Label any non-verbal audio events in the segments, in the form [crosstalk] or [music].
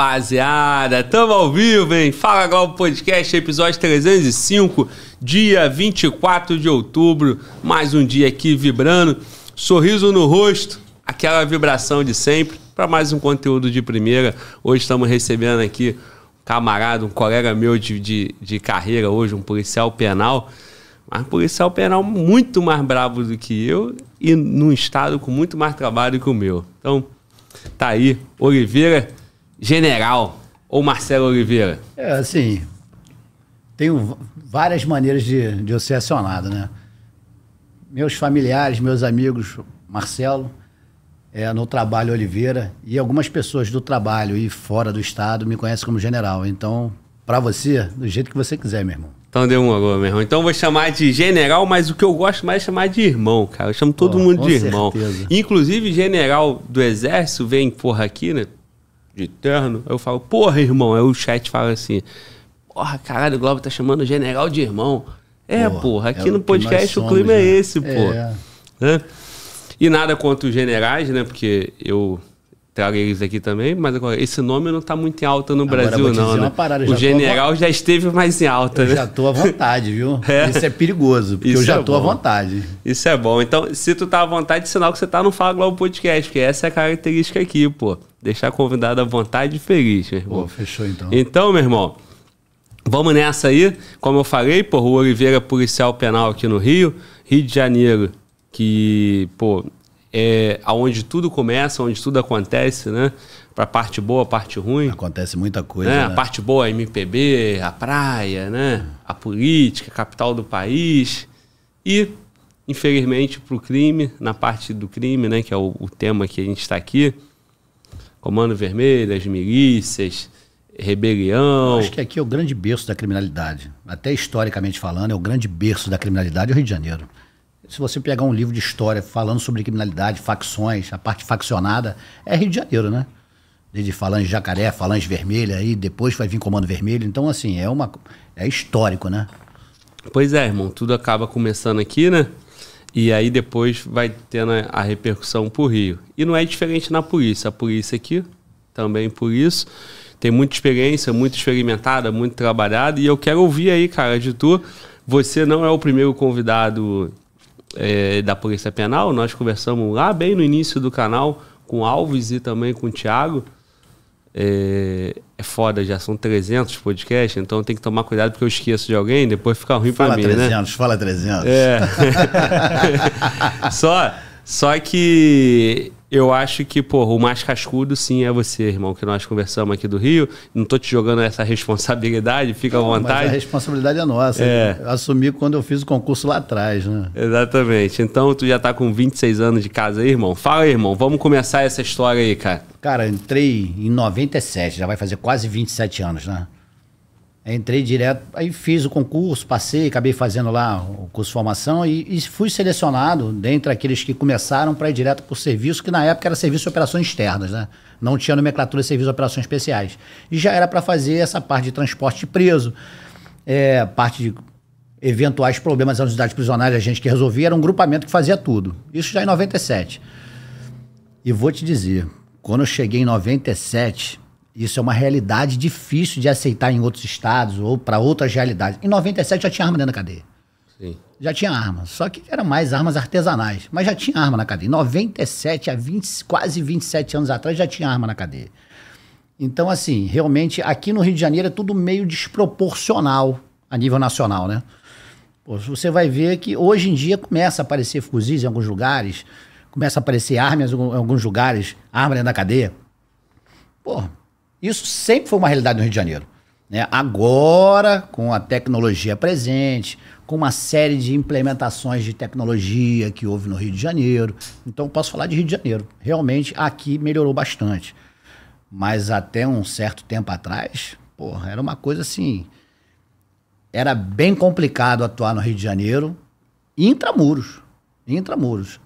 rapaziada? Tamo ao vivo, hein? Fala Globo Podcast, episódio 305, dia 24 de outubro. Mais um dia aqui vibrando, sorriso no rosto, aquela vibração de sempre, para mais um conteúdo de primeira. Hoje estamos recebendo aqui um camarada, um colega meu de, de, de carreira hoje, um policial penal. Mas policial penal muito mais bravo do que eu e num estado com muito mais trabalho que o meu. Então, Tá aí, Oliveira General ou Marcelo Oliveira? É, assim, tenho várias maneiras de, de eu ser acionado, né? Meus familiares, meus amigos, Marcelo, é, no trabalho Oliveira, e algumas pessoas do trabalho e fora do estado me conhecem como general. Então, para você, do jeito que você quiser, meu irmão. Então deu um agora, meu irmão. Então eu vou chamar de general, mas o que eu gosto mais é chamar de irmão, cara. Eu chamo todo oh, mundo de irmão. Certeza. Inclusive, general do exército vem, porra, aqui, né? de terno, eu falo, porra, irmão. Aí o chat fala assim, porra, caralho, o Globo tá chamando o general de irmão. É, porra, porra aqui é no podcast somos, o clima é né? é esse, porra. É. Né? E nada contra os generais, né? Porque eu trago eles aqui também, mas agora esse nome não tá muito em alta no agora Brasil, não. Né? Parada, o general já esteve mais em alta, eu né? Já tô à vontade, viu? [laughs] É. Isso é perigoso, porque Isso eu já é tô bom. à vontade. Isso é bom. Então, se tu tá à vontade, é sinal que você tá no Fala Globo Podcast, porque essa é a característica aqui, pô. Deixar convidado à vontade e feliz, meu irmão. Pô, fechou então. Então, meu irmão, vamos nessa aí. Como eu falei, pô, o Oliveira Policial Penal aqui no Rio, Rio de Janeiro, que, pô, é aonde tudo começa, onde tudo acontece, né? Pra parte boa, parte ruim. Acontece muita coisa. É, né? Né? A parte boa, a MPB, a praia, né? A política, a capital do país. E infelizmente, para o crime, na parte do crime, né, que é o, o tema que a gente está aqui, Comando Vermelho, as milícias, rebelião. Eu acho que aqui é o grande berço da criminalidade. Até historicamente falando, é o grande berço da criminalidade é o Rio de Janeiro. Se você pegar um livro de história falando sobre criminalidade, facções, a parte faccionada, é Rio de Janeiro, né? Desde Falange Jacaré, Falange Vermelha, aí depois vai vir Comando Vermelho. Então, assim, é uma é histórico, né? Pois é, irmão. Tudo acaba começando aqui, né? E aí depois vai tendo a repercussão pro Rio. E não é diferente na polícia. A polícia aqui, também por isso, tem muita experiência, muito experimentada, muito trabalhada. E eu quero ouvir aí, cara, de tu. Você não é o primeiro convidado é, da Polícia Penal. Nós conversamos lá bem no início do canal com Alves e também com o Thiago é, é foda já, são 300 podcasts, então tem que tomar cuidado porque eu esqueço de alguém, depois fica ruim pra mim, 300, né? Fala 300, fala 300. É. [laughs] só, só que eu acho que, porra, o mais cascudo sim é você, irmão, que nós conversamos aqui do Rio. Não tô te jogando essa [laughs] responsabilidade, fica não, à vontade. Mas a responsabilidade é nossa. É. Eu assumi quando eu fiz o concurso lá atrás, né? Exatamente. Então, tu já tá com 26 anos de casa aí, irmão. Fala aí, irmão, vamos começar essa história aí, cara. Cara, entrei em 97, já vai fazer quase 27 anos, né? entrei direto, aí fiz o concurso, passei, acabei fazendo lá o curso de formação e, e fui selecionado dentre aqueles que começaram para ir direto para o serviço, que na época era serviço de operações externas, né? Não tinha nomenclatura de serviço de operações especiais. E já era para fazer essa parte de transporte de preso, é, parte de eventuais problemas nas unidades prisionais, a gente que resolvia, era um grupamento que fazia tudo. Isso já em 97. E vou te dizer, quando eu cheguei em 97, isso é uma realidade difícil de aceitar em outros estados ou para outras realidades. Em 97 já tinha arma dentro da cadeia. Sim. Já tinha arma. Só que era mais armas artesanais. Mas já tinha arma na cadeia. Em 97, há 20, quase 27 anos atrás, já tinha arma na cadeia. Então, assim, realmente, aqui no Rio de Janeiro é tudo meio desproporcional a nível nacional, né? Pô, você vai ver que hoje em dia começa a aparecer fuzis em alguns lugares, começa a aparecer armas em alguns lugares, arma dentro da cadeia. Pô, isso sempre foi uma realidade no Rio de Janeiro. Né? Agora, com a tecnologia presente, com uma série de implementações de tecnologia que houve no Rio de Janeiro. Então, posso falar de Rio de Janeiro. Realmente, aqui melhorou bastante. Mas até um certo tempo atrás, porra, era uma coisa assim. Era bem complicado atuar no Rio de Janeiro, intramuros. Intramuros.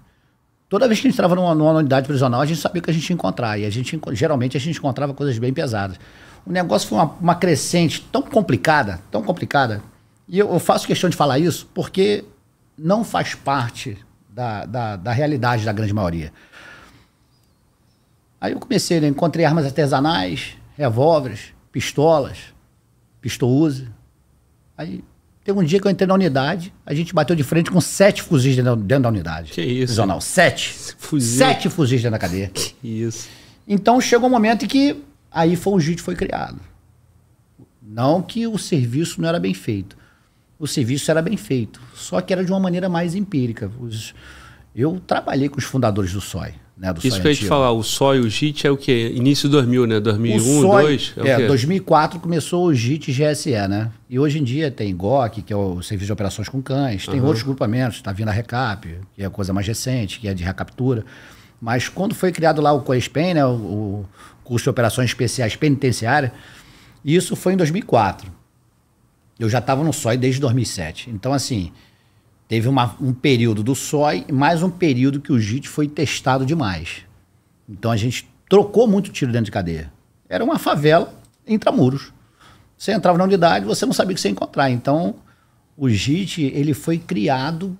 Toda vez que a gente estava numa, numa unidade prisional, a gente sabia o que a gente ia encontrar. E a gente, geralmente a gente encontrava coisas bem pesadas. O negócio foi uma, uma crescente tão complicada, tão complicada. E eu, eu, faço questão de falar isso porque não faz parte da, da, da realidade da grande maioria. Aí eu comecei, né? encontrei armas artesanais, revólveres, pistolas, pistoluse. Aí Teve um dia que eu entrei na unidade, a gente bateu de frente com sete fuzis dentro, dentro da unidade. Que isso? Prisional. Sete. Fuzil. Sete fuzis dentro da cadeia. Que isso. Então chegou um momento em que aí foi o JIT foi criado. Não que o serviço não era bem feito. O serviço era bem feito, só que era de uma maneira mais empírica. Os, eu trabalhei com os fundadores do SOI. Né, do Isso que a gente fala, falar, o SOI e o JIT é o quê? Início 2000, né? 2001, 2002? É, 2004 é, começou o JIT GSE, né? E hoje em dia tem GOC, que é o Serviço de Operações com Cães, tem uhum. outros grupamentos, está vindo a RECAP, que é a coisa mais recente, que é de recaptura. Mas quando foi criado lá o COESPEN, né, o, o Curso de Operações Especiais Penitenciárias, isso foi em 2004. Eu já estava no SOI desde 2007. Então, assim, Teve uma, um período do SOI, mais um período que o JIT foi testado demais. Então a gente trocou muito tiro dentro de cadeia. Era uma favela muros Você entrava na unidade, você não sabia o que você ia encontrar. Então o JIT ele foi criado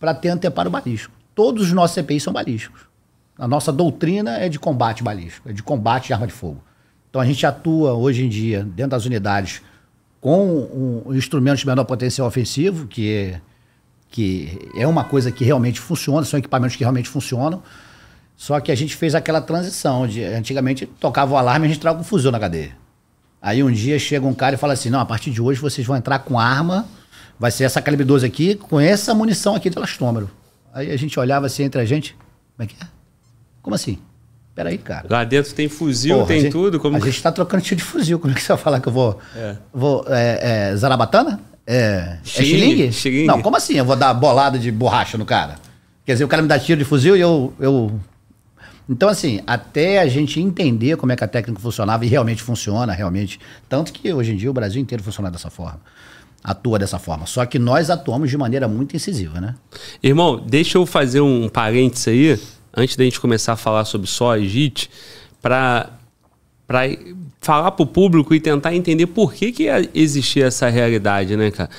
para ter anteparo balístico. Todos os nossos CPIs são balísticos. A nossa doutrina é de combate balístico, é de combate de arma de fogo. Então a gente atua hoje em dia dentro das unidades com um, instrumento instrumentos de menor potencial ofensivo, que é que é uma coisa que realmente funciona, são equipamentos que realmente funcionam. Só que a gente fez aquela transição de antigamente tocava o alarme e a gente entrava com um fuzil na cadeia. Aí um dia chega um cara e fala assim: "Não, a partir de hoje vocês vão entrar com arma, vai ser essa calibre 12 aqui, com essa munição aqui de elastômero". Aí a gente olhava assim entre a gente, como é que é? Como assim? Peraí, cara. Lá dentro tem fuzil, Porra, tem gente, tudo. Como... A gente tá trocando tiro de fuzil. Como é que você vai falar que eu vou. É. Vou. É, é, zarabatana? É. Xilingue? É Não, como assim? Eu vou dar bolada de borracha no cara? Quer dizer, o cara me dá tiro de fuzil e eu. eu... Então, assim, até a gente entender como é que a técnica funcionava e realmente funciona, realmente. Tanto que hoje em dia o Brasil inteiro funciona dessa forma. Atua dessa forma. Só que nós atuamos de maneira muito incisiva, né? Irmão, deixa eu fazer um parênteses aí, antes da gente começar a falar sobre só a JIT, para falar para o público e tentar entender por que, que é existia essa realidade, né, cara?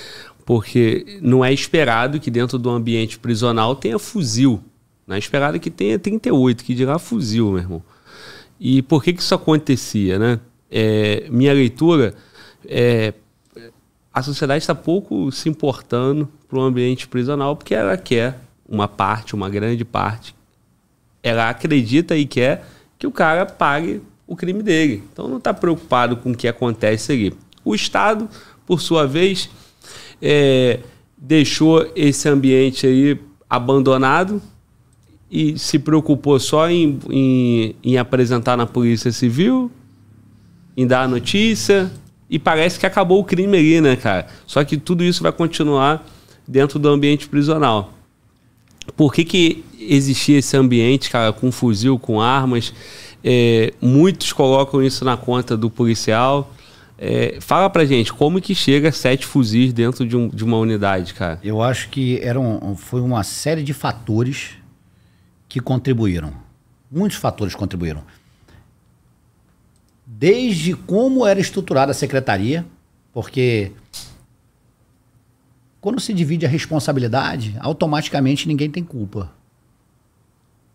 Porque não é esperado que dentro do ambiente prisional tenha fuzil. Não é esperado que tenha 38, que dirá fuzil, meu irmão. E por que, que isso acontecia, né? É, minha leitura é a sociedade está pouco se importando para o ambiente prisional porque ela quer uma parte, uma grande parte, ela acredita e quer que o cara pague o crime dele. Então não está preocupado com o que acontece ali. O Estado, por sua vez, é, deixou esse ambiente aí abandonado e se preocupou só em, em, em apresentar na Polícia Civil, em dar a notícia, e parece que acabou o crime ali, né, cara? Só que tudo isso vai continuar dentro do ambiente prisional. Por que, que existia esse ambiente, cara, com fuzil, com armas? É, muitos colocam isso na conta do policial. É, fala pra gente, como que chega sete fuzis dentro de, um, de uma unidade, cara? Eu acho que eram, foi uma série de fatores que contribuíram. Muitos fatores contribuíram. Desde como era estruturada a secretaria, porque quando se divide a responsabilidade, automaticamente ninguém tem culpa.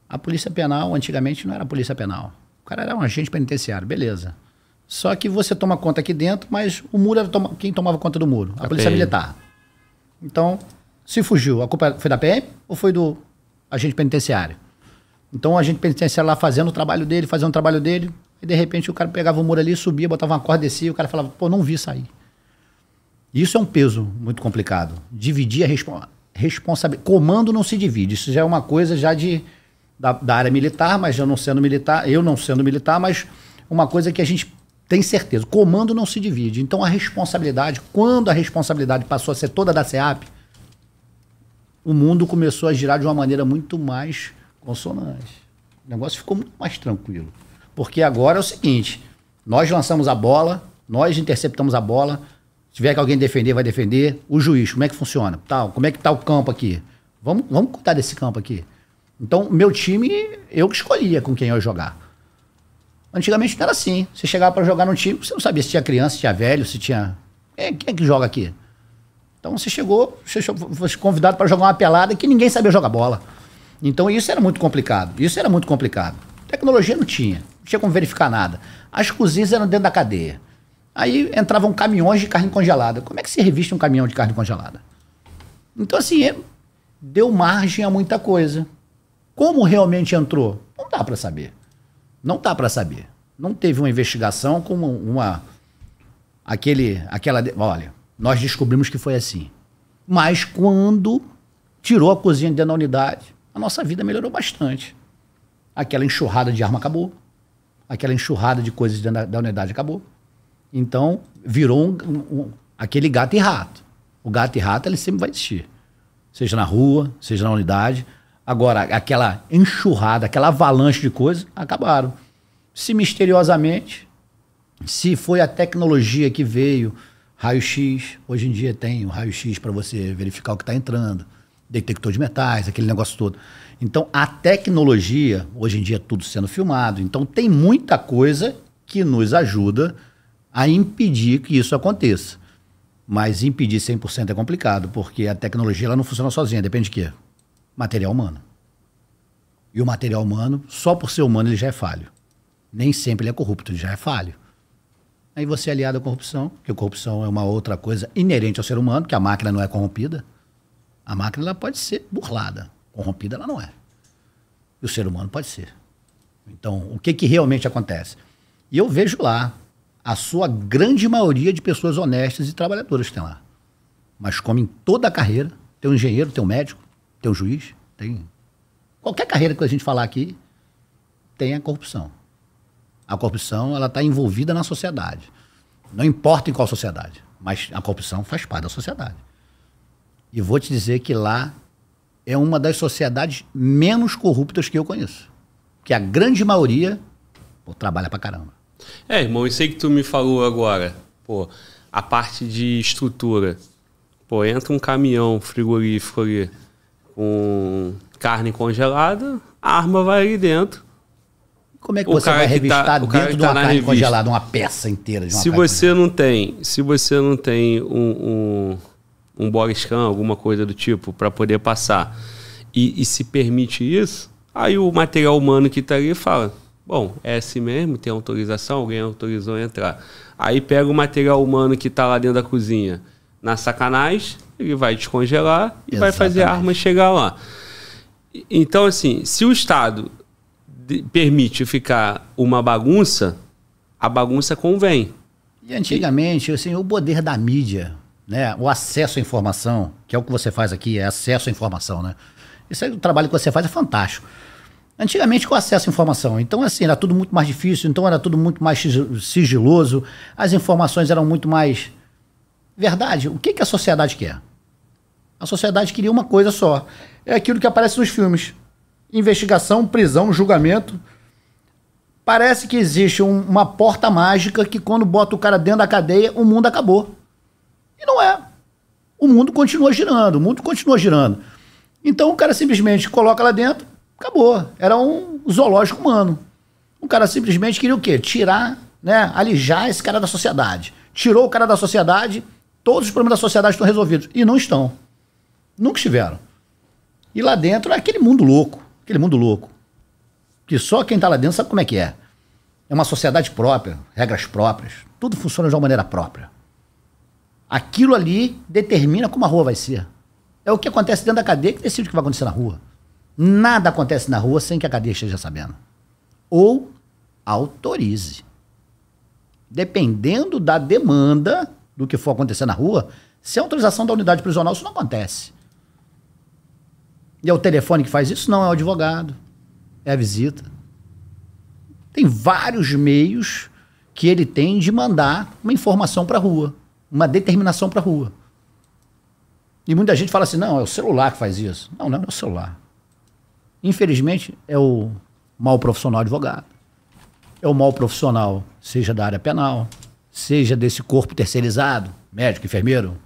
A polícia penal, antigamente, não era polícia penal. O cara era um agente penitenciário, beleza. Só que você toma conta aqui dentro, mas o muro era toma... quem tomava conta do muro? A, a polícia PM. militar. Então, se fugiu, a culpa foi da PM ou foi do agente penitenciário? Então, o agente penitenciário lá fazendo o trabalho dele, fazendo o trabalho dele, e de repente o cara pegava o muro ali, subia, botava uma corda, descia, e o cara falava, pô, não vi sair. Isso é um peso muito complicado. Dividir a responsabilidade. Comando não se divide. Isso já é uma coisa já de da, da área militar, mas eu não sendo militar, eu não sendo militar, mas uma coisa que a gente tem certeza, comando não se divide. Então a responsabilidade, quando a responsabilidade passou a ser toda da SEAP, o mundo começou a girar de uma maneira muito mais consonante. O negócio ficou muito mais tranquilo. Porque agora é o seguinte: nós lançamos a bola, nós interceptamos a bola. Se tiver que alguém defender, vai defender. O juiz, como é que funciona? Tal, como é que tá o campo aqui? Vamos, vamos cuidar desse campo aqui. Então, meu time, eu que escolhia com quem eu ia jogar. Antigamente não era assim. Você chegava para jogar num time, você não sabia se tinha criança, se tinha velho, se tinha. Quem, é, quem é que joga aqui? Então você chegou, você foi convidado para jogar uma pelada que ninguém sabia jogar bola. Então isso era muito complicado. Isso era muito complicado. Tecnologia não tinha, não tinha como verificar nada. As cozinhas eram dentro da cadeia. Aí entravam caminhões de carne congelada. Como é que se reviste um caminhão de carne congelada? Então, assim, é, deu margem a muita coisa. Como realmente entrou? Não dá para saber. Não dá para saber. Não teve uma investigação com uma aquele aquela olha, nós descobrimos que foi assim. Mas quando tirou a cozinha dentro da unidade, a nossa vida melhorou bastante. Aquela enxurrada de arma acabou. Aquela enxurrada de coisas dentro da, da unidade acabou. Então, virou um, um, aquele gato e rato. O gato e rato ele sempre vai existir. Seja na rua, seja na unidade. Agora, aquela enxurrada, aquela avalanche de coisas, acabaram. Se misteriosamente, se foi a tecnologia que veio, raio-x, hoje em dia tem o raio-x para você verificar o que está entrando, detector de metais, aquele negócio todo. Então, a tecnologia, hoje em dia, é tudo sendo filmado. Então, tem muita coisa que nos ajuda a impedir que isso aconteça. Mas impedir 100% é complicado, porque a tecnologia ela não funciona sozinha, depende de quê? material humano. E o material humano, só por ser humano, ele já é falho. Nem sempre ele é corrupto, ele já é falho. Aí você é aliado à corrupção, porque a corrupção é uma outra coisa inerente ao ser humano, que a máquina não é corrompida. A máquina ela pode ser burlada, corrompida ela não é. E o ser humano pode ser. Então, o que, que realmente acontece? E eu vejo lá a sua grande maioria de pessoas honestas e trabalhadoras que tem lá. Mas como em toda a carreira, tem um engenheiro, tem um médico, tem um juiz, tem. Qualquer carreira que a gente falar aqui, tem a corrupção. A corrupção ela está envolvida na sociedade. Não importa em qual sociedade, mas a corrupção faz parte da sociedade. E vou te dizer que lá é uma das sociedades menos corruptas que eu conheço. Que a grande maioria pô, trabalha pra caramba. É, irmão, eu sei que tu me falou agora. Pô, a parte de estrutura. Pô, entra um caminhão frigorífico ali com carne congelada, a arma vai ali dentro. Como é que o você vai tá- revistar tá, dentro de uma tá carne congelada, uma peça inteira? Uma se você congelada. não tem, se você não tem um, um, um alguma coisa do tipo, para poder passar, e, e, se permite isso, aí o material humano que está ali fala, bom, é assim mesmo, tem autorização, alguém autorizou entrar. Aí pega o material humano que está lá dentro da cozinha, na sacanagem, ele vai descongelar e Exatamente. vai fazer a arma chegar lá. Então, assim, se o Estado permite ficar uma bagunça, a bagunça convém. E antigamente, assim, o poder da mídia, né? o acesso à informação, que é o que você faz aqui, é acesso à informação, né? Esse é o trabalho que você faz é fantástico. Antigamente com é acesso à informação. Então, assim, era tudo muito mais difícil, então era tudo muito mais sigiloso, as informações eram muito mais. Verdade, o que, que a sociedade quer? A sociedade queria uma coisa só. É aquilo que aparece nos filmes: investigação, prisão, julgamento. Parece que existe um, uma porta mágica que quando bota o cara dentro da cadeia, o mundo acabou. E não é. O mundo continua girando, o mundo continua girando. Então o cara simplesmente coloca lá dentro, acabou. Era um zoológico humano. O cara simplesmente queria o quê? Tirar, né? Alijar esse cara da sociedade. Tirou o cara da sociedade, todos os problemas da sociedade estão resolvidos. E não estão. Nunca estiveram. E lá dentro é aquele mundo louco, aquele mundo louco. Que só quem está lá dentro sabe como é que é. É uma sociedade própria, regras próprias, tudo funciona de uma maneira própria. Aquilo ali determina como a rua vai ser. É o que acontece dentro da cadeia que decide o que vai acontecer na rua. Nada acontece na rua sem que a cadeia esteja sabendo. Ou autorize. Dependendo da demanda do que for acontecer na rua, sem autorização da unidade prisional, isso não acontece. E é o telefone que faz isso? Não, é o advogado. É a visita. Tem vários meios que ele tem de mandar uma informação para a rua, uma determinação para a rua. E muita gente fala assim: não, é o celular que faz isso. Não, não, é o celular. Infelizmente, é o mau profissional advogado. É o mau profissional, seja da área penal, seja desse corpo terceirizado médico, enfermeiro,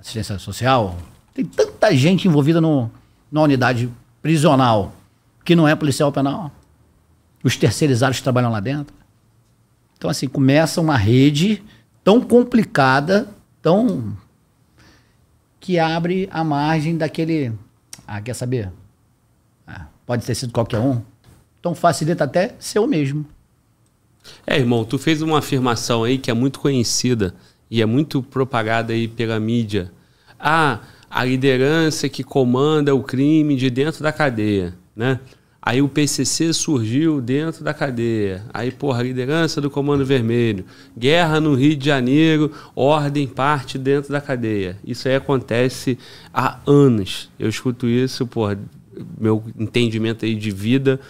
assistência social. Tem tanta gente envolvida no, numa unidade prisional, que não é policial penal. Os terceirizados trabalham lá dentro. Então, assim, começa uma rede tão complicada, tão. que abre a margem daquele. Ah, quer saber? Ah, pode ter sido qualquer um. Então facilita até ser o mesmo. É, irmão, tu fez uma afirmação aí que é muito conhecida e é muito propagada aí pela mídia. Ah, a liderança que comanda o crime de dentro da cadeia, né? Aí o PCC surgiu dentro da cadeia. Aí, porra, liderança do Comando Vermelho. Guerra no Rio de Janeiro, ordem parte dentro da cadeia. Isso aí acontece há anos. Eu escuto isso, porra, meu entendimento aí de vida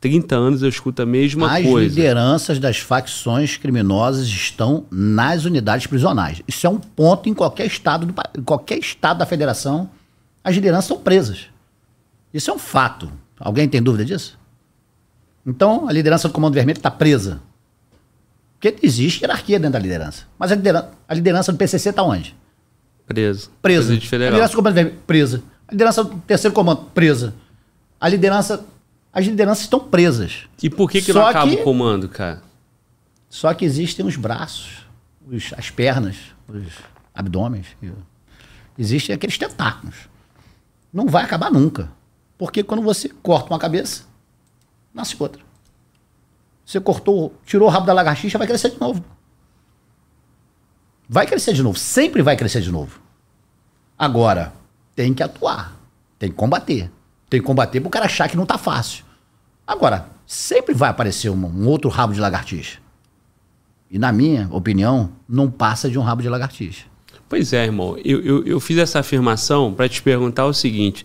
30 anos eu escuto a mesma As coisa. As lideranças das facções criminosas estão nas unidades prisionais. Isso é um ponto em qualquer estado, do, em qualquer estado da federação, as lideranças são presas. Isso é um fato. Alguém tem dúvida disso? Então, a liderança do Comando Vermelho está presa. Porque existe hierarquia dentro da liderança. Mas a liderança, a liderança do PCC está onde? Presa. Presa. A liderança do Comando Vermelho, presa. A liderança do Terceiro Comando, presa. A liderança as lideranças estão presas. E por que, que não acaba que... o comando, cara? Só que existem os braços, os, as pernas, os abdômenes. Existem aqueles tentáculos. Não vai acabar nunca. Porque quando você corta uma cabeça, nasce outra. Você cortou, tirou o rabo da lagartixa, vai crescer de novo. Vai crescer de novo, sempre vai crescer de novo. Agora, tem que atuar, tem que combater. Tem que combater para o cara achar que não tá fácil. Agora, sempre vai aparecer um, um outro rabo de lagartixa. E na minha opinião, não passa de um rabo de lagartixa. Pois é, irmão. Eu, eu, eu fiz essa afirmação para te perguntar o seguinte: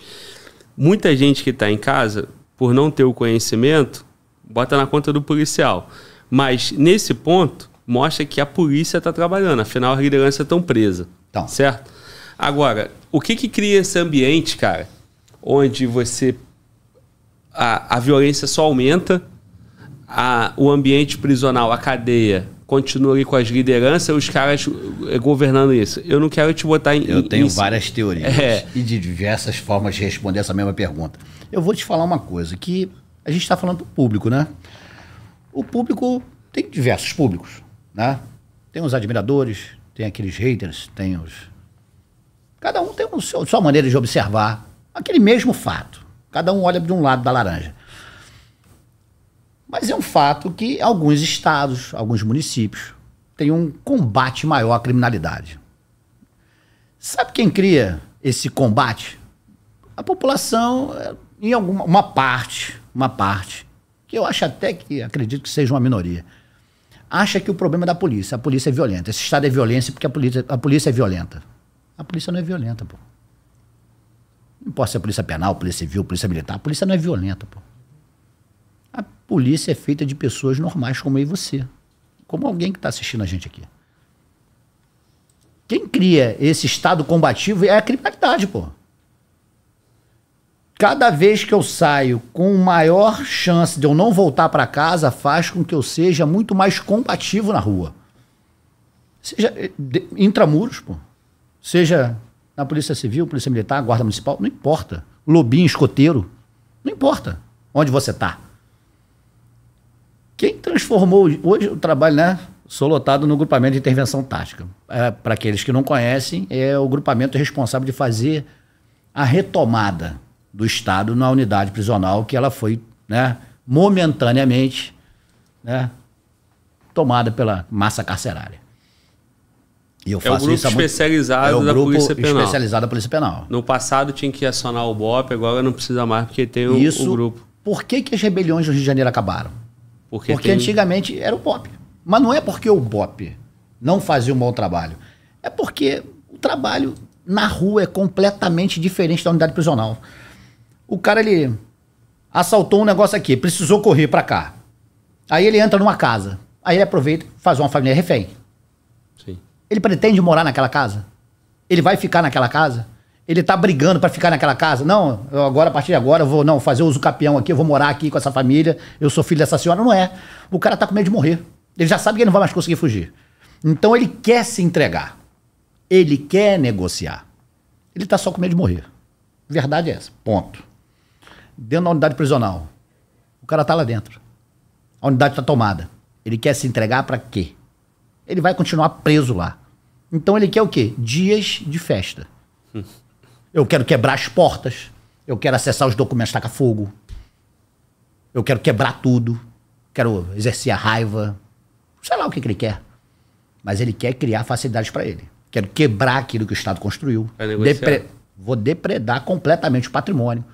muita gente que está em casa, por não ter o conhecimento, bota na conta do policial. Mas nesse ponto, mostra que a polícia está trabalhando, afinal a liderança tão presa, Então. Certo? Agora, o que, que cria esse ambiente, cara? onde você a, a violência só aumenta, a, o ambiente prisional, a cadeia continua ali com as lideranças, os caras eh, governando isso. Eu não quero te botar em. Eu tenho em, várias teorias é. e de diversas formas de responder essa mesma pergunta. Eu vou te falar uma coisa que a gente está falando do público, né? O público tem diversos públicos, né? Tem os admiradores, tem aqueles haters, tem os. Cada um tem a seu, sua maneira de observar Aquele mesmo fato. Cada um olha de um lado da laranja. Mas é um fato que alguns estados, alguns municípios, têm um combate maior à criminalidade. Sabe quem cria esse combate? A população, é, em alguma uma parte, uma parte, que eu acho até que acredito que seja uma minoria, acha que o problema é da polícia. A polícia é violenta. Esse estado é violência porque a polícia, a polícia é violenta. A polícia não é violenta, pô. Não pode ser polícia penal, polícia civil, polícia militar. A polícia não é violenta, pô. A polícia é feita de pessoas normais como eu e você. Como alguém que está assistindo a gente aqui. Quem cria esse estado combativo é a criminalidade, pô. Cada vez que eu saio com maior chance de eu não voltar para casa, faz com que eu seja muito mais combativo na rua. Seja eh, intramuros, pô. Seja na Polícia Civil, Polícia Militar, Guarda Municipal, não importa. Lobinho, escoteiro, não importa onde você está. Quem transformou hoje o trabalho, né? Sou lotado no grupamento de intervenção tática. É, Para aqueles que não conhecem, é o grupamento responsável de fazer a retomada do Estado na unidade prisional que ela foi, né, momentaneamente, né, tomada pela massa carcerária. E eu faço é o grupo especializado muito... é o grupo da Polícia Penal. especializado da Polícia Penal. No passado tinha que acionar o BOP, agora não precisa mais porque tem o, isso, o grupo. Por que, que as rebeliões no Rio de Janeiro acabaram? Porque, porque tem... antigamente era o BOP. Mas não é porque o BOP não fazia um bom trabalho. É porque o trabalho na rua é completamente diferente da unidade prisional. O cara, ele assaltou um negócio aqui, precisou correr para cá. Aí ele entra numa casa. Aí ele aproveita e faz uma família refém. Ele pretende morar naquela casa? Ele vai ficar naquela casa? Ele tá brigando para ficar naquela casa? Não, eu agora, a partir de agora, eu vou não fazer uso capião aqui, eu vou morar aqui com essa família, eu sou filho dessa senhora. Não é. O cara tá com medo de morrer. Ele já sabe que ele não vai mais conseguir fugir. Então ele quer se entregar. Ele quer negociar. Ele tá só com medo de morrer. Verdade é essa. Ponto. Dentro da unidade prisional. O cara tá lá dentro. A unidade tá tomada. Ele quer se entregar para quê? Ele vai continuar preso lá. Então ele quer o quê? Dias de festa. Eu quero quebrar as portas. Eu quero acessar os documentos, tacar fogo. Eu quero quebrar tudo. Quero exercer a raiva. Sei lá o que, que ele quer. Mas ele quer criar facilidades para ele. Quero quebrar aquilo que o Estado construiu. Depre vou depredar completamente o patrimônio.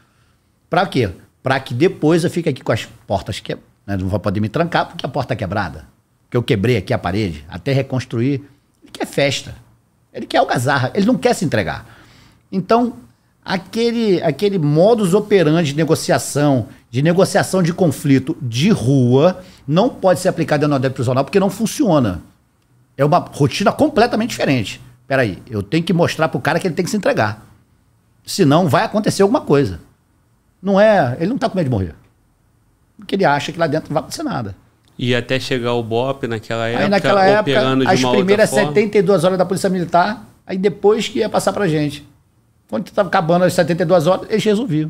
Para quê? Para que depois eu fique aqui com as portas que né, Não vou poder me trancar porque a porta é quebrada. Que eu quebrei aqui a parede. Até reconstruir ele quer festa. Ele quer algazarra. Ele não quer se entregar. Então, aquele, aquele modus operandi de negociação, de negociação de conflito de rua, não pode ser aplicado dentro da década prisional porque não funciona. É uma rotina completamente diferente. Peraí, eu tenho que mostrar pro cara que ele tem que se entregar. Senão vai acontecer alguma coisa. Não é. Ele não tá com medo de morrer. Porque ele acha que lá dentro não vai acontecer nada. E até chegar o BOP naquela época, aí naquela época, de As primeiras 72 horas da Polícia Militar, aí depois que ia passar pra gente. Quando estava acabando as 72 horas, eles resolviam.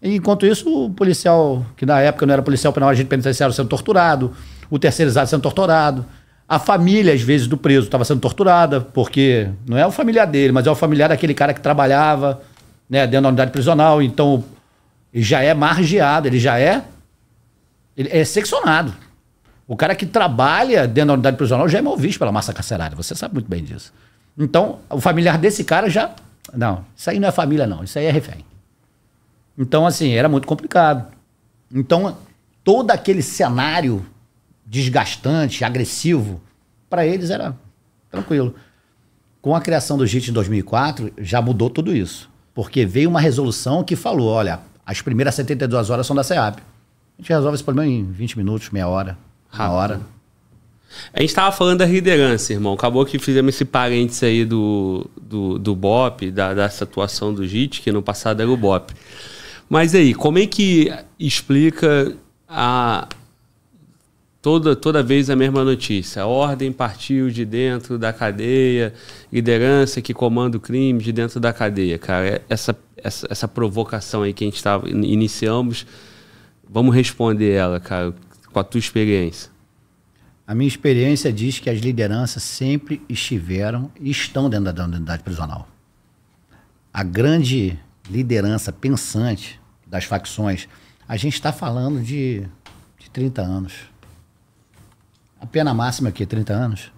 E enquanto isso, o policial, que na época não era policial penal, agente penitenciário, sendo torturado, o terceirizado sendo torturado, a família, às vezes, do preso estava sendo torturada, porque não é o familiar dele, mas é o familiar daquele cara que trabalhava né, dentro da unidade prisional, então já é margeado, ele já é ele é seccionado. O cara que trabalha dentro da unidade prisional já é malvisto pela massa carcerária. Você sabe muito bem disso. Então, o familiar desse cara já. Não, isso aí não é família, não. Isso aí é refém. Então, assim, era muito complicado. Então, todo aquele cenário desgastante, agressivo, para eles era tranquilo. Com a criação do JIT em 2004, já mudou tudo isso. Porque veio uma resolução que falou: olha, as primeiras 72 horas são da SEAP. A gente resolve esse problema em 20 minutos, meia hora, a uma ah, hora. A gente estava falando da liderança, irmão. Acabou que fizemos esse parênteses aí do, do, do BOP, da, dessa atuação do JIT, que no passado era o BOP. Mas aí, como é que explica a toda, toda vez a mesma notícia? A ordem partiu de dentro da cadeia, liderança que comanda o crime de dentro da cadeia, cara. Essa, essa, essa provocação aí que a gente estava iniciamos Vamos responder ela, cara, com a tua experiência. A minha experiência diz que as lideranças sempre estiveram e estão dentro da unidade prisional. A grande liderança pensante das facções, a gente está falando de, de 30 anos. A pena máxima aqui é 30 anos.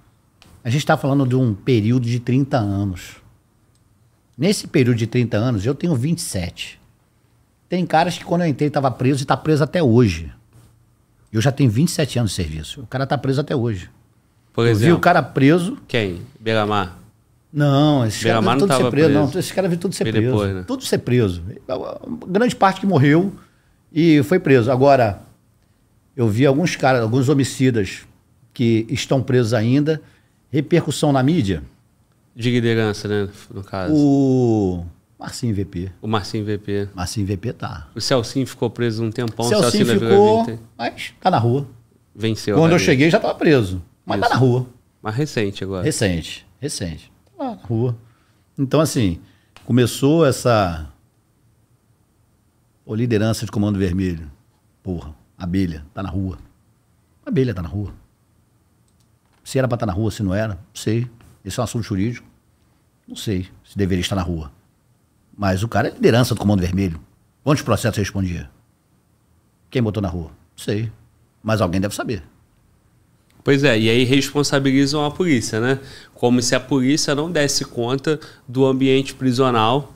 A gente está falando de um período de 30 anos. Nesse período de 30 anos, eu tenho 27. Tem caras que quando eu entrei estava preso e está preso até hoje. Eu já tenho 27 anos de serviço. O cara está preso até hoje. Por eu exemplo, vi o cara preso. Quem? Belamar? Não, esses caras viram tudo ser preso. preso. Não, esses caras viram tudo ser Foi preso. Depois, né? Tudo ser preso. Grande parte que morreu e foi preso. Agora, eu vi alguns caras, alguns homicidas que estão presos ainda. Repercussão na mídia. De liderança, né? No caso. O Marcinho VP. O Marcinho VP. Marcinho VP tá. O Celcinho ficou preso um tempão. Celcinho o Celcinho ficou, mas tá na rua. Venceu. Quando eu né? cheguei já tava preso, mas tá Isso. tá na rua. Mas recente agora. Recente, recente. Tá lá na rua. Então assim, começou essa Pô, liderança de Comando Vermelho. Porra, abelha tá na rua. Abelha tá na rua. Se era pra estar tá na rua, se não era, não sei. Esse é um assunto jurídico. Não sei se deveria estar na rua. Mas o cara é liderança do Comando Vermelho. Quantos processos você respondia? Quem botou na rua? Não sei. Mas alguém deve saber. Pois é, e aí responsabilizam a polícia, né? Como se a polícia não desse conta do ambiente prisional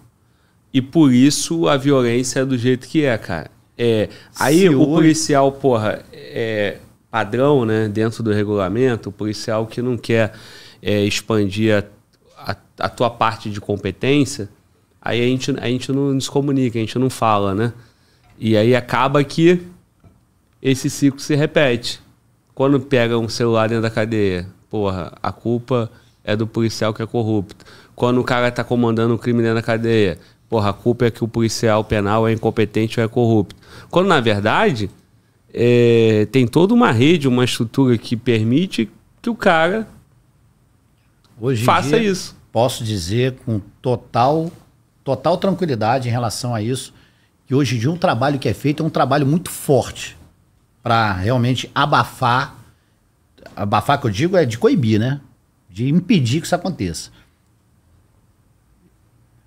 e por isso a violência é do jeito que é, cara. É, aí se o hoje... policial, porra, é padrão, né? Dentro do regulamento, o policial que não quer é, expandir a, a, a tua parte de competência aí a gente, a gente não nos comunica, a gente não fala, né? E aí acaba que esse ciclo se repete. Quando pega um celular dentro da cadeia, porra, a culpa é do policial que é corrupto. Quando o cara tá comandando um crime dentro da cadeia, porra, a culpa é que o policial penal é incompetente ou é corrupto. Quando na verdade é, tem toda uma rede, uma estrutura que permite que o cara Hoje faça dia, isso. Posso dizer com total total tranquilidade em relação a isso. Que hoje em dia um trabalho que é feito é um trabalho muito forte para realmente abafar. Abafar que eu digo é de coibir, né? De impedir que isso aconteça.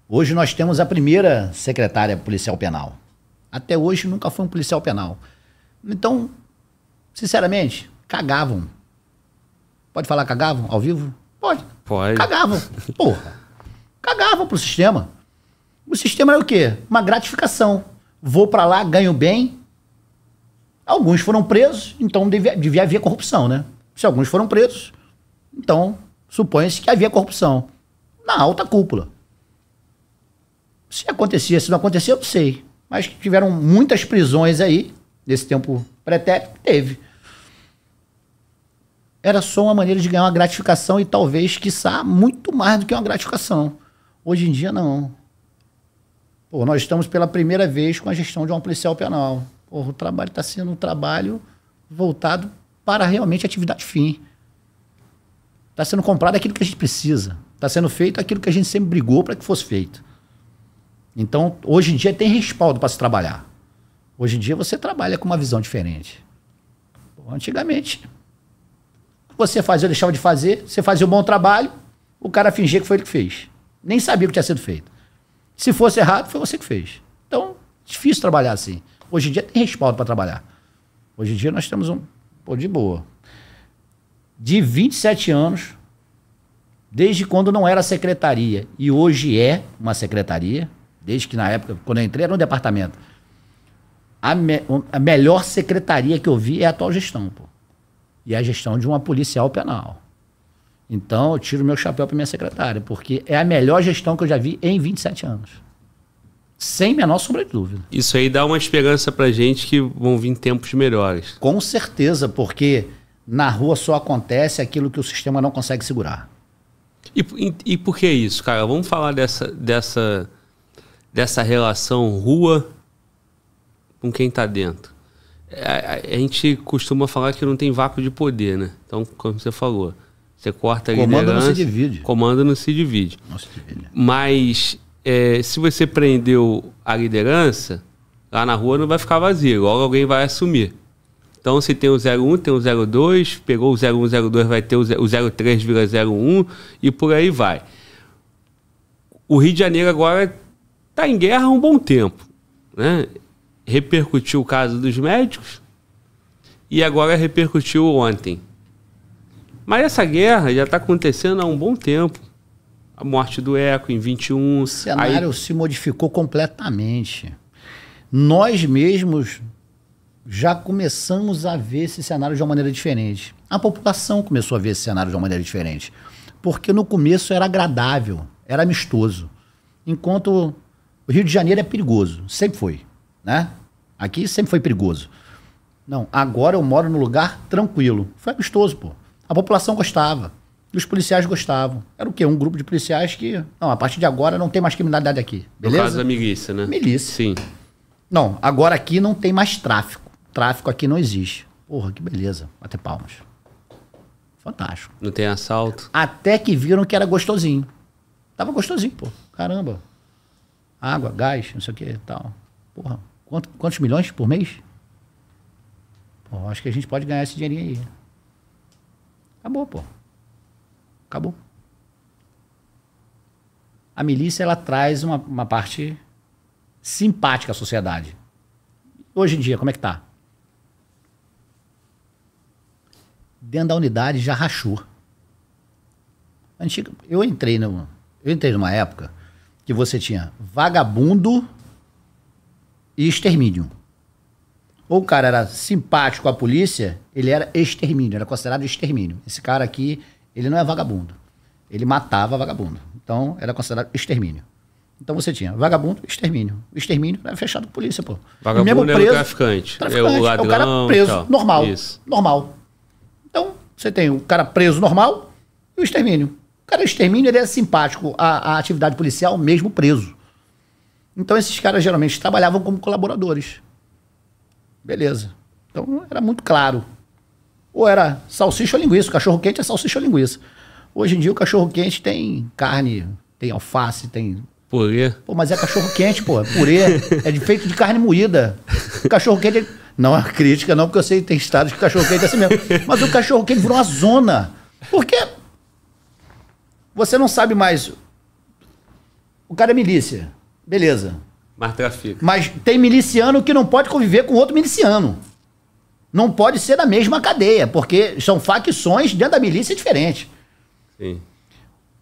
Hoje nós temos a primeira secretária policial penal. Até hoje nunca foi um policial penal. Então, sinceramente, cagavam. Pode falar cagavam ao vivo? Pode. Pode. Cagavam. [laughs] Porra. Cagavam pro sistema. O sistema é o quê? Uma gratificação. Vou para lá, ganho bem. Alguns foram presos, então devia, devia haver corrupção, né? Se alguns foram presos, então supõe-se que havia corrupção na alta cúpula. Se acontecia, se não acontecia, eu não sei. Mas tiveram muitas prisões aí, nesse tempo pretérito, teve. Era só uma maneira de ganhar uma gratificação e talvez, quiçá, muito mais do que uma gratificação. Hoje em dia, não. Pô, nós estamos pela primeira vez com a gestão de um policial penal. Pô, o trabalho está sendo um trabalho voltado para realmente atividade fim. Está sendo comprado aquilo que a gente precisa. Está sendo feito aquilo que a gente sempre brigou para que fosse feito. Então, hoje em dia tem respaldo para se trabalhar. Hoje em dia você trabalha com uma visão diferente. Pô, antigamente, você fazia ou deixava de fazer, você fazia um bom trabalho, o cara fingia que foi ele que fez. Nem sabia o que tinha sido feito. Se fosse errado, foi você que fez. Então, difícil trabalhar assim. Hoje em dia tem respaldo para trabalhar. Hoje em dia nós temos um. Pô, de boa. De 27 anos, desde quando não era secretaria, e hoje é uma secretaria, desde que na época, quando eu entrei, era um departamento. A, me, a melhor secretaria que eu vi é a atual gestão, pô. E é a gestão de uma policial penal. Então, eu tiro meu chapéu para minha secretária, porque é a melhor gestão que eu já vi em 27 anos. Sem menor sombra de dúvida. Isso aí dá uma esperança para gente que vão vir tempos melhores. Com certeza, porque na rua só acontece aquilo que o sistema não consegue segurar. E, e, e por que isso, cara? Vamos falar dessa, dessa, dessa relação rua com quem está dentro. A, é, a, a gente costuma falar que não tem vácuo de poder, né? Então, como você falou, você corta a comando não se divide. Comando não se divide. Não se divide. Mas é, se você prendeu a liderança, lá na rua não vai ficar vazio, logo alguém vai assumir. Então, se tem o 01, tem o 02, pegou o 0102, vai ter o 03,01 e por aí vai. O Rio de Janeiro agora está em guerra há um bom tempo. Né? Repercutiu o caso dos médicos e agora repercutiu ontem mas essa guerra já está acontecendo há um bom tempo. A morte do Eco em 21. O cenário aí... se modificou completamente. Nós mesmos já começamos a ver esse cenário de uma maneira diferente. A população começou a ver esse cenário de uma maneira diferente. Porque no começo era agradável, era amistoso. Enquanto o Rio de Janeiro é perigoso, sempre foi, né? Aqui sempre foi perigoso. Não, agora eu moro num lugar tranquilo. Foi amistoso, pô. A população gostava. E os policiais gostavam. Era o quê? Um grupo de policiais que. Não, a partir de agora não tem mais criminalidade aqui. Beleza? No caso da milícia, né? Milícia. Sim. Não, agora aqui não tem mais tráfico. Tráfico aqui não existe. Porra, que beleza. Bater palmas. Fantástico. Não tem assalto. Até que viram que era gostosinho. Tava gostosinho, pô. Caramba. Água, gás, não sei o que e tal. Porra, quantos, quantos milhões por mês? Pô, acho que a gente pode ganhar esse dinheirinho aí. Acabou, pô. Acabou. A milícia ela traz uma, uma parte simpática à sociedade. Hoje em dia, como é que tá? Dentro da unidade já rachou. Antiga, eu entrei no, eu entrei numa época que você tinha vagabundo e extermínio ou o cara era simpático à polícia, ele era extermínio, era considerado extermínio. Esse cara aqui, ele não é vagabundo. Ele matava vagabundo. Então, era considerado extermínio. Então você tinha vagabundo, extermínio. O extermínio era fechado com polícia, pô. Vagabundo mesmo preso, é o traficante. traficante. É o ladrão. É o cara preso, tal. normal. Isso. Normal. Então, você tem o cara preso normal e o extermínio. O cara extermínio, ele é simpático à, à atividade policial, mesmo preso. Então, esses caras geralmente trabalhavam como colaboradores. Beleza. Então era muito claro. Ou era salsicha ou linguiça. O cachorro quente é salsicha ou linguiça. Hoje em dia o cachorro quente tem carne, tem alface, tem. Purê. Pô, mas é cachorro quente, pô. É purê. é feito de carne moída. O cachorro quente. É... Não é crítica, não, porque eu sei que tem estados que o cachorro quente é assim mesmo. Mas o cachorro quente virou uma zona. Porque você não sabe mais. O cara é milícia. Beleza. Mas trafica. Mas tem miliciano que não pode conviver com outro miliciano. Não pode ser da mesma cadeia, porque são facções dentro da milícia diferente. Sim.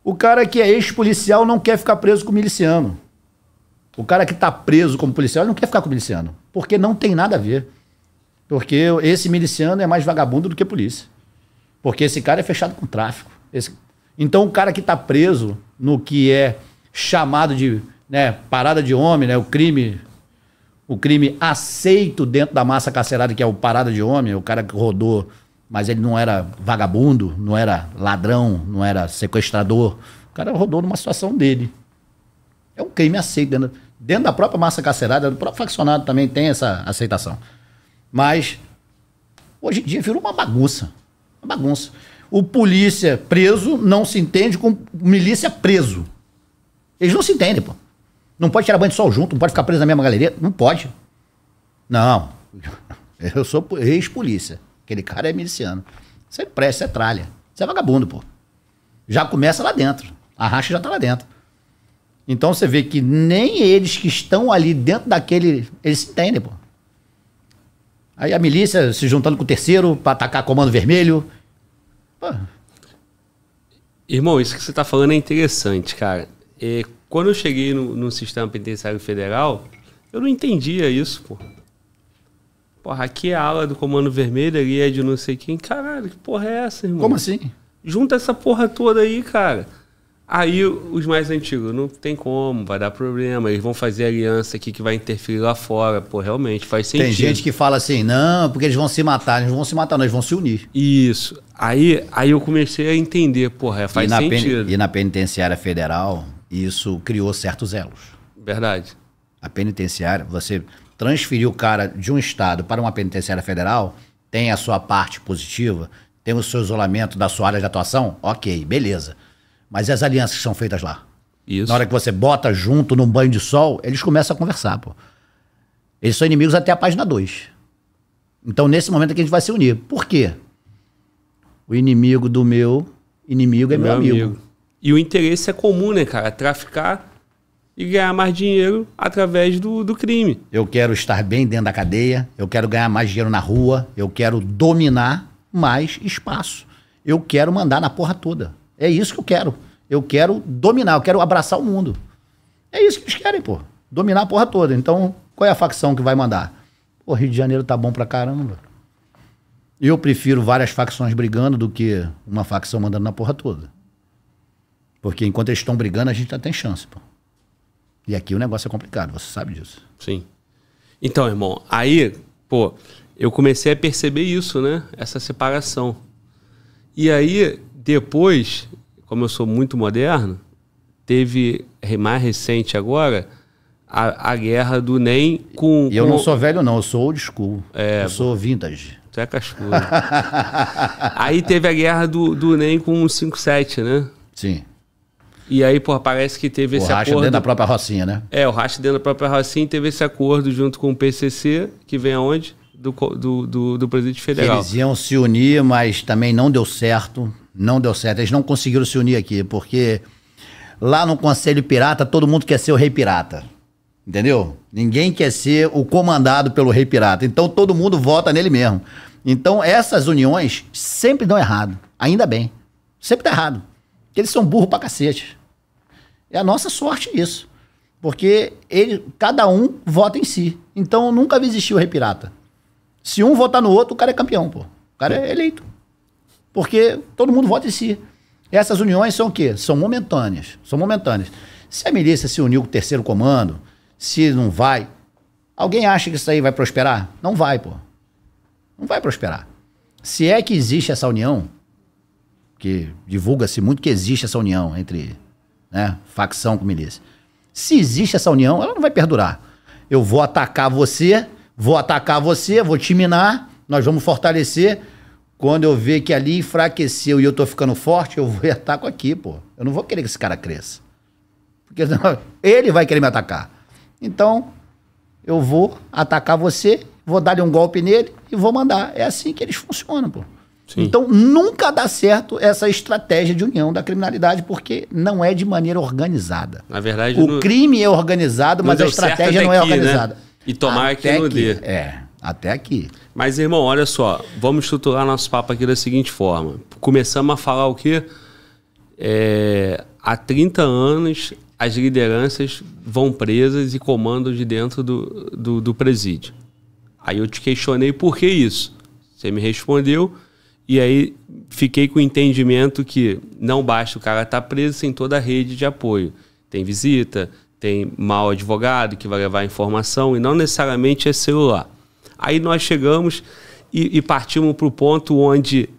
O cara que é ex-policial não quer ficar preso com miliciano. O cara que está preso como policial não quer ficar com miliciano. Porque não tem nada a ver. Porque esse miliciano é mais vagabundo do que polícia. Porque esse cara é fechado com tráfico. Esse... Então o cara que está preso no que é chamado de né, parada de homem, né, o crime o crime aceito dentro da massa carcerada que é o parada de homem, o cara que rodou, mas ele não era vagabundo, não era ladrão, não era sequestrador. O cara rodou numa situação dele. É um crime aceito dentro, dentro da própria massa carcerada do próprio faccionado também tem essa aceitação. Mas hoje em dia virou uma bagunça. Uma bagunça. O polícia preso não se entende com milícia preso. Eles não se entendem, pô. Não pode tirar banho de sol junto, não pode ficar preso na mesma galeria. Não pode. Não. [laughs] Eu sou ex-polícia. Aquele cara é miliciano. Isso é preste, isso é tralha. Isso é vagabundo, pô. Já começa lá dentro. A racha já tá lá dentro. Então você vê que nem eles que estão ali dentro daquele. Eles se entendem, pô. Aí a milícia se juntando com o terceiro para atacar comando vermelho. Pô. Irmão, isso que você tá falando é interessante, cara. É, quando eu cheguei no, no sistema penitenciário federal, eu não entendia isso, pô. Porra, aqui é a ala do Comando Vermelho, ali é de não sei quem. Caralho, que porra é essa, irmão? Como assim? Junta essa porra toda aí, cara. Aí os mais antigos, não tem como, vai dar problema, eles vão fazer aliança aqui que vai interferir lá fora. Pô, realmente faz sentido. Tem gente que fala assim, não, porque eles vão se matar, eles vão se matar, nós vamos se unir. Isso. Aí, aí eu comecei a entender, porra, faz e sentido. Pen, e na penitenciária federal, e isso criou certos elos. Verdade. A penitenciária, você transferir o cara de um estado para uma penitenciária federal, tem a sua parte positiva, tem o seu isolamento da sua área de atuação, ok, beleza. Mas e as alianças que são feitas lá? Isso. Na hora que você bota junto num banho de sol, eles começam a conversar, pô. Eles são inimigos até a página 2. Então, nesse momento é que a gente vai se unir. Por quê? O inimigo do meu inimigo é meu, meu amigo. amigo. E o interesse é comum, né, cara? Traficar e ganhar mais dinheiro através do, do crime. Eu quero estar bem dentro da cadeia, eu quero ganhar mais dinheiro na rua, eu quero dominar mais espaço. Eu quero mandar na porra toda. É isso que eu quero. Eu quero dominar, eu quero abraçar o mundo. É isso que eles querem, pô. Dominar a porra toda. Então, qual é a facção que vai mandar? Pô, Rio de Janeiro tá bom pra caramba. Eu prefiro várias facções brigando do que uma facção mandando na porra toda. Porque enquanto eles estão brigando, a gente não tem chance, pô. E aqui o negócio é complicado, você sabe disso. Sim. Então, irmão, aí, pô, eu comecei a perceber isso, né? Essa separação. E aí, depois, como eu sou muito moderno, teve mais recente agora a, a guerra do NEM com. E eu com... não sou velho, não, eu sou old school. É, eu sou vintage. Tu é cachorro [laughs] aí teve a guerra do, do NEM com o 5-7, né? Sim. E aí, pô, parece que teve o esse acordo. O dentro da própria Rocinha, né? É, o racha dentro da própria Rocinha teve esse acordo junto com o PCC, que vem aonde? Do, do, do, do presidente federal. Eles iam se unir, mas também não deu certo. Não deu certo. Eles não conseguiram se unir aqui, porque lá no Conselho Pirata todo mundo quer ser o Rei Pirata. Entendeu? Ninguém quer ser o comandado pelo Rei Pirata. Então todo mundo vota nele mesmo. Então essas uniões sempre dão errado. Ainda bem. Sempre dá errado que eles são burro pra cacete. É a nossa sorte isso. Porque ele, cada um vota em si. Então nunca existiu rei pirata. Se um votar no outro, o cara é campeão, pô. O cara é eleito. Porque todo mundo vota em si. Essas uniões são o quê? São momentâneas. São momentâneas. Se a milícia se uniu com o terceiro comando, se não vai, alguém acha que isso aí vai prosperar? Não vai, pô. Não vai prosperar. Se é que existe essa união, que divulga-se muito que existe essa união entre né, facção com milícia. Se existe essa união, ela não vai perdurar. Eu vou atacar você, vou atacar você, vou te minar, nós vamos fortalecer. Quando eu ver que ali enfraqueceu e eu tô ficando forte, eu vou [laughs] e ataco aqui, pô. Eu não vou querer que esse cara cresça. Porque [laughs] ele vai querer me atacar. Então, eu vou atacar você, vou dar-lhe um golpe nele e vou mandar. É assim que eles funcionam, pô. Sim. Então, nunca dá certo essa estratégia de união da criminalidade, porque não é de maneira organizada. Na verdade, o crime é organizado, mas a estratégia não é aqui, né? organizada. Né? E tomar até que não dê. É, até aqui. Mas, irmão, olha só, vamos estruturar nosso papo aqui da seguinte forma. Começamos a falar o quê? É, há 30 anos, as lideranças vão presas e comandam de dentro do, do, do presídio. Aí eu te questionei por que isso. Você me respondeu e aí fiquei com o entendimento que não basta o cara estar tá preso sem toda a rede de apoio. Tem visita, tem mau advogado que vai levar informação e não necessariamente é celular. Aí nós chegamos e, e partimos para o ponto onde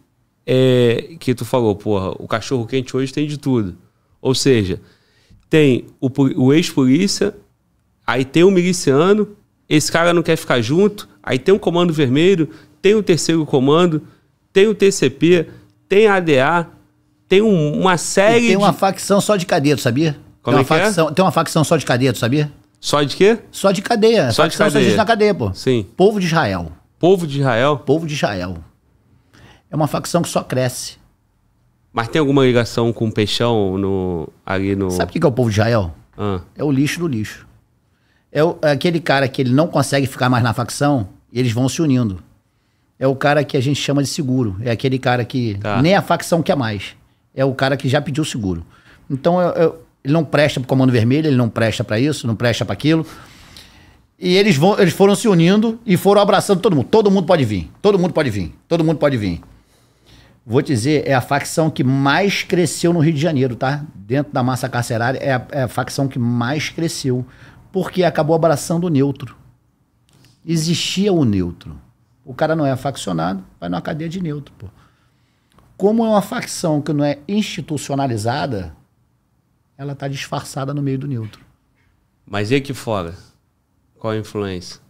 é, que tu falou, porra, o cachorro quente hoje tem de tudo. Ou seja, tem o, o ex-polícia, aí tem o um miliciano, esse cara não quer ficar junto, aí tem um comando vermelho, tem o um terceiro comando tem o TCP, tem a ADA, tem um, uma série. E tem uma de... facção só de cadeia, tu sabia? Como tem é uma é facção, é? Tem uma facção só de cadeia, tu sabia? Só de quê? Só de cadeia. Só de cadeia. Só na cadeia, pô. Sim. Povo de Israel. Povo de Israel? Povo de Israel. É uma facção que só cresce. Mas tem alguma ligação com o Peixão no, ali no. Sabe o que é o povo de Israel? Ah. É o lixo do lixo. É, o, é aquele cara que ele não consegue ficar mais na facção, e eles vão se unindo é o cara que a gente chama de seguro. É aquele cara que tá. nem a facção quer mais. É o cara que já pediu seguro. Então, eu, eu, ele não presta para o Comando Vermelho, ele não presta para isso, não presta para aquilo. E eles, vão, eles foram se unindo e foram abraçando todo mundo. Todo mundo pode vir, todo mundo pode vir, todo mundo pode vir. Vou te dizer, é a facção que mais cresceu no Rio de Janeiro, tá? Dentro da massa carcerária, é a, é a facção que mais cresceu. Porque acabou abraçando o neutro. Existia o neutro. O cara não é faccionado, vai numa cadeia de neutro, pô. Como é uma facção que não é institucionalizada, ela tá disfarçada no meio do neutro. Mas e aqui fora? Qual a influência?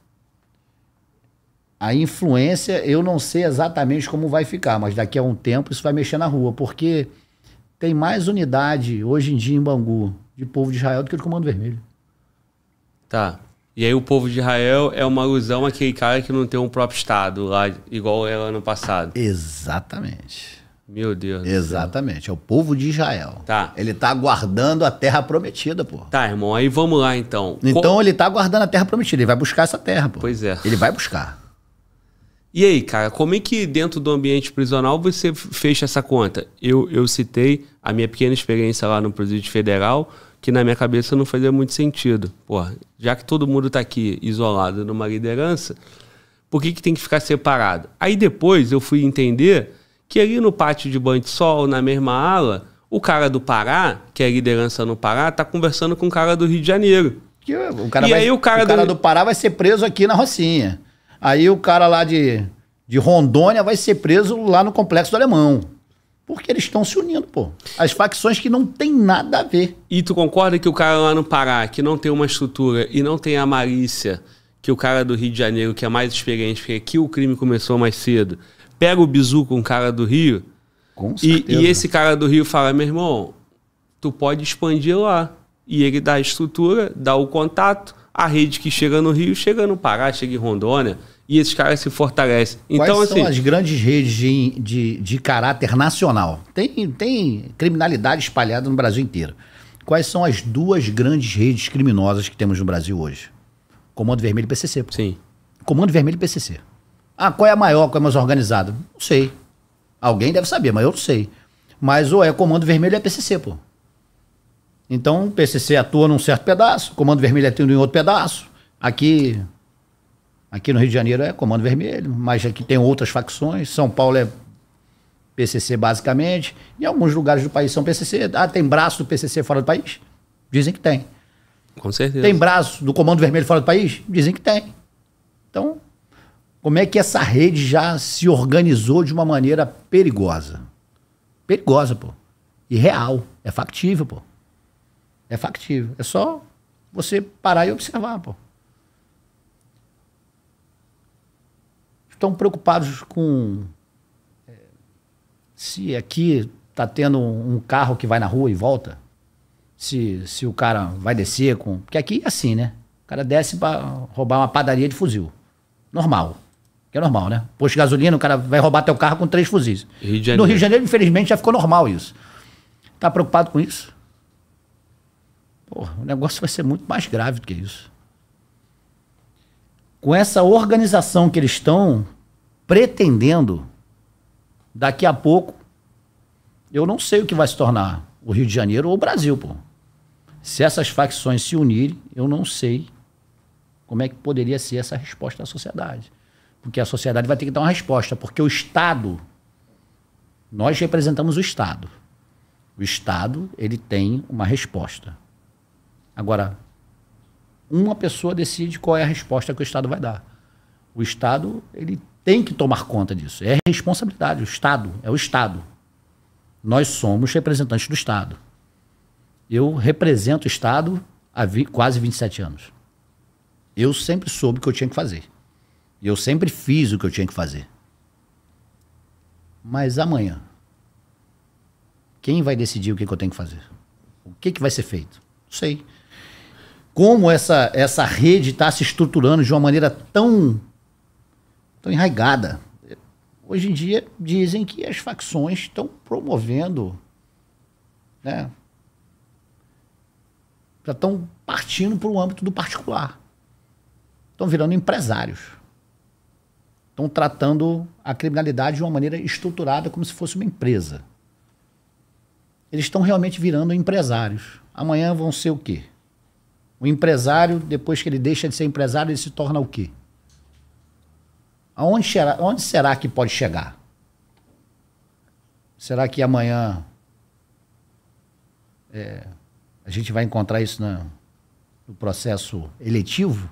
A influência, eu não sei exatamente como vai ficar, mas daqui a um tempo isso vai mexer na rua, porque tem mais unidade hoje em dia em Bangu de povo de Israel do que do Comando Vermelho. Tá. E aí o povo de Israel é uma alusão àquele cara que não tem um próprio Estado lá, igual era ano passado. Exatamente. Meu Deus. Exatamente. É o povo de Israel. Tá. Ele tá aguardando a terra prometida, pô. Tá, irmão. Aí vamos lá, então. Então ele tá aguardando a terra prometida. Ele vai buscar essa terra, pô. Pois é. Ele vai buscar. E aí, cara, como é que dentro do ambiente prisional você fecha essa conta? Eu, eu citei a minha pequena experiência lá no presídio federal que na minha cabeça não fazia muito sentido. Pô, já que todo mundo está aqui isolado numa liderança, por que, que tem que ficar separado? Aí depois eu fui entender que ali no pátio de banho de sol, na mesma ala, o cara do Pará, que é liderança no Pará, tá conversando com o cara do Rio de Janeiro. Que, o cara e vai, aí o cara, o cara do... do... Pará vai ser preso aqui na Rocinha. Aí o cara lá de, de Rondônia vai ser preso lá no Complexo do Alemão. Porque eles estão se unindo, pô. As facções que não tem nada a ver. E tu concorda que o cara lá no Pará, que não tem uma estrutura e não tem a malícia que o cara do Rio de Janeiro, que é mais experiente, porque aqui o crime começou mais cedo, pega o bizu com o cara do Rio. Com certeza. E, e esse cara do Rio fala: meu irmão, tu pode expandir lá. E ele dá a estrutura, dá o contato, a rede que chega no Rio chega no Pará, chega em Rondônia e esses caras se fortalecem. então Quais são assim, as grandes redes de, de, de, caráter nacional? Tem, tem criminalidade espalhada no Brasil inteiro. Quais são as duas grandes redes criminosas que temos no Brasil hoje? Comando Vermelho e PCC. Pô. Sim. Comando Vermelho e PCC. Ah, qual é a maior, qual é a mais organizada? Não sei. Alguém deve saber, mas eu não sei. Mas ou é Comando Vermelho e é PCC, pô. Então, PCC atua num certo pedaço, Comando Vermelho atua em outro pedaço. Aqui Aqui no Rio de Janeiro é Comando Vermelho, mas aqui tem outras facções. São Paulo é PCC basicamente. Em alguns lugares do país são PCC. Ah, tem braço do PCC fora do país? Dizem que tem. Com certeza. Tem braço do Comando Vermelho fora do país? Dizem que tem. Então, como é que essa rede já se organizou de uma maneira perigosa? Perigosa, pô. E real. É factível, pô. É factível. É só você parar e observar, pô. estão preocupados com é, se aqui está tendo um carro que vai na rua e volta, se, se o cara vai descer com. Porque aqui é assim, né? O cara desce para roubar uma padaria de fuzil. Normal. Que é normal, né? Posto de gasolina, o cara vai roubar teu carro com três fuzis. Rio no Rio de Janeiro, infelizmente, já ficou normal isso. Tá preocupado com isso? Porra, o negócio vai ser muito mais grave do que isso com essa organização que eles estão pretendendo, daqui a pouco, eu não sei o que vai se tornar o Rio de Janeiro ou o Brasil, pô. Se essas facções se unirem, eu não sei como é que poderia ser essa resposta da sociedade. Porque a sociedade vai ter que dar uma resposta, porque o Estado, nós representamos o Estado. O Estado, ele tem uma resposta. Agora, uma pessoa decide qual é a resposta que o Estado vai dar. O Estado ele tem que tomar conta disso. É responsabilidade. O Estado é o Estado. Nós somos representantes do Estado. Eu represento o Estado há vi, quase 27 anos. Eu sempre soube o que eu tinha que fazer. Eu sempre fiz o que eu tinha que fazer. Mas amanhã, quem vai decidir o que, que eu tenho que fazer? O que, que vai ser feito? Não sei como essa, essa rede está se estruturando de uma maneira tão, tão enraigada. Hoje em dia, dizem que as facções estão promovendo, né? já estão partindo para o âmbito do particular. Estão virando empresários. Estão tratando a criminalidade de uma maneira estruturada, como se fosse uma empresa. Eles estão realmente virando empresários. Amanhã vão ser o quê? O empresário, depois que ele deixa de ser empresário, ele se torna o quê? Aonde será, onde será que pode chegar? Será que amanhã é, a gente vai encontrar isso no processo eletivo?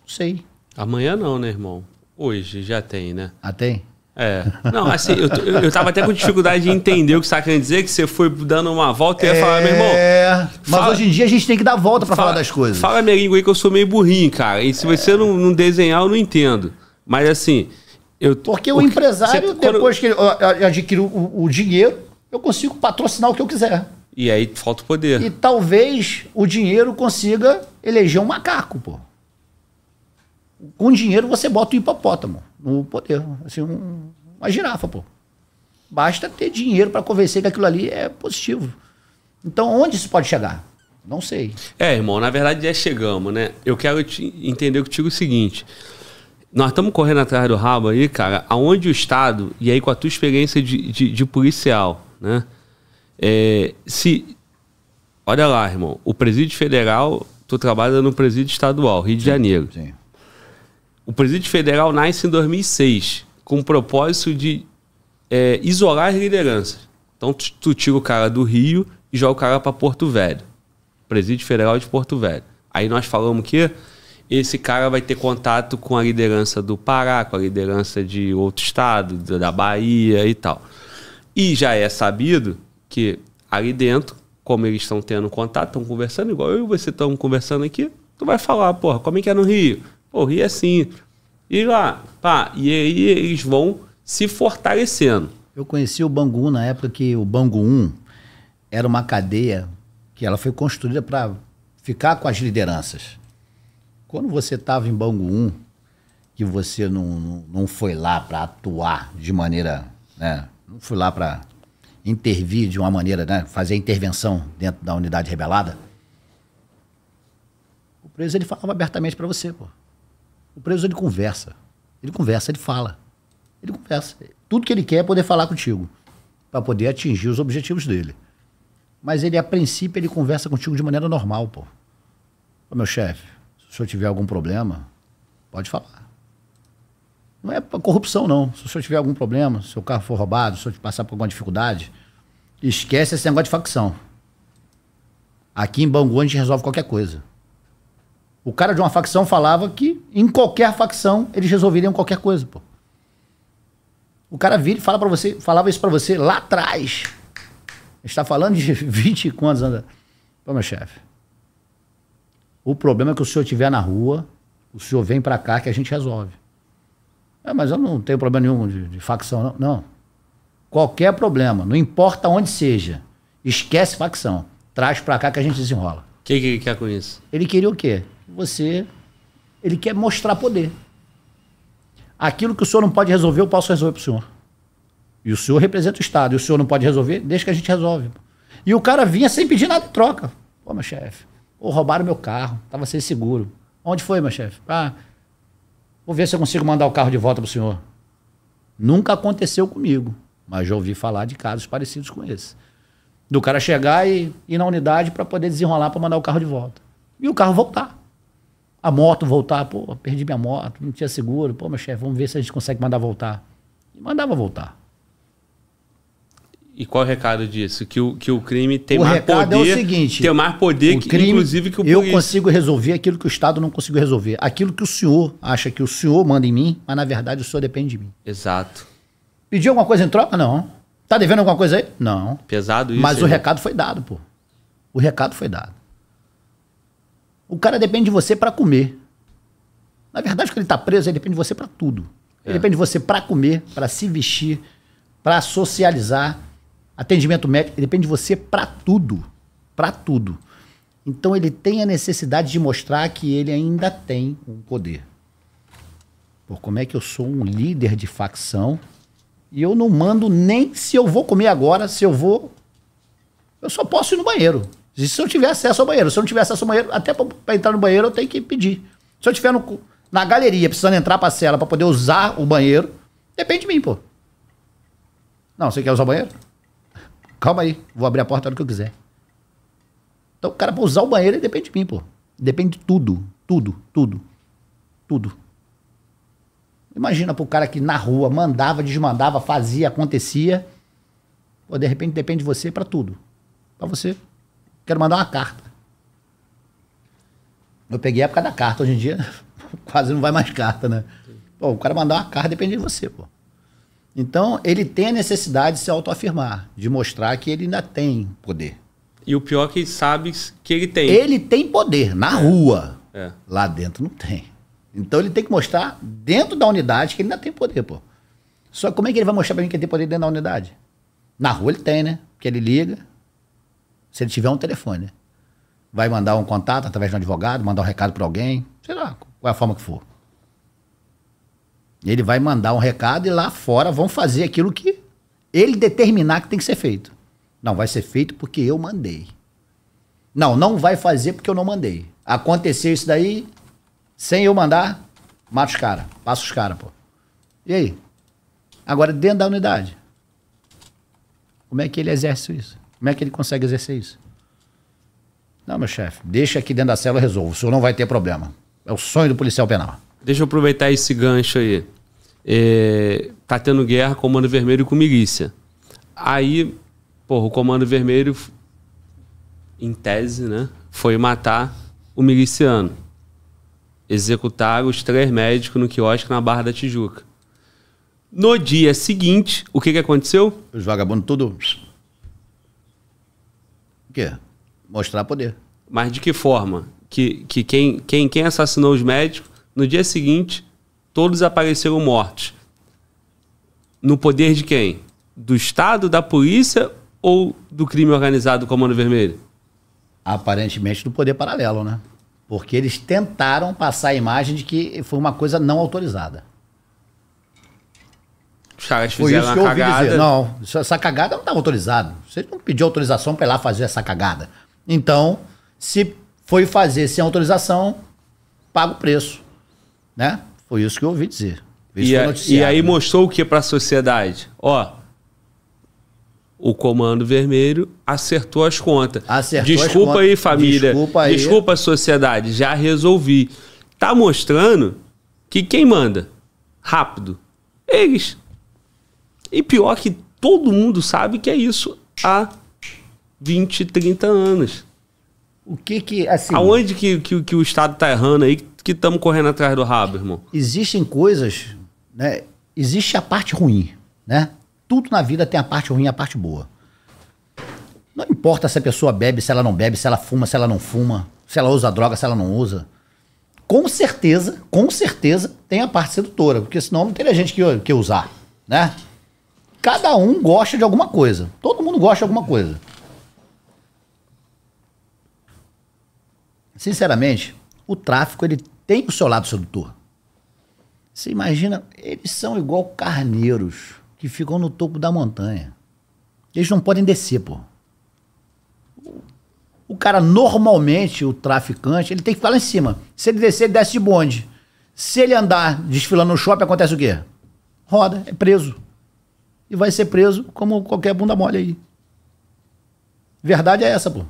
Não sei. Amanhã não, né, irmão? Hoje já tem, né? Ah, tem? É. Não, assim, eu, eu tava até com dificuldade de entender o que você tá querendo dizer, que você foi dando uma volta e ia é... falar, meu irmão. É, mas fala... hoje em dia a gente tem que dar volta para falar das coisas. Fala minha língua aí que eu sou meio burrinho, cara. E se é... você não, não desenhar, eu não entendo. Mas assim. Eu, Porque o, o empresário, você, depois quando... que adquiriu o, o dinheiro, eu consigo patrocinar o que eu quiser. E aí falta o poder. E talvez o dinheiro consiga eleger um macaco, pô. Com dinheiro você bota o hipopótamo no poder. Assim, um, uma girafa, pô. Basta ter dinheiro para convencer que aquilo ali é positivo. Então, onde isso pode chegar? Não sei. É, irmão, na verdade já chegamos, né? Eu quero entender contigo o seguinte. Nós estamos correndo atrás do rabo aí, cara, aonde o Estado, e aí com a tua experiência de, de, de policial, né? É, se. Olha lá, irmão, o presídio federal, tu trabalha no presídio estadual, Rio de sim, Janeiro. Sim. O presídio federal nasce em 2006 com o propósito de é, isolar as lideranças. Então tu, tu tira o cara do Rio e joga o cara para Porto Velho. Presídio Federal de Porto Velho. Aí nós falamos que esse cara vai ter contato com a liderança do Pará, com a liderança de outro estado, da Bahia e tal. E já é sabido que ali dentro, como eles estão tendo contato, estão conversando, igual eu e você estamos conversando aqui, tu vai falar, porra, como é que é no Rio? Porra, e assim. E lá, pá, e aí eles vão se fortalecendo. Eu conheci o Bangu na época que o Bangu 1 era uma cadeia que ela foi construída para ficar com as lideranças. Quando você estava em Bangu 1, que você não, não, foi lá para atuar de maneira. Né, não foi lá para intervir de uma maneira, né, fazer intervenção dentro da unidade rebelada. O preso ele falava abertamente para você, pô. O preso ele conversa. Ele conversa, ele fala. Ele conversa. Tudo que ele quer é poder falar contigo, para poder atingir os objetivos dele. Mas ele, a princípio, ele conversa contigo de maneira normal, pô. Ô, meu chefe, se o senhor tiver algum problema, pode falar. Não é corrupção, não. Se o senhor tiver algum problema, se o carro for roubado, se o senhor te passar por alguma dificuldade, esquece esse negócio de facção. Aqui em Bangu a gente resolve qualquer coisa. O cara de uma facção falava que em qualquer facção eles resolveriam qualquer coisa, pô. O cara vira e fala para você, falava isso para você lá atrás. Está falando de 20 [laughs] e quantos anos? Pô, meu chefe. O problema é que o senhor estiver na rua, o senhor vem para cá que a gente resolve. É, mas eu não tenho problema nenhum de, de facção, não. não. Qualquer problema, não importa onde seja, esquece facção. Traz para cá que a gente desenrola. O que, que quer com isso? Ele queria o quê? você. Ele quer mostrar poder. Aquilo que o senhor não pode resolver, eu posso resolver para o senhor. E o senhor representa o Estado. E o senhor não pode resolver, deixa que a gente resolve. E o cara vinha sem pedir nada em troca. Pô, meu chefe, ou roubaram meu carro, estava sem seguro. Onde foi, meu chefe? Ah, vou ver se eu consigo mandar o carro de volta para o senhor. Nunca aconteceu comigo, mas já ouvi falar de casos parecidos com esse. Do cara chegar e ir na unidade para poder desenrolar para mandar o carro de volta. E o carro voltar a moto voltar, pô, perdi minha moto, não tinha seguro, pô, meu chefe, vamos ver se a gente consegue mandar voltar. E mandava voltar. E qual é o recado disso? Que o, que o crime tem o mais recado É o seguinte, tem mais poder o que, crime, inclusive, que o Eu consigo resolver aquilo que o Estado não conseguiu resolver. Aquilo que o senhor acha que o senhor manda em mim, mas na verdade o senhor depende de mim. Exato. Pediu alguma coisa em troca? Não. Tá devendo alguma coisa aí? Não. Pesado isso. Mas aí, o recado foi dado, pô. O recado foi dado. O cara depende de você para comer. Na verdade, quando ele está preso, ele depende de você para tudo. Ele é. depende de você para comer, para se vestir, para socializar, atendimento médico. Ele depende de você para tudo. Para tudo. Então ele tem a necessidade de mostrar que ele ainda tem um poder. Pô, como é que eu sou um líder de facção e eu não mando nem se eu vou comer agora, se eu vou. Eu só posso ir no banheiro. Isso se eu tiver acesso ao banheiro. Se eu não tiver acesso ao banheiro, até para entrar no banheiro eu tenho que pedir. Se eu tiver no, na galeria precisando entrar pra cela para poder usar o banheiro, depende de mim, pô. Não, você quer usar o banheiro? Calma aí, vou abrir a porta a hora que eu quiser. Então o cara pra usar o banheiro ele depende de mim, pô. Depende de tudo, tudo, tudo, tudo. Imagina pro cara que na rua mandava, desmandava, fazia, acontecia. Pô, de repente depende de você para tudo. Pra você Quero mandar uma carta. Eu peguei a época da carta. Hoje em dia [laughs] quase não vai mais carta, né? Pô, o cara mandar uma carta depende de você, pô. Então, ele tem a necessidade de se autoafirmar, de mostrar que ele ainda tem poder. E o pior é que sabe que ele tem. Ele tem poder na é. rua. É. Lá dentro não tem. Então ele tem que mostrar dentro da unidade que ele ainda tem poder, pô. Só como é que ele vai mostrar pra mim que ele tem poder dentro da unidade? Na rua ele tem, né? Porque ele liga, se ele tiver um telefone, né? Vai mandar um contato através de um advogado, mandar um recado para alguém, sei lá, qual é a forma que for. Ele vai mandar um recado e lá fora vão fazer aquilo que ele determinar que tem que ser feito. Não, vai ser feito porque eu mandei. Não, não vai fazer porque eu não mandei. Aconteceu isso daí, sem eu mandar, mata os caras, passa os caras, pô. E aí? Agora, dentro da unidade, como é que ele exerce isso? Como é que ele consegue exercer isso? Não, meu chefe, deixa aqui dentro da cela eu resolvo. O senhor não vai ter problema. É o sonho do policial penal. Deixa eu aproveitar esse gancho aí. É, tá tendo guerra com o Comando Vermelho e com milícia. Aí, porra, o Comando Vermelho, em tese, né, foi matar o miliciano. Executaram os três médicos no quiosque na Barra da Tijuca. No dia seguinte, o que, que aconteceu? Os vagabundos tudo o quê? Mostrar poder. Mas de que forma? Que, que quem, quem, quem assassinou os médicos, no dia seguinte, todos apareceram mortos. No poder de quem? Do Estado, da polícia ou do crime organizado Comando Vermelho? Aparentemente do poder paralelo, né? Porque eles tentaram passar a imagem de que foi uma coisa não autorizada. Os caras fizeram Foi isso que eu ouvi cagada. dizer. Não, essa cagada não estava tá autorizada. Você não pediu autorização para ir lá fazer essa cagada. Então, se foi fazer sem autorização, paga o preço. Né? Foi isso que eu ouvi dizer. Isso e, a, e aí mostrou o que para a sociedade? Ó, o Comando Vermelho acertou as contas. Acertou desculpa as contas. aí, família. Desculpa aí. Desculpa, sociedade. Já resolvi. Tá mostrando que quem manda? Rápido. Eles. E pior que todo mundo sabe que é isso há 20, 30 anos. O que que, assim... Aonde que, que, que o Estado tá errando aí que estamos correndo atrás do rabo, irmão? Existem coisas, né? Existe a parte ruim, né? Tudo na vida tem a parte ruim e a parte boa. Não importa se a pessoa bebe, se ela não bebe, se ela fuma, se ela não fuma, se ela usa droga, se ela não usa. Com certeza, com certeza, tem a parte sedutora, porque senão não teria gente que, que usar, né? Cada um gosta de alguma coisa. Todo mundo gosta de alguma coisa. Sinceramente, o tráfico ele tem o seu lado sedutor. Você imagina, eles são igual carneiros que ficam no topo da montanha. Eles não podem descer, pô. O cara, normalmente, o traficante, ele tem que ficar lá em cima. Se ele descer, ele desce de bonde. Se ele andar desfilando no shopping, acontece o quê? Roda, é preso e vai ser preso como qualquer bunda mole aí. Verdade é essa, pô.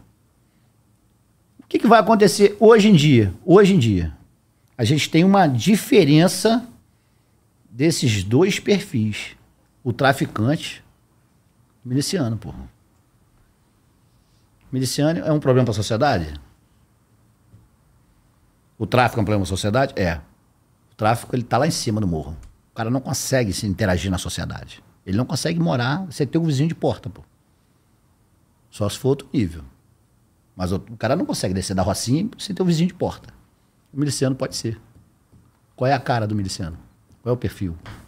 O que, que vai acontecer hoje em dia? Hoje em dia, a gente tem uma diferença desses dois perfis. O traficante o miliciano, pô. Miliciano é um problema para a sociedade? O tráfico é um problema para a sociedade? É. O tráfico ele tá lá em cima do morro. O cara não consegue se interagir na sociedade. Ele não consegue morar sem ter um vizinho de porta, pô. Só se for outro nível. Mas o cara não consegue descer da rocinha sem ter um vizinho de porta. O miliciano pode ser. Qual é a cara do miliciano? Qual é o perfil? Não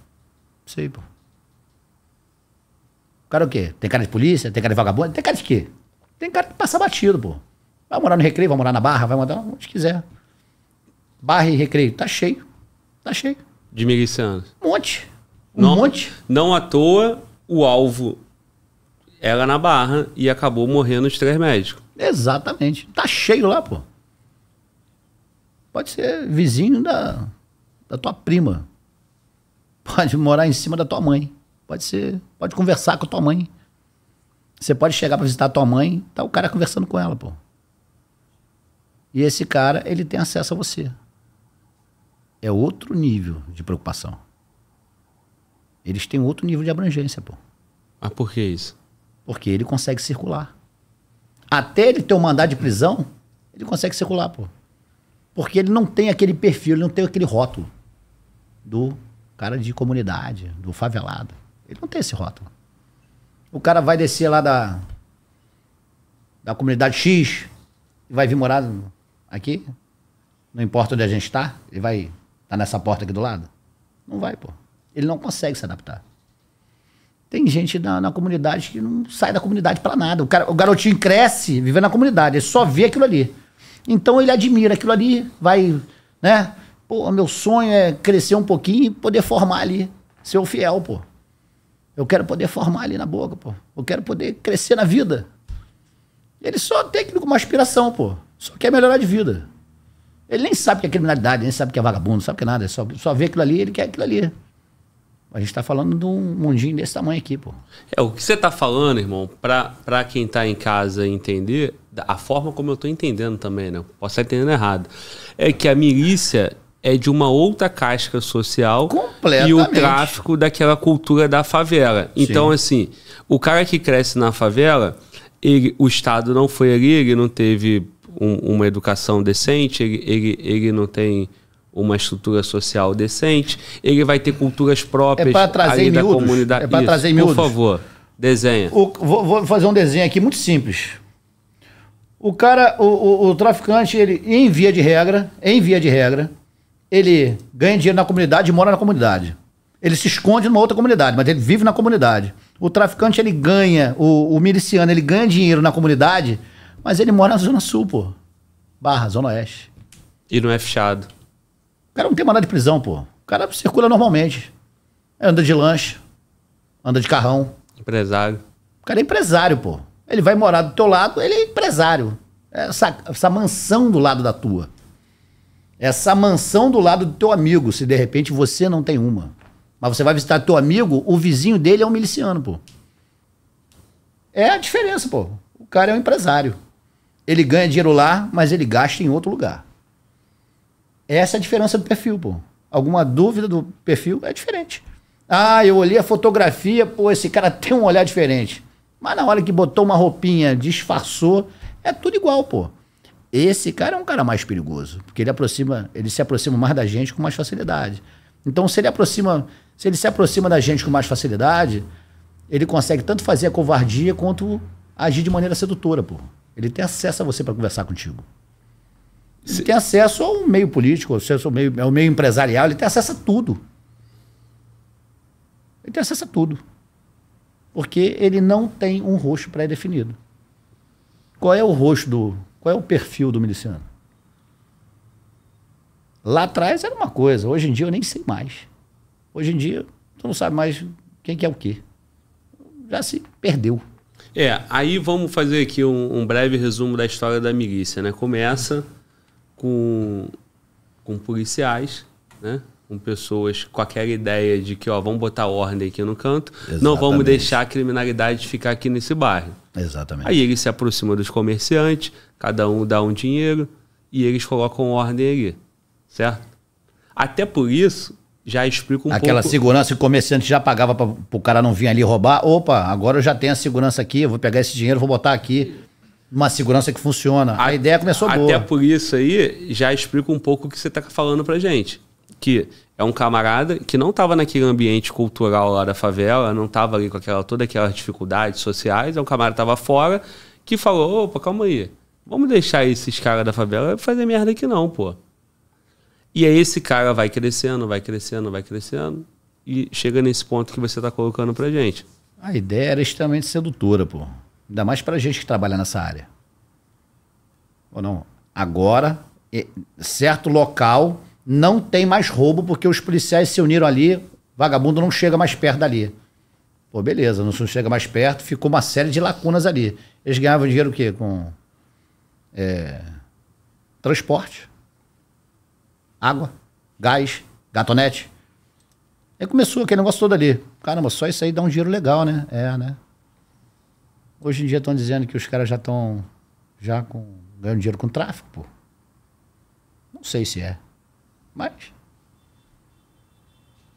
sei, pô. O cara é o quê? Tem cara de polícia? Tem cara de vagabundo? Tem cara de quê? Tem cara de passar batido, pô. Vai morar no recreio, vai morar na barra, vai morar onde quiser. Barra e recreio, tá cheio. Tá cheio. De milicianos? Um monte. Um não, monte? Não à toa, o alvo era na barra e acabou morrendo os três médicos. Exatamente. Tá cheio lá, pô. Pode ser vizinho da, da tua prima. Pode morar em cima da tua mãe. Pode ser. Pode conversar com a tua mãe. Você pode chegar para visitar a tua mãe, tá o cara conversando com ela, pô. E esse cara, ele tem acesso a você. É outro nível de preocupação. Eles têm outro nível de abrangência, pô. Ah, por que isso? Porque ele consegue circular. Até ele ter um mandado de prisão, ele consegue circular, pô. Porque ele não tem aquele perfil, ele não tem aquele rótulo do cara de comunidade, do favelado. Ele não tem esse rótulo. O cara vai descer lá da, da comunidade X e vai vir morar aqui. Não importa onde a gente está, ele vai estar tá nessa porta aqui do lado. Não vai, pô. Ele não consegue se adaptar. Tem gente na, na comunidade que não sai da comunidade para nada. O, cara, o garotinho cresce vivendo na comunidade, ele só vê aquilo ali. Então ele admira aquilo ali, vai, né? Pô, meu sonho é crescer um pouquinho e poder formar ali, ser o fiel, pô. Eu quero poder formar ali na boca, pô. Eu quero poder crescer na vida. Ele só tem aquilo como aspiração, pô. Só quer melhorar de vida. Ele nem sabe o que é criminalidade, nem sabe o que é vagabundo, não sabe o que é nada. Ele só, só vê aquilo ali, ele quer aquilo ali. A gente está falando de um mundinho desse tamanho aqui, pô. É, o que você está falando, irmão, para quem está em casa entender, a forma como eu estou entendendo também, né? Posso estar entendendo errado. É que a milícia é de uma outra casca social e o tráfico daquela cultura da favela. Então, Sim. assim, o cara que cresce na favela, ele, o Estado não foi ali, ele não teve um, uma educação decente, ele, ele, ele não tem uma estrutura social decente, ele vai ter culturas próprias é trazer ali da comunidade. É para trazer miúdos. Por favor, desenha. O, vou, vou, fazer um desenho aqui muito simples. O cara, o, o, o traficante, ele em via de regra, em via de regra, ele ganha dinheiro na comunidade e mora na comunidade. Ele se esconde numa outra comunidade, mas ele vive na comunidade. O traficante, ele ganha, o, o miliciano, ele ganha dinheiro na comunidade, mas ele mora na Zona Sul, pô. Barra, Zona Oeste. E não é fechado. O cara não tem mandado de prisão, pô. O cara circula normalmente. Anda de lanche, anda de carrão. Empresário. O cara é empresário, pô. Ele vai morar do teu lado, ele é empresário. É essa, essa mansão do lado da tua. É essa mansão do lado do teu amigo, se de repente você não tem uma. Mas você vai visitar teu amigo, o vizinho dele é um miliciano, pô. É a diferença, pô. O cara é um empresário. Ele ganha dinheiro lá, mas ele gasta em outro lugar. Essa é a diferença do perfil, pô. Alguma dúvida do perfil é diferente. Ah, eu olhei a fotografia, pô, esse cara [laughs] tem um olhar diferente. Mas na hora que botou uma roupinha, disfarçou, é tudo igual, pô. Esse cara é um cara mais perigoso, porque ele aproxima, ele se aproxima mais da gente com mais facilidade. Então, se ele aproxima, se ele se aproxima da gente com mais facilidade, ele consegue tanto fazer a covardia quanto agir de maneira sedutora, pô. Ele tem acesso a você para conversar contigo. Ele tem acesso ao meio político, acesso ao meio, ao meio empresarial, ele tem acesso a tudo. Ele tem acesso a tudo. Porque ele não tem um rosto pré-definido. Qual é o rosto do. Qual é o perfil do miliciano? Lá atrás era uma coisa, hoje em dia eu nem sei mais. Hoje em dia, tu não sabe mais quem que é o quê. Já se perdeu. É, aí vamos fazer aqui um, um breve resumo da história da milícia, né? Começa com, com policiais, né? com pessoas com aquela ideia de que ó, vamos botar ordem aqui no canto, Exatamente. não vamos deixar a criminalidade ficar aqui nesse bairro. Exatamente. Aí eles se aproximam dos comerciantes, cada um dá um dinheiro e eles colocam ordem ali, certo? Até por isso, já explica um Aquela pouco... segurança que o comerciante já pagava para o cara não vir ali roubar. Opa, agora eu já tenho a segurança aqui, eu vou pegar esse dinheiro, vou botar aqui uma segurança que funciona. A, a ideia começou até boa. Até por isso aí, já explica um pouco o que você está falando para gente. Que é um camarada que não estava naquele ambiente cultural lá da favela, não estava ali com aquela, todas aquelas dificuldades sociais, é um camarada que estava fora, que falou, opa, calma aí, vamos deixar esses caras da favela fazer merda aqui não, pô. E aí esse cara vai crescendo, vai crescendo, vai crescendo, e chega nesse ponto que você está colocando para gente. A ideia era extremamente sedutora, pô. Ainda mais para a gente que trabalha nessa área. Ou não? Agora, certo local não tem mais roubo porque os policiais se uniram ali, vagabundo não chega mais perto dali. Pô, beleza, não chega mais perto, ficou uma série de lacunas ali. Eles ganhavam dinheiro o quê? Com é, transporte, água, gás, gatonete. Aí começou aquele negócio todo ali. Caramba, só isso aí dá um dinheiro legal, né? É, né? Hoje em dia estão dizendo que os caras já estão já com, ganhando dinheiro com tráfico, pô. Não sei se é. Mas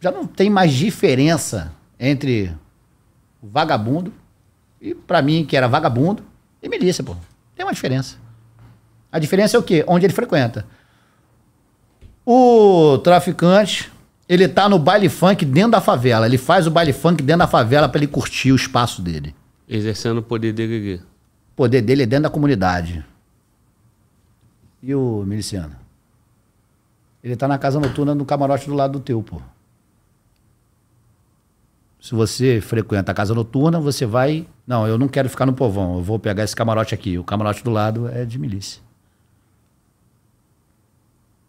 já não tem mais diferença entre o vagabundo e para mim que era vagabundo e milícia, pô. Tem uma diferença. A diferença é o quê? Onde ele frequenta. O traficante, ele tá no baile funk dentro da favela. Ele faz o baile funk dentro da favela para ele curtir o espaço dele. Exercendo o poder dele O poder dele é dentro da comunidade. E o miliciano? Ele tá na casa noturna no camarote do lado do teu, pô. Se você frequenta a casa noturna, você vai. Não, eu não quero ficar no povão, eu vou pegar esse camarote aqui. O camarote do lado é de milícia.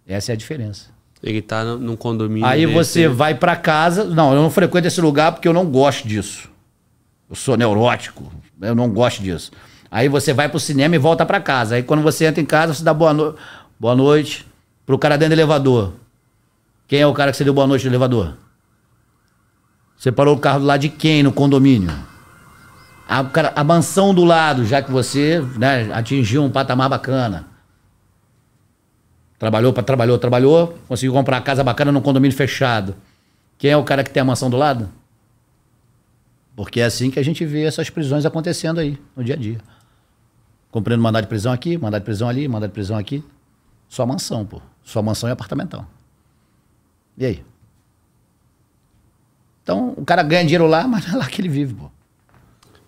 Essa é a diferença. Ele tá num condomínio. Aí você vai para casa. Não, eu não frequento esse lugar porque eu não gosto disso. Eu sou neurótico, eu não gosto disso. Aí você vai pro cinema e volta para casa. Aí quando você entra em casa, você dá boa, no... boa noite pro cara dentro do elevador. Quem é o cara que você deu boa noite no elevador? Você parou o carro do lado de quem no condomínio? A, a mansão do lado, já que você né, atingiu um patamar bacana. Trabalhou, trabalhou, trabalhou, conseguiu comprar a casa bacana num condomínio fechado. Quem é o cara que tem a mansão do lado? Porque é assim que a gente vê essas prisões acontecendo aí, no dia a dia. cumprindo mandado de prisão aqui, mandado de prisão ali, mandado de prisão aqui. Só mansão, pô. Só mansão e apartamentão. E aí? Então, o cara ganha dinheiro lá, [laughs] mas é lá que ele vive, pô.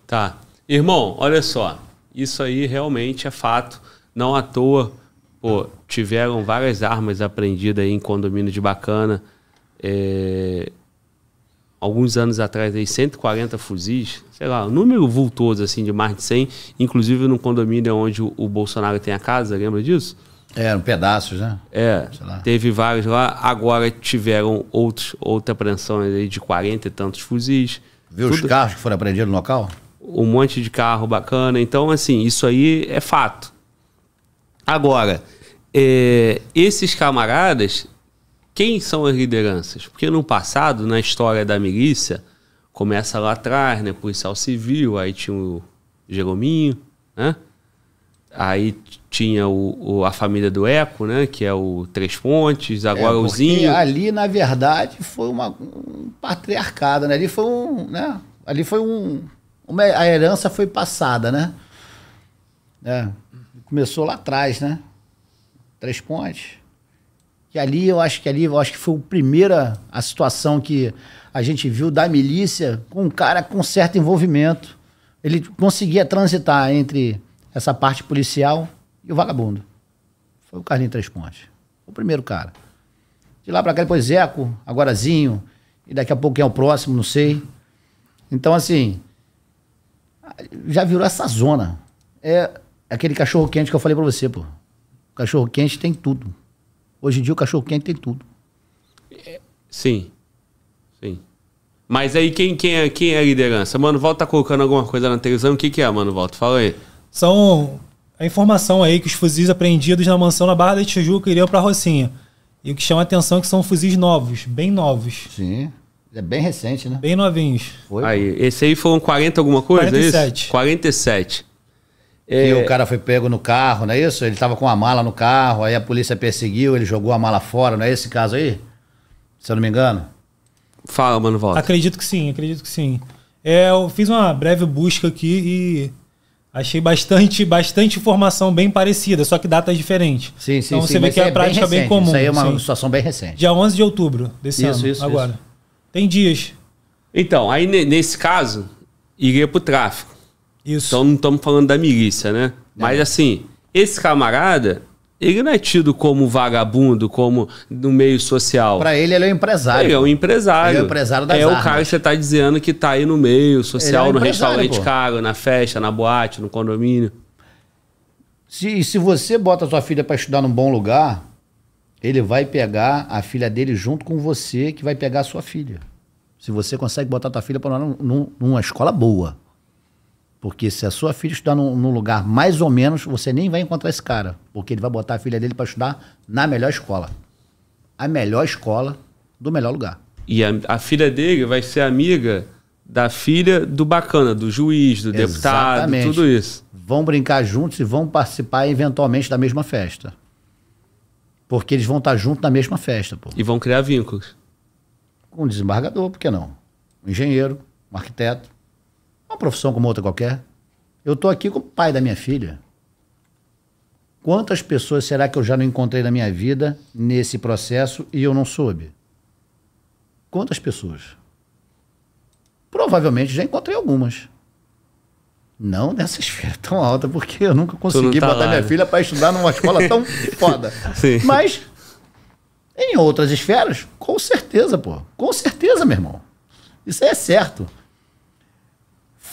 Tá. Irmão, olha só. Isso aí realmente é fato. Não à toa, pô, tiveram várias armas apreendidas aí em condomínio de bacana. É, alguns anos atrás aí 140 fuzis, sei lá, um número vultoso assim de mais de 100, inclusive no condomínio onde o, o Bolsonaro tem a casa, lembra disso? É, um pedaços, né? É, teve vários lá, agora tiveram outros, outra apreensão aí de 40 e tantos fuzis. Viu tudo, os carros que foram apreendidos no local? Um monte de carro bacana, então assim, isso aí é fato. Agora, é, esses camaradas quem são as lideranças? Porque no passado, na história da milícia, começa lá atrás, né? Policial civil, aí tinha o Jerominho, né? Aí tinha o, o, a família do Eco, né? Que é o Três Pontes, é, agora é, o Zinho. Ali, na verdade, foi uma um patriarcada, né? Ali foi um. Né? Ali foi um. Uma, a herança foi passada, né? É, começou lá atrás, né? Três Pontes. Que ali eu acho que ali eu acho que foi a primeira a situação que a gente viu da milícia com um cara com certo envolvimento. Ele conseguia transitar entre essa parte policial e o vagabundo. Foi o Carlinhos Três Pontes. O primeiro cara. De lá para cá, depois Zeco, agorazinho, e daqui a pouco quem é o próximo, não sei. Então, assim, já virou essa zona. É aquele cachorro quente que eu falei para você, pô. O cachorro quente tem tudo. Hoje em dia o cachorro quente tem tudo. sim. Sim. Mas aí quem, quem, é, quem é a liderança? Mano, volta tá colocando alguma coisa na televisão. O que, que é, Mano, volta? Fala aí. São a informação aí que os fuzis apreendidos na mansão na Barra da Tijuca iriam para Rocinha. E o que chama a atenção é que são fuzis novos, bem novos. Sim. É bem recente, né? Bem novinhos. Foi. Aí, esse aí foram 40 alguma coisa? 47. É isso? 47. É... E o cara foi pego no carro, não é isso? Ele tava com a mala no carro, aí a polícia perseguiu, ele jogou a mala fora, não é esse caso aí? Se eu não me engano. Fala, mano, volta. Acredito que sim, acredito que sim. É, eu fiz uma breve busca aqui e achei bastante, bastante informação bem parecida, só que datas diferentes. Sim, sim, então sim, você vê que é a prática é bem, bem comum. Isso aí é uma sim. situação bem recente. Dia 11 de outubro desse isso, ano, isso, agora. Isso. Tem dias. Então, aí nesse caso, iria pro tráfico. Isso. Então não estamos falando da milícia, né? É. Mas assim, esse camarada, ele não é tido como vagabundo, como no meio social. Para ele, ele é um empresário. Ele é um empresário. Ele é o empresário das É armas. o cara que você tá dizendo que tá aí no meio social, é um no restaurante pô. caro, na festa, na boate, no condomínio. Se, se você bota sua filha para estudar num bom lugar, ele vai pegar a filha dele junto com você, que vai pegar a sua filha. Se você consegue botar sua tua filha para numa escola boa. Porque se a sua filha estudar num, num, lugar mais ou menos, você nem vai encontrar esse cara. Porque ele vai botar a filha dele para estudar na melhor escola. A melhor escola do melhor lugar. E a, a filha dele vai ser amiga da filha do bacana, do juiz, do Exatamente. deputado, tudo isso. Vão brincar juntos e vão participar eventualmente da mesma festa. Porque eles vão estar juntos na mesma festa, pô. E vão criar vínculos. Com um desembargador, por que não? Um engenheiro, um arquiteto. Uma profissão como outra qualquer. Eu estou aqui com o pai da minha filha. Quantas pessoas será que eu já não encontrei na minha vida nesse processo e eu não soube? Quantas pessoas? Provavelmente já encontrei algumas. Não nessa [laughs] esfera tão alta, porque eu nunca consegui tá botar lá. minha filha para estudar numa escola tão [laughs] foda. Sim. Mas em outras esferas, com certeza, pô. Com certeza, meu irmão. Isso aí é certo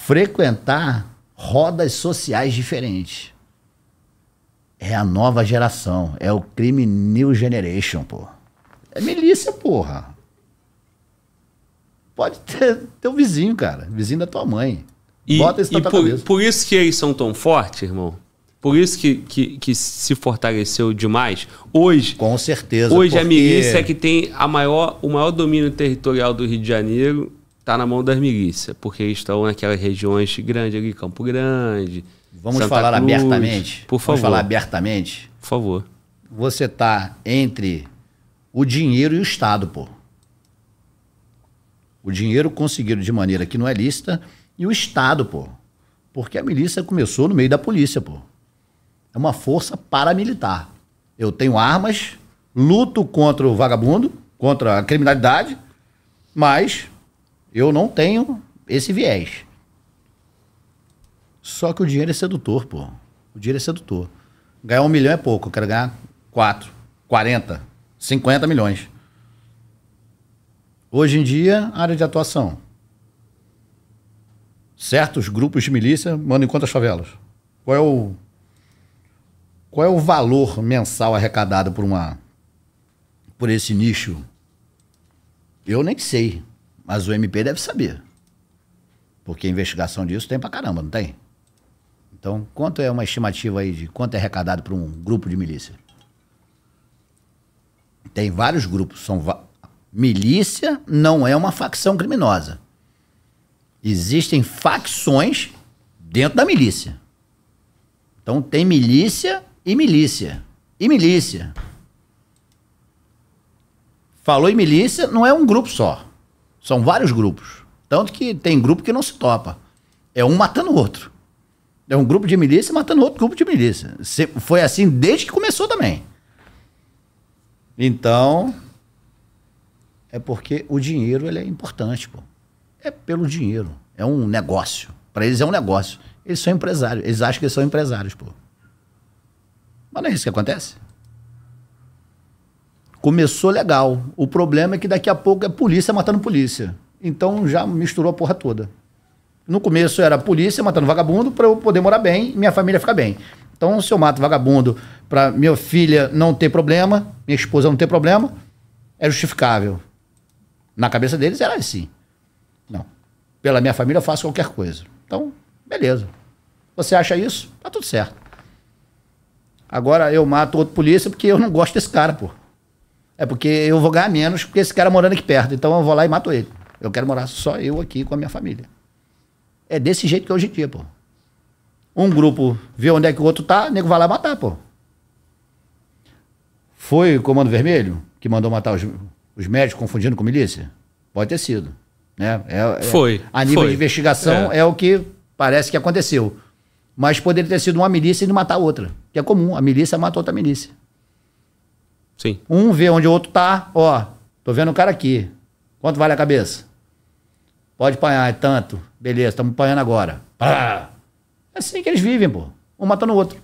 frequentar rodas sociais diferentes. É a nova geração. É o crime new generation, pô. É milícia, porra. Pode ter teu vizinho, cara. Vizinho da tua mãe. E, Bota isso na tua por, cabeça. por isso que eles são tão fortes, irmão. Por isso que, que, que se fortaleceu demais. Hoje. Com certeza. Hoje porque... a milícia é que tem a maior, o maior domínio territorial do Rio de Janeiro está na mão das milícias, porque estão naquelas regiões grandes ali, Campo Grande. Vamos Santa falar Cruz, abertamente? Por favor. Vamos falar abertamente? Por favor. Você está entre o dinheiro e o Estado, pô. O dinheiro conseguido de maneira que não é lícita e o Estado, pô. Porque a milícia começou no meio da polícia, pô. É uma força paramilitar. Eu tenho armas, luto contra o vagabundo, contra a criminalidade, mas eu não tenho esse viés. Só que o dinheiro é sedutor, pô. O dinheiro é sedutor. Ganhar um milhão é pouco, eu quero ganhar quatro, quarenta, cinquenta milhões. Hoje em dia, área de atuação. Certos grupos de milícia mandam em quantas favelas? Qual é o. Qual é o valor mensal arrecadado por uma. por esse nicho? Eu nem sei. Mas o MP deve saber. Porque a investigação disso tem pra caramba, não tem? Então, quanto é uma estimativa aí de quanto é arrecadado para um grupo de milícia? Tem vários grupos. São Milícia não é uma facção criminosa. Existem facções dentro da milícia. Então tem milícia e milícia. E milícia. Falou em milícia, não é um grupo só. São vários grupos. Tanto que tem grupo que não se topa. É um matando o outro. É um grupo de milícia matando outro grupo de milícia. Foi assim desde que começou também. Então, é porque o dinheiro ele é importante, pô. É pelo dinheiro. É um negócio. Para eles é um negócio. Eles são empresários. Eles acham que eles são empresários, pô. Mas não é isso que acontece. Começou legal. O problema é que daqui a pouco é polícia matando polícia. Então já misturou a porra toda. No começo era polícia matando vagabundo para eu poder morar bem e minha família ficar bem. Então, se eu mato vagabundo para minha filha não ter problema, minha esposa não ter problema, é justificável. Na cabeça deles era assim. Não. Pela minha família eu faço qualquer coisa. Então, beleza. Você acha isso? Tá tudo certo. Agora eu mato outro polícia porque eu não gosto desse cara, pô. É porque eu vou ganhar menos porque esse cara morando aqui perto. Então eu vou lá e mato ele. Eu quero morar só eu aqui com a minha família. É desse jeito que é hoje em dia, pô. Um grupo vê onde é que o outro tá, o nego vai lá matar, pô. Foi o Comando Vermelho que mandou matar os, os médicos confundindo com milícia? Pode ter sido. Né? É, é, foi. A nível foi. de investigação é. é. o que parece que aconteceu. Mas poderia ter sido uma milícia e matar outra. Que é comum. A milícia mata outra milícia. Sim. Um vê onde o outro tá, ó, tô vendo o cara aqui. Quanto vale a cabeça? Pode apanhar, é tanto. Beleza, estamos apanhando agora. Pá. É assim que eles vivem, pô. Um matando o outro.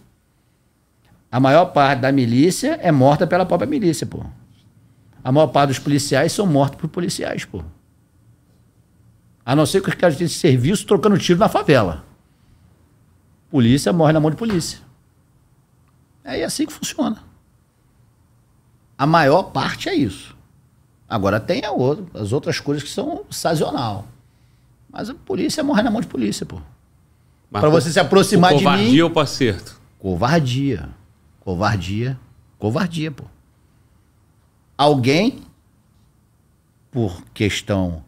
A maior parte da milícia é morta pela própria milícia, pô. A maior parte dos policiais são mortos por policiais, pô. A não ser que os caras tenham serviço trocando tiro na favela. Polícia morre na mão de polícia. É assim que funciona. A maior parte é isso. Agora tem a outra, as outras coisas que são sazonal. Mas a polícia morrer na mão de polícia, pô. Para você se aproximar de mim. Covardia é ou acerto? Covardia. Covardia. Covardia, pô. Alguém, por questão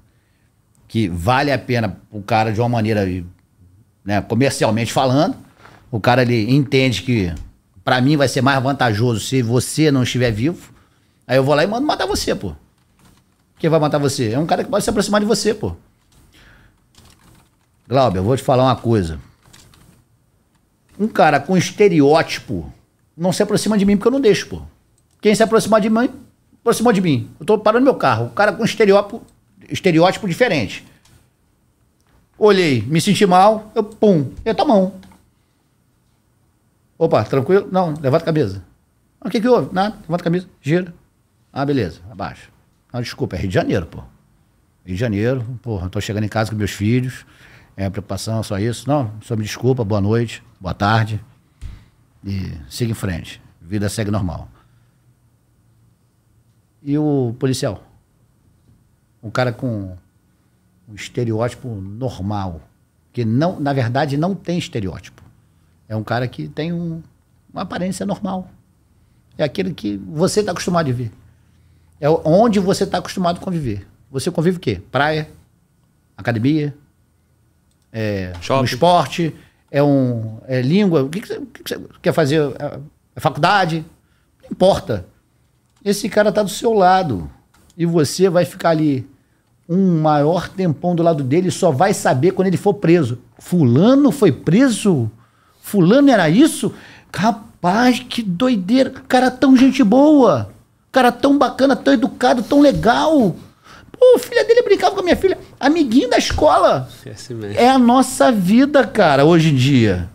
que vale a pena o cara de uma maneira né, comercialmente falando, o cara ele entende que para mim vai ser mais vantajoso se você não estiver vivo Aí eu vou lá e mando matar você, pô. Quem vai matar você? É um cara que pode se aproximar de você, pô. Glauber, eu vou te falar uma coisa. Um cara com estereótipo não se aproxima de mim porque eu não deixo, pô. Quem se aproximar de mim, aproximou de mim. Eu tô parando meu carro. O cara com estereótipo, estereótipo diferente. Olhei, me senti mal, eu pum, eu tô mão. Opa, tranquilo? Não, levanta a cabeça. O que que houve? Nada, levanta a cabeça, gira. Ah, beleza, abaixa. Ah, desculpa, é Rio de Janeiro, pô. Rio de Janeiro, porra, tô chegando em casa com meus filhos, é preocupação, é só isso. Não, só me desculpa, boa noite, boa tarde. E siga em frente. Vida segue normal. E o policial? Um cara com um estereótipo normal. Que não, na verdade, não tem estereótipo. É um cara que tem um, uma aparência normal. É aquilo que você está acostumado a ver. É onde você está acostumado a conviver. Você convive o quê? Praia, academia, é, um esporte, é um é língua. O que, que, você, que, que você quer fazer? É, é faculdade? Não importa. Esse cara está do seu lado. E você vai ficar ali um maior tempão do lado dele só vai saber quando ele for preso. Fulano foi preso? Fulano era isso? Rapaz, que doideira. Cara, tão gente boa. Cara tão bacana, tão educado, tão legal. Pô, a filha dele brincava com a minha filha, amiguinho da escola. É, a nossa vida, cara, hoje em dia.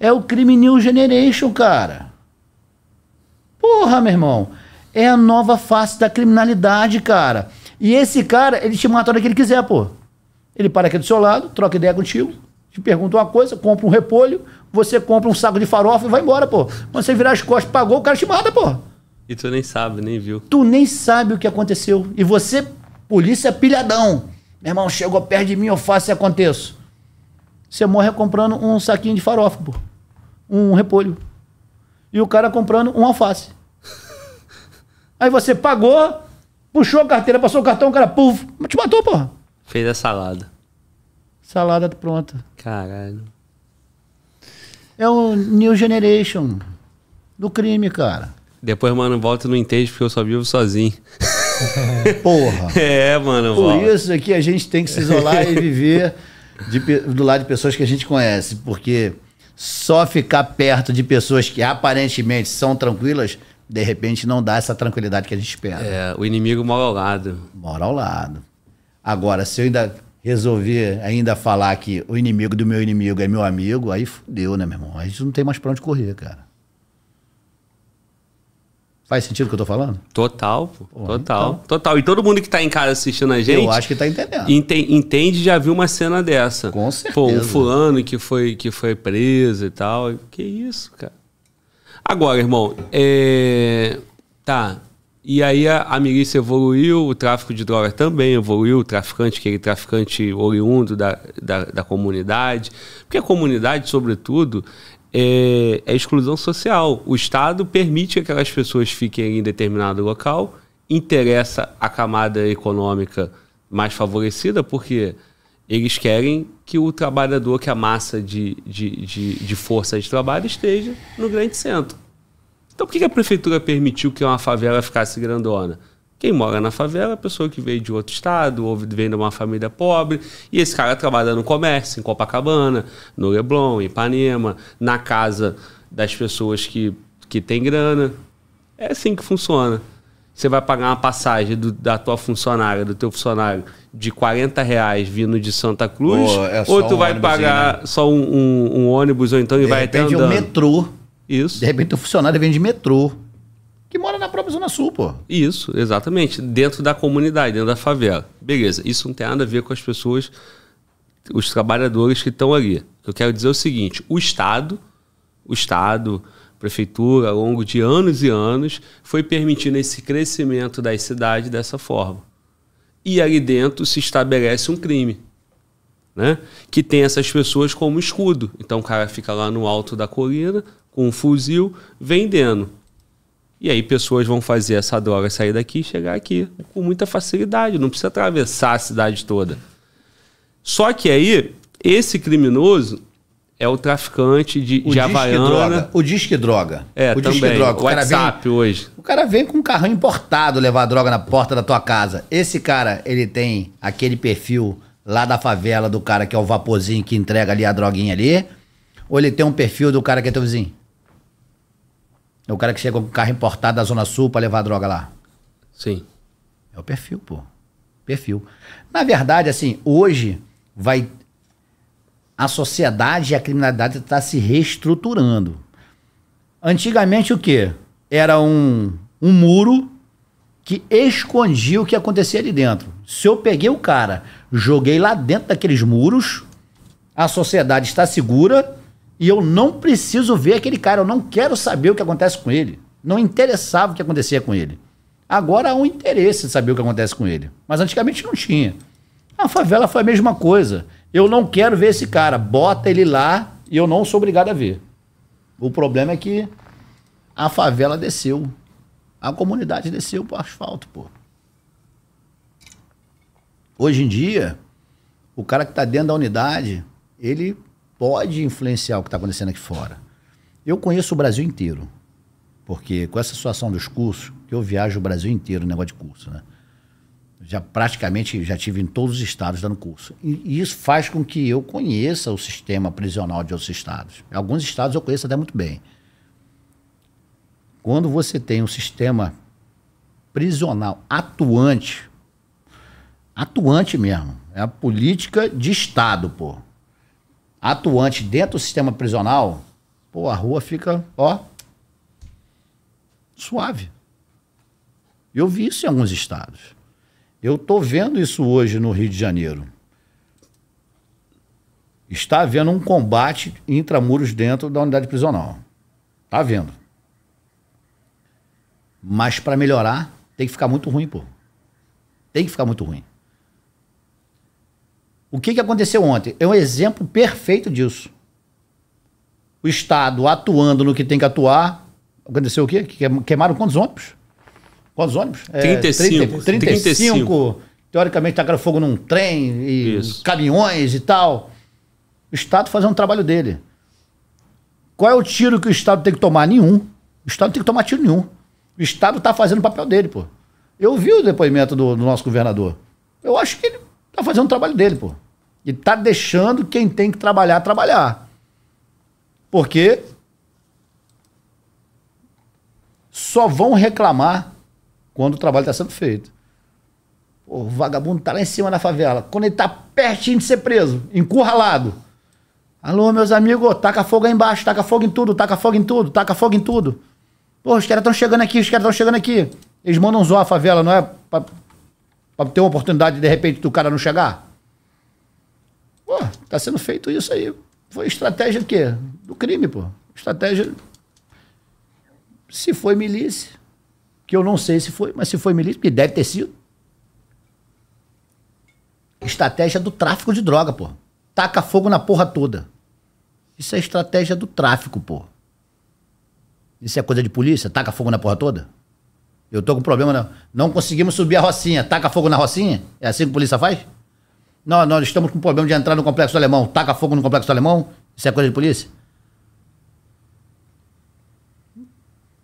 É o crime New Generation, cara. Porra, meu irmão. É a nova face da criminalidade, cara. E esse cara, ele te mata a hora que ele quiser, pô. Ele para aqui do seu lado, troca ideia contigo, te pergunta uma coisa, compra um repolho, você compra um saco de farofa e vai embora, pô. Quando você virar as costas, pagou, o cara te mata, pô. E tu nem sabe, nem viu. Tu nem sabe o que aconteceu. E você, polícia pilhadão. Meu irmão, chegou perto de mim, eu faço e aconteço. Você morre comprando um saquinho de farofa, pô. Um repolho. E o cara comprando um alface. [laughs] Aí você pagou, puxou a carteira, passou o cartão, o cara, puf, te matou, porra. Fez a salada. Salada pronta. Caralho. É o New Generation do crime, cara. Depois, mano, volta não entende porque eu só vivo sozinho. [laughs] Porra. É, mano. Por volta. isso aqui a gente tem que se isolar e viver de, do lado de pessoas que a gente conhece, porque só ficar perto de pessoas que aparentemente são tranquilas, de repente não dá essa tranquilidade que a gente espera. É, o inimigo mora ao lado. Mora ao lado. Agora, se eu ainda resolver ainda falar que o inimigo do meu inimigo é meu amigo, aí fudeu, né, meu irmão? A gente não tem mais pra onde correr, cara. Faz sentido o que eu tô falando? Total, pô. total. Então. Total. E todo mundo que tá em casa assistindo a gente. Eu acho que tá entendendo. entende já viu uma cena dessa. Com certeza. Pô, um fulano que foi, que foi preso e tal. Que isso, cara. Agora, irmão, é... tá. E aí a, a milícia evoluiu, o tráfico de droga também evoluiu, o traficante, aquele traficante oriundo da, da, da comunidade. Porque a comunidade, sobretudo, é, é exclusão social. O Estado permite que aquelas pessoas fiquem em determinado local, interessa a camada econômica mais favorecida, porque eles querem que o trabalhador, que a massa de, de, de, de força de trabalho esteja no grande centro. Então por que a prefeitura permitiu que uma favela ficasse grandona? Quem mora na favela é a pessoa que veio de outro estado, ou vem de uma família pobre, e esse cara trabalha no comércio, em Copacabana, no Leblon, em Ipanema, na casa das pessoas que, que tem grana. É assim que funciona. Você vai pagar uma passagem do, da tua funcionária, do teu funcionário, de 40 reais vindo de Santa Cruz, oh, é ou tu um vai pagar né? só um, um, um, ônibus, ou então e vai repente até andando. o metrô. Isso. De repente o funcionário vem de metrô que mora na própria Zona Sul, pô. Isso, exatamente. Dentro da comunidade, dentro da favela. Beleza, isso não tem nada a ver com as pessoas, os trabalhadores que estão ali. Eu quero dizer o seguinte: o Estado, o Estado, prefeitura, ao longo de anos e anos, foi permitindo esse crescimento das cidades dessa forma. E ali dentro se estabelece um crime. Né? Que tem essas pessoas como escudo. Então o cara fica lá no alto da colina com um fuzil vendendo e aí pessoas vão fazer essa droga sair daqui e chegar aqui com muita facilidade, não precisa atravessar a cidade toda. Só que aí, esse criminoso é o traficante de, o de Havaiana. Droga. O disque droga. É, o também. Droga. O, o WhatsApp vem, hoje. O cara vem com um carrão importado levar droga na porta da tua casa. Esse cara, ele tem aquele perfil lá da favela do cara que é o vaporzinho que entrega ali a droguinha ali? Ou ele tem um perfil do cara que é teu vizinho? É o cara que chega com o carro importado da Zona Sul para levar droga lá. Sim. É o perfil, pô. Perfil. Na verdade, assim, hoje vai. A sociedade e a criminalidade está se reestruturando. Antigamente o quê? Era um, um muro que escondia o que acontecia ali dentro. Se eu peguei o cara, joguei lá dentro daqueles muros, a sociedade está segura, e eu não preciso ver aquele cara, eu não quero saber o que acontece com ele. Não interessava o que acontecia com ele. Agora há um interesse em saber o que acontece com ele. Mas antigamente não tinha. A favela foi a mesma coisa. Eu não quero ver esse cara, bota ele lá e eu não sou obrigado a ver. O problema é que a favela desceu. A comunidade desceu pro asfalto, pô. Hoje em dia, o cara que tá dentro da unidade, ele pode influenciar o que está acontecendo aqui fora. Eu conheço o Brasil inteiro, porque com essa situação dos cursos, eu viajo o Brasil inteiro no negócio de curso, né? Já praticamente já tive em todos os estados dando curso. E, e isso faz com que eu conheça o sistema prisional de outros estados. Alguns estados eu conheço até muito bem. Quando você tem um sistema prisional atuante, atuante mesmo, é a política de Estado, pô atuante dentro do sistema prisional, pô, a rua fica, ó, suave. Eu vi isso em alguns estados. Eu estou vendo isso hoje no Rio de Janeiro. Está havendo um combate intramuros dentro da unidade prisional. Está havendo. Mas para melhorar, tem que ficar muito ruim, pô. Tem que ficar muito ruim. O que, que aconteceu ontem? É um exemplo perfeito disso. O Estado atuando no que tem que atuar. Aconteceu o quê? Queimaram quantos ônibus? Quantos ônibus? 35. 30, 35, 35. Teoricamente, tacaram tá fogo num trem e Isso. caminhões e tal. O Estado fazendo o trabalho dele. Qual é o tiro que o Estado tem que tomar? Nenhum. O Estado não tem que tomar tiro nenhum. O Estado está fazendo o papel dele, pô. Eu vi o depoimento do, do nosso governador. Eu acho que ele tá fazendo o trabalho dele, pô. E tá deixando quem tem que trabalhar, trabalhar. Porque só vão reclamar quando o trabalho está sendo feito. o vagabundo tá lá em cima da favela. Quando ele tá pertinho de ser preso, encurralado. Alô, meus amigos, taca fogo aí embaixo, taca fogo em tudo, taca fogo em tudo, taca fogo em tudo. Pô, os caras estão chegando aqui, os caras estão chegando aqui. Eles mandam zoar a favela, não é? Pra Pra ter uma oportunidade, de repente, do cara não chegar? Pô, tá sendo feito isso aí. Foi estratégia do quê? Do crime, pô. Estratégia. Se foi milícia, que eu não sei se foi, mas se foi milícia, porque deve ter sido. Estratégia do tráfico de droga, pô. Taca fogo na porra toda. Isso é estratégia do tráfico, pô. Isso é coisa de polícia? Taca fogo na porra toda? Eu tô com problema, não. Não conseguimos subir a Rocinha. Taca fogo na Rocinha? É assim que a polícia faz? Não, nós estamos com problema de entrar no Complexo Alemão. Taca fogo no Complexo Alemão? Isso é coisa de polícia?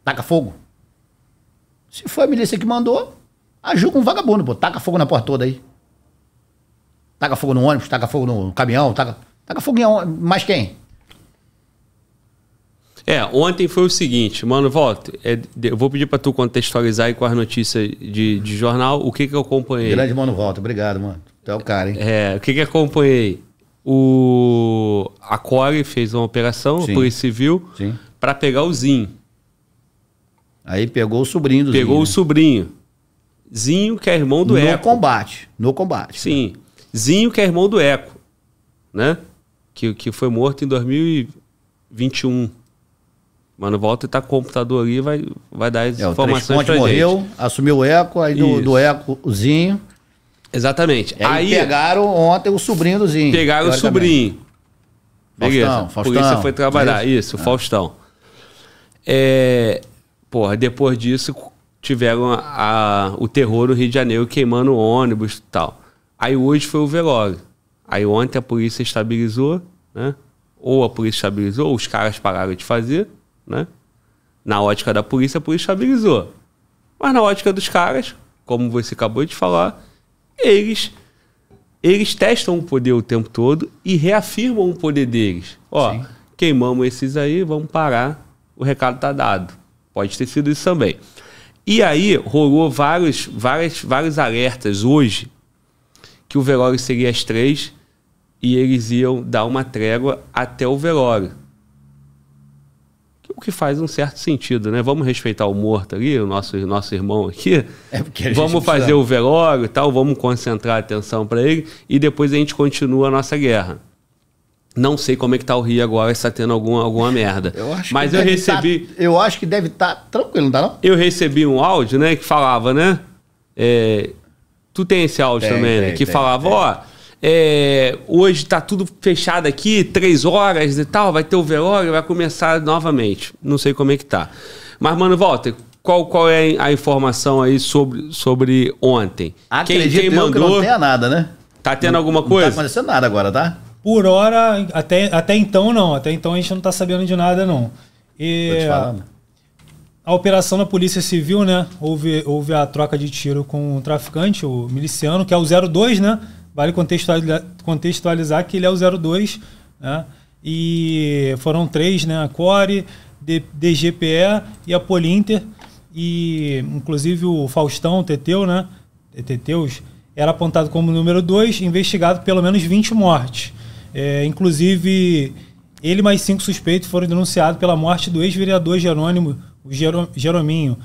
Taca fogo. Se foi a milícia que mandou, ajuda com um vagabundo, pô. Taca fogo na porta toda aí. Taca fogo no ônibus, taca fogo no caminhão, taca, taca fogo em mais quem? É, ontem foi o seguinte, mano, volta. É, eu vou pedir para tu contextualizar aí com as notícias de, de jornal o que que eu acompanhei. Grande mano, volta, obrigado, mano. Tu é o cara, hein? É, o que que acompanhei? O a Core fez uma operação, a Polícia Civil, para pegar o Zinho. Aí pegou o sobrinho do Pegou Zinho, o né? sobrinho. Zinho, que é irmão do no Eco. No combate, no combate. Sim. Zinho, que é irmão do Eco, né? Que, que foi morto em 2021. Mano, volta e tá com o computador ali vai, vai dar as é, informações o pra morreu, gente. assumiu o eco, aí do, do eco o Zinho. Exatamente. E aí, aí pegaram ontem o sobrinho do Zinho. Pegaram o sobrinho. Beleza. Faustão, Faustão. Polícia foi trabalhar. Isso, Isso é. Faustão. É, porra, depois disso tiveram a, a, o terror no Rio de Janeiro queimando ônibus e tal. Aí hoje foi o velório. Aí ontem a polícia estabilizou, né? Ou a polícia estabilizou, ou os caras pararam de fazer né? Na ótica da polícia, a polícia estabilizou, Mas na ótica dos caras, como você acabou de falar, eles eles testam o poder o tempo todo e reafirmam o poder deles. Ó, Sim. queimamos esses aí, vamos parar, o recado tá dado. Pode ter sido isso também. E aí rolou vários, vários, vários alertas hoje que o velório seria às três e eles iam dar uma trégua até o velório. O que faz um certo sentido, né? Vamos respeitar o morto ali, o nosso, nosso irmão aqui. É porque vamos fazer o velório e tal, vamos concentrar a atenção para ele e depois a gente continua a nossa guerra. Não sei como é que tá o Rio agora, se tá tendo alguma, alguma merda. Eu acho Mas que eu tá recebi. Tá, eu acho que deve estar tá tranquilo, não dá tá não? Eu recebi um áudio, né, que falava, né? É, tu tem esse áudio tem, também, né, tem, né? Que tem, falava, ó. É, hoje está tudo fechado aqui, três horas e tal, vai ter o velório, vai começar novamente. Não sei como é que tá. Mas, mano, volta. qual, qual é a informação aí sobre, sobre ontem? Acredito quem, quem mandou, que não tenha nada, né? Tá tendo não, alguma coisa? Não tá acontecendo nada agora, tá? Por hora, até, até então não. Até então a gente não tá sabendo de nada, não. E, Tô te falando. A operação da Polícia Civil, né? Houve, houve a troca de tiro com o um traficante, o miliciano, que é o 02, né? Vale contextualizar, contextualizar que ele é o 02, né? E foram três, né? A Core, DGPE e a Polinter. E inclusive o Faustão, o Teteu, né? É, Teteus, era apontado como número 2, investigado pelo menos 20 mortes. É, inclusive, ele mais cinco suspeitos foram denunciados pela morte do ex-vereador Jerônimo, o Jero, Jerominho,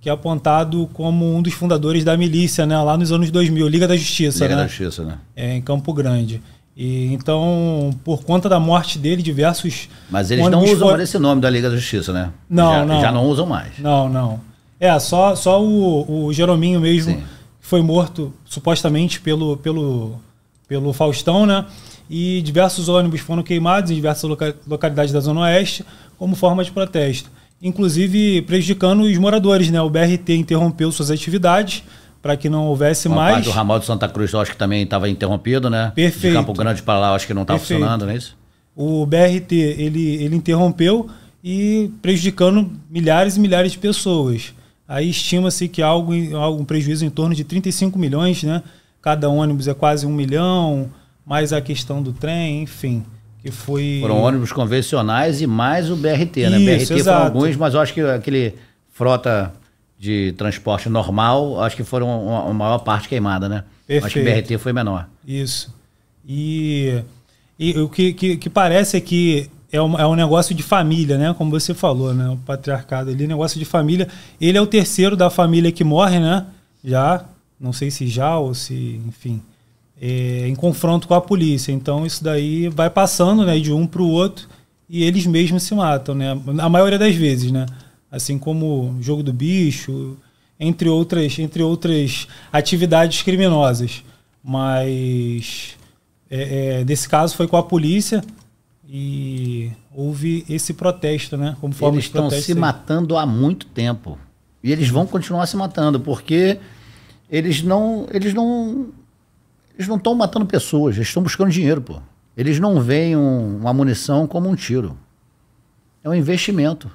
que é apontado como um dos fundadores da milícia, né? Lá nos anos 2000, Liga da Justiça, Liga né? da Justiça, né? É, em Campo Grande. E, então, por conta da morte dele, diversos... Mas eles não usam mais esse nome da Liga da Justiça, né? Não, já, não. Já não usam mais. Não, não. É, só, só o, o Jerominho mesmo Sim. foi morto, supostamente, pelo, pelo, pelo Faustão, né? E diversos ônibus foram queimados em diversas localidades da Zona Oeste como forma de protesto inclusive prejudicando os moradores, né? O BRT interrompeu suas atividades para que não houvesse Uma mais. O ramal de Santa Cruz, eu acho que também estava interrompido, né? Perfeito. De Campo Grande para lá, eu acho que não estava funcionando, não é isso? O BRT, ele, ele interrompeu e prejudicando milhares e milhares de pessoas. Aí estima-se que algo, um prejuízo em torno de 35 milhões, né? Cada ônibus é quase um milhão, mais a questão do trem, enfim. Que foi. Foram ônibus convencionais e mais o BRT, né? Isso, né? BRT exato. foram alguns, mas eu acho que aquele frota de transporte normal, acho que foram a maior parte queimada, né? Perfeito. Acho que o BRT foi menor. Isso. E, e o que, que, que parece é que é um, é um negócio de família, né? Como você falou, né? O patriarcado ali, negócio de família. Ele é o terceiro da família que morre, né? Já, não sei se já ou se, enfim é, em confronto com a polícia. Então isso daí vai passando né, de um para o outro e eles mesmos se matam, né? A maioria das vezes, né? Assim como jogo do bicho, entre outras, entre outras atividades criminosas. Mas é, é, desse caso foi com a polícia e houve esse protesto, né? Como forma eles estão se aí. matando há muito tempo e eles vão continuar se matando porque eles não, eles não eles não estão matando pessoas, eles estão buscando dinheiro, pô. Eles não veem um, uma munição como um tiro. É um investimento.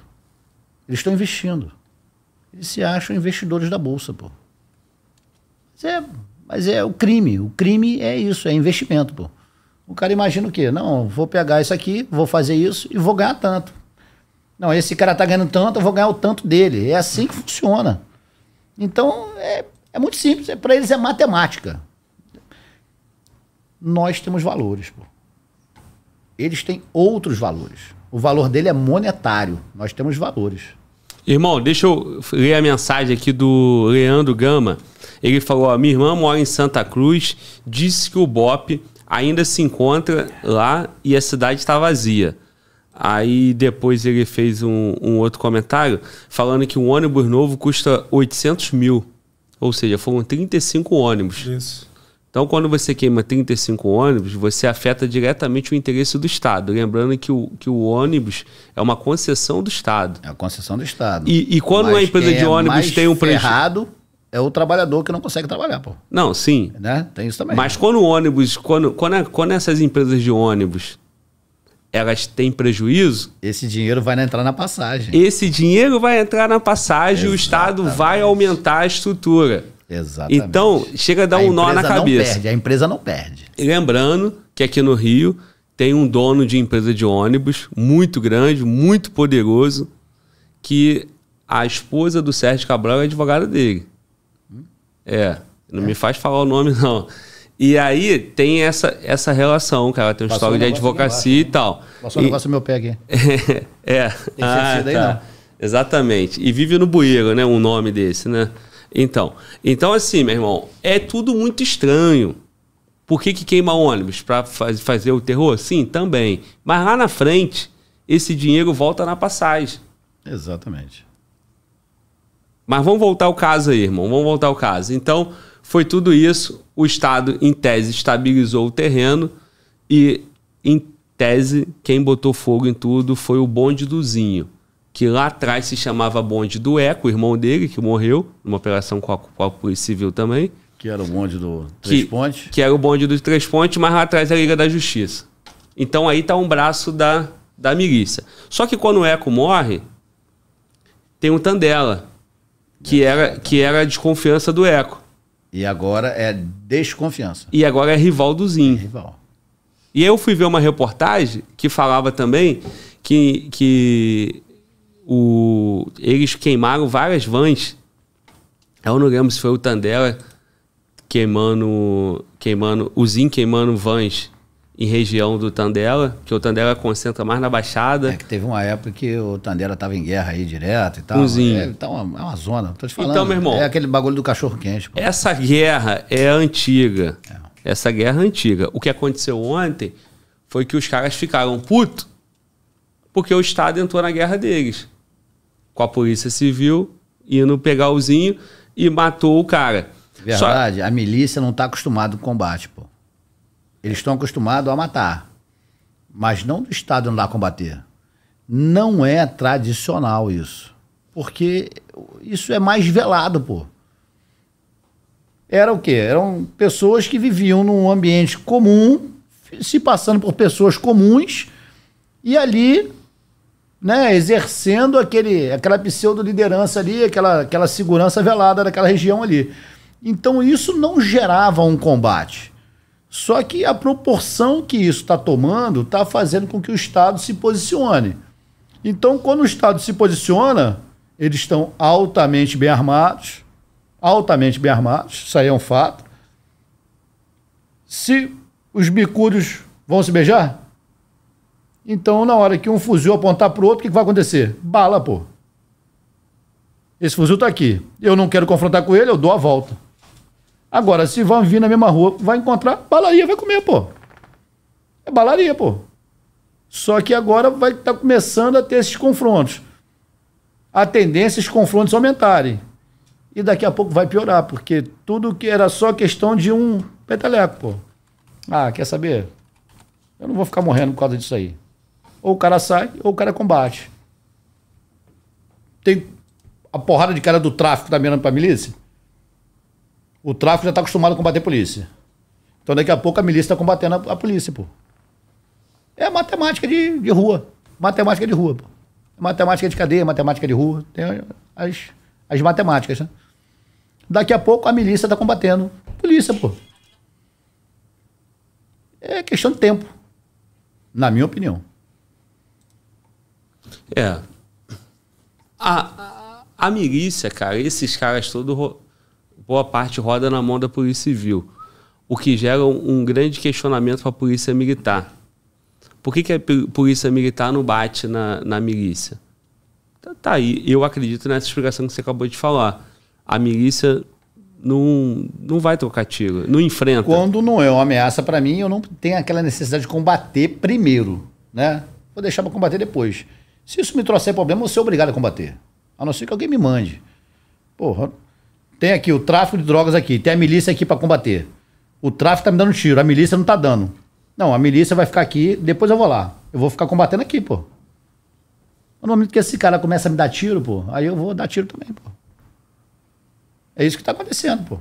Eles estão investindo. Eles se acham investidores da bolsa, pô. Mas é, mas é o crime. O crime é isso, é investimento, pô. O cara imagina o quê? Não, vou pegar isso aqui, vou fazer isso e vou ganhar tanto. Não, esse cara tá ganhando tanto, eu vou ganhar o tanto dele. É assim que funciona. Então, é, é muito simples. É, para eles é matemática. Nós temos valores, pô. Eles têm outros valores. O valor dele é monetário. Nós temos valores. Irmão, deixa eu ler a mensagem aqui do Leandro Gama. Ele falou: ó, minha irmã mora em Santa Cruz, disse que o BOP ainda se encontra lá e a cidade está vazia. Aí depois ele fez um, um, outro comentário falando que um ônibus novo custa 800 mil. Ou seja, foram 35 ônibus. Isso. Então, quando você queima 35 ônibus, você afeta diretamente o interesse do Estado. Lembrando que o, que o ônibus é uma concessão do Estado. É a concessão do Estado. E, e quando Mas uma empresa de é ônibus é tem um prejuízo. errado é o trabalhador que não consegue trabalhar, pô. Não, sim. Né? Tem isso também. Mas quando o ônibus, quando, quando, é, quando essas empresas de ônibus elas têm prejuízo. Esse dinheiro vai entrar na passagem. Esse dinheiro vai entrar na passagem e o Estado vai aumentar a estrutura. Exatamente. Então, chega a dar a um nó na cabeça. Perde, a empresa não perde. E lembrando que aqui no Rio tem um dono de empresa de ônibus muito grande, muito poderoso, que a esposa do Sérgio Cabral é advogada dele. É, não é. me faz falar o nome, não. E aí tem essa, essa relação, cara. Tem um histórico de advocacia e tal. Passou um negócio no meu pé aqui. é. [laughs] é. Tem ah, tá. aí, não. Exatamente. E vive no bueiro, né? Um nome desse, né? Então, então assim, meu irmão, é tudo muito estranho. Por que, que queima ônibus? Para faz, fazer o terror? Sim, também. Mas lá na frente, esse dinheiro volta na passagem. Exatamente. Mas vamos voltar ao caso aí, irmão. Vamos voltar ao caso. Então, foi tudo isso. O Estado, em tese, estabilizou o terreno e, em tese, quem botou fogo em tudo foi o bonde do Zinho que lá atrás se chamava bonde do Eco, o irmão dele, que morreu numa operação com a, com a Polícia Civil também. Que era o bonde do Três que, Pontes? Que era o bonde do Três Pontes, mas lá atrás é a Liga da Justiça. Então aí tá um braço da, da milícia. Só que quando o Eco morre, tem um Tandela, que é. era, que era a desconfiança do Eco. E agora é desconfiança. E agora é rival do Zinho. É rival. E aí eu fui ver uma reportagem que falava também que, que o, eles queimaram várias vans. Eu não lembro se foi o Tandela queimando, queimando, o Zin queimando vans em região do Tandela, que o Tandela concentra mais na Baixada. É que teve uma época que o Tandela tava em guerra aí direto e tal. Cozinho. É, então é, é uma zona, tô te então, falando. Então, meu irmão. É aquele bagulho do cachorro quente. Pô. Essa guerra é antiga. É. Essa guerra é antiga. O que aconteceu ontem foi que os caras ficaram putos porque o Estado entrou na guerra deles com a polícia civil indo pegar o Zinho e matou o cara. Verdade, Só... a milícia não está acostumada com combate, pô. Eles estão acostumados a matar, mas não do Estado não dá combater. Não é tradicional isso, porque isso é mais velado, pô. Era o quê? Eram pessoas que viviam num ambiente comum, se passando por pessoas comuns, e ali né, exercendo aquele, aquela pseudo-liderança ali, aquela, aquela segurança velada daquela região ali. Então isso não gerava um combate. Só que a proporção que isso está tomando está fazendo com que o Estado se posicione. Então, quando o Estado se posiciona, eles estão altamente bem armados, altamente bem armados, isso aí é um fato. Se os bicudos vão se beijar? Então, na hora que um fuzil apontar para o outro, o que, que vai acontecer? Bala, pô. Esse fuzil está aqui. Eu não quero confrontar com ele, eu dou a volta. Agora, se vão vir na mesma rua, vai encontrar balaria, vai comer, pô. É balaria, pô. Só que agora vai estar tá começando a ter esses confrontos. A tendência é esses confrontos aumentarem. E daqui a pouco vai piorar, porque tudo que era só questão de um peteleco, pô. Ah, quer saber? Eu não vou ficar morrendo por causa disso aí. Ou o cara sai, ou o cara combate. Tem a porrada de cara do tráfico tá mirando pra milícia? O tráfico já tá acostumado a combater a polícia. Então daqui a pouco a milícia tá combatendo a, a polícia, pô. É matemática de, de rua. Matemática de rua, pô. Matemática de cadeia, matemática de rua. Tem as, as matemáticas, né? Daqui a pouco a milícia tá combatendo. Polícia, pô. É questão de tempo. Na minha opinião. É. A, a, milícia, cara, esses caras todos, boa parte roda na mão da Polícia Civil. O que gera um, um grande questionamento para a Polícia Militar. Por que, que a Polícia Militar não bate na, na milícia? Tá, tá aí. Eu acredito nessa explicação que você acabou de falar. A milícia não, não vai trocar tiro, não enfrenta. Quando não é uma ameaça para mim, eu não tenho aquela necessidade de combater primeiro, né? Vou deixar para combater depois. Se isso me trouxer problema, eu vou ser obrigado a combater. A não ser que alguém me mande. Porra, tem aqui o tráfico de drogas aqui, tem a milícia aqui para combater. O tráfico tá me dando tiro, a milícia não tá dando. Não, a milícia vai ficar aqui, depois eu vou lá. Eu vou ficar combatendo aqui, pô. No momento que esse cara começa a me dar tiro, pô, aí eu vou dar tiro também, pô. É isso que tá acontecendo, pô.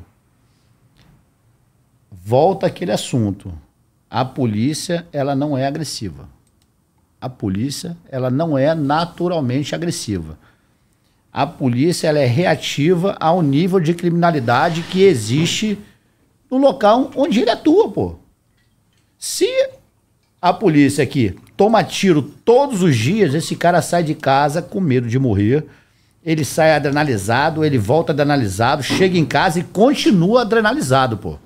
Volta aquele assunto. A polícia, ela não é agressiva a polícia ela não é naturalmente agressiva. A polícia ela é reativa ao nível de criminalidade que existe no local onde ele atua, pô. Se a polícia aqui toma tiro todos os dias, esse cara sai de casa com medo de morrer, ele sai adrenalizado, ele volta adrenalizado, chega em casa e continua adrenalizado, pô.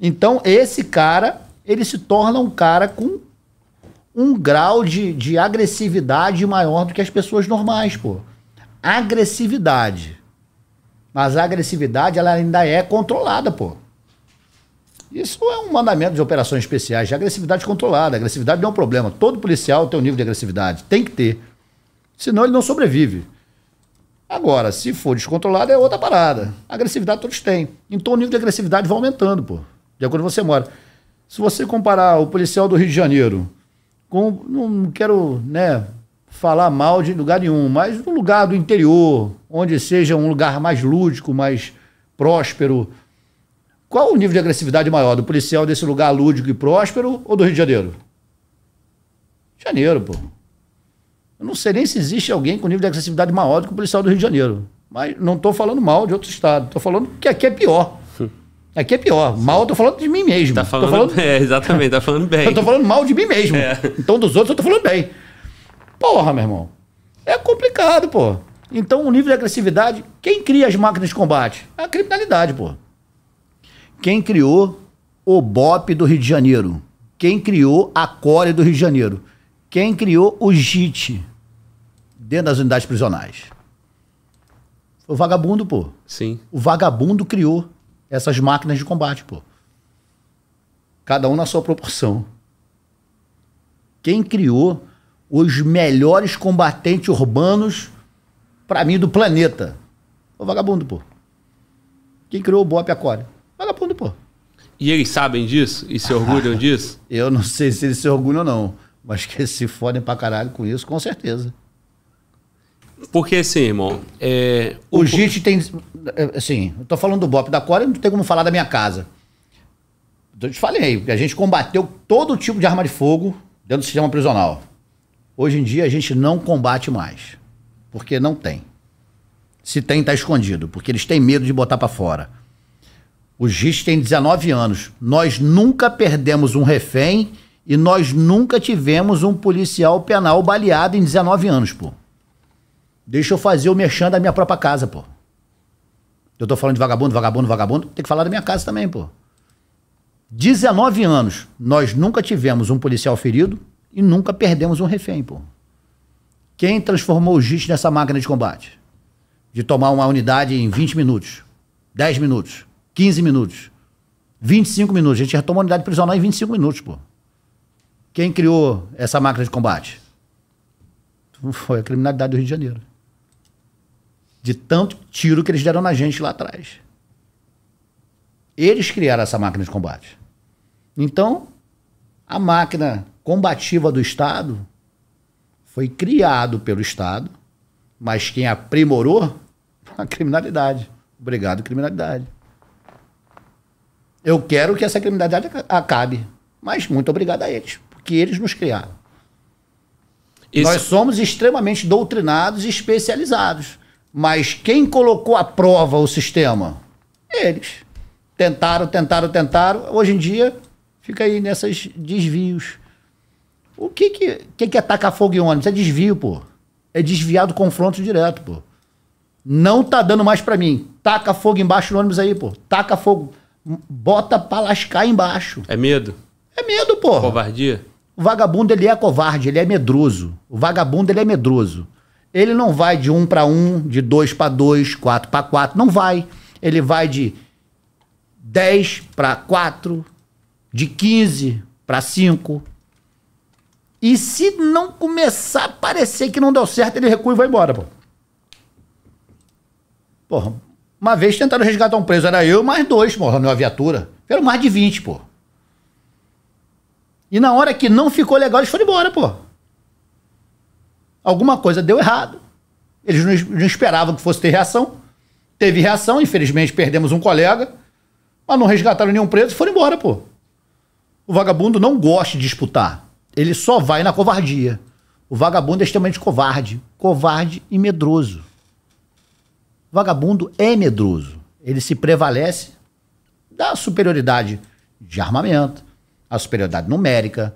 Então, esse cara, ele se torna um cara com um grau de, de agressividade maior do que as pessoas normais, pô. Agressividade. Mas a agressividade, ela ainda é controlada, pô. Isso é um mandamento de operações especiais, de agressividade controlada. Agressividade não é um problema. Todo policial tem um nível de agressividade. Tem que ter. Senão ele não sobrevive. Agora, se for descontrolado, é outra parada. agressividade todos têm. Então o nível de agressividade vai aumentando, pô. De acordo com você mora. Se você comparar o policial do Rio de Janeiro com, não quero né, falar mal de lugar nenhum, mas no lugar do interior, onde seja um lugar mais lúdico, mais próspero. Qual o nível de agressividade maior do policial desse lugar lúdico e próspero ou do Rio de Janeiro? Janeiro, pô. Eu não sei nem se existe alguém com nível de agressividade maior do que o policial do Rio de Janeiro. Mas não estou falando mal de outro estado, estou falando que aqui é pior. Aqui é pior. Mal eu tô falando de mim mesmo. Tá falando, falando... [laughs] É, exatamente, tá falando bem. [laughs] eu tô falando mal de mim mesmo. É. Então dos outros eu tô falando bem. Porra, meu irmão. É complicado, pô. Então o nível de agressividade, quem cria as máquinas de combate? É a criminalidade, pô. Quem criou o BOP do Rio de Janeiro? Quem criou a Core do Rio de Janeiro? Quem criou o JIT dentro das unidades prisionais? Foi o vagabundo, pô. Sim. O vagabundo criou essas máquinas de combate, pô. Cada um na sua proporção. Quem criou os melhores combatentes urbanos, para mim, do planeta? O vagabundo, pô. Quem criou o Bop Peacore Vagabundo, pô. E eles sabem disso? E se orgulham [laughs] disso? Eu não sei se eles se orgulham ou não. Mas que eles se fodem pra caralho com isso, com certeza. Porque assim, irmão. É, o, o JIT tem. É, assim, eu tô falando do BOP da Core, não tem como falar da minha casa. Eu te falei, a gente combateu todo tipo de arma de fogo dentro do sistema prisional. Hoje em dia a gente não combate mais. Porque não tem. Se tem, tá escondido. Porque eles têm medo de botar para fora. O JIT tem 19 anos. Nós nunca perdemos um refém e nós nunca tivemos um policial penal baleado em 19 anos, pô. Deixa eu fazer o mexão da minha própria casa, pô. Eu tô falando de vagabundo, vagabundo, vagabundo. Tem que falar da minha casa também, pô. 19 anos, nós nunca tivemos um policial ferido e nunca perdemos um refém, pô. Quem transformou o JIT nessa máquina de combate? De tomar uma unidade em 20 minutos, 10 minutos, 15 minutos, 25 minutos. A gente retoma a unidade prisional em 25 minutos, pô. Quem criou essa máquina de combate? Foi a criminalidade do Rio de Janeiro de tanto tiro que eles deram na gente lá atrás. Eles criaram essa máquina de combate. Então, a máquina combativa do Estado foi criado pelo Estado, mas quem aprimorou [laughs] a criminalidade. Obrigado, criminalidade. Eu quero que essa criminalidade acabe, mas muito obrigado a eles, porque eles nos criaram. Isso... Nós somos extremamente doutrinados e especializados. Mas quem colocou à prova o sistema? Eles. Tentaram, tentaram, tentaram. Hoje em dia, fica aí nesses desvios. O que que, que, que ataca fogo em ônibus? É desvio, pô. É desviar do confronto direto, pô. Não tá dando mais para mim. Taca fogo embaixo do ônibus aí, pô. Taca fogo. Bota pra lascar embaixo. É medo? É medo, pô. Covardia? O vagabundo, ele é covarde, ele é medroso. O vagabundo, ele é medroso. Ele não vai de 1 um para 1, de 2 para 2, 4 para 4, não vai. Ele vai de 10 para 4, de 15 para 5. E se não começar a parecer que não deu certo, ele recua e vai embora, pô. Porra, uma vez tentaram resgatar um preso, era eu mais dois, porra, na viatura. Eram mais de 20, pô. E na hora que não ficou legal, eles foram embora, pô alguma coisa deu errado. Eles não, não esperavam que fosse ter reação. Teve reação, infelizmente perdemos um colega, mas não resgataram nenhum preso e foram embora, pô. O vagabundo não gosta de disputar. Ele só vai na covardia. O vagabundo é extremamente covarde. Covarde e medroso. O vagabundo é medroso. Ele se prevalece da superioridade de armamento, a superioridade numérica,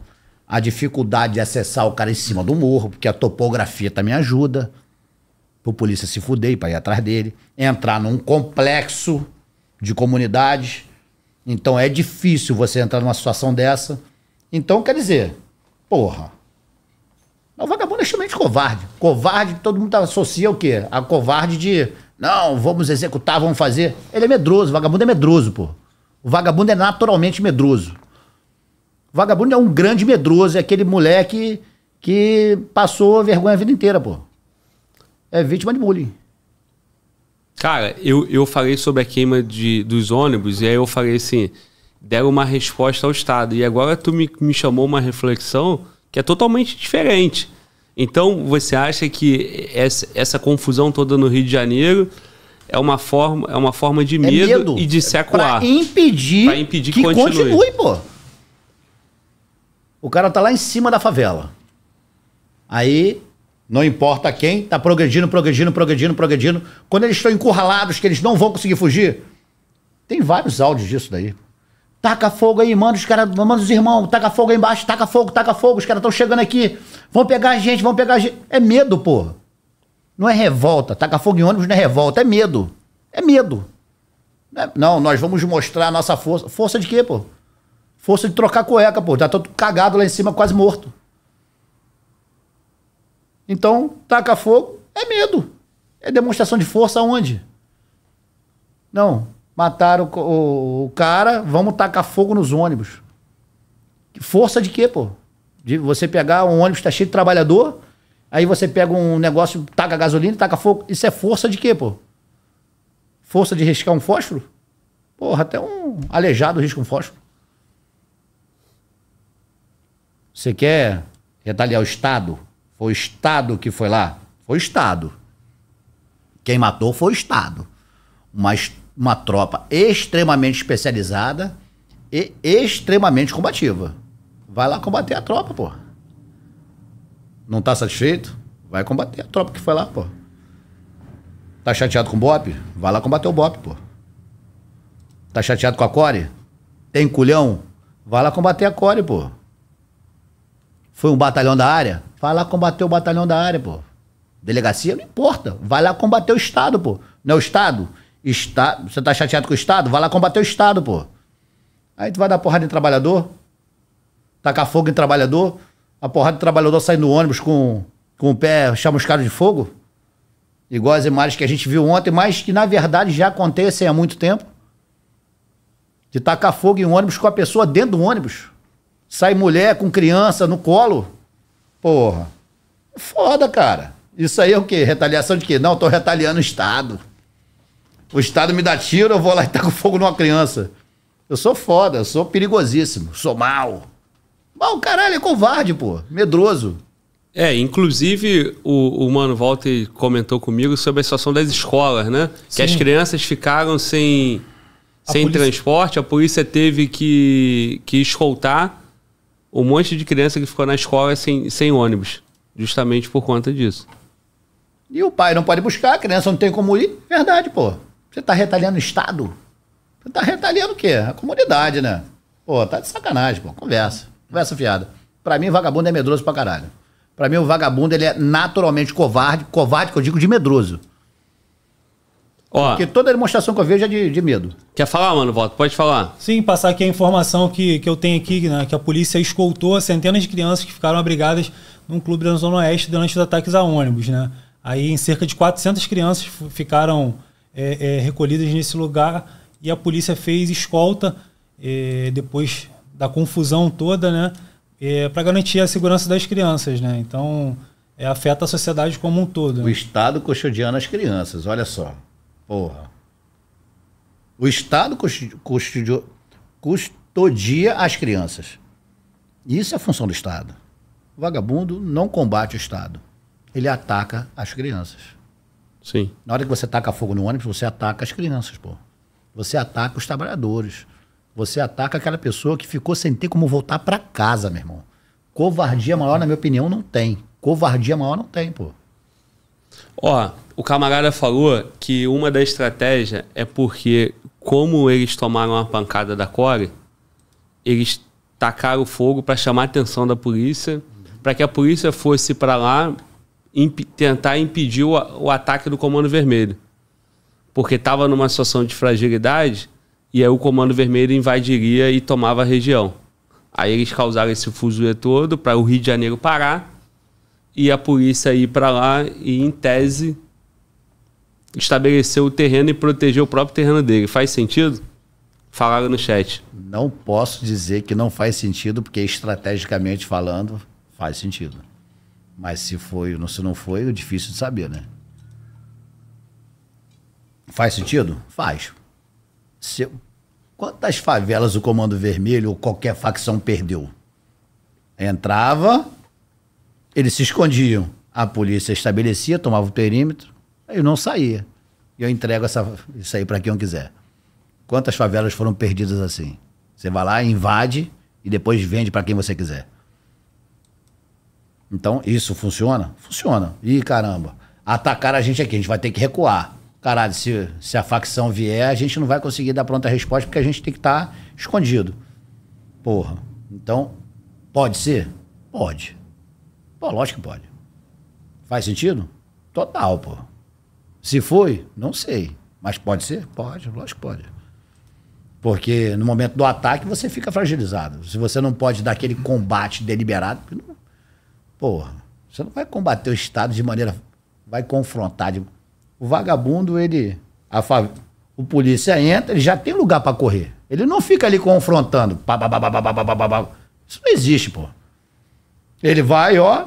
a dificuldade de acessar o cara em cima do morro, porque a topografia também ajuda. Pro polícia se fuder para ir atrás dele. Entrar num complexo de comunidades. Então é difícil você entrar numa situação dessa. Então, quer dizer, porra. O é vagabundo é extremamente covarde. Covarde, todo mundo associa o quê? A covarde de não, vamos executar, vamos fazer. Ele é medroso, o vagabundo é medroso, pô. O vagabundo é naturalmente medroso. Vagabundo é um grande medroso, é aquele moleque que passou vergonha a vida inteira, pô. É vítima de bullying. Cara, eu, eu falei sobre a queima de, dos ônibus e aí eu falei assim, deram uma resposta ao Estado. E agora tu me, me chamou uma reflexão que é totalmente diferente. Então, você acha que essa, essa confusão toda no Rio de Janeiro é uma forma, é uma forma de é medo, é medo. e de se é acuar. Pra impedir, pra impedir que, que continue. continue, pô. O cara tá lá em cima da favela. Aí, não importa quem, tá progredindo, progredindo, progredindo, progredindo. Quando eles estão encurralados, que eles não vão conseguir fugir. Tem vários áudios disso daí. Taca fogo aí, manda os caras, manda os irmãos, taca fogo aí embaixo, taca fogo, taca fogo, os caras estão chegando aqui, vão pegar a gente, vão pegar a gente. É medo, porra. Não é revolta. Taca fogo em ônibus não é revolta, é medo. É medo. Não, é- nós vamos mostrar a nossa força. Força de quê, pô? Força de trocar cueca, pô. Já tô cagado lá em cima, quase morto. Então, taca fogo é medo. É demonstração de força aonde? Não. Mataram o, o, o, cara, vamos tacar fogo nos ônibus. Força de quê, pô? De você pegar um ônibus que tá cheio de trabalhador, aí você pega um negócio, taca gasolina, taca fogo. Isso é força de quê, pô? Força de riscar um fósforo? Porra, até um aleijado risca um fósforo. Você quer retaliar o Estado? Foi o Estado que foi lá? Foi o Estado. Quem matou foi o Estado. Uma, uma tropa extremamente especializada e extremamente combativa. Vai lá combater a tropa, pô. Não tá satisfeito? Vai combater a tropa que foi lá, pô. Tá chateado com o Bop? Vai lá combater o Bop, pô. Tá chateado com a Core? Tem culhão? Vai lá combater a Core, pô. Foi um batalhão da área? Vai lá combater o batalhão da área, pô. Delegacia não importa. Vai lá combater o Estado, pô. Não é o Estado? Está... Você tá chateado com o Estado? Vai lá combater o Estado, pô. Aí tu vai dar porrada em trabalhador, tacar fogo em trabalhador, a porrada do trabalhador saindo do ônibus com, com o pé chamuscado de fogo. Igual as imagens que a gente viu ontem, mas que na verdade já acontecem há muito tempo. De tacar fogo em um ônibus com a pessoa dentro do ônibus. Sai mulher com criança no colo. Porra. Foda, cara. Isso aí é o quê? Retaliação de quê? Não, tô retaliando o Estado. O Estado me dá tiro, eu vou lá e com fogo numa criança. Eu sou foda, eu sou perigosíssimo, sou mal. Mal, caralho, é covarde, pô. Medroso. É, inclusive o, o Mano Walter comentou comigo sobre a situação das escolas, né? Sim. Que as crianças ficaram sem, a sem polícia... transporte, a polícia teve que, que escoltar um monte de criança que ficou na escola sem, sem ônibus, justamente por conta disso. E o pai não pode buscar, a criança não tem como ir. Verdade, pô. Você tá retaliando o Estado? Você tá retaliando o quê? A comunidade, né? Pô, tá de sacanagem, pô. Conversa. Conversa fiada. Pra mim, vagabundo é medroso pra caralho. Pra mim, o vagabundo ele é naturalmente covarde. Covarde que eu digo de medroso. Ó, Porque toda demonstração que eu vejo é de, de medo. Quer falar, mano, Voto? Pode falar. Sim, passar aqui a informação que, que eu tenho aqui, né, que a polícia escoltou centenas de crianças que ficaram abrigadas num clube da Zona Oeste durante os ataques a ônibus, né? Aí, em cerca de 400 crianças ficaram é, é, recolhidas nesse lugar e a polícia fez escolta é, depois da confusão toda, né? É, para garantir a segurança das crianças, né? Então, é, afeta a sociedade como um todo. O né? Estado custodiando as crianças, olha só. Porra. O Estado custodia, custodia as crianças. Isso é a função do Estado. O vagabundo não combate o Estado. Ele ataca as crianças. Sim. Na hora que você ataca fogo no ônibus, você ataca as crianças, pô. Você ataca os trabalhadores. Você ataca aquela pessoa que ficou sem ter como voltar para casa, meu irmão. Covardia maior, na minha opinião, não tem. Covardia maior não tem, pô. Ó, o camarada falou que uma da estratégia é porque, como eles tomaram uma pancada da Core, eles tacaram fogo para chamar a atenção da polícia, para que a polícia fosse para lá imp tentar impedir o, o ataque do Comando Vermelho. Porque estava numa situação de fragilidade e aí o Comando Vermelho invadiria e tomava a região. Aí eles causaram esse fuzuê todo para o Rio de Janeiro parar e a polícia ir para lá e, em tese, estabelecer o terreno e proteger o próprio terreno dele. Faz sentido? Falaram no chat. Não posso dizer que não faz sentido, porque estrategicamente falando, faz sentido. Mas se foi ou se não foi, é difícil de saber, né? Faz sentido? Faz. Se, quantas favelas o Comando Vermelho ou qualquer facção perdeu? Entrava, eles se escondiam. A polícia estabelecia, tomava o perímetro, eu não saía. E eu entrego essa, isso aí para quem eu quiser. Quantas favelas foram perdidas assim? Você vai lá, invade e depois vende para quem você quiser. Então, isso funciona? Funciona. Ih, caramba. Atacar a gente aqui, a gente vai ter que recuar. Caralho, se, se a facção vier, a gente não vai conseguir dar pronta resposta porque a gente tem que estar tá escondido. Porra. Então, pode ser? Pode. Pô, lógico que pode. Faz sentido? Total, pô. Se foi, não sei. Mas pode ser? Pode, lógico que pode. Porque no momento do ataque você fica fragilizado. Se você não pode dar aquele combate deliberado, não... porra, você não vai combater o Estado de maneira. Vai confrontar. De... O vagabundo, ele. A fav... O polícia entra, ele já tem lugar para correr. Ele não fica ali confrontando. Isso não existe, pô. Ele vai, ó.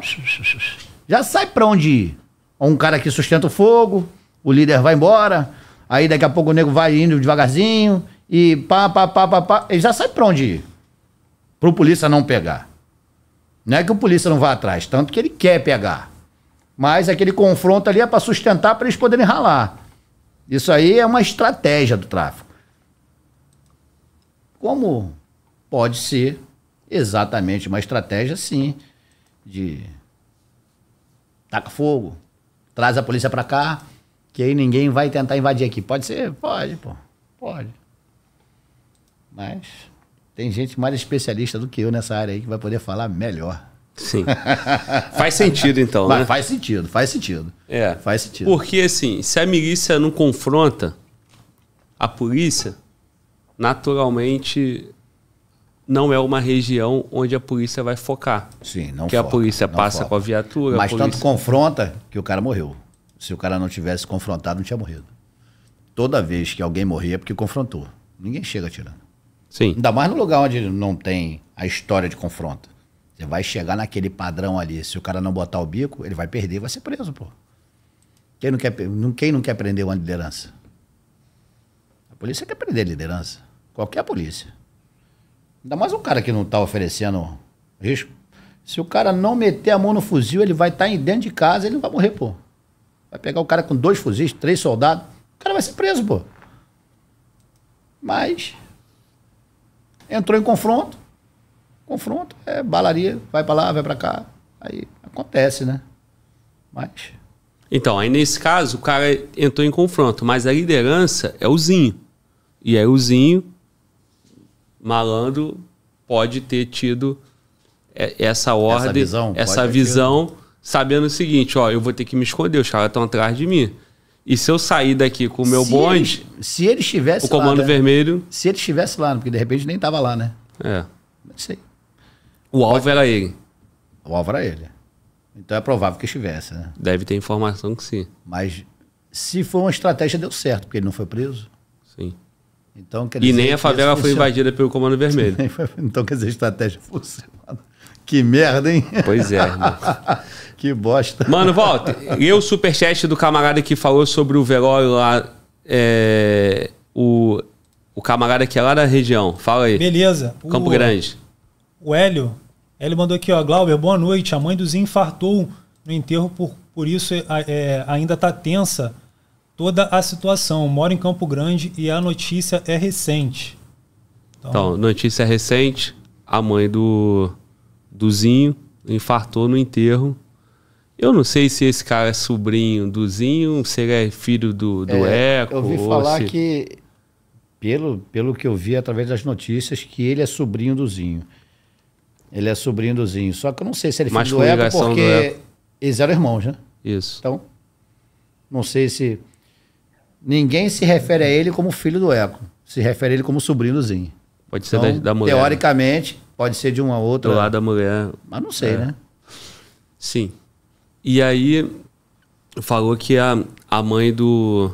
Já sai pra onde ir. Um cara que sustenta o fogo, o líder vai embora, aí daqui a pouco o nego vai indo devagarzinho e pá, pá, pá, pá, pá. Ele já sabe pra onde ir. Pro polícia não pegar. Não é que o polícia não vá atrás, tanto que ele quer pegar. Mas aquele confronto ali é para sustentar para eles poderem ralar. Isso aí é uma estratégia do tráfico. Como pode ser exatamente uma estratégia, sim, de taca fogo, traz a polícia para cá, que aí ninguém vai tentar invadir aqui. Pode ser? Pode, pô. Pode. Mas tem gente mais especialista do que eu nessa área aí que vai poder falar melhor. Sim. [laughs] faz sentido, então, Mas né? Faz sentido, faz sentido. É. Faz sentido. Porque, assim, se a milícia não confronta a polícia, naturalmente não é uma região onde a polícia vai focar. Sim, não Que a polícia passa foca. com a viatura. Mas a polícia... tanto confronta que o cara morreu. Se o cara não tivesse confrontado, não tinha morrido. Toda vez que alguém morria é porque confrontou. Ninguém chega atirando. Sim. Ainda mais no lugar onde não tem a história de confronto. Você vai chegar naquele padrão ali. Se o cara não botar o bico, ele vai perder e vai ser preso, pô. Quem não quer, quem não quer prender uma liderança? A polícia quer prender liderança. Qualquer polícia. Ainda mais um cara que não está oferecendo risco. Se o cara não meter a mão no fuzil, ele vai estar tá dentro de casa, ele não vai morrer, pô. Vai pegar o cara com dois fuzis, três soldados. O cara vai ser preso, pô. Mas. Entrou em confronto. Confronto é balaria, vai pra lá, vai pra cá. Aí acontece, né? Mas. Então, aí nesse caso, o cara entrou em confronto, mas a liderança é o Zinho. E aí o Zinho, malandro, pode ter tido é, essa ordem, essa visão, essa visão sabendo o seguinte, ó, eu vou ter que me esconder, os caras estão atrás de mim. E se eu sair daqui com o meu se bonde. Ele, se ele estivesse lá. O comando lá, né? vermelho. Se ele estivesse lá, né? porque de repente nem tava lá, né? É. Não sei. O alvo Pode... era ele. O alvo era ele. Então é provável que estivesse, né? Deve ter informação que sim. Mas se foi uma estratégia, deu certo, porque ele não foi preso. Sim. Então, quer dizer, e nem a favela foi invadida pelo Comando [laughs] Vermelho. então, quer dizer, a estratégia [laughs] funcionou. Que merda, hein? Pois é, [laughs] que bosta. Mano, volta. E o superchat do camarada que falou sobre o velório lá. É, o, o camarada que é lá da região. Fala aí. Beleza. Campo o, Grande. O Hélio. Hélio mandou aqui, ó. Glauber, boa noite. A mãe do Zinho infartou no enterro, por, por isso é, é ainda tá tensa toda a situação. Moro em Campo Grande e a notícia é recente. Então, então notícia recente. A mãe do Duzinho infartou no enterro. Eu não sei se esse cara é sobrinho do Zinho, se ele é filho do, do é, Eco. Eu ouvi falar se... que, pelo, pelo que eu vi através das notícias, que ele é sobrinho do Zinho. Ele é sobrinho do Zinho. Só que eu não sei se ele é filho do Eco, porque do Eco. eles eram irmãos, né? Isso. Então, não sei se... Ninguém se refere a ele como filho do Eco. Se refere a ele como sobrinho do Zinho. Pode ser então, da, da mulher. Né? Teoricamente, Pode ser de uma ou outra. Do lado da mulher. Mas não sei, é. né? Sim. E aí falou que a, a mãe do,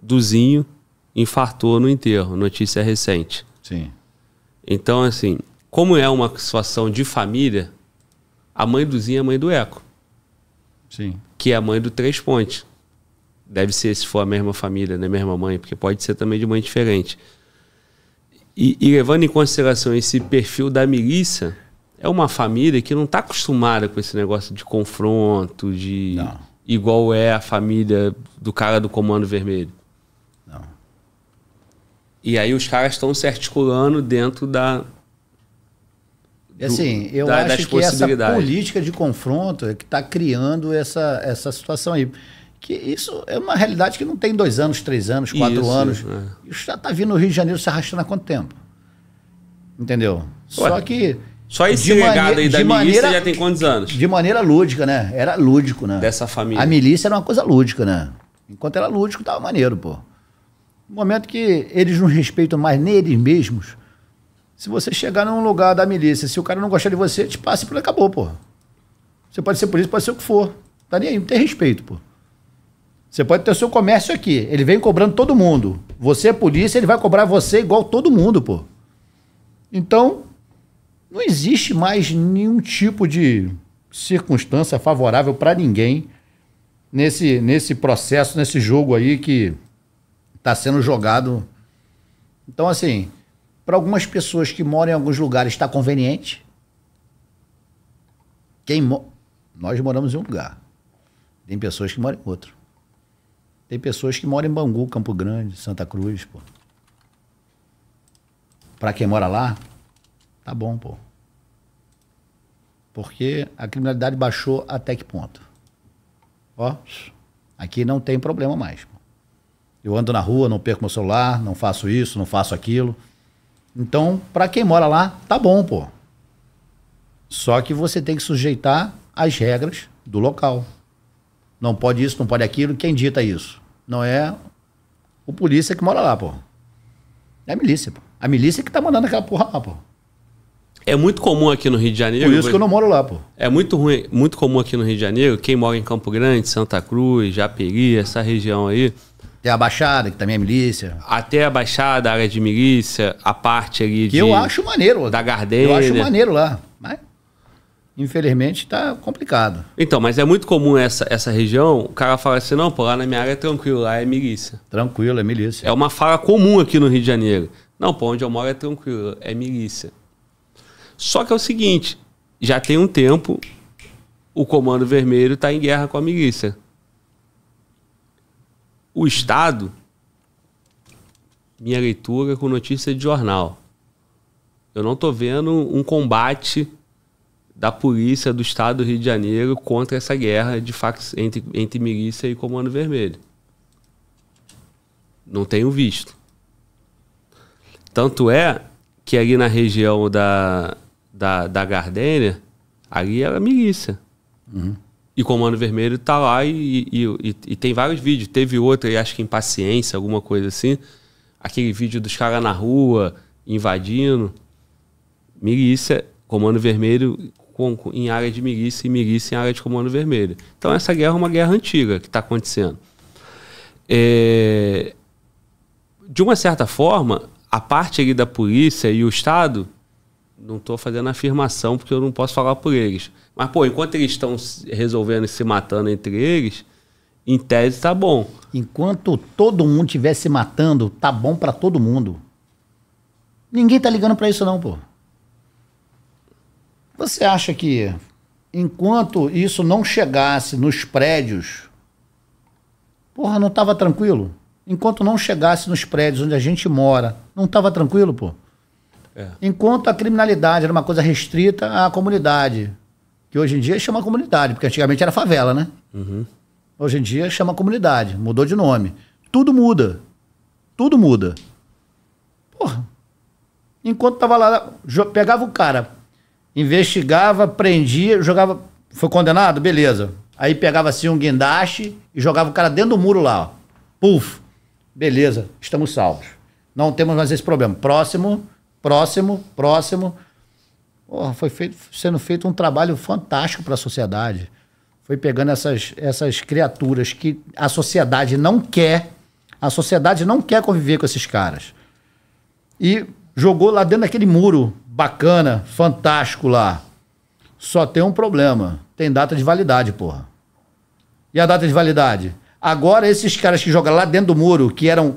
do Zinho infartou no enterro, notícia recente. Sim. Então, assim, como é uma situação de família, a mãe do Zinho é a mãe do Eco. Sim. Que é a mãe do Três Pontes. Deve ser se for a mesma família, né? Mesma mãe, porque pode ser também de mãe diferente. E, e, levando em consideração esse perfil da milícia, é uma família que não está acostumada com esse negócio de confronto, de não. igual é a família do cara do Comando Vermelho. Não. E aí os caras estão se articulando dentro da. assim, eu da, acho que essa política de confronto é que está criando essa, essa situação aí que isso é uma realidade que não tem dois anos, três anos, quatro isso, anos. É. Isso já está vindo no Rio de Janeiro se arrastando há quanto tempo? Entendeu? Ué, só que. Só esse legado aí da de milícia maneira, já tem quantos anos? De maneira lúdica, né? Era lúdico, né? Dessa família. A milícia era uma coisa lúdica, né? Enquanto era lúdico, tava maneiro, pô. No momento que eles não respeitam mais nem eles mesmos, se você chegar num lugar da milícia, se o cara não gostar de você, te passa e acabou, pô. Você pode ser polícia, pode ser o que for. Tá nem aí, não tem respeito, pô. Você pode ter o seu comércio aqui. Ele vem cobrando todo mundo. Você é polícia, ele vai cobrar você igual todo mundo, pô. Então, não existe mais nenhum tipo de circunstância favorável para ninguém nesse, nesse processo, nesse jogo aí que está sendo jogado. Então, assim, para algumas pessoas que moram em alguns lugares está conveniente. Quem mo Nós moramos em um lugar. Tem pessoas que moram em outro. Tem pessoas que moram em Bangu, Campo Grande, Santa Cruz, pô. Pra quem mora lá, tá bom, pô. Porque a criminalidade baixou até que ponto? Ó, aqui não tem problema mais. Pô. Eu ando na rua, não perco meu celular, não faço isso, não faço aquilo. Então, para quem mora lá, tá bom, pô. Só que você tem que sujeitar as regras do local. Não pode isso, não pode aquilo, quem dita isso? Não é o polícia que mora lá, pô. É a milícia, pô. A milícia que tá mandando aquela porra lá, pô. É muito comum aqui no Rio de Janeiro. Por isso que eu não moro lá, pô. É muito ruim, muito comum aqui no Rio de Janeiro, quem mora em Campo Grande, Santa Cruz, Japeri, essa região aí. Tem a Baixada, que também é milícia. Até a Baixada, a área de milícia, a parte ali que de. Eu acho maneiro. Da Gardeira. Eu acho maneiro lá infelizmente, está complicado. Então, mas é muito comum essa, essa região, o cara fala assim, não, pô, lá na minha área é tranquilo, lá é milícia. Tranquilo, é milícia. É uma fala comum aqui no Rio de Janeiro. Não, pô, onde eu moro é tranquilo, é milícia. Só que é o seguinte, já tem um tempo, o Comando Vermelho está em guerra com a milícia. O Estado, minha leitura com notícia de jornal, eu não estou vendo um combate da polícia do estado do Rio de Janeiro contra essa guerra de fax, entre, entre milícia e Comando Vermelho. Não tenho visto. Tanto é que ali na região da, da, da Gardênia, ali era milícia. Uhum. E Comando Vermelho tá lá e, e, e, e tem vários vídeos. Teve outro, aí, acho que Impaciência, alguma coisa assim. Aquele vídeo dos caras na rua, invadindo. Milícia, Comando Vermelho Conco em área de milícia e milícia em área de comando vermelho. Então essa guerra é uma guerra antiga que está acontecendo. É... De uma certa forma, a parte ali da polícia e o Estado, não estou fazendo afirmação porque eu não posso falar por eles. Mas, pô, enquanto eles estão resolvendo e se matando entre eles, em tese está bom. Enquanto todo mundo estiver se matando, tá bom para todo mundo. Ninguém tá ligando para isso não, pô. Você acha que enquanto isso não chegasse nos prédios, porra, não estava tranquilo? Enquanto não chegasse nos prédios onde a gente mora, não estava tranquilo, pô? É. Enquanto a criminalidade era uma coisa restrita à comunidade, que hoje em dia chama comunidade, porque antigamente era favela, né? Uhum. Hoje em dia chama comunidade, mudou de nome. Tudo muda. Tudo muda. Porra. Enquanto tava lá, pegava o cara, investigava, prendia, jogava. Foi condenado? Beleza. Aí pegava assim um guindaste e jogava o cara dentro do muro lá, ó. Puf. Beleza, estamos salvos. Não temos mais esse problema. Próximo, próximo, próximo. Porra, foi feito, sendo feito um trabalho fantástico para a sociedade. Foi pegando essas, essas criaturas que a sociedade não quer, a sociedade não quer conviver com esses caras. E jogou lá dentro daquele muro Bacana, fantástico lá. Só tem um problema. Tem data de validade, porra. E a data de validade? Agora, esses caras que jogam lá dentro do muro, que eram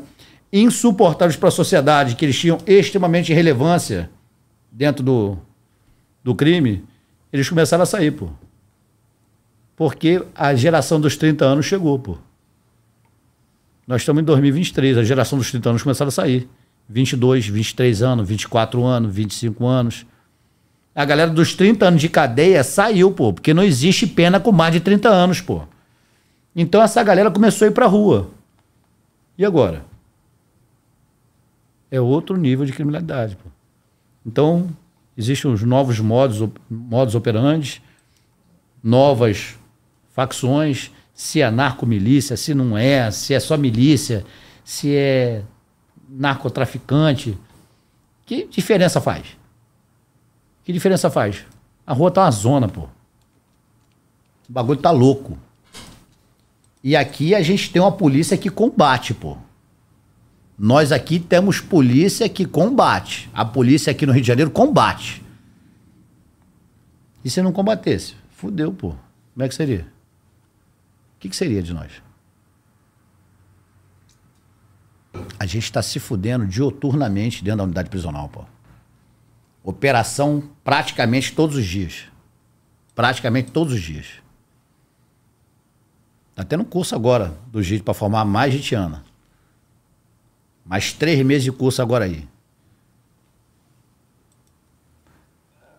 insuportáveis para a sociedade, que eles tinham extremamente relevância dentro do, do crime, eles começaram a sair, pô. Porque a geração dos 30 anos chegou, pô. Nós estamos em 2023, a geração dos 30 anos começaram a sair. 22, 23 anos, 24 anos, 25 anos. A galera dos 30 anos de cadeia saiu, pô, porque não existe pena com mais de 30 anos, pô. Então essa galera começou a ir pra rua. E agora? É outro nível de criminalidade, pô. Então, existem os novos modos, modos operantes, novas facções, se é narcomilícia, se não é, se é só milícia, se é narcotraficante. Que diferença faz? Que diferença faz? A rua tá uma zona, pô. O bagulho tá louco. E aqui a gente tem uma polícia que combate, pô. Nós aqui temos polícia que combate. A polícia aqui no Rio de Janeiro combate. E se não combatesse? Fudeu, pô. Como é que seria? O que, que seria de nós? A gente está se fudendo dioturnamente dentro da unidade prisional, pô. Operação praticamente todos os dias. Praticamente todos os dias. Tá tendo curso agora do jeito para formar mais ana. Mais três meses de curso agora aí.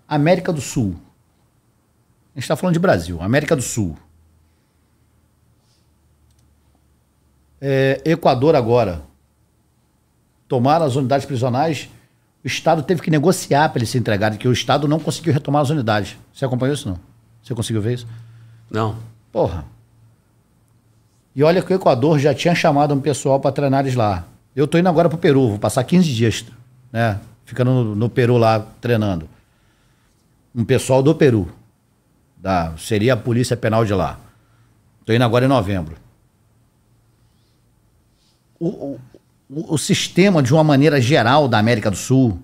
América do Sul. A gente está falando de Brasil, América do Sul. É, Equador agora tomaram as unidades prisionais, o Estado teve que negociar para eles se entregarem, que o Estado não conseguiu retomar as unidades. Você acompanhou isso, não? Você conseguiu ver isso? Não. Porra. E olha que o Equador já tinha chamado um pessoal para treinar eles lá. Eu tô indo agora pro Peru, vou passar 15 dias, né? Ficando no, no Peru lá treinando. Um pessoal do Peru. Da, seria a Polícia Penal de lá. Tô indo agora em novembro. O, o, o, sistema, de uma maneira geral, da América do Sul,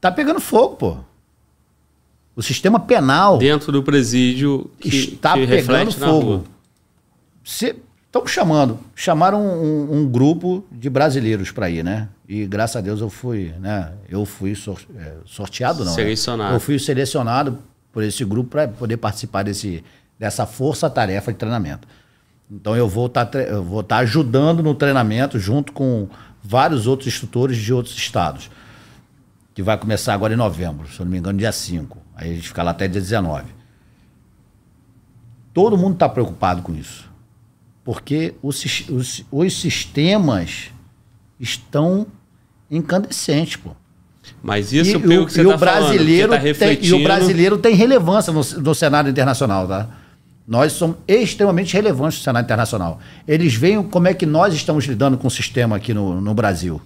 tá pegando fogo, pô. O sistema penal. Dentro do presídio que, está que pegando fogo. Estão chamando. Chamaram um, um, grupo de brasileiros para ir, né? E graças a Deus eu fui, né? Eu fui sor, é, sorteado, não. Né? Selecionado. Né? Eu fui selecionado por esse grupo para poder participar desse, dessa força-tarefa de treinamento. Então eu vou tá estar tá ajudando no treinamento junto com vários outros instrutores de outros estados. Que vai começar agora em novembro, se eu não me engano, dia 5. Aí a gente fica lá até dia 19. Todo mundo está preocupado com isso. Porque os, os, os sistemas estão incandescentes, pô. Mas isso e, pelo o, que você está falando, você tá tem, E o brasileiro tem relevância no, no cenário internacional, tá? Nós somos extremamente relevantes no cenário internacional. Eles veem como é que nós estamos lidando com o sistema aqui no, no Brasil.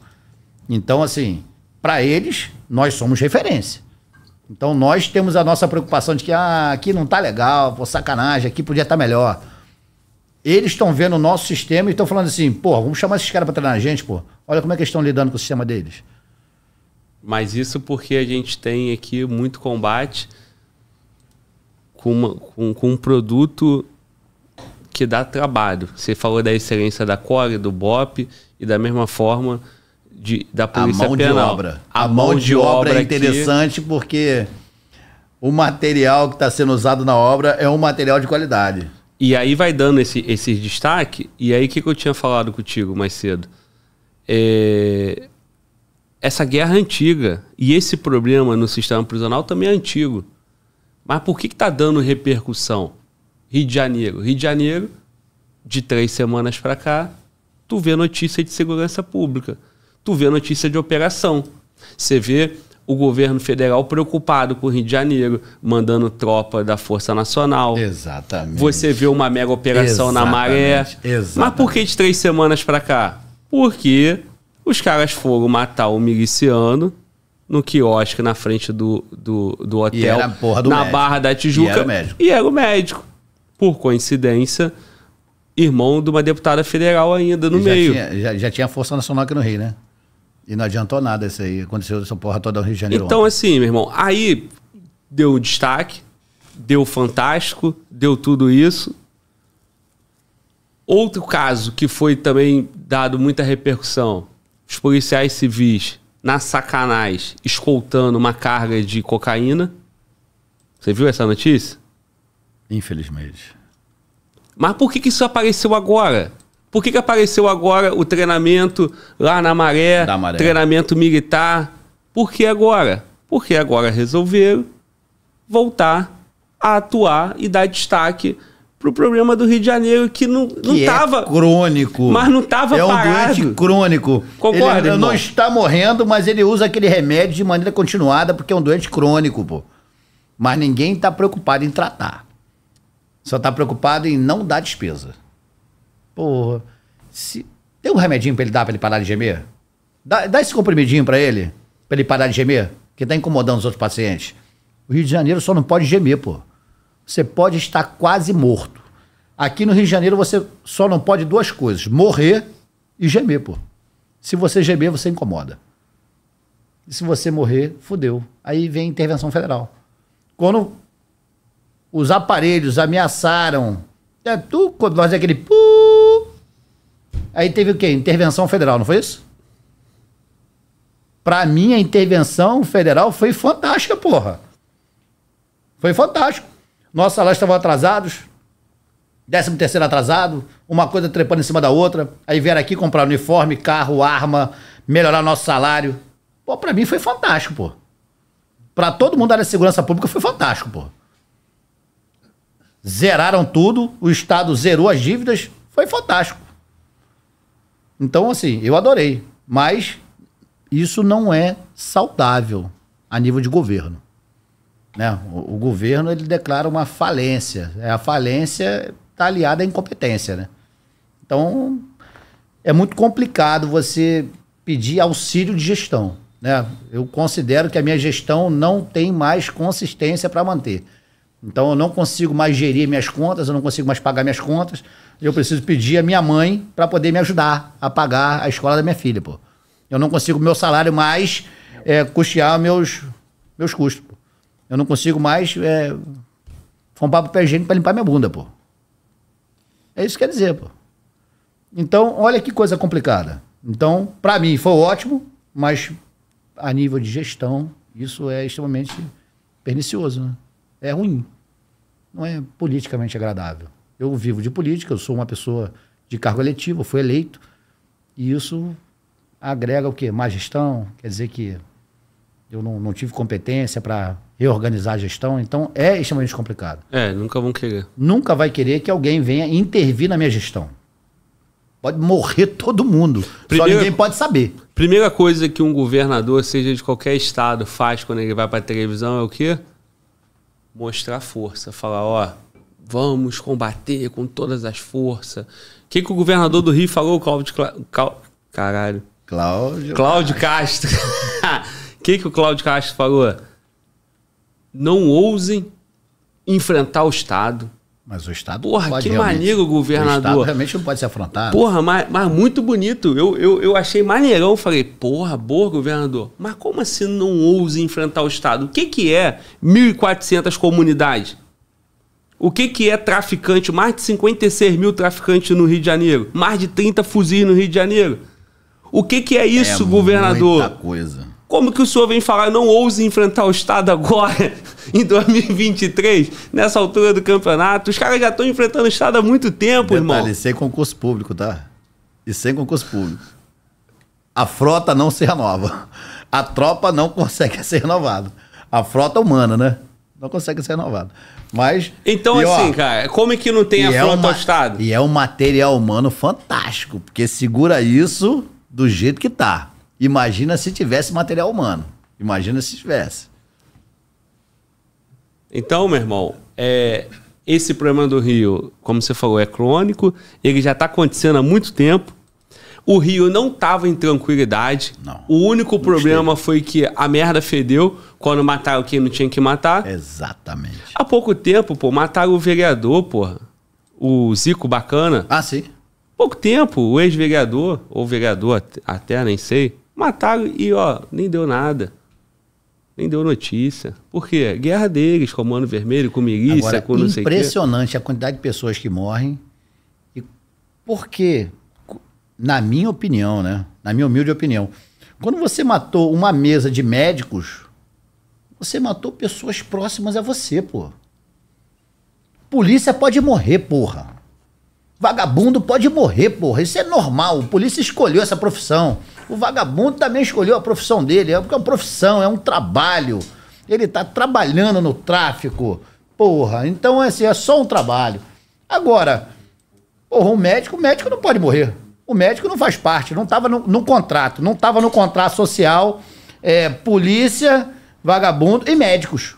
Então, assim, para eles, nós somos referência. Então, nós temos a nossa preocupação de que ah, aqui não tá legal, pô, sacanagem, aqui podia estar tá melhor. Eles estão vendo o nosso sistema e estão falando assim, pô, vamos chamar esses caras para treinar a gente, pô. Olha como é que eles estão lidando com o sistema deles. Mas isso porque a gente tem aqui muito combate com, uma, com, com um produto que dá trabalho. Você falou da excelência da Core, do BOP e da mesma forma de, da polícia penal. A mão penal. de obra. A, a mão, mão, de, obra, obra é interessante que... porque o material que está sendo usado na obra é um material de qualidade. E aí vai dando esse, esse destaque. E aí o que, que, eu tinha falado contigo mais cedo? É... Essa guerra antiga e esse problema no sistema prisional também é antigo. Mas por que está dando repercussão? Rio de Janeiro. Rio de Janeiro, de três semanas para cá, tu vê notícia de segurança pública, tu vê notícia de operação. Você vê o governo federal preocupado com o Rio de Janeiro, mandando tropa da Força Nacional. Exatamente. Você vê uma mega operação Exatamente. na maré. Exatamente. Mas por que de três semanas para cá? Porque os caras foram matar o miliciano no quiosque na frente do, do, do hotel, do na médico. Barra da Tijuca. E era, médico. e era o médico. Por coincidência, irmão de uma deputada federal ainda no já meio. Tinha, já, já, tinha Força Nacional aqui no Rio, né? E não adiantou nada isso aí. Aconteceu essa porra toda no Rio de Janeiro. Então, ontem. assim, meu irmão, aí deu destaque, deu fantástico, deu tudo isso. Outro caso que foi também dado muita repercussão: os policiais civis na sacanagem, escoltando uma carga de cocaína. Você viu essa notícia? Infelizmente. Mas por que, que isso apareceu agora? Por que, que apareceu agora o treinamento lá na maré, maré, treinamento militar? Por que agora? Porque agora resolveram voltar a atuar e dar destaque pro problema do Rio de Janeiro que não, não que é tava. É crônico. Mas não tava é um parado. doente crônico. Concorda? Ele não está morrendo, mas ele usa aquele remédio de maneira continuada porque é um doente crônico, pô. Mas ninguém está preocupado em tratar. Só está preocupado em não dar despesa. Porra. Se... Tem um remedinho para ele dar para ele parar de gemer? Dá, dá esse comprimidinho para ele, para ele parar de gemer, que tá incomodando os outros pacientes. O Rio de Janeiro só não pode gemer, pô você pode estar quase morto. Aqui no Rio de Janeiro você só não pode duas coisas: morrer e gemer, pô. Se você gemer, você incomoda. E se você morrer, fudeu. Aí vem a intervenção federal. Quando os aparelhos ameaçaram, é, tu, quando nós é aquele. pu. aí teve o quê? Intervenção federal, não foi isso? Pra mim, a intervenção federal foi fantástica, porra. Foi fantástico. Nossos salários estavam atrasados, décimo terceiro atrasado, uma coisa trepando em cima da outra. Aí vieram aqui comprar uniforme, carro, arma, melhorar nosso salário. Pô, pra mim foi fantástico, pô. Pra todo mundo da área de segurança pública foi fantástico, pô. Zeraram tudo, o Estado zerou as dívidas, foi fantástico. Então, assim, eu adorei. Mas isso não é saudável a nível de governo. Né? O, o governo ele declara uma falência. É, a falência está aliada à incompetência. Né? Então, é muito complicado você pedir auxílio de gestão. Né? Eu considero que a minha gestão não tem mais consistência para manter. Então, eu não consigo mais gerir minhas contas, eu não consigo mais pagar minhas contas. Eu preciso pedir a minha mãe para poder me ajudar a pagar a escola da minha filha. Pô. Eu não consigo meu salário mais é, custear meus, meus custos. Pô. Eu não consigo mais é, comprar papel higiênico para limpar minha bunda, pô. É isso que quer dizer, pô. Então, olha que coisa complicada. Então, para mim foi ótimo, mas a nível de gestão, isso é extremamente pernicioso, né? É ruim. Não é politicamente agradável. Eu vivo de política, eu sou uma pessoa de cargo eletivo, fui eleito, e isso agrega o quê? Má gestão, quer dizer que eu não, não tive competência para reorganizar a gestão, então é extremamente complicado. É, nunca vão querer. Nunca vai querer que alguém venha intervir na minha gestão. Pode morrer todo mundo, primeira, só ninguém pode saber. Primeira coisa que um governador, seja de qualquer estado, faz quando ele vai para televisão é o quê? Mostrar força, falar, ó, vamos combater com todas as forças. O que, que o governador do Rio falou, Cláudio... Cla... Caralho. Cláudio... Cláudio Castro. [laughs] que, que o Cláudio Castro falou? Não ousem enfrentar o Estado. Mas o Estado Porra, pode que maneiro, governador. O Estado realmente não pode ser afrontado. Porra, mas, mas muito bonito. Eu, eu, eu achei maneirão. Falei, porra, boa, governador. Mas como assim não ouse enfrentar o Estado? O que, que é 1.400 comunidades? O que, que é traficante? Mais de 56 mil traficantes no Rio de Janeiro. Mais de 30 fuzis no Rio de Janeiro. O que, que é, é isso, é governador? Muita coisa. Como que o senhor vem falar, não ouse enfrentar o Estado agora, [laughs] em 2023, nessa altura do campeonato? Os caras já estão enfrentando o Estado há muito tempo, Detalhe, irmão. sem é concurso público, tá? E sem é concurso público. A frota não se renova. A tropa não consegue [laughs] ser renovada. A frota humana, né? Não consegue ser renovada. Mas. Então, pior, assim, cara, como é que não tem a é frota do uma, ao Estado? E é um material humano fantástico, porque segura isso do jeito que tá. Imagina se tivesse material humano. Imagina se tivesse. Então, meu irmão, é, esse problema do Rio, como você falou, é crônico, ele já está acontecendo há muito tempo. O Rio não estava em tranquilidade. Não, o único problema foi que a merda fedeu quando mataram quem não tinha que matar. Exatamente. Há pouco tempo, pô, mataram o vereador, porra. O Zico Bacana. Ah, sim. Pouco tempo, o ex-vereador, ou vereador até, nem sei. Mataram e, ó, nem deu nada. Nem deu notícia. Por quê? Guerra deles, com o Mano Vermelho, com milícia, Agora, com não sei o quê. Impressionante a quantidade de pessoas que morrem. E por quê? Na minha opinião, né? Na minha humilde opinião. Quando você matou uma mesa de médicos, você matou pessoas próximas a você, pô. Polícia pode morrer, porra. Vagabundo pode morrer, porra. Isso é normal. A polícia escolheu essa profissão. O vagabundo também escolheu a profissão dele, é, é uma profissão, é um trabalho. Ele está trabalhando no tráfico. Porra, então assim, é só um trabalho. Agora, porra, um médico, o médico não pode morrer. O médico não faz parte, não estava no, no, contrato, não estava no contrato social, é, polícia, vagabundo e médicos.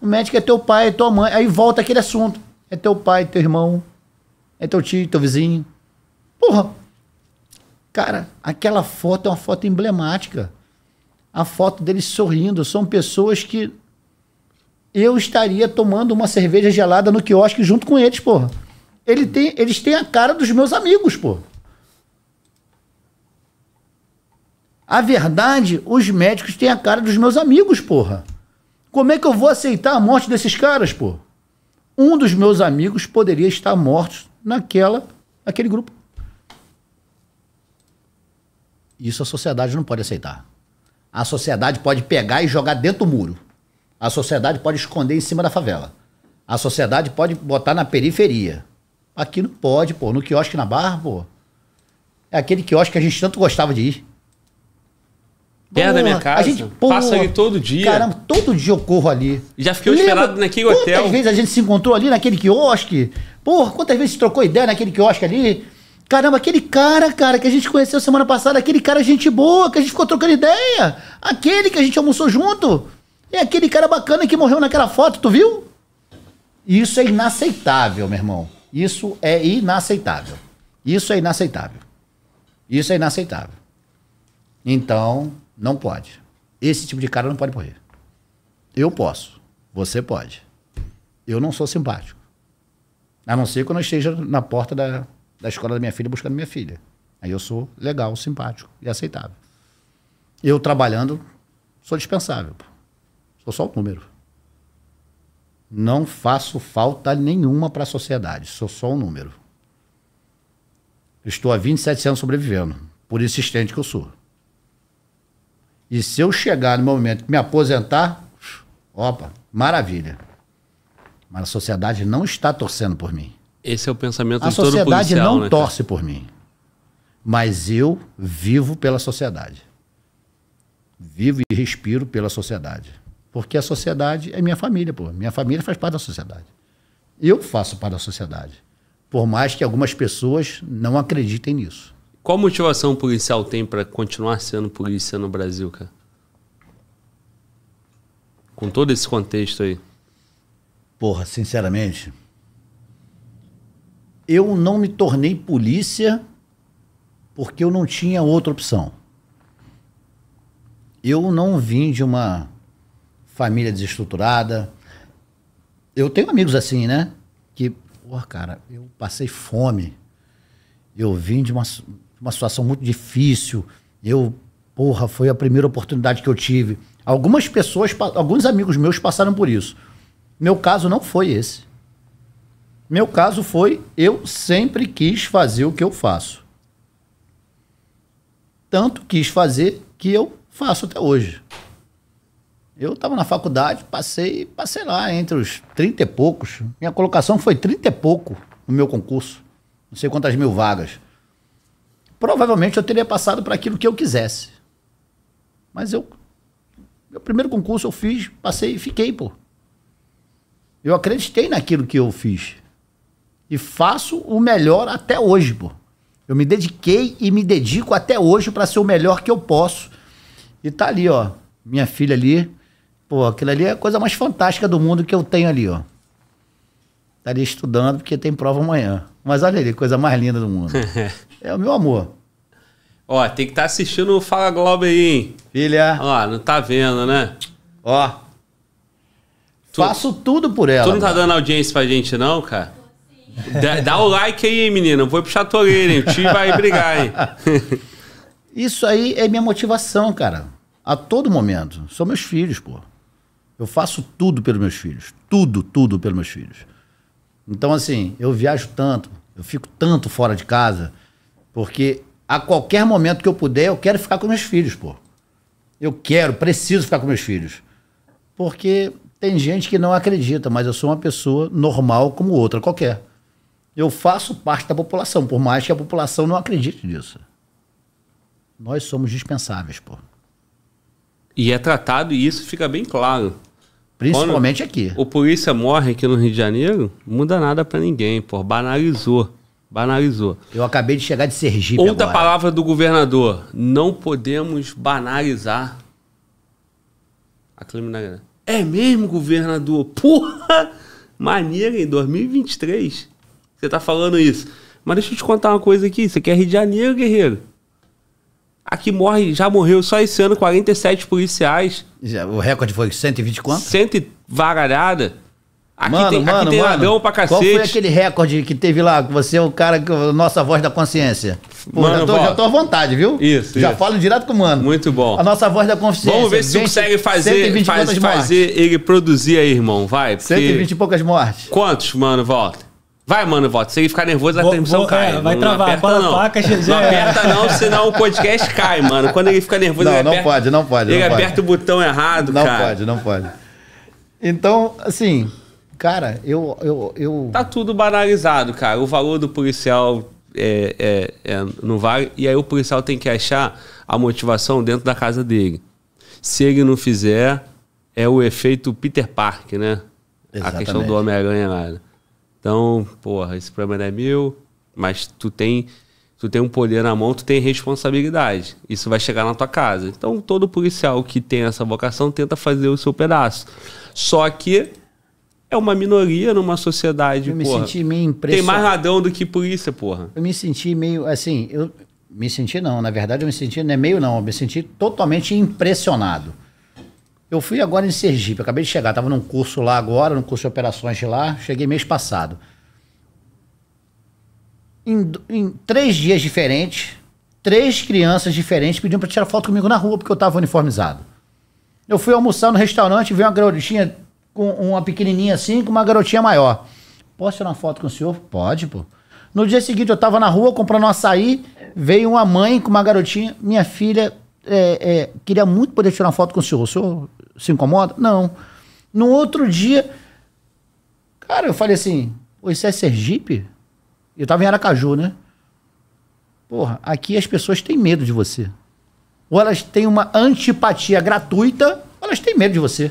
O médico é teu pai, é tua mãe, aí volta aquele assunto. É teu pai, teu irmão, é teu tio, teu vizinho. Porra, Cara, aquela foto é uma foto emblemática. A foto deles sorrindo. São pessoas que eu estaria tomando uma cerveja gelada no quiosque junto com eles, porra. Ele tem, eles têm a cara dos meus amigos, porra. A verdade, os médicos têm a cara dos meus amigos, porra. Como é que eu vou aceitar a morte desses caras, porra? Um dos meus amigos poderia estar morto naquela, naquele grupo. Isso a sociedade não pode aceitar. A sociedade pode pegar e jogar dentro do muro. A sociedade pode esconder em cima da favela. A sociedade pode botar na periferia. Aqui não pode, pô. No quiosque na barra, pô. É aquele quiosque que a gente tanto gostava de ir. Perto da minha casa. A gente, porra, passa ali todo dia. Caramba, todo dia eu corro ali. Já fiquei esperado naquele hotel. Quantas vezes a gente se encontrou ali naquele quiosque? Porra, quantas vezes se trocou ideia naquele quiosque ali? Caramba, aquele cara, cara, que a gente conheceu semana passada, aquele cara é gente boa, que a gente ficou trocando ideia, aquele que a gente almoçou junto, é aquele cara bacana que morreu naquela foto, tu viu? Isso é inaceitável, meu irmão. Isso é inaceitável. Isso é inaceitável. Isso é inaceitável. Então, não pode. Esse tipo de cara não pode morrer. Eu posso. Você pode. Eu não sou simpático. A não ser quando eu esteja na porta da, da escola da minha filha buscando minha filha. Aí eu sou legal, simpático e aceitável. Eu trabalhando, sou dispensável. Pô. Sou só o número. Não faço falta nenhuma para a sociedade, sou só um número. Estou há 27 anos sobrevivendo, por insistente que eu sou. E se eu chegar no momento de me aposentar, opa, maravilha. Mas a sociedade não está torcendo por mim. Esse é o pensamento a de todo policial. A sociedade não né, torce por mim, mas eu vivo pela sociedade. Vivo e respiro pela sociedade. Porque a sociedade é minha família, pô. Minha família faz parte da sociedade. Eu faço parte da sociedade. Por mais que algumas pessoas não acreditem nisso. Qual motivação o policial tem para continuar sendo polícia no Brasil, cara? Com todo esse contexto aí. Porra, sinceramente, eu não me tornei polícia porque eu não tinha outra opção. Eu não vim de uma família desestruturada. Eu tenho amigos assim, né? Que, porra, cara, eu passei fome. Eu vim de uma, uma situação muito difícil. Eu, porra, foi a primeira oportunidade que eu tive. Algumas pessoas, alguns amigos meus passaram por isso. Meu caso não foi esse. Meu caso foi, eu sempre quis fazer o que eu faço. Tanto quis fazer que eu faço até hoje. Eu estava na faculdade, passei, passei lá entre os 30 e poucos. Minha colocação foi 30 e pouco no meu concurso. Não sei quantas mil vagas. Provavelmente eu teria passado para aquilo que eu quisesse. Mas eu. Meu primeiro concurso eu fiz, passei e fiquei, pô. Eu acreditei naquilo que eu fiz e faço o melhor até hoje, pô. Eu me dediquei e me dedico até hoje para ser o melhor que eu posso. E tá ali, ó. Minha filha ali. Pô, aquilo ali é a coisa mais fantástica do mundo que eu tenho ali, ó. Tá ali estudando porque tem prova amanhã. Mas olha ali, coisa mais linda do mundo. [laughs] é o meu amor. Ó, tem que estar tá assistindo o Fala Globo aí, hein? Filha. Ó, não tá vendo, né? Ó. Tu, faço tudo por ela. Tu não tá dando audiência pra gente, não, cara? Dá, dá o like aí, menino. Vou puxar a tua orelha, hein? O vai brigar, hein? [laughs] Isso aí é minha motivação, cara. A todo momento. São meus filhos, pô. Eu faço tudo pelos meus filhos. Tudo, tudo pelos meus filhos. Então, assim, eu viajo tanto, eu fico tanto fora de casa, porque a qualquer momento que eu puder, eu quero ficar com meus filhos, pô. Eu quero, preciso ficar com meus filhos. Porque tem gente que não acredita, mas eu sou uma pessoa normal como outra qualquer eu faço parte da população, por mais que a população não acredite nisso. Nós somos dispensáveis, pô. E é tratado, e isso fica bem claro. Principalmente Quando aqui. O polícia morre aqui no Rio de Janeiro, muda nada para ninguém, pô. Banalizou. Banalizou. Eu acabei de chegar de Sergipe Outra agora. palavra do governador. Não podemos banalizar a criminalidade. É mesmo, governador? Porra! Maneira, em 2023. Você tá falando isso. Mas deixa eu te contar uma coisa aqui. Você quer é Rio de Janeiro, guerreiro? Aqui morre, já morreu só esse ano 47 policiais. O recorde foi 120 quanto? 100 varalhada. Aqui mano, tem, mano, aqui tem mano, pra cacete. Qual foi aquele recorde que teve lá? Você é o cara, que, nossa voz da consciência. Pô, mano, já, tô, já tô à vontade, viu? Isso. Já isso. falo direto com o mano. Muito bom. A nossa voz da consciência. Vamos ver se 20, consegue fazer, faz, fazer ele produzir aí, irmão. Vai. Porque... 120 e poucas mortes. Quantos, mano, volta? Vai, mano, voto. Se ele ficar nervoso, a vou, transmissão vou, cai. É, vai não, travar, não aperta, não. Faca, não aperta, não, senão o podcast cai, mano. Quando ele fica nervoso, não, ele não aperta, pode, não pode. Ele não aperta pode. o botão errado, não cara. Não pode, não pode. Então, assim, cara, eu, eu, eu. Tá tudo banalizado, cara. O valor do policial é, é, é, não vale. E aí o policial tem que achar a motivação dentro da casa dele. Se ele não fizer, é o efeito Peter Park, né? Exatamente. A questão do Homem-Aranha lá. Né? Então, porra, esse problema não é meu, mas tu tem, tu tem um poder na mão, tu tem responsabilidade. Isso vai chegar na tua casa. Então, todo policial que tem essa vocação tenta fazer o seu pedaço. Só que é uma minoria numa sociedade, eu porra. me senti meio impressionado. Tem mais radão do que polícia, porra. Eu me senti meio, assim, eu me senti não, na verdade eu me senti, não é meio não, eu me senti totalmente impressionado. Eu fui agora em Sergipe, acabei de chegar, estava num curso lá agora, num curso de operações de lá, cheguei mês passado. Em, em três dias diferentes, três crianças diferentes pediam para tirar foto comigo na rua, porque eu estava uniformizado. Eu fui almoçar no restaurante, veio uma garotinha com uma pequenininha assim, com uma garotinha maior. Posso tirar uma foto com o senhor? Pode, pô. No dia seguinte, eu tava na rua comprando um açaí, veio uma mãe com uma garotinha. Minha filha é, é, queria muito poder tirar uma foto com o senhor. O senhor se incomoda? Não. No outro dia, cara, eu falei assim: isso é Sergipe? Eu tava em Aracaju, né? Porra, aqui as pessoas têm medo de você. Ou elas têm uma antipatia gratuita, ou elas têm medo de você.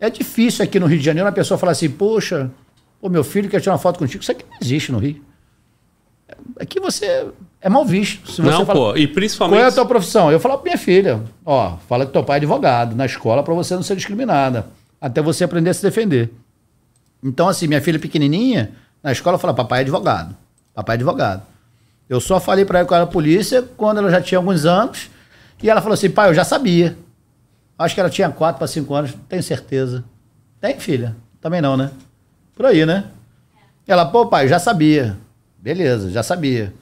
É difícil aqui no Rio de Janeiro uma pessoa falar assim: poxa, o meu filho quer tirar uma foto contigo. Isso aqui não existe no Rio é que você é mal visto. Se você não, fala, pô, e principalmente. Qual é a tua profissão? Eu falo pra minha filha: ó, fala que teu pai é advogado na escola para você não ser discriminada, até você aprender a se defender. Então, assim, minha filha pequenininha, na escola fala: papai é advogado, papai é advogado. Eu só falei para ela que era polícia quando ela já tinha alguns anos, e ela falou assim: pai, eu já sabia. Acho que ela tinha 4 para 5 anos, tenho certeza. Tem, filha? Também não, né? Por aí, né? Ela, pô, pai, eu já sabia. Beleza, já sabia.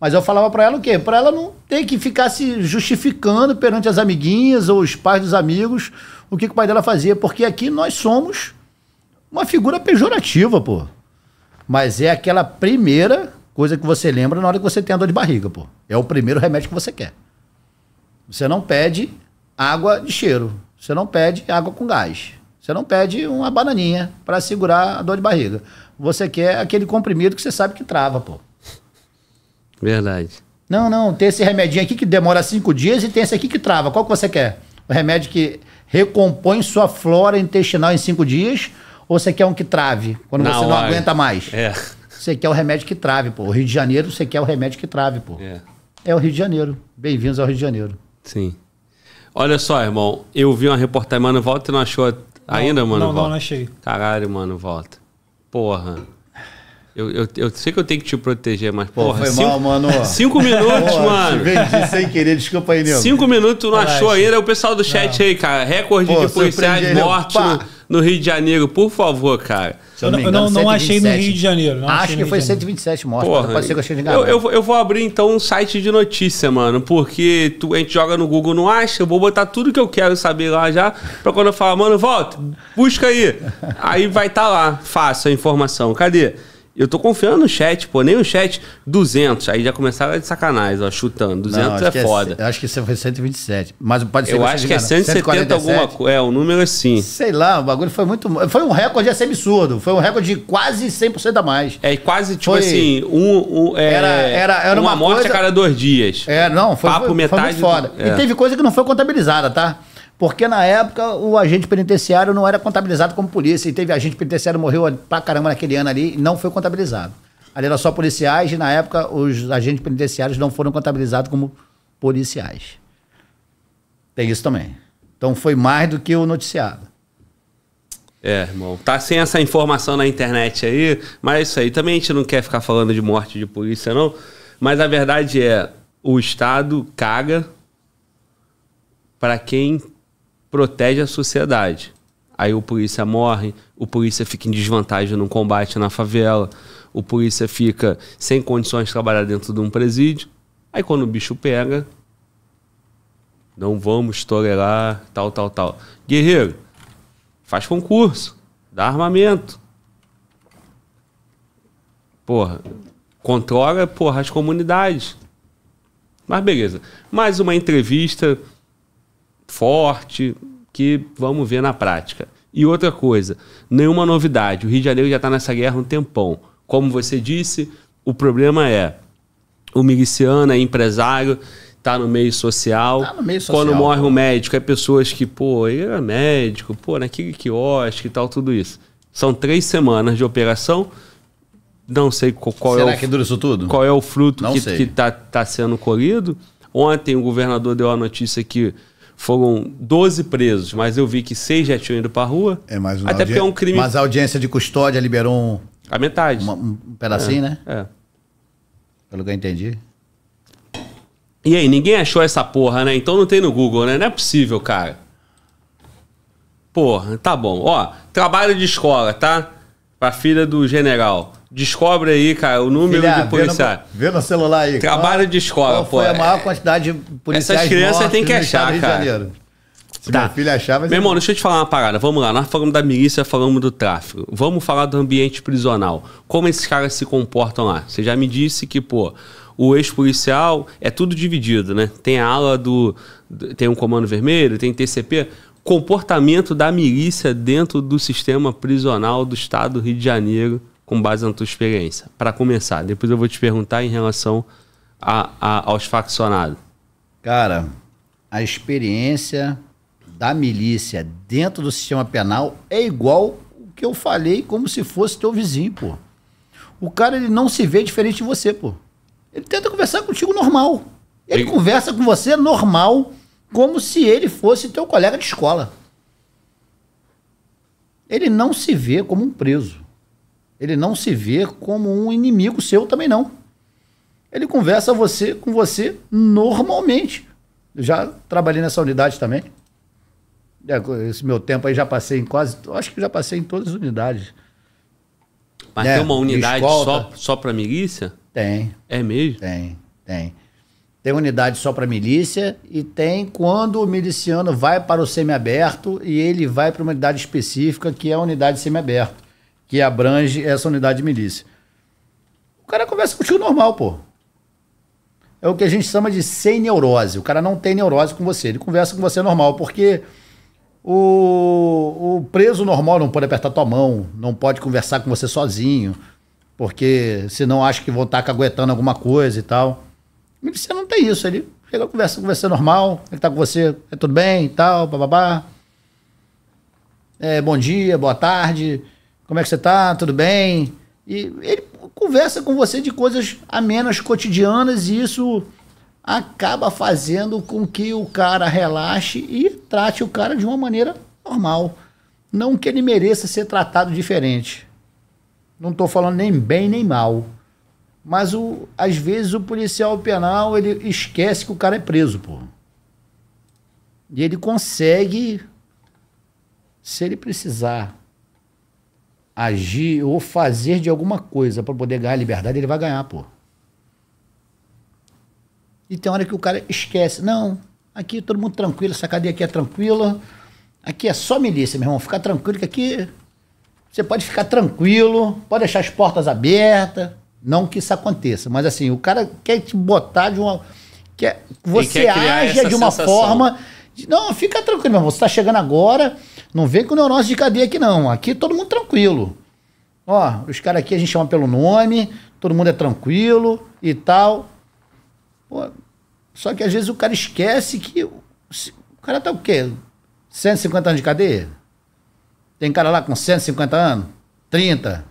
Mas eu falava para ela o quê? Para ela não ter que ficar se justificando perante as amiguinhas ou os pais dos amigos o que, que o pai dela fazia, porque aqui nós somos uma figura pejorativa, pô. Mas é aquela primeira coisa que você lembra na hora que você tem a dor de barriga, pô. É o primeiro remédio que você quer. Você não pede água de cheiro. Você não pede água com gás. Você não pede uma bananinha para segurar a dor de barriga. Você quer aquele comprimido que você sabe que trava, pô. Verdade. Não, não, tem esse remedinho aqui que demora cinco dias e tem esse aqui que trava. Qual que você quer? O remédio que recompõe sua flora intestinal em cinco dias ou você quer um que trave quando não, você não ai. aguenta mais? É. Você quer o remédio que trave, pô. O Rio de Janeiro, você quer o remédio que trave, pô. É. É o Rio de Janeiro. Bem-vindos ao Rio de Janeiro. Sim. Olha só, irmão, eu vi uma reportagem, mano, volta e não achou Ainda, mano? Não, volta. não, não achei. Caralho, mano, volta. Porra. Eu, eu, eu, sei que eu tenho que te proteger, mas porra. foi cinco, mal, mano. [laughs] Cinco minutos, porra, mano. Te vendi sem querer, desculpa aí, nego. Cinco minutos, tu não Caraca. achou ainda? É o pessoal do chat não. aí, cara. Recorde Pô, de policiais mortos no, no, Rio de Janeiro, por favor, cara. Eu, não, não, não achei no Rio de Janeiro. Acho que foi 127 mortos. pode ser que eu achei de Eu, eu, vou abrir então um site de notícia, mano, porque tu, a gente joga no Google, não acha? Eu vou botar tudo que eu quero saber lá já, pra quando eu falar, mano, volta, busca aí. Aí vai estar tá lá, fácil a informação. Cadê? Eu tô confiando no chat, pô. Nem o chat 200. Aí já começaram de sacanagem, ó, chutando. 200 não, é, é, foda. É, eu acho que isso foi 127. Mas pode ser Eu acho que é 170 147. alguma coisa. É, o um número assim. Sei lá, o bagulho foi muito. Foi um recorde assim absurdo. Foi um recorde de quase 100% a mais. É, quase, tipo foi... assim, um. um é, era, era, era uma, uma morte coisa... a cada dois dias. É, não, foi. Papo foi, metade. Foi muito foda. Do... É. E teve coisa que não foi contabilizada, tá? Porque na época o agente penitenciário não era contabilizado como polícia. E teve agente penitenciário morreu pra caramba naquele ano ali e não foi contabilizado. Ali era só policiais e na época os agentes penitenciários não foram contabilizados como policiais. Tem isso também. Então foi mais do que o noticiado. É, irmão. Tá sem essa informação na internet aí, mas é isso aí também a gente não quer ficar falando de morte de polícia, não. Mas a verdade é, o Estado caga para quem protege a sociedade. Aí o polícia morre, o polícia fica em desvantagem no combate na favela, o polícia fica sem condições de trabalhar dentro de um presídio. Aí quando o bicho pega, não vamos tolerar, tal, tal, tal. Guerreiro, faz concurso, dá armamento. Porra, controla porra, as comunidades. Mas beleza. Mais uma entrevista forte, que vamos ver na prática. E outra coisa, nenhuma novidade. O Rio de Janeiro já está nessa guerra um tempão. Como você disse, o problema é o miliciano é empresário, está no meio social. Tá no meio social. Quando morre um médico, é pessoas que, pô, ele era é médico, pô, naquele né, quiosque e tal, tudo isso. São três semanas de operação. Não sei qual é Será é o. que dura isso tudo? Qual é o fruto Não que está tá sendo colhido? Ontem o governador deu a notícia que foram 12 presos, mas eu vi que seis já tinham ido pra rua. É mais Até porque é um crime. Mas a audiência de custódia liberou um. A metade. Uma, um pedacinho, é, né? É. Pelo que eu entendi. E aí, ninguém achou essa porra, né? Então não tem no Google, né? Não é possível, cara. Porra, tá bom. Ó, trabalho de escola, tá? Pra filha do general. Descobre aí, cara, o número Filha, de policiais. Vê no, vê no celular aí. Trabalho de escola, pô. Foi a maior é- quantidade de policiais Essas crianças tem que achar, cara. Se tá. meu filho achar, vai ser... Meu irmão, deixa eu te falar uma parada. Vamos lá, nós falamos da milícia, falamos do tráfico. Vamos falar do ambiente prisional. Como esses caras se comportam lá? Você já me disse que, pô, o ex-policial é tudo dividido, né? Tem a ala do. Tem um comando vermelho, tem TCP. Comportamento da milícia dentro do sistema prisional do estado do Rio de Janeiro com base na tua experiência. Para começar, depois eu vou te perguntar em relação a, a, aos faccionados. Cara, a experiência da milícia dentro do sistema penal é igual o que eu falei, como se fosse teu vizinho, pô. O cara ele não se vê diferente de você, pô. Ele tenta conversar contigo normal. Ele, ele... conversa com você normal, como se ele fosse teu colega de escola. Ele não se vê como um preso. Ele não se vê como um inimigo seu também não. Ele conversa você com você normalmente. Eu já trabalhei nessa unidade também. É, esse meu tempo aí já passei em quase, acho que já passei em todas as unidades. Mas né? tem uma unidade só, só para milícia? Tem. É mesmo? Tem, tem. Tem unidade só para milícia e tem quando o miliciano vai para o semiaberto e ele vai para uma unidade específica que é a unidade semiaberto que abrange essa unidade de milícia. O cara conversa com o tio normal, pô. É o que a gente chama de sem neurose. O cara não tem neurose com você, ele conversa com você normal, porque o, o preso normal não pode apertar tua mão, não pode conversar com você sozinho, porque senão acha que vão estar tá caguetando alguma coisa e tal. Você não tem isso, ele chega conversa com você normal, ele tá com você, é tudo bem e tal, babá. É, bom dia, boa tarde. Como é que você tá? Tudo bem? E ele conversa com você de coisas amenas, cotidianas, e isso acaba fazendo com que o cara relaxe e trate o cara de uma maneira normal. Não que ele mereça ser tratado diferente. Não estou falando nem bem nem mal. Mas o, às vezes o policial penal ele esquece que o cara é preso, pô. E ele consegue, se ele precisar, agir ou fazer de alguma coisa para poder ganhar liberdade, ele vai ganhar, pô. E tem hora que o cara esquece. Não, aqui todo mundo tranquilo, essa cadeia aqui é tranquila. Aqui é só milícia, meu irmão. Fica tranquilo que aqui você pode ficar tranquilo, pode deixar as portas abertas. Não que isso aconteça, mas assim, o cara quer te botar de uma. Quer, você quer age de uma sensação. forma. De, não, fica tranquilo, meu irmão. Você está chegando agora não vem com neurose de cadeia aqui, não. Aqui todo mundo tranquilo. Ó, os caras aqui a gente chama pelo nome, todo mundo é tranquilo e tal. Pô, só que às vezes o cara esquece que. O cara tá o quê? 150 anos de cadeia? Tem cara lá com 150 anos? 30?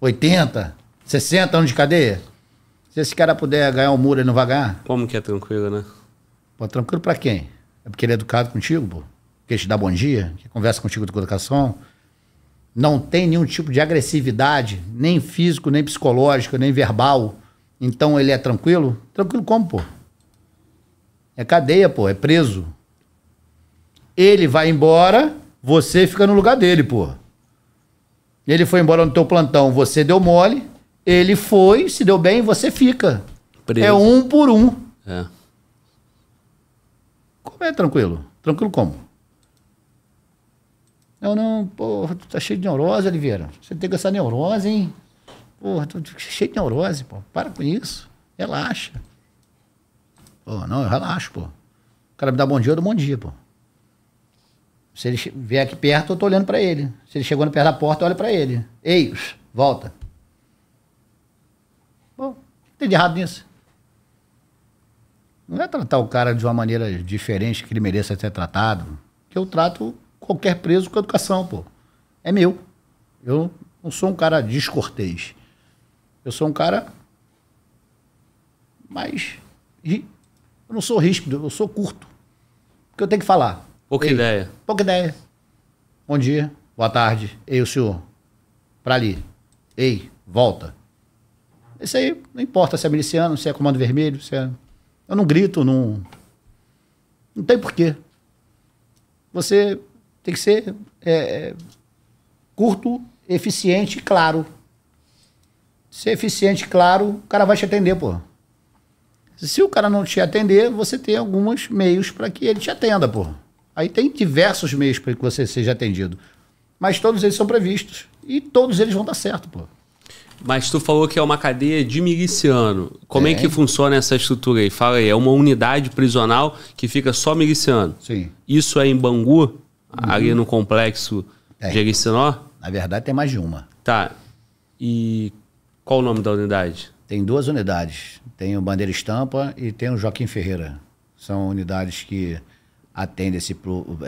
80? 60 anos de cadeia? Se esse cara puder ganhar o um muro, ele não vai ganhar? Como que é tranquilo, né? Pô, tranquilo pra quem? É porque ele é educado contigo, pô? que te dá bom dia, que conversa contigo de educação, não tem nenhum tipo de agressividade, nem físico, nem psicológico, nem verbal. Então ele é tranquilo? Tranquilo como, pô? É cadeia, pô, é preso. Ele vai embora, você fica no lugar dele, pô. Ele foi embora no teu plantão, você deu mole, ele foi, se deu bem, você fica. É preso. É um por um. É. Como é tranquilo? Tranquilo como? Eu não, porra, tu tá cheio de neurose, Oliveira. Você tem com essa neurose, hein? Porra, tu tá cheio de neurose, pô. Para com isso. Relaxa. Pô, não, eu relaxo, pô. O cara me dá bom dia, eu dou bom dia, pô. Se ele vier aqui perto, eu tô olhando para ele. Se ele no perto da porta, eu olho para ele. Ei, volta. Bom, o que tem de errado nisso? Não é tratar o cara de uma maneira diferente que ele mereça ser tratado. Que eu trato qualquer preso com educação, pô. É meu. Eu não sou um cara descortês. Eu sou um cara mas Eu não sou ríspido, eu sou curto. Porque eu tenho que falar. Pouca Ei, ideia. Pouca ideia. Bom dia, boa tarde. Ei, o senhor. Pra ali. Ei, volta. Isso aí não importa se é miliciano, se é comando vermelho, se é. Eu não grito, não. Não tem porquê. Você tem que ser é, é curto, eficiente e claro. Ser eficiente claro, o cara vai te atender, pô. Se o cara não te atender, você tem alguns meios para que ele te atenda, pô. Aí tem diversos meios para que você seja atendido. Mas todos eles são previstos. E todos eles vão dar certo, pô. Mas tu falou que é uma cadeia de miliciano. Como é, é que funciona essa estrutura aí? Fala aí, é uma unidade prisional que fica só miliciano. Sim. Isso é em Bangu? uhum. ali no complexo tem. de Na verdade, tem mais de uma. Tá. E qual o nome da unidade? Tem duas unidades. Tem o Bandeira Estampa e tem o Joaquim Ferreira. São unidades que atendem esse,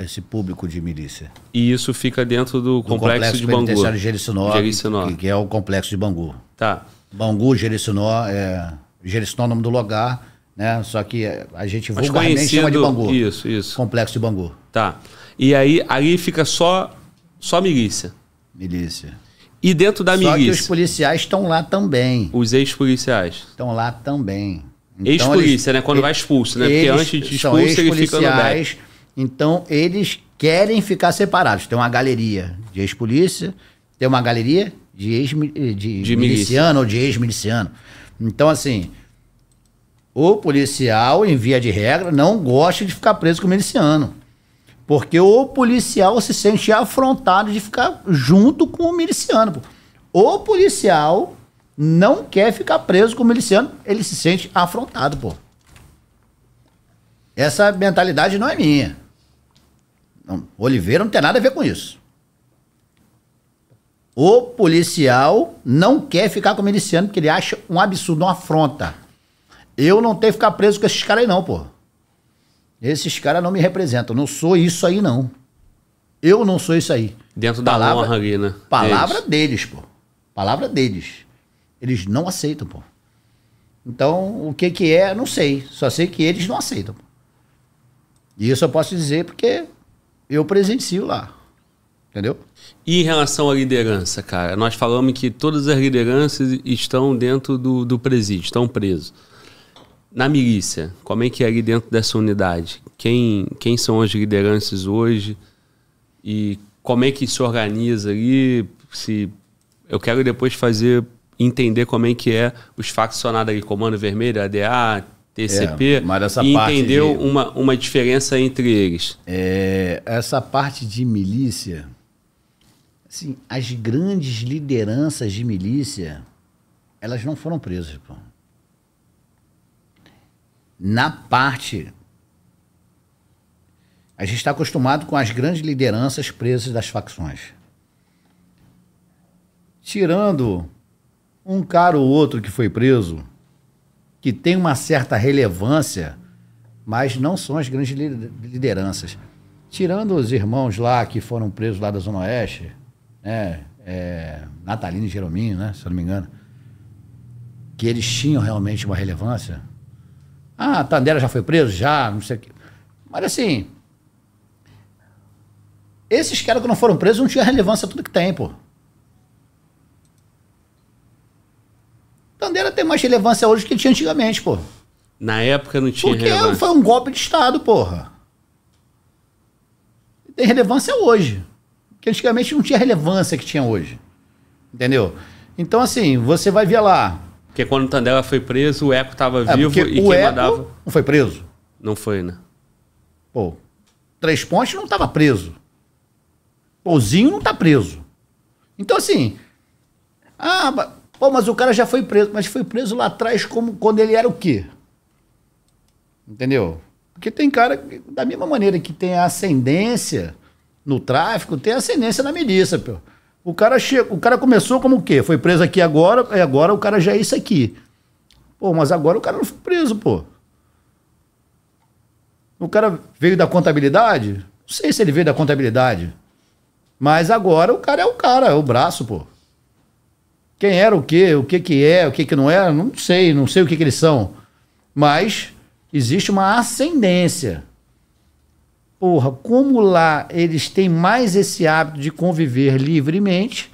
esse público de milícia. E isso fica dentro do, do complexo, complexo, de Bangu? Complexo de Jericinó. Que, que, é o complexo de Bangu. Tá. Bangu, Gericinó, é, Jericinó é o nome do lugar, né? Só que a gente vai vulgarmente chama de Bangu. Isso, isso. Complexo de Bangu. Tá. E aí ali fica só só milícia. Milícia. E dentro da só milícia. os policiais estão lá também. Os ex-policiais. Estão lá também. Então, Ex-polícia, né? Quando eles, vai expulso, né? Porque antes de expulso ele fica no back. Então eles querem ficar separados. Tem uma galeria de ex-polícia, tem uma galeria de ex-miliciano de de miliciano, ou de ex-miliciano. Então, assim, o policial, em via de regra, não gosta de ficar preso com o miliciano. Porque o policial se sente afrontado de ficar junto com o miliciano. Pô. O policial não quer ficar preso com o miliciano, ele se sente afrontado, pô. Essa mentalidade não é minha. Não, Oliveira não tem nada a ver com isso. O policial não quer ficar com o miliciano porque ele acha um absurdo, uma afronta. Eu não tenho que ficar preso com esses caras aí, não, pô. Esses caras não me representam. Não sou isso aí, não. Eu não sou isso aí. Dentro palavra, da honra ali, né? Palavra deles. deles, pô. Palavra deles. Eles não aceitam, pô. Então, o que que é, não sei. Só sei que eles não aceitam. E isso eu posso dizer porque eu presencio lá. Entendeu? E em relação à liderança, cara? Nós falamos que todas as lideranças estão dentro do, do presídio, estão presos. Na milícia, como é que é ali dentro dessa unidade? Quem, quem são as lideranças hoje? E como é que se organiza ali? Se eu quero depois fazer entender como é que é os faccionados ali, Comando Vermelho, ADA, TCP, é, mas e entender de... uma, uma diferença entre eles. É, essa parte de milícia, assim, as grandes lideranças de milícia, elas não foram presas, pô na parte. A gente está acostumado com as grandes lideranças presas das facções. Tirando um cara ou outro que foi preso, que tem uma certa relevância, mas não são as grandes lideranças. Tirando os irmãos lá que foram presos lá da Zona Oeste, né? É, Natalino e Jerominho, né? se eu não me engano, que eles tinham realmente uma relevância ah, Tandera já foi preso? Já, não sei o quê. Mas assim, esses caras que não foram presos não tinham relevância tudo que tem, pô. Tandera tem mais relevância hoje que tinha antigamente, pô. Na época não tinha Porque relevância. foi um golpe de Estado, porra. Tem relevância hoje. Que antigamente não tinha relevância que tinha hoje. Entendeu? Então, assim, você vai ver lá. Porque quando o Tandela foi preso, o Eco estava é, vivo e quem Eco mandava. Não foi preso? Não foi, né? Pô, Três Pontes não estava preso. Pouzinho não está preso. Então, assim. Ah, pô, mas o cara já foi preso. Mas foi preso lá atrás como quando ele era o quê? Entendeu? Porque tem cara, da mesma maneira que tem ascendência no tráfico, tem ascendência na milícia, pô. O cara, che... o cara começou como o quê? Foi preso aqui agora, e agora o cara já é isso aqui. Pô, mas agora o cara não foi preso, pô. O cara veio da contabilidade? Não sei se ele veio da contabilidade. Mas agora o cara é o cara, é o braço, pô. Quem era o quê, o que que é, o que que não é, não sei, não sei o que que eles são. Mas existe uma ascendência porra, como lá eles têm mais esse hábito de conviver livremente,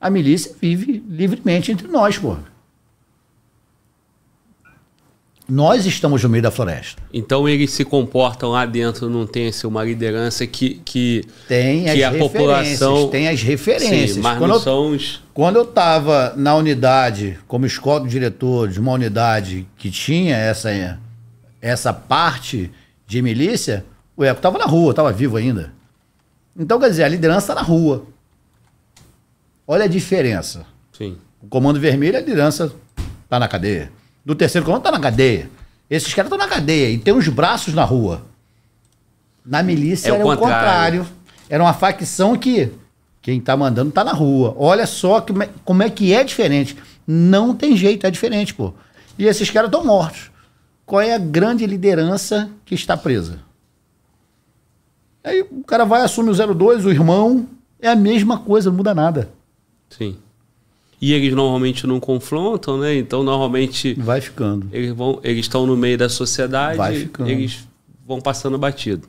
a milícia vive livremente entre nós, porra. Nós estamos no meio da floresta. Então eles se comportam lá dentro, não tem assim, uma liderança que. que tem que a população Tem as referências. Sim, mas quando, não são os... quando eu estava na unidade, como escola do diretor de uma unidade que tinha essa, essa parte de milícia, o Eco estava na rua, estava vivo ainda. Então, quer dizer, a liderança está na rua. Olha a diferença. Sim. O Comando Vermelho, a liderança está na cadeia. Do terceiro comando está na cadeia. Esses caras estão na cadeia e tem os braços na rua. Na milícia é era é o contrário. contrário. Era uma facção que quem está mandando está na rua. Olha só que, como é que é diferente. Não tem jeito, é diferente, pô. E esses caras estão mortos. Qual é a grande liderança que está presa? Aí o cara vai, assume o 02, o irmão. É a mesma coisa, não muda nada. Sim. E eles normalmente não confrontam, né? Então, normalmente. Vai ficando. Eles vão, eles estão no meio da sociedade. Vai ficando. Eles vão passando batido.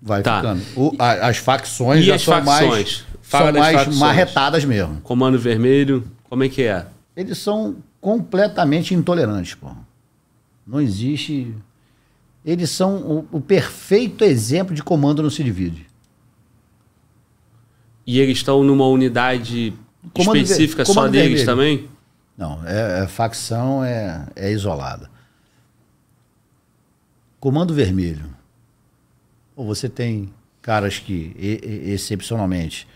Vai tá. ficando. O, a, as facções e já as são facções? mais. Fala são mais facções. marretadas mesmo. Comando Vermelho, como é que é? Eles são completamente intolerantes, pô. Não existe eles são o, o perfeito exemplo de comando não se divide. E eles estão numa unidade comando específica só deles vermelho. também? Não, é, é facção é, é isolada. Comando Vermelho. Ou você tem caras que, e, e, excepcionalmente,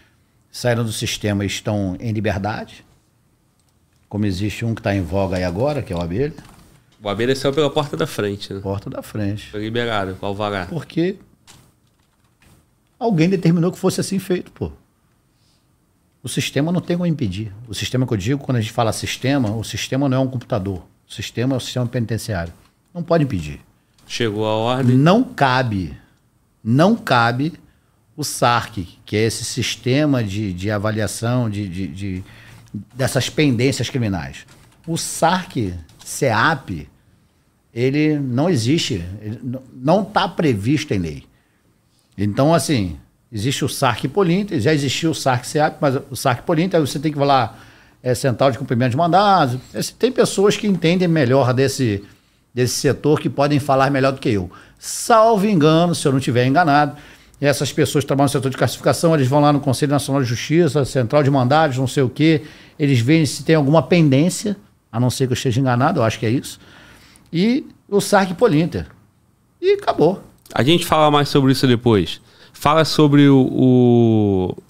saíram do sistema e estão em liberdade, como existe um que está em voga aí agora, que é o Abelha. O Abelha saiu pela porta da frente, né? Porta da frente. Foi liberado, qual vagar? Porque alguém determinou que fosse assim feito, pô. O sistema não tem como impedir. O sistema que eu digo, quando a gente fala sistema, o sistema não é um computador. O sistema é o sistema penitenciário. Não pode impedir. Chegou a ordem? Não cabe. Não cabe o SARC, que é esse sistema de, de avaliação de, de, de dessas pendências criminais. O SARC CEAP, ele não existe, ele não está previsto em lei. Então, assim, existe o SARC Polinta, já existiu o SARC CEAP, mas o SARC Polinta, aí você tem que falar é, central de cumprimento de mandados. É, tem pessoas que entendem melhor desse, desse setor que podem falar melhor do que eu. Salvo engano, se eu não estiver enganado, essas pessoas que trabalham no setor de classificação, eles vão lá no Conselho Nacional de Justiça, Central de Mandados, não sei o quê, eles veem se tem alguma pendência a não ser que eu esteja enganado, eu acho que é isso. E o Sark Polinter. E acabou. A gente fala mais sobre isso depois. Fala sobre o, o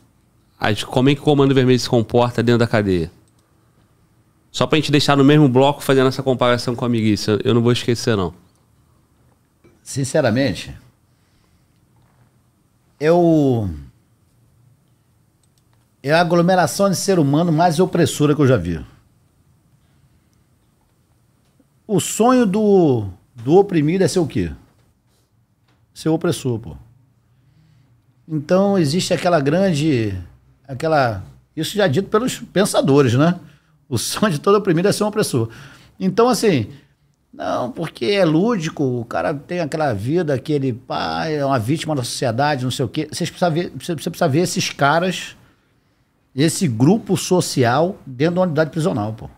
como é que o Comando Vermelho se comporta dentro da cadeia. Só pra gente deixar no mesmo bloco fazendo essa comparação com a amiguice. Eu não vou esquecer, não. Sinceramente, eu. É a aglomeração de ser humano mais opressora que eu já vi. O sonho do, do oprimido é ser o quê? Ser o opressor, pô. Então existe aquela grande. aquela. Isso já dito pelos pensadores, né? O sonho de todo oprimido é ser um opressor. Então, assim, não, porque é lúdico, o cara tem aquela vida que ele pá, é uma vítima da sociedade, não sei o quê. Você precisa ver, você precisa ver esses caras, esse grupo social dentro da unidade prisional, pô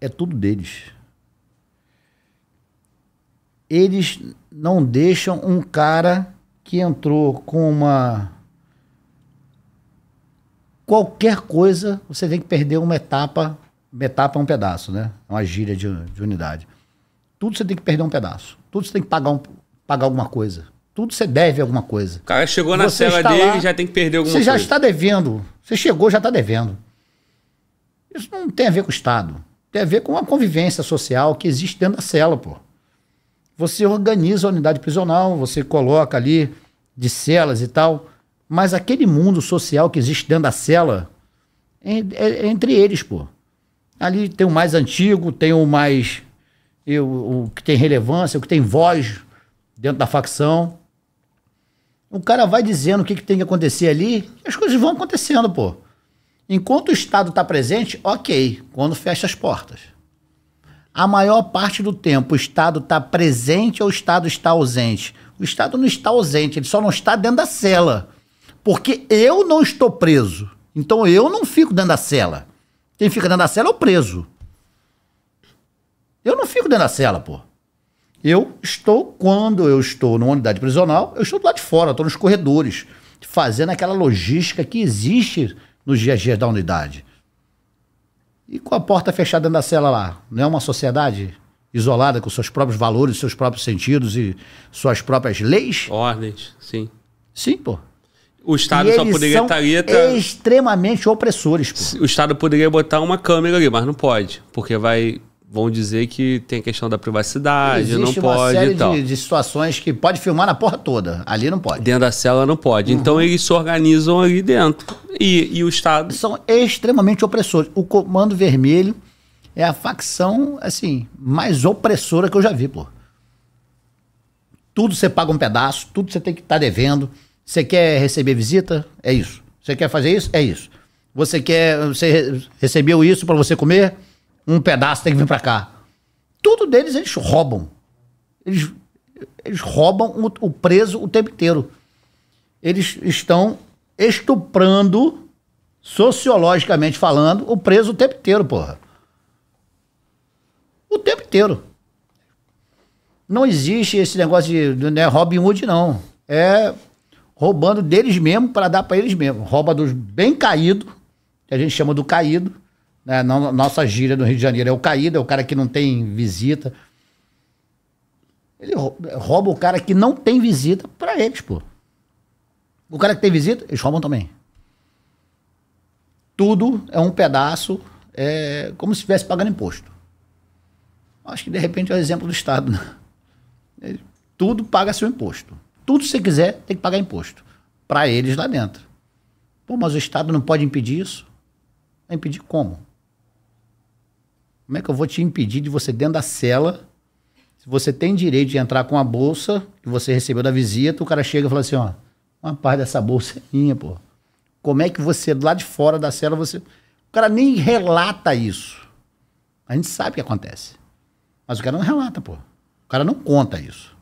é tudo deles. Eles não deixam um cara que entrou com uma. Qualquer coisa, você tem que perder uma etapa. Uma etapa é um pedaço, né? Uma gíria de, de unidade. Tudo você tem que perder um pedaço. Tudo você tem que pagar, um, pagar alguma coisa. Tudo você deve alguma coisa. O cara chegou na você cela dele e já tem que perder alguma coisa. Você já está devendo. Você chegou, já está devendo. Isso não tem a ver com o Estado. Tem a ver com a convivência social que existe dentro da cela, pô. Você organiza a unidade prisional, você coloca ali de celas e tal, mas aquele mundo social que existe dentro da cela é, é, é entre eles, pô. Ali tem o mais antigo, tem o mais. Eu, o que tem relevância, o que tem voz dentro da facção. O cara vai dizendo o que, que tem que acontecer ali, e as coisas vão acontecendo, pô. Enquanto o Estado está presente, ok, quando fecha as portas. A maior parte do tempo o Estado está presente ou o Estado está ausente? O Estado não está ausente, ele só não está dentro da cela. Porque eu não estou preso. Então eu não fico dentro da cela. Quem fica dentro da cela é o preso. Eu não fico dentro da cela, pô. Eu estou, quando eu estou numa unidade prisional, eu estou do lado de fora, estou nos corredores, fazendo aquela logística que existe nos dias a dias da unidade. E com a porta fechada na cela lá, não é uma sociedade isolada com seus próprios valores, seus próprios sentidos e suas próprias leis? Ordens, sim. Sim, pô. O Estado e só poderia tá ali. Tá... extremamente opressores, pô. O Estado poderia botar uma câmera ali, mas não pode, porque vai vão dizer que tem a questão da privacidade, Existe não pode uma série e tal. De, de situações que pode filmar na porra toda, ali não pode. Dentro da cela não pode. Então, uhum. Então eles se organizam ali dentro. E, e o Estado. São extremamente opressores. O Comando Vermelho é a facção, assim, mais opressora que eu já vi, pô. Tudo você paga um pedaço, tudo você tem que estar tá devendo. Você quer receber visita? É isso. Você quer fazer isso? É isso. Você quer. Você recebeu isso para você comer? um pedaço tem que vir para cá. Tudo deles eles roubam. Eles, eles roubam o, o preso o tempo inteiro. Eles estão estuprando, sociologicamente falando, o preso o tempo inteiro, porra. O tempo inteiro. Não existe esse negócio de né, Robin Hood, não. É roubando deles mesmo para dar para eles mesmos. Rouba dos bem caídos, que a gente chama do caído, né? Na nossa gíria do Rio de Janeiro. É o caído, é o cara que não tem visita. Ele rouba o cara que não tem visita pra eles, pô. O cara que tem visita, eles roubam também. Tudo é um pedaço, é como se estivesse pagando imposto. Acho que de repente é o exemplo do Estado. Né? Tudo paga seu imposto. Tudo você quiser tem que pagar imposto. Para eles lá dentro. Pô, mas o Estado não pode impedir isso? Vai impedir como? Como é que eu vou te impedir de você dentro da cela? Se você tem direito de entrar com a bolsa que você recebeu da visita, o cara chega e fala assim, ó, uma parte dessa bolsa é minha, pô. Como é que você, lá de fora da cela, você. O cara nem relata isso. A gente sabe o que acontece. Mas o cara não relata, pô. O cara não conta isso.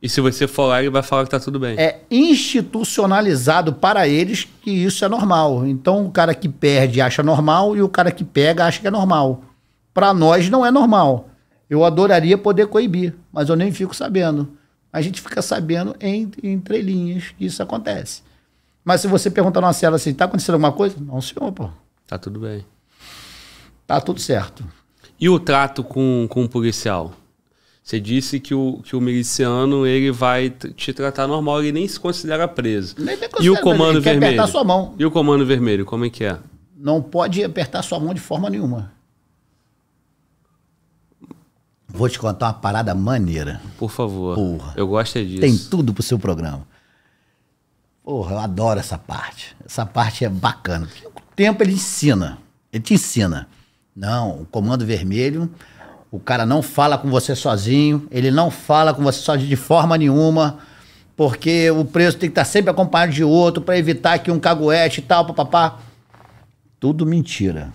E se você for lá, ele vai falar que tá tudo bem. É institucionalizado para eles que isso é normal. Então o cara que perde acha normal e o cara que pega acha que é normal para nós não é normal. Eu adoraria poder coibir, mas eu nem fico sabendo. A gente fica sabendo em, entre linhas que isso acontece. Mas se você perguntar numa cela assim, tá acontecendo alguma coisa? Não, senhor, pô. Tá tudo bem. Tá tudo certo. E o trato com, com o policial? Você disse que o, que o miliciano ele vai te tratar normal, ele nem se considera preso. Nem, nem considera, e o comando vermelho? Quer apertar sua mão. E o comando vermelho, como é que é? Não pode apertar sua mão de forma nenhuma. Vou te contar uma parada maneira. Por favor. Porra. Eu gosto é disso. Tem tudo pro seu programa. Porra, eu adoro essa parte. Essa parte é bacana. O tempo ele ensina. Ele te ensina. Não, o comando vermelho, o cara não fala com você sozinho, ele não fala com você sozinho de forma nenhuma, porque o preso tem que estar tá sempre acompanhado de outro para evitar que um caguete e tal, papapá. Tudo mentira.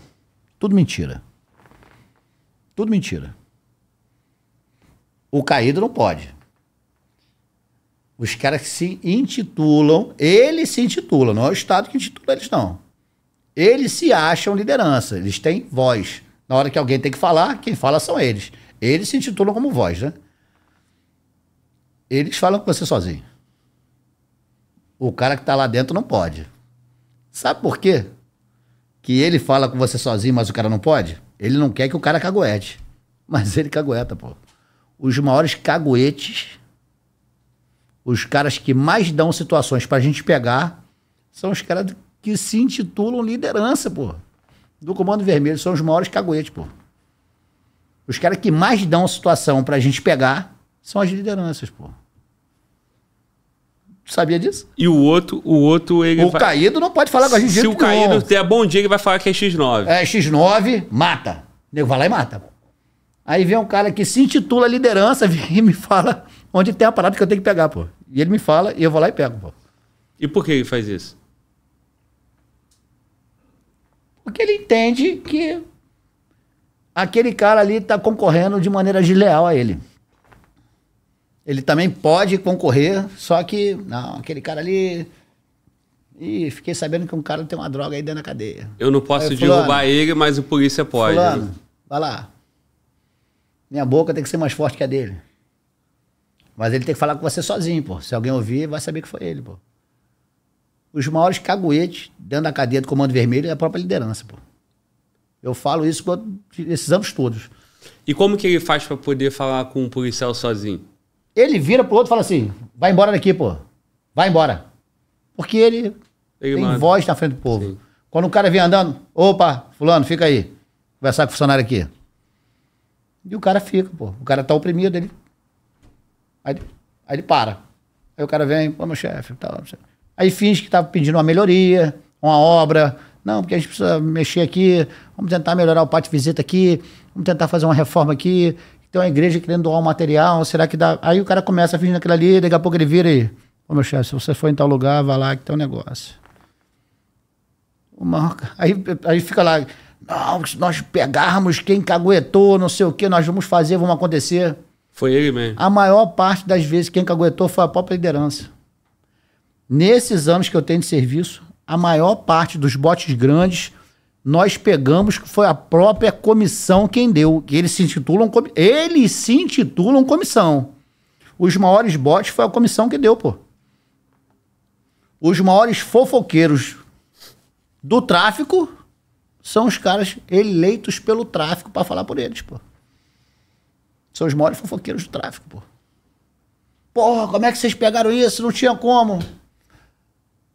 Tudo mentira. Tudo mentira. O caído não pode. Os caras que se intitulam, eles se intitulam, não é o Estado que intitula eles, não. Eles se acham liderança, eles têm voz. Na hora que alguém tem que falar, quem fala são eles. Eles se intitulam como voz, né? Eles falam com você sozinho. O cara que está lá dentro não pode. Sabe por quê? Que ele fala com você sozinho, mas o cara não pode? Ele não quer que o cara caguete. Mas ele cagueta, pô os maiores caguetes, os caras que mais dão situações pra gente pegar, são os caras que se intitulam liderança, pô. Do Comando Vermelho, são os maiores caguetes, pô. Os caras que mais dão situação pra gente pegar são as lideranças, pô. sabia disso? E o outro, o outro ele. O vai... caído não pode falar com a gente. Se o caído der bom dia, ele vai falar que é X9. É X9, mata. O nego vai lá e mata. Aí vem um cara que se intitula liderança [laughs] e me fala onde tem a parada que eu tenho que pegar, pô. E ele me fala e eu vou lá e pego, pô. E por que ele faz isso? Porque ele entende que aquele cara ali está concorrendo de maneira desleal a ele. Ele também pode concorrer, só que, não, aquele cara ali. Ih, fiquei sabendo que um cara tem uma droga aí dentro da cadeia. Eu não posso derrubar fulano, ele, mas o polícia pode. Fulano, né? Vai lá, minha boca tem que ser mais forte que a dele. Mas ele tem que falar com você sozinho, pô. Se alguém ouvir, vai saber que foi ele, pô. Os maiores caguetes dentro da cadeia do Comando Vermelho é a própria liderança, pô. Eu falo isso esses anos todos. E como que ele faz para poder falar com um policial sozinho? Ele vira pro outro e fala assim: vai embora daqui, pô. Vai embora. Porque ele, ele tem manda. voz na frente do povo. Sim. Quando o cara vem andando, opa, fulano, fica aí. Conversar com o funcionário aqui. E o cara fica, pô. O cara tá oprimido, ele. Aí, aí ele para. Aí o cara vem, pô, meu chefe, Aí finge que tá pedindo uma melhoria, uma obra. Não, porque a gente precisa mexer aqui, vamos tentar melhorar o pátio de visita aqui, vamos tentar fazer uma reforma aqui. Tem uma igreja querendo doar um material, será que dá? Aí o cara começa a fingir aquilo ali, daqui a pouco ele vira e. Ô, meu chefe, se você for em tal lugar, vá lá que tem um negócio. Aí, aí fica lá não, se nós pegarmos quem caguetou, não sei o que, nós vamos fazer, vamos acontecer. Foi ele mesmo. A maior parte das vezes quem caguetou foi a própria liderança. Nesses anos que eu tenho de serviço, a maior parte dos botes grandes nós pegamos foi a própria comissão quem deu, que eles se intitulam eles se intitulam comissão. Os maiores botes foi a comissão que deu, pô. Os maiores fofoqueiros do tráfico são os caras eleitos pelo tráfico para falar por eles, pô. São os maiores fofoqueiros do tráfico, pô. Porra, como é que vocês pegaram isso? Não tinha como.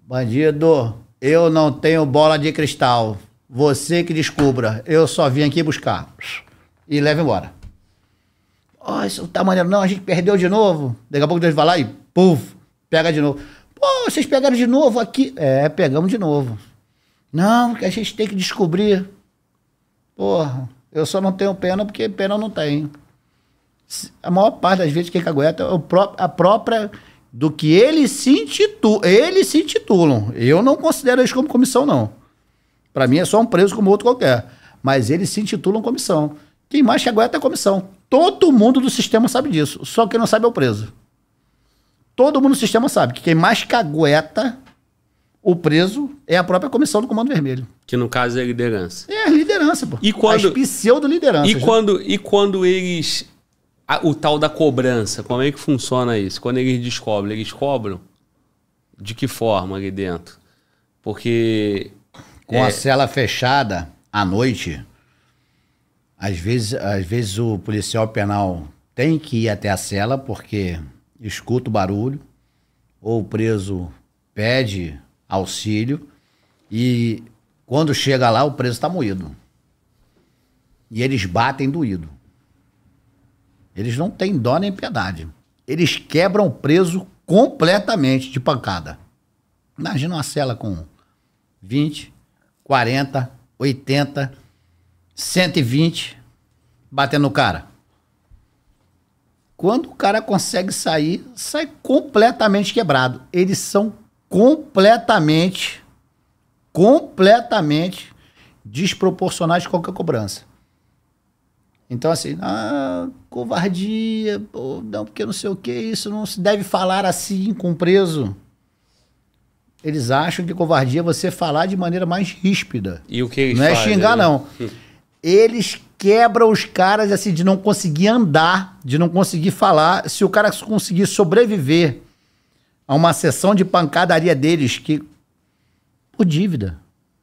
Bandido, eu não tenho bola de cristal. Você que descubra. Eu só vim aqui buscar. E leva embora. Ó, oh, isso não tá maneiro não, a gente perdeu de novo. Daqui a pouco Deus vai lá e, puf, pega de novo. Pô, vocês pegaram de novo aqui. É, pegamos de novo. Não, que a gente tem que descobrir. Porra, eu só não tenho pena porque pena eu não tenho. A maior parte das vezes quem aguenta é a própria do que eles se intitulam. Eles se intitulam. Eu não considero eles como comissão, não. Para mim é só um preso como outro qualquer. Mas eles se intitulam comissão. Quem mais aguenta é comissão. Todo mundo do sistema sabe disso. Só quem não sabe é o preso. Todo mundo do sistema sabe que quem mais cagueta o preso é a própria comissão do Comando Vermelho. Que no caso é a liderança. É, a liderança, pô. E quando, As pseudo-liderança. E quando, e quando eles. o tal da cobrança, como é que funciona isso? Quando eles descobrem, eles cobram? De que forma ali dentro? Porque. Com é, a cela fechada à noite, às vezes, às vezes o policial penal tem que ir até a cela porque escuta o barulho, ou o preso pede auxílio e quando chega lá o preso está moído. E eles batem doído. Eles não têm dó nem piedade. Eles quebram o preso completamente de pancada. Imagina uma cela com 20, 40, 80, 120 batendo no cara. Quando o cara consegue sair, sai completamente quebrado. Eles são completamente, completamente desproporcionais de qualquer cobrança. Então, assim, ah, covardia, pô, não, porque não sei o que, isso não se deve falar assim com o preso. Eles acham que covardia é você falar de maneira mais ríspida. E o que eles Não é xingar, né? não. Hum. Eles quebram os caras, assim, de não conseguir andar, de não conseguir falar. Se o cara conseguir sobreviver a uma sessão de pancadaria deles que. Por dívida.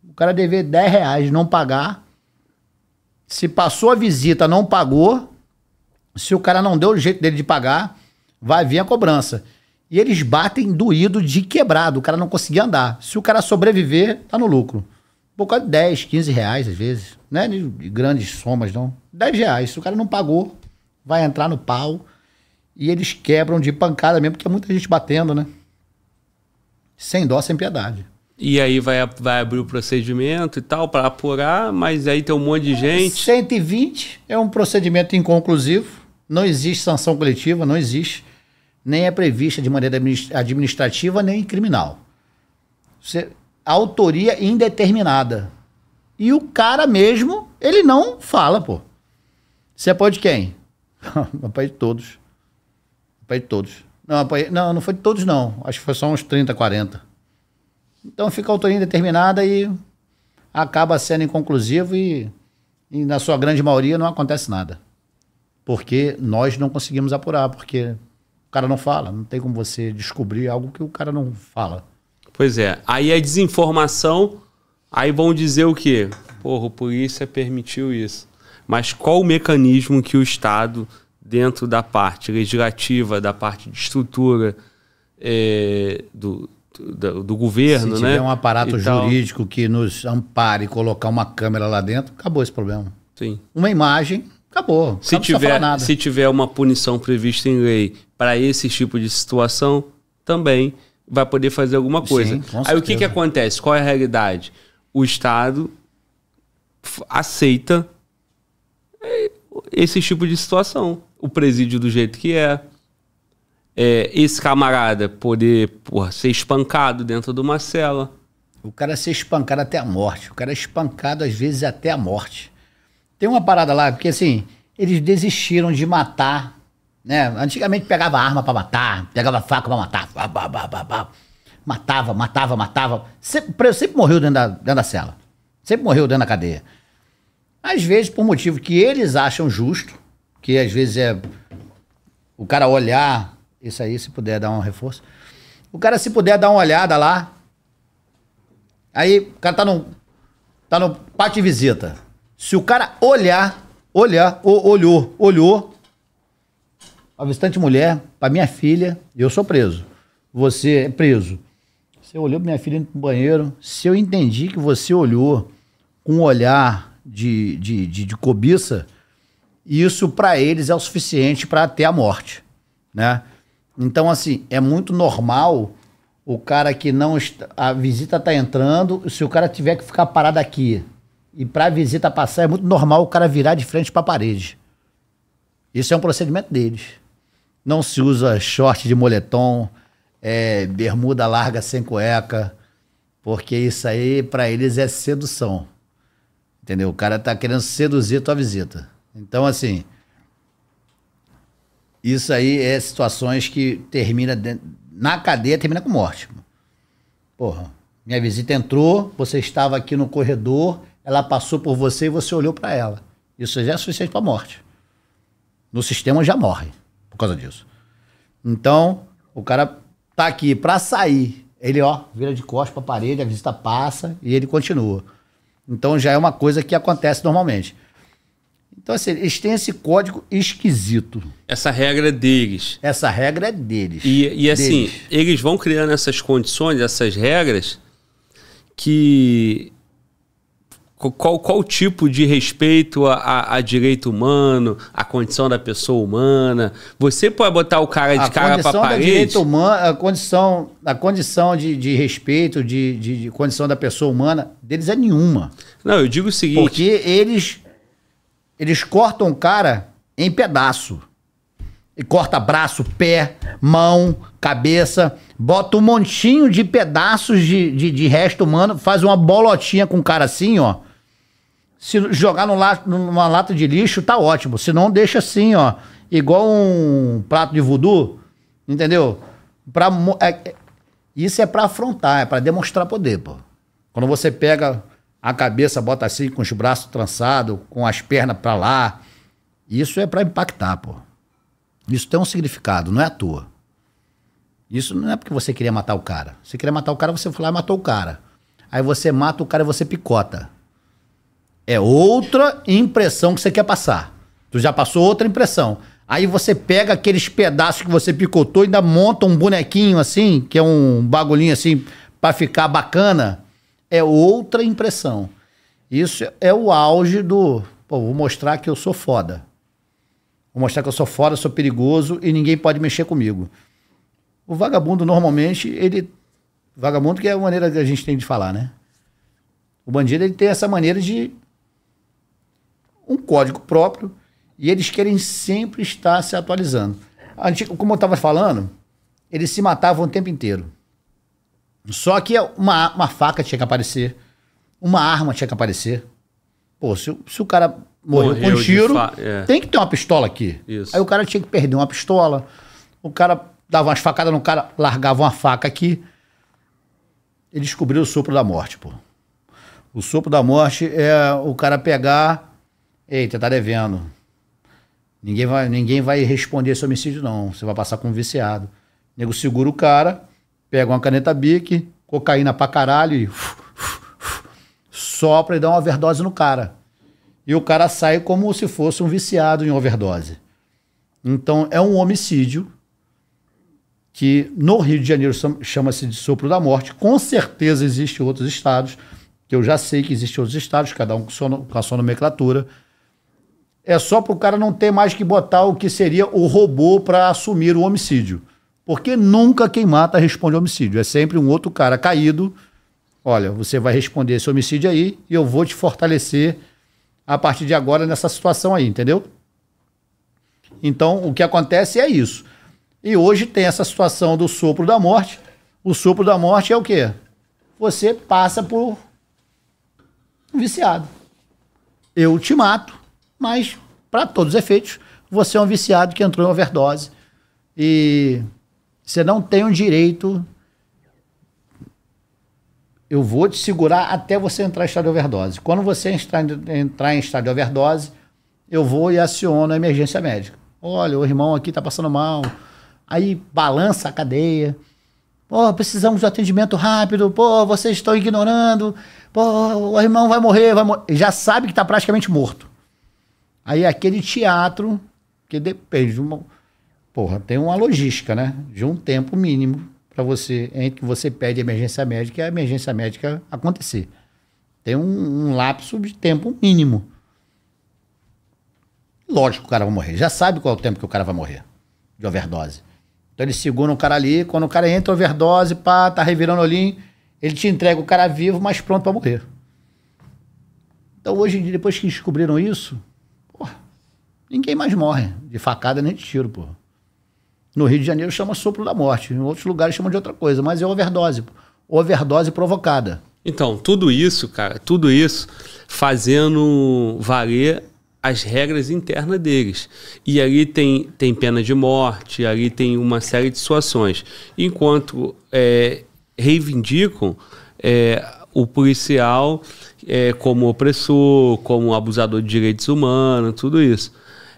O cara dever 10 reais, não pagar. Se passou a visita, não pagou. Se o cara não deu o jeito dele de pagar, vai vir a cobrança. E eles batem doído de quebrado. O cara não conseguia andar. Se o cara sobreviver, tá no lucro. Por causa de 10, 15 reais às vezes. Não é de grandes somas, não. 10 reais. Se o cara não pagou, vai entrar no pau. E eles quebram de pancada mesmo, porque é muita gente batendo, né? sem dó, sem piedade. E aí vai, vai abrir o procedimento e tal para apurar, mas aí tem um monte de gente. 120 é um procedimento inconclusivo, não existe sanção coletiva, não existe, nem é prevista de maneira administrativa nem criminal. Você, autoria indeterminada. E o cara mesmo, ele não fala, pô. Você é pai de quem? [laughs] pai de todos. Pai de todos. Não, apoiei. Não, não foi todos, não. Acho que foi só uns 30, 40. Então fica a autoria indeterminada e acaba sendo inconclusivo e, e, na sua grande maioria, não acontece nada. Porque nós não conseguimos apurar, porque o cara não fala. Não tem como você descobrir algo que o cara não fala. Pois é. Aí a é desinformação, aí vão dizer o quê? Porra, a polícia permitiu isso. Mas qual o mecanismo que o Estado dentro da parte legislativa, da parte de estrutura é, do, do, do, governo. Se né? tiver né? um aparato e jurídico tal. que nos ampare e colocar uma câmera lá dentro, acabou esse problema. Sim. Uma imagem, acabou. Se, tiver, se tiver uma punição prevista em lei para esse tipo de situação, também vai poder fazer alguma coisa. Sim, Aí o que, que acontece? Qual é a realidade? O Estado aceita é, esse tipo de situação o presídio do jeito que é, é esse camarada poder porra, ser espancado dentro de uma cela. O cara ser espancado até a morte. O cara é espancado, às vezes, até a morte. Tem uma parada lá, porque assim, eles desistiram de matar. Né? Antigamente pegava arma para matar, pegava faca para matar. Bah, bah, bah, bah, bah. Matava, matava, matava. Sempre, preso sempre morreu dentro da, dentro da cela. Sempre morreu dentro da cadeia. Às vezes, por motivo que eles acham justo, que às vezes é o cara olhar, isso aí, se puder dar um reforço. O cara, se puder dar uma olhada lá. Aí, o cara tá no, tá no pátio de visita. Se o cara olhar, olhar, ou, olhou, olhou, a visitante mulher, pra minha filha, eu sou preso. Você é preso. Você olhou pra minha filha no banheiro. Se eu entendi que você olhou com um olhar de, de, de, de cobiça, e isso para eles é o suficiente para ter a morte, né? Então, assim, é muito normal o cara que não está, a visita tá entrando, se o cara tiver que ficar parado aqui e para a visita passar, é muito normal o cara virar de frente para a parede. Isso é um procedimento deles. Não se usa short de moletom, é, bermuda larga sem cueca, porque isso aí para eles é sedução. Entendeu? O cara tá querendo seduzir tua visita. Então, assim, isso aí é situações que termina dentro, na cadeia, termina com morte. Porra, minha visita entrou, você estava aqui no corredor, ela passou por você e você olhou para ela. Isso já é suficiente para morte. No sistema já morre por causa disso. Então, o cara tá aqui para sair, ele ó, vira de costas para a parede, a visita passa e ele continua. Então já é uma coisa que acontece normalmente. Então, assim, eles têm esse código esquisito. Essa regra é deles. Essa regra é deles. E, e assim, deles. eles vão criando essas condições, essas regras, que. Qual, qual tipo de respeito a, a, a direito humano, a condição da pessoa humana? Você pode botar o cara de a cara para parede? Direito humano, a condição, a condição de, de respeito, de, de, de condição da pessoa humana, deles é nenhuma. Não, eu digo o seguinte. Porque eles eles cortam o cara em pedaço. E corta braço, pé, mão, cabeça, bota um montinho de pedaços de, de, de resto humano, faz uma bolotinha com o cara assim, ó. Se jogar no la, numa lata de lixo, tá ótimo. Se não, deixa assim, ó. Igual um prato de voodoo, entendeu? Pra, é, é, isso é para afrontar, é para demonstrar poder, pô. Quando você pega a cabeça bota assim, com os braços trançados, com as pernas para lá. Isso é para impactar, pô. Isso tem um significado, não é à toa. Isso não é porque você queria matar o cara. Você queria matar o cara, você foi lá e matou o cara. Aí você mata o cara e você picota. É outra impressão que você quer passar. Tu já passou outra impressão. Aí você pega aqueles pedaços que você picotou e ainda monta um bonequinho assim, que é um bagulhinho assim, para ficar bacana é outra impressão. Isso é o auge do. Pô, vou mostrar que eu sou foda. Vou mostrar que eu sou foda, sou perigoso e ninguém pode mexer comigo. O vagabundo, normalmente, ele. Vagabundo que é a maneira que a gente tem de falar, né? O bandido, ele tem essa maneira de. Um código próprio. E eles querem sempre estar se atualizando. Como eu estava falando, eles se matavam o tempo inteiro. Só que uma, uma faca tinha que aparecer, uma arma tinha que aparecer. Pô, se, se o cara morreu, morreu com um tiro, é. tem que ter uma pistola aqui. Isso. Aí o cara tinha que perder uma pistola, o cara dava umas facadas no cara, largava uma faca aqui. Ele descobriu o sopro da morte, pô. O sopro da morte é o cara pegar. Eita, tá devendo. Ninguém vai, ninguém vai responder esse homicídio, não. Você vai passar como viciado. O nego segura o cara, pega uma caneta bique, cocaína pra caralho e sopra e dá uma overdose no cara. E o cara sai como se fosse um viciado em overdose. Então é um homicídio que no Rio de Janeiro chama-se de sopro da morte. Com certeza existem outros estados, que eu já sei que existem outros estados, cada um com, com a sua nomenclatura. É só para o cara não ter mais que botar o que seria o robô para assumir o homicídio. Porque nunca quem mata responde homicídio. É sempre um outro cara caído. Olha, você vai responder esse homicídio aí e eu vou te fortalecer a partir de agora nessa situação aí, entendeu? Então, o que acontece é isso. E hoje tem essa situação do sopro da morte. O sopro da morte é o quê? Você passa por um viciado. Eu te mato, mas para todos os efeitos, você é um viciado que entrou em overdose e você não tem o direito. Eu vou te segurar até você entrar em estado de overdose. Quando você entrar, entrar em estado de overdose, eu vou e aciono a emergência médica. Olha, o irmão aqui tá passando mal. Aí balança a cadeia. Pô, precisamos de atendimento rápido. Pô, vocês estão ignorando. Pô, o irmão vai morrer, vai morrer. Já sabe que está praticamente morto. Aí aquele teatro, que depende de uma porra, tem uma logística, né? De um tempo mínimo para você, entre que você pede emergência médica e a emergência médica acontecer. Tem um, um lapso de tempo mínimo. Lógico que o cara vai morrer. Já sabe qual é o tempo que o cara vai morrer de overdose. Então ele segura o cara ali, quando o cara entra overdose, pá, tá revirando o ele te entrega o cara vivo, mas pronto para morrer. Então hoje em dia, depois que descobriram isso, porra, ninguém mais morre de facada nem de tiro, porra. No Rio de Janeiro chama sopro da morte, em outros lugares chama de outra coisa, mas é overdose, overdose provocada. Então, tudo isso, cara, tudo isso fazendo valer as regras internas deles. E ali tem, tem pena de morte, ali tem uma série de situações. Enquanto é, reivindicam é, o policial é, como opressor, como abusador de direitos humanos, tudo isso.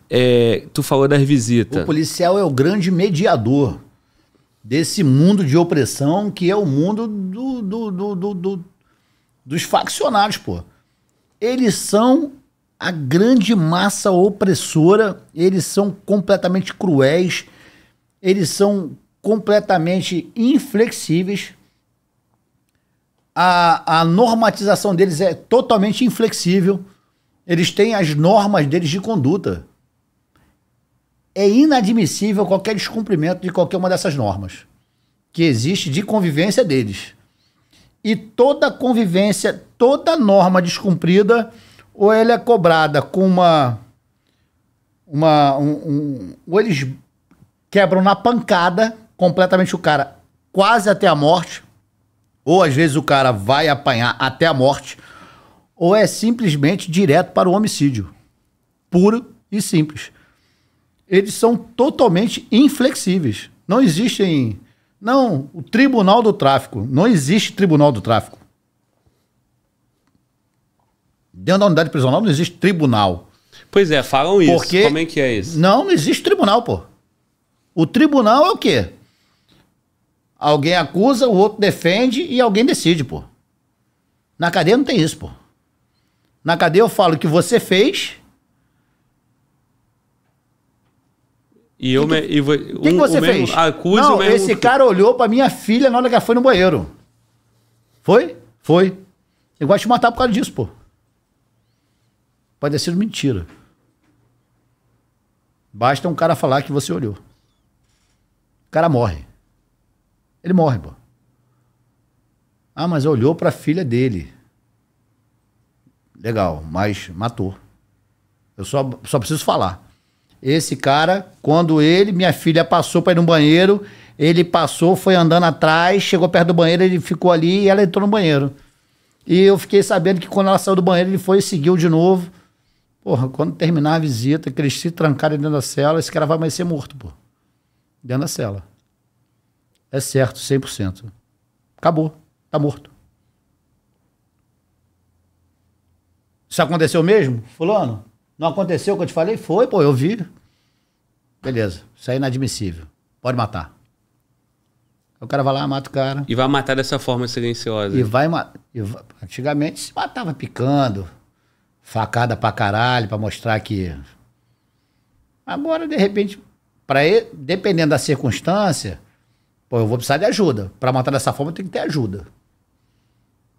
É, tu falou das visitas. O policial é o grande mediador desse mundo de opressão que é o mundo do, do, do, dos faccionários pô. Eles são a grande massa opressora, eles são completamente cruéis, eles são completamente inflexíveis. A, a normatização deles é totalmente inflexível. Eles têm as normas deles de conduta é inadmissível qualquer descumprimento de qualquer uma dessas normas que existe de convivência deles. E toda convivência, toda norma descumprida, ou ela é cobrada com uma. uma um, um, ou eles quebram na pancada completamente o cara, quase até a morte, ou às vezes o cara vai apanhar até a morte, ou é simplesmente direto para o homicídio. Puro e simples eles são totalmente inflexíveis. Não existem. Não, o Tribunal do Tráfico. Não existe Tribunal do Tráfico. Dentro da unidade prisional não existe tribunal. Pois é, falam isso. Porque Como é que é isso? Não, não existe tribunal, pô. O tribunal é o quê? Alguém acusa, o outro defende e alguém decide, pô. Na cadeia não tem isso, pô. Na cadeia eu falo que você fez E eu que, me, e, um, que, que você mesmo, fez? não, mesmo... esse cara olhou pra minha filha na hora que ela foi no banheiro. Foi? Foi. Eu gosto de matar por causa disso, pô. Pode ter sido mentira. Basta um cara falar que você olhou. O cara morre. Ele morre, pô. Ah, mas olhou pra filha dele. Legal, mas matou. Eu só, só preciso falar. Esse cara, quando ele, minha filha passou para ir no banheiro, ele passou, foi andando atrás, chegou perto do banheiro, ele ficou ali e ela entrou no banheiro. E eu fiquei sabendo que quando ela saiu do banheiro, ele foi e seguiu de novo. Porra, quando terminar a visita, que eles se trancarem dentro da cela, esse cara vai mais ser morto, pô. Dentro da cela. É certo, 100%. Acabou. Tá morto. Isso aconteceu mesmo? Fulano? Não aconteceu o que eu te falei? Foi, pô, eu vi. Beleza, isso é inadmissível. Pode matar. O cara vai lá, mata o cara. E vai matar dessa forma silenciosa. E vai matar. Antigamente se matava picando, facada pra caralho, pra mostrar que. Agora, de repente, para ele, dependendo da circunstância, pô, eu vou precisar de ajuda. Para matar dessa forma, eu tenho que ter ajuda.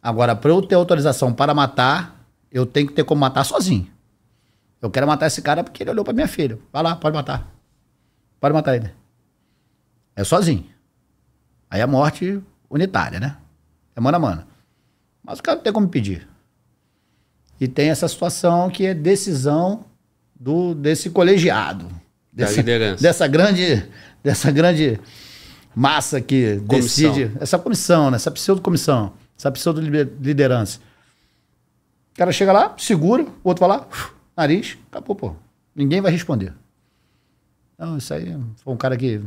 Agora, para eu ter autorização para matar, eu tenho que ter como matar sozinho. Eu quero matar esse cara porque ele olhou pra minha filha. Vai lá, pode matar. Pode matar ele. É sozinho. Aí a é morte unitária, né? É mano a mano. Mas o cara não tem como pedir. E tem essa situação que é decisão do, desse colegiado. Dessa, da liderança. Dessa grande, dessa grande massa que comissão. decide. Essa comissão, né? essa pseudo-comissão, essa pseudo-liderança. O cara chega lá, segura, o outro vai lá, nariz, acabou, pô. Ninguém vai responder. Então, isso aí foi um cara que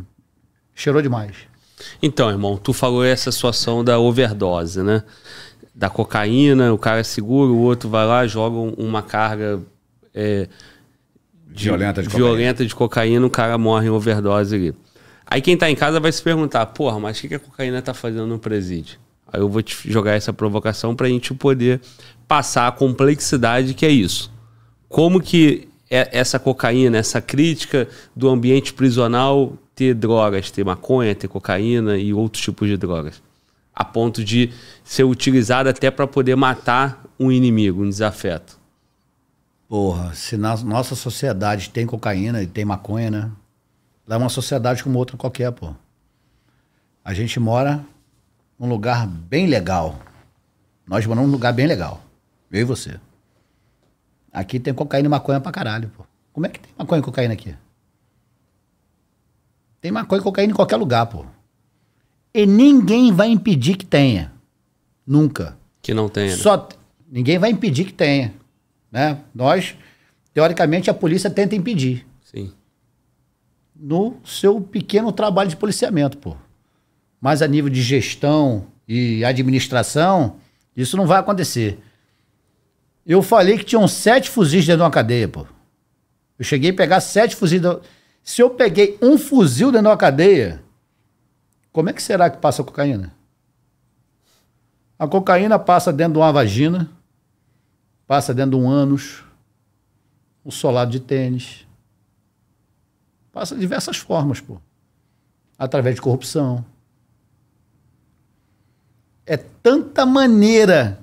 cheirou demais. Então, irmão, tu falou essa situação da overdose, né? Da cocaína, o cara segura, o outro vai lá, joga uma carga é, de, violenta, de, violenta cocaína. de cocaína, o cara morre em overdose ali. Aí quem tá em casa vai se perguntar, porra, mas o que, que a cocaína tá fazendo no presídio? Aí eu vou te jogar essa provocação pra gente poder passar a complexidade que é isso como que é essa cocaína, essa crítica do ambiente prisional ter drogas, ter maconha, ter cocaína e outros tipos de drogas, a ponto de ser utilizada até para poder matar um inimigo, um desafeto. Porra, se na nossa sociedade tem cocaína e tem maconha, né? é uma sociedade como outra qualquer, pô. A gente mora num lugar bem legal. Nós moramos num lugar bem legal. Eu e você. Aqui tem cocaína e maconha pra caralho, pô. Como é que tem maconha e cocaína aqui? Tem maconha e cocaína em qualquer lugar, pô. E ninguém vai impedir que tenha. Nunca. Que não tenha. Né? Só ninguém vai impedir que tenha, né? Nós teoricamente a polícia tenta impedir. Sim. No seu pequeno trabalho de policiamento, pô. Mas a nível de gestão e administração, isso não vai acontecer. Eu falei que tinham sete fuzis dentro de uma cadeia, pô. Eu cheguei a pegar sete fuzis. Dentro... Se eu peguei um fuzil dentro de uma cadeia, como é que será que passa a cocaína? A cocaína passa dentro de uma vagina, passa dentro de um ânus, um solado de tênis. Passa de diversas formas, pô. Através de corrupção. É tanta maneira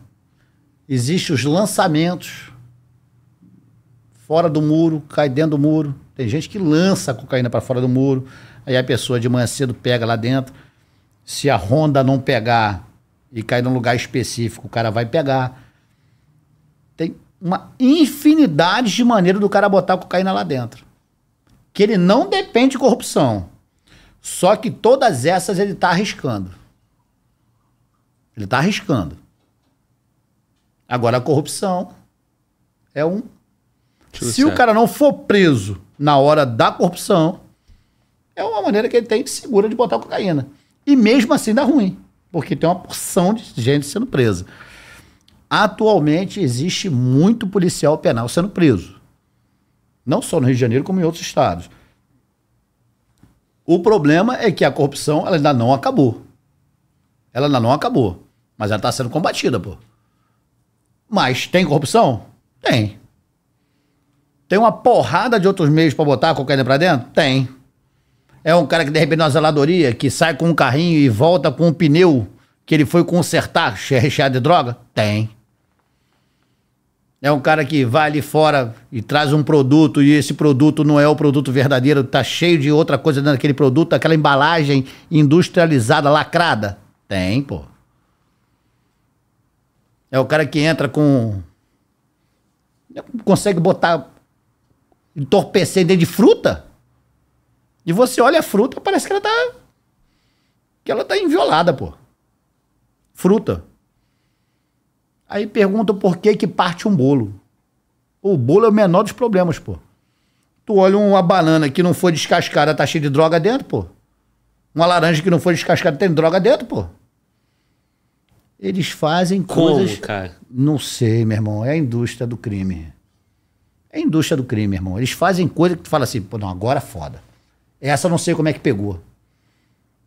Existem os lançamentos fora do muro, cai dentro do muro. Tem gente que lança a cocaína para fora do muro, aí a pessoa de manhã cedo pega lá dentro. Se a ronda não pegar e cair num lugar específico, o cara vai pegar. Tem uma infinidade de maneiras do cara botar a cocaína lá dentro. Que ele não depende de corrupção. Só que todas essas ele está arriscando. Ele está arriscando. Agora, a corrupção é um. Tudo Se certo. o é. cara não for preso na hora da corrupção, é uma maneira que ele tem segura de botar cocaína. E mesmo assim dá ruim, porque tem uma porção de gente sendo presa. Atualmente existe muito policial penal sendo preso. Não só no Rio de Janeiro, como em outros estados. O problema é que a corrupção ela ainda não acabou. Ela ainda não acabou. Mas ela está sendo combatida, pô. Mas tem corrupção? Tem. Tem uma porrada de outros meios para botar a cocaína para dentro? Tem. É um cara que de repente na zeladoria, que sai com um carrinho e volta com um pneu que ele foi consertar recheado de droga? Tem. É um cara que vai ali fora e traz um produto e esse produto não é o produto verdadeiro, tá cheio de outra coisa dentro daquele produto, aquela embalagem industrializada, lacrada? Tem, pô. É o cara que entra com. Consegue botar. entorpecer dentro de fruta. E você olha a fruta, parece que ela tá. que ela tá inviolada, pô. Fruta. Aí pergunta por que que parte um bolo. O bolo é o menor dos problemas, pô. Tu olha uma banana que não foi descascada, tá cheia de droga dentro, pô. Uma laranja que não foi descascada tem droga dentro, pô. Eles fazem Como, coisas. Cara? Não sei, meu irmão. É a indústria do crime. É a indústria do crime, irmão. Eles fazem coisa que tu fala assim, pô, não, agora é foda. Essa eu não sei como é que pegou.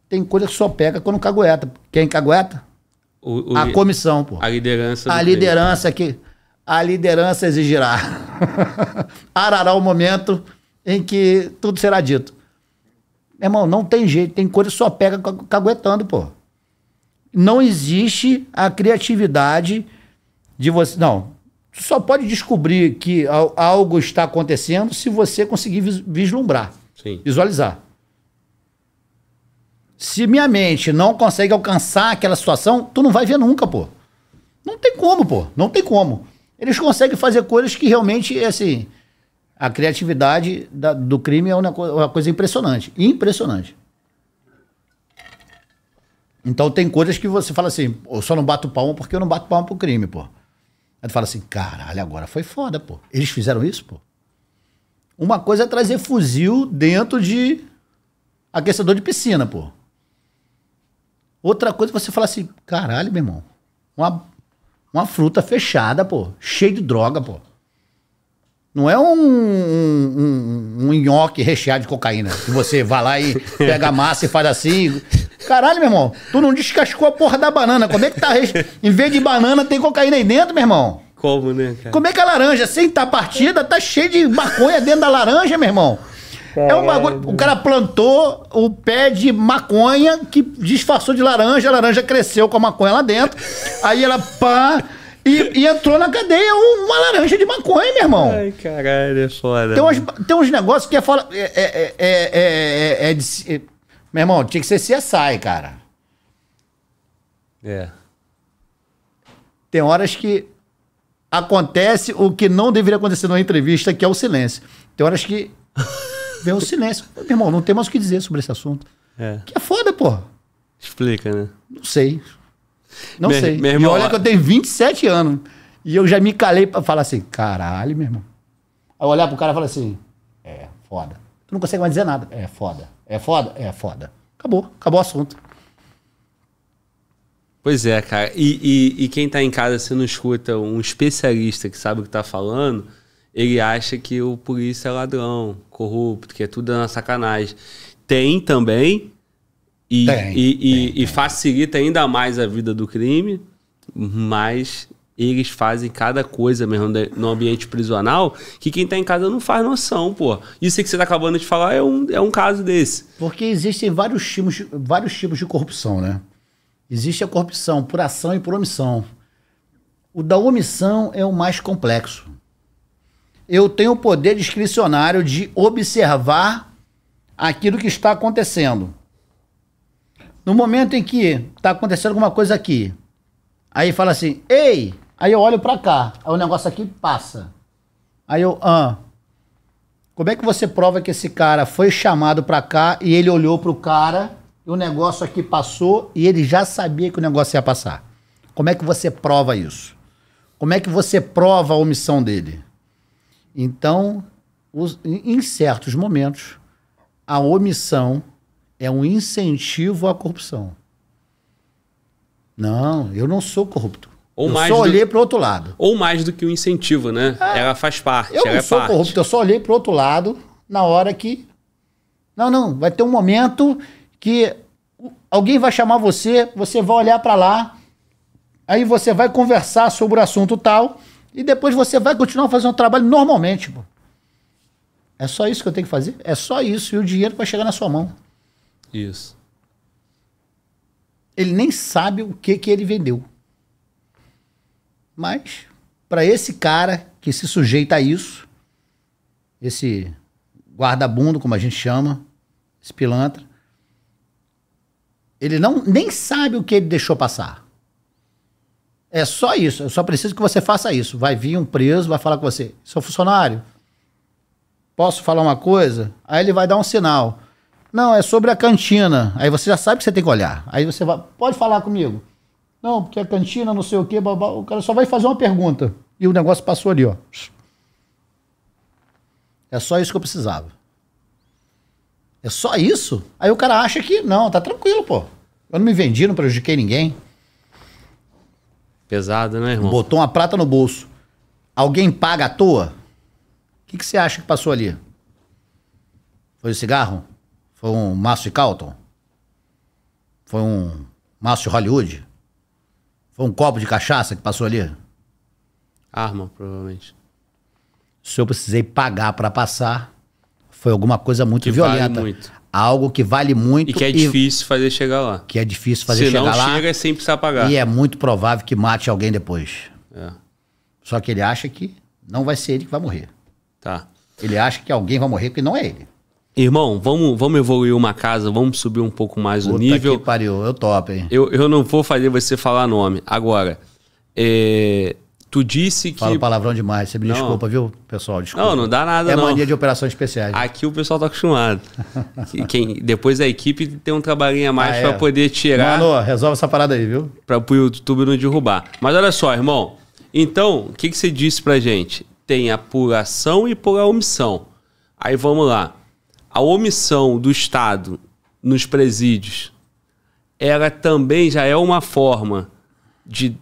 Tem coisa que só pega quando cagueta. Quem cagueta? O, o, a comissão, pô. A liderança. A liderança crime. que a liderança exigirá. [laughs] Arará o momento em que tudo será dito. Meu irmão, não tem jeito, tem coisa que só pega caguetando, pô não existe a criatividade de você. Não. Tu só pode descobrir que algo está acontecendo se você conseguir vislumbrar, Sim. visualizar. Se minha mente não consegue alcançar aquela situação, tu não vai ver nunca, pô. Não tem como, pô. Não tem como. Eles conseguem fazer coisas que realmente, é assim, a criatividade da, do crime é uma, uma coisa impressionante. Impressionante. Então tem coisas que você fala assim, eu só não bato palma porque eu não bato palma pro crime, pô. Aí tu fala assim, caralho, agora foi foda, pô. Eles fizeram isso, pô. Uma coisa é trazer fuzil dentro de aquecedor de piscina, pô. Outra coisa é você falar assim, caralho, meu irmão, uma, uma fruta fechada, pô, cheio de droga, pô. Não é um, um, um, um nhoque recheado de cocaína. Que você vai lá e pega a massa e faz assim, Caralho, meu irmão, tu não descascou a porra da banana. Como é que tá. Em vez de banana, tem cocaína aí dentro, meu irmão? Como, né, cara? Como é que é a laranja, sem estar tá partida, tá cheia de maconha dentro da laranja, meu irmão? É um bagulho. O cara plantou o pé de maconha que disfarçou de laranja, a laranja cresceu com a maconha lá dentro. Aí ela pá. E, e entrou na cadeia uma laranja de maconha, meu irmão. Ai, caralho, é foda. Tem uns, tem uns negócios que é fora. É, é, é, é, é, é, meu irmão, tinha que ser CSI, cara. É. Tem horas que acontece o que não deveria acontecer numa entrevista, que é o silêncio. Tem horas que [laughs] vem o silêncio. Meu irmão, não tem mais o que dizer sobre esse assunto. É. Que é foda, pô. Explica, né? Não sei. Não meu, sei. Meu irmão, e olha que eu tenho 27 anos. E eu já me calei pra falar assim, caralho, meu irmão. Aí eu olhar pro cara e falar assim, é, foda. Tu não consegue mais dizer nada. É, foda. É foda? É foda. Acabou, acabou o assunto. Pois é, cara. E, e, e quem está em casa, se não escuta um especialista que sabe o que está falando, ele acha que o polícia é ladrão, corrupto, que é tudo na sacanagem. Tem também. E, tem, e, tem, e tem. facilita ainda mais a vida do crime, mas eles fazem cada coisa mesmo no ambiente prisional que quem tá em casa não faz noção, pô. Isso que você tá acabando de falar é um, é um caso desse. Porque existem vários tipos, vários tipos de corrupção, né? Existe a corrupção por ação e por omissão. O da omissão é o mais complexo. Eu tenho o poder discricionário de observar aquilo que está acontecendo. No momento em que está acontecendo alguma coisa aqui, aí fala assim: ei, Aí eu olho para cá, aí o negócio aqui passa. Aí eu, ah, como é que você prova que esse cara foi chamado para cá e ele olhou pro cara e o negócio aqui passou e ele já sabia que o negócio ia passar? Como é que você prova isso? Como é que você prova a omissão dele? Então, os, em certos momentos, a omissão é um incentivo à corrupção. Não, eu não sou corrupto. Ou eu mais só do... olhei para o outro lado. Ou mais do que o incentivo, né? É, ela faz parte. Eu é não sou corrupto, eu só olhei para o outro lado na hora que. Não, não, vai ter um momento que alguém vai chamar você, você vai olhar para lá, aí você vai conversar sobre o assunto tal, e depois você vai continuar fazendo o trabalho normalmente. Pô. É só isso que eu tenho que fazer? É só isso, e o dinheiro vai chegar na sua mão. Isso. Ele nem sabe o que, que ele vendeu. Mas, para esse cara que se sujeita a isso, esse guarda-bundo, como a gente chama, esse pilantra, ele não nem sabe o que ele deixou passar. É só isso. Eu só preciso que você faça isso. Vai vir um preso, vai falar com você. Seu funcionário, posso falar uma coisa? Aí ele vai dar um sinal. Não, é sobre a cantina. Aí você já sabe que você tem que olhar. Aí você vai, pode falar comigo. Não, porque a é cantina, não sei o quê, babá. o cara só vai fazer uma pergunta. E o negócio passou ali, ó. É só isso que eu precisava. É só isso? Aí o cara acha que, não, tá tranquilo, pô. Eu não me vendi, não prejudiquei ninguém. Pesado, né, irmão? Botou uma prata no bolso. Alguém paga à toa? O que, que você acha que passou ali? Foi um cigarro? Foi um Márcio Calton? Foi um Márcio Hollywood? Foi um copo de cachaça que passou ali? Arma, provavelmente. Se eu precisei pagar para passar, foi alguma coisa muito que violenta. Vale muito. Algo que vale muito. E que é e... difícil fazer chegar lá. Que é difícil fazer Se chegar lá. Se não chega, é sem precisar pagar. E é muito provável que mate alguém depois. É. Só que ele acha que não vai ser ele que vai morrer. Tá. Ele acha que alguém vai morrer porque não é ele. Irmão, vamos, vamos evoluir uma casa, vamos subir um pouco mais Puta o nível. Que pariu, eu top, hein? Eu, eu não vou fazer você falar nome. Agora, é, tu disse que. Fala palavrão demais, você me não. desculpa, viu, pessoal? Desculpa. Não, não dá nada, é não. É mania de operações especiais. Aqui o pessoal tá acostumado. [laughs] Quem, depois a equipe tem um trabalhinho a ah, mais ah, é. pra poder tirar. Mano, resolve essa parada aí, viu? Pra o YouTube não derrubar. Mas olha só, irmão. Então, o que, que você disse pra gente? Tem apuração e por omissão. Aí vamos lá a omissão do Estado nos presídios, ela também já é uma forma de,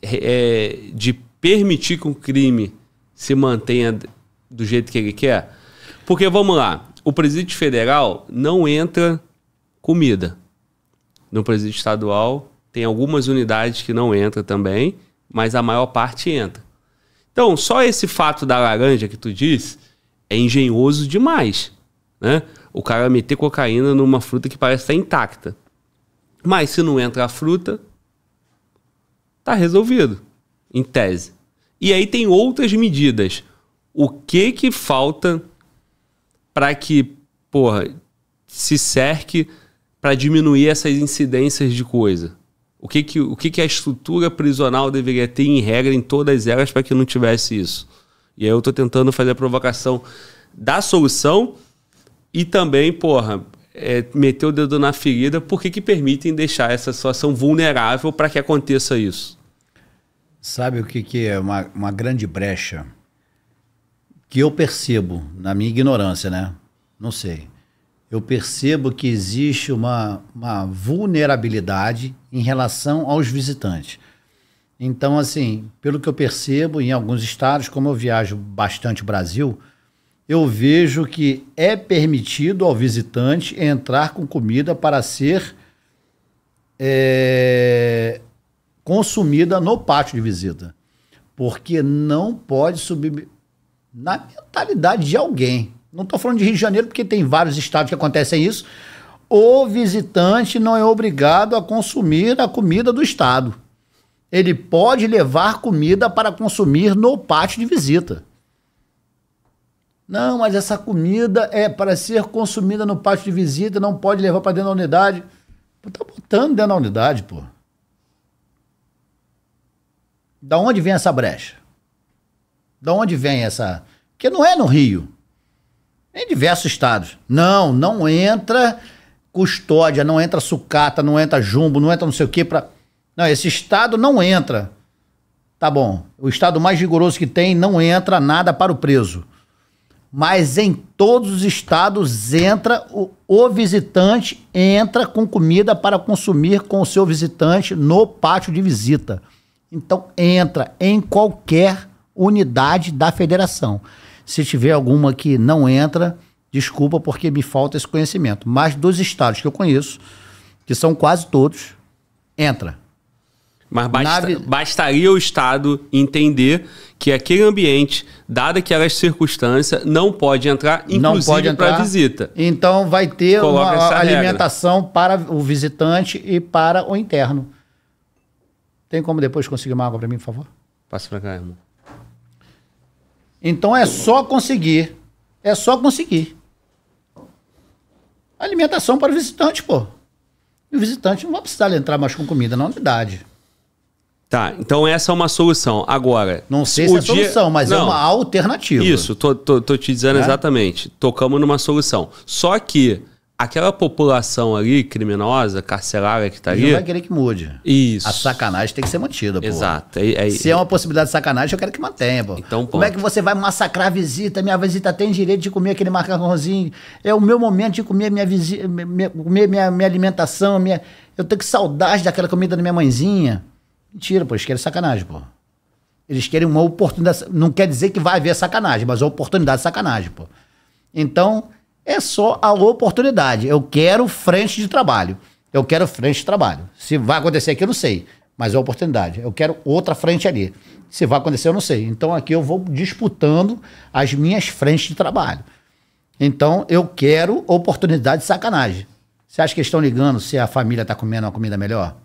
é, de permitir que o crime se mantenha do jeito que ele quer? Porque vamos lá, o presídio federal não entra comida. No presídio estadual tem algumas unidades que não entra também, mas a maior parte entra. Então, só esse fato da laranja que tu disse é engenhoso demais né? O cara meter cocaína numa fruta que parece estar intacta. Mas se não entra a fruta, tá resolvido, em tese. E aí tem outras medidas. O que que falta para que, porra, se cerque para diminuir essas incidências de coisa? O que que, o que que a estrutura prisional deveria ter em regra em todas elas para que não tivesse isso? E aí eu estou tentando fazer a provocação da solução e também, porra, é, meter o dedo na ferida, por que, que permitem deixar essa situação vulnerável para que aconteça isso? Sabe o que, que é uma, uma grande brecha? Que eu percebo, na minha ignorância, né? Não sei. Eu percebo que existe uma, uma vulnerabilidade em relação aos visitantes. Então, assim, pelo que eu percebo, em alguns estados, como eu viajo bastante o Brasil, eu vejo que é permitido ao visitante entrar com comida para ser é, consumida no pátio de visita. Porque não pode subir na mentalidade de alguém. Não estou falando de Rio de Janeiro, porque tem vários estados que acontecem isso. O visitante não é obrigado a consumir a comida do estado. Ele pode levar comida para consumir no pátio de visita. Não, mas essa comida é para ser consumida no pátio de visita, não pode levar para dentro da unidade. Está tá botando dentro da unidade, pô. Da onde vem essa brecha? Da onde vem essa. Que não é no Rio. É em diversos estados. Não, não entra custódia, não entra sucata, não entra jumbo, não entra não sei o que para. Não, esse estado não entra. Tá bom. O estado mais rigoroso que tem não entra nada para o preso mas em todos os estados entra o, o, visitante entra com comida para consumir com o seu visitante no pátio de visita. Então entra em qualquer unidade da federação. Se tiver alguma que não entra, desculpa porque me falta esse conhecimento, mas dos estados que eu conheço, que são quase todos, entra. Mas basta, bastaria o Estado entender que aquele ambiente, dada aquelas circunstâncias, não pode entrar, inclusive para visita. Então vai ter Coloca uma alimentação regra. para o visitante e para o interno. Tem como depois conseguir uma água para mim, por favor? Passa para cá, irmão. Então é só conseguir. É só conseguir. Alimentação para o visitante, pô. E o visitante não vai precisar entrar mais com comida na unidade. É Tá, então essa é uma solução. Agora. Não sei se é dia... solução, mas é não, é uma alternativa. Isso, tô, tô, tô te dizendo é? exatamente. Tocamos numa solução. Só que aquela população ali, criminosa, carcerária que tá ali. Não vai querer que mude. Isso. A sacanagem tem que ser mantida, pô. Exato. É, é, se é uma possibilidade de sacanagem, eu quero que mantenha, pô. Então, pô. Como é que você vai massacrar a visita? Minha visita tem direito de comer aquele macarrãozinho. É o meu momento de comer minha, visi... minha, minha, minha alimentação. Minha... Eu tenho que saudade daquela comida da minha mãezinha. Mentira, pô, eles querem sacanagem, pô. Eles querem uma oportunidade. Não quer dizer que vai haver sacanagem, mas é oportunidade de sacanagem, pô. Então, é só a oportunidade. Eu quero frente de trabalho. Eu quero frente de trabalho. Se vai acontecer aqui, eu não sei. Mas é oportunidade. Eu quero outra frente ali. Se vai acontecer, eu não sei. Então aqui eu vou disputando as minhas frentes de trabalho. Então eu quero oportunidade de sacanagem. Você acha que eles estão ligando se a família está comendo uma comida melhor?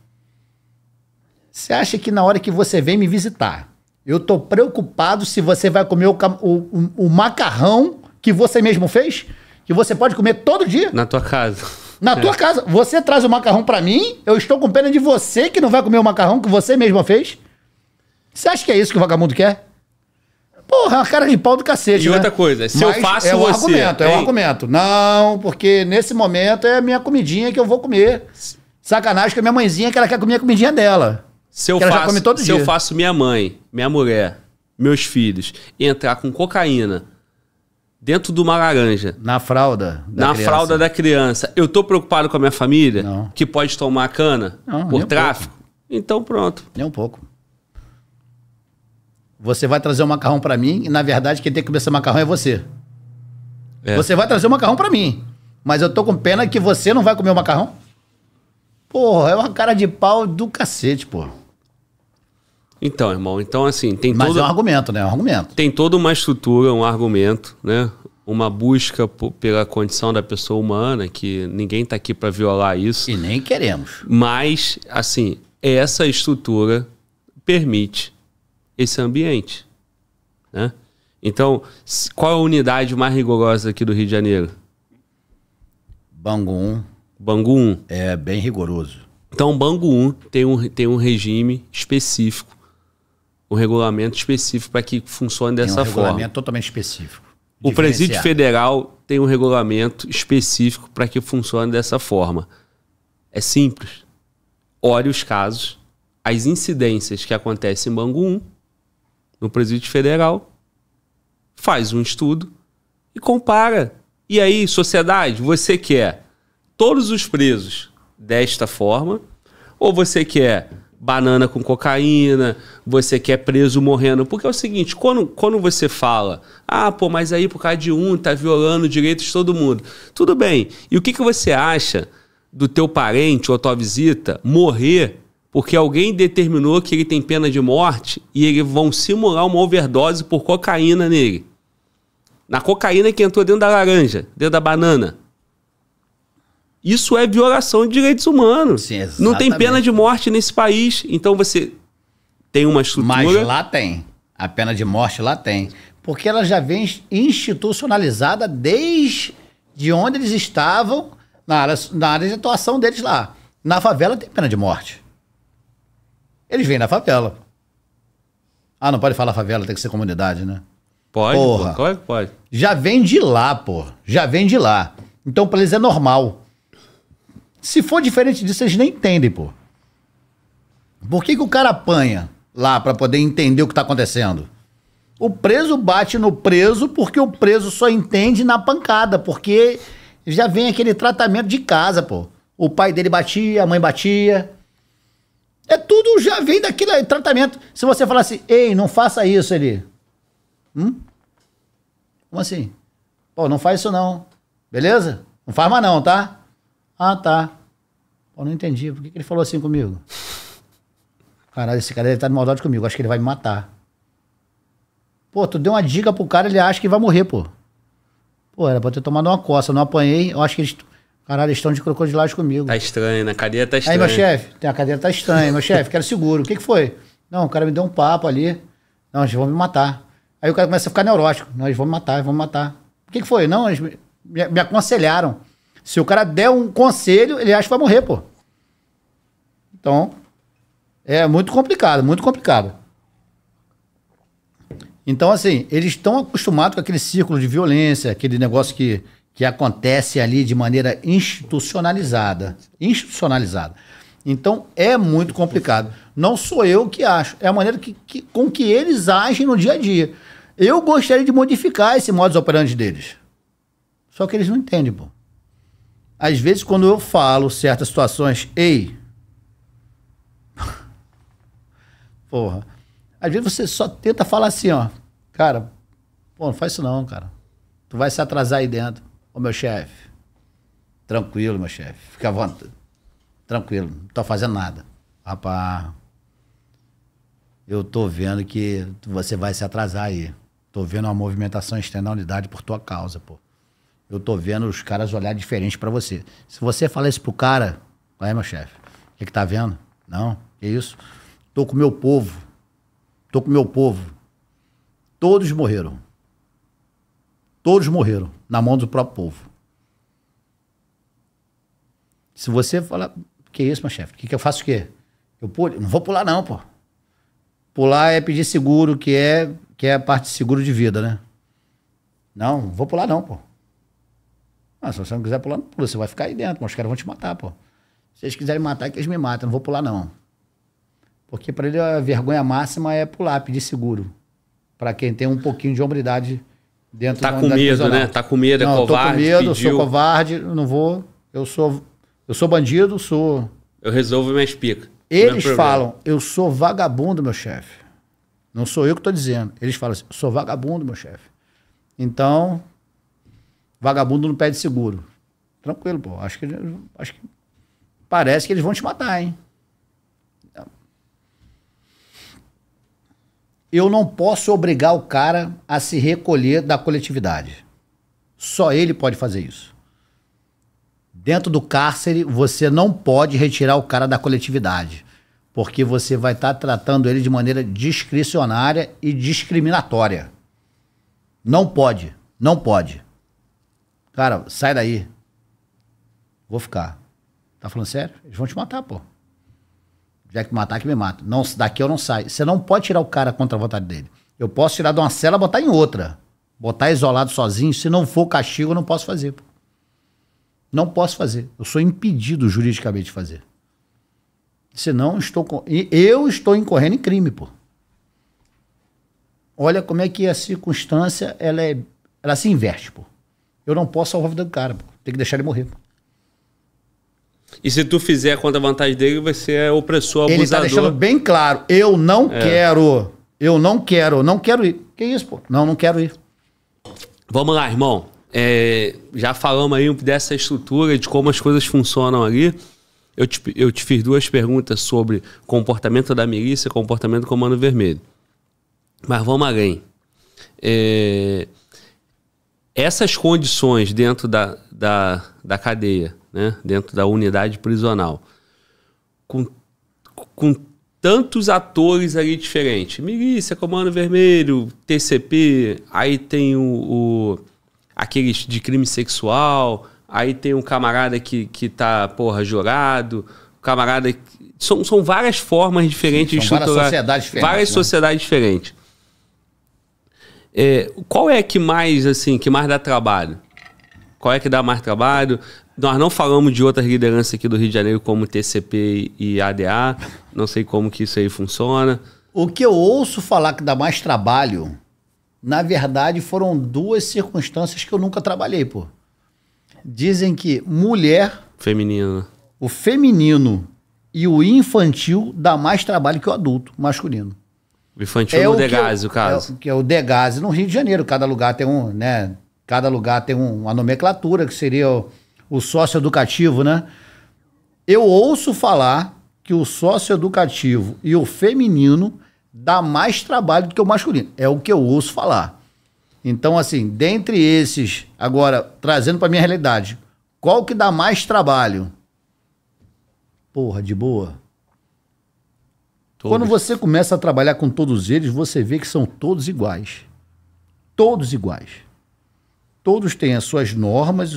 Você acha que na hora que você vem me visitar, eu tô preocupado se você vai comer o, o, o macarrão que você mesmo fez? Que você pode comer todo dia? Na tua casa. Na é. tua casa. Você traz o macarrão para mim, eu estou com pena de você que não vai comer o macarrão que você mesmo fez? Você acha que é isso que o vagabundo quer? Porra, é uma cara de pau do cacete. E né? outra coisa, se Mas eu faço é o você. argumento, é um o argumento. Não, porque nesse momento é a minha comidinha que eu vou comer. Sacanagem que a minha mãezinha que ela quer comer a comidinha dela. Se eu, faço, se dia. eu faço minha mãe, minha mulher, meus filhos entrar com cocaína dentro de uma laranja. Na fralda da Na criança. fralda da criança. Eu tô preocupado com a minha família, Não. que pode tomar cana Não, por tráfico. Um então pronto. Nem um pouco. Você vai trazer o um macarrão para mim e na verdade quem tem que comer esse macarrão é você. É. Você vai trazer o um macarrão para mim, mas eu tô com pena que você não vai comer o macarrão. Porra, é uma cara de pau do cacete, porra. Então, irmão, então assim, tem Mas é todo, é um argumento, né? É um argumento. Tem toda uma estrutura, um argumento, né? Uma busca pela condição da pessoa humana, que ninguém está aqui para violar isso. E nem queremos. Mas, assim, essa estrutura permite esse ambiente, né? Então, qual é a unidade mais rigorosa aqui do Rio de Janeiro? Bangu 1. Bangu 1. É bem rigoroso. Então, Bangu 1 tem um, tem um regime específico um regulamento específico para que funcione dessa tem um forma. Um regulamento totalmente específico. O presídio federal tem um regulamento específico para que funcione dessa forma. É simples. Olhe os casos, as incidências que acontecem em Bangu 1, no presídio federal, faz um estudo e compara. E aí, sociedade, você quer é todos os presos desta forma ou você quer é banana com cocaína, você quer preso morrendo. Porque é o seguinte, quando, quando você fala, ah, pô, mas aí por causa de um tá violando direitos de todo mundo. Tudo bem. E o que, que você acha do teu parente ou tua visita morrer porque alguém determinou que ele tem pena de morte e eles vão simular uma overdose por cocaína nele? Na cocaína que entrou dentro da laranja, dentro da banana. Isso é violação de direitos humanos. Sim, não tem pena de morte nesse país. Então você tem uma estrutura. Mas lá tem. A pena de morte lá tem. Porque ela já vem institucionalizada desde de onde eles estavam na área, na área de atuação deles lá. Na favela tem pena de morte. Eles vêm na favela. Ah, não pode falar favela, tem que ser comunidade, né? Pode, porra. Pô, claro que pode. Já vem de lá, pô. Já vem de lá. Então, pra eles é normal. Se for diferente disso, vocês nem entendem, pô. Por que, que o cara apanha lá para poder entender o que tá acontecendo? O preso bate no preso porque o preso só entende na pancada, porque já vem aquele tratamento de casa, pô. O pai dele batia, a mãe batia. É tudo já vem daquele tratamento. Se você falar assim, ei, não faça isso ali. Hum? Como assim? Pô, não faz isso não. Beleza? Não faz mais não, tá? Ah, tá. Eu não entendi. Por que, que ele falou assim comigo? Caralho, esse cara deve estar tá de maldade comigo. Acho que ele vai me matar. Pô, tu deu uma dica pro cara, ele acha que vai morrer, pô. Pô, era pra ter tomado uma coça. Não apanhei. Eu acho que eles. Caralho, eles estão de crocodilagem comigo. Tá estranho, na né? cadeia tá estranho. Aí, meu chefe, a cadeia tá estranha. meu chefe, quero seguro. O que, que foi? Não, o cara me deu um papo ali. Não, eles vão me matar. Aí o cara começa a ficar neurótico. Não, eles vão me matar, eles vão me matar. O que, que foi? Não, eles me, me aconselharam. Se o cara der um conselho, ele acha que vai morrer, pô. Então, é muito complicado, muito complicado. Então, assim, eles estão acostumados com aquele círculo de violência, aquele negócio que, que acontece ali de maneira institucionalizada. Institucionalizada. Então, é muito complicado. Não sou eu que acho, é a maneira que, que com que eles agem no dia a dia. Eu gostaria de modificar esse modus operandi deles. Só que eles não entendem, pô às vezes, quando eu falo certas situações, ei. [laughs] Porra. Às vezes você só tenta falar assim, ó. Cara, pô, não faz isso não, cara. Tu vai se atrasar aí dentro. Ô, meu chefe. Tranquilo, meu chefe. Fica à vontade. Tranquilo, não tô fazendo nada. Rapaz, eu tô vendo que você vai se atrasar aí. Tô vendo uma movimentação externa na unidade por tua causa, pô eu tô vendo os caras olhar diferente para você. Se você falar isso pro cara, vai, meu chefe, o que, que tá vendo? Não, que isso? Tô com meu povo. Tô com meu povo. Todos morreram. Todos morreram na mão do próprio povo. Se você falar, que isso, meu chefe? Que, que eu faço o quê? Eu pulo? Não vou pular, não, pô. Pular é pedir seguro, que é, que é a parte de seguro de vida, né? Não, não vou pular, não, pô. Ah, se você não quiser pular, não pula. Você vai ficar aí dentro, mas os caras vão te matar, pô. Se eles quiserem matar, é que eles me matam. Não vou pular, não. Porque para ele a vergonha máxima é pular, pedir seguro. Para quem tem um pouquinho de hombridade dentro tá da com medo, prisional. né? Tá com medo, é covarde. Tô com medo, pediu. sou covarde, não vou. Eu sou, eu sou bandido, sou. Eu resolvo minhas picas. Eles é falam, eu sou vagabundo, meu chefe. Não sou eu que estou dizendo. Eles falam assim, eu sou vagabundo, meu chefe. Então, Vagabundo não pede seguro. Tranquilo, pô. Acho que, acho que parece que eles vão te matar, hein? Eu não posso obrigar o cara a se recolher da coletividade. Só ele pode fazer isso. Dentro do cárcere, você não pode retirar o cara da coletividade, porque você vai estar tá tratando ele de maneira discricionária e discriminatória. Não pode, não pode. Cara, sai daí. Vou ficar. Tá falando sério? Eles vão te matar, pô. Já que me matar, que me mata. Não, daqui eu não saio. Você não pode tirar o cara contra a vontade dele. Eu posso tirar de uma cela e botar em outra. Botar isolado sozinho, se não for castigo, eu não posso fazer. Pô. Não posso fazer. Eu sou impedido juridicamente de fazer. Senão estou. Eu estou incorrendo em crime, pô. Olha como é que a circunstância ela, é, ela se inverte, pô. Eu não posso salvar a vida do cara, pô. Tem que deixar ele morrer. E se tu fizer contra a vantagem dele, você é opressor, abusador. Ele tá deixando bem claro, eu não é. quero, eu não quero, não quero ir. Que isso, pô? Não, não quero ir. Vamos lá, irmão. É, já falamos aí dessa estrutura, de como as coisas funcionam ali. Eu te, eu te fiz duas perguntas sobre comportamento da milícia, comportamento do Comando Vermelho. Mas vamos além. É essas condições dentro da, da, da cadeia, né? dentro da unidade prisional, com, com tantos atores ali diferentes, milícia, Comando Vermelho, TCP, aí tem o, o aqueles de crime sexual, aí tem um camarada que, que tá, porra, jurado, camarada... São, são várias formas diferentes Sim, de estruturar... Várias sociedades diferentes. Várias né? sociedades diferentes. É, qual é que mais, assim, que mais dá trabalho? Qual é que dá mais trabalho? Nós não falamos de outras lideranças aqui do Rio de Janeiro, como TCP e ADA. Não sei como que isso aí funciona. O que eu ouço falar que dá mais trabalho, na verdade, foram duas circunstâncias que eu nunca trabalhei, pô. Dizem que mulher. Feminina. O feminino e o infantil dá mais trabalho que o adulto masculino. Bifantino é, é o Degás, o caso. É, que é o Degás no Rio de Janeiro. Cada lugar tem um, né? Cada lugar tem um, uma nomenclatura, que seria o, o sócio educativo, né? Eu ouço falar que o sócio educativo e o feminino dá mais trabalho do que o masculino. É o que eu ouço falar. Então, assim, dentre esses, agora, trazendo para minha realidade, qual que dá mais trabalho? Porra, de boa. Todos. Quando você começa a trabalhar com todos eles, você vê que são todos iguais. Todos iguais. Todos têm as suas normas,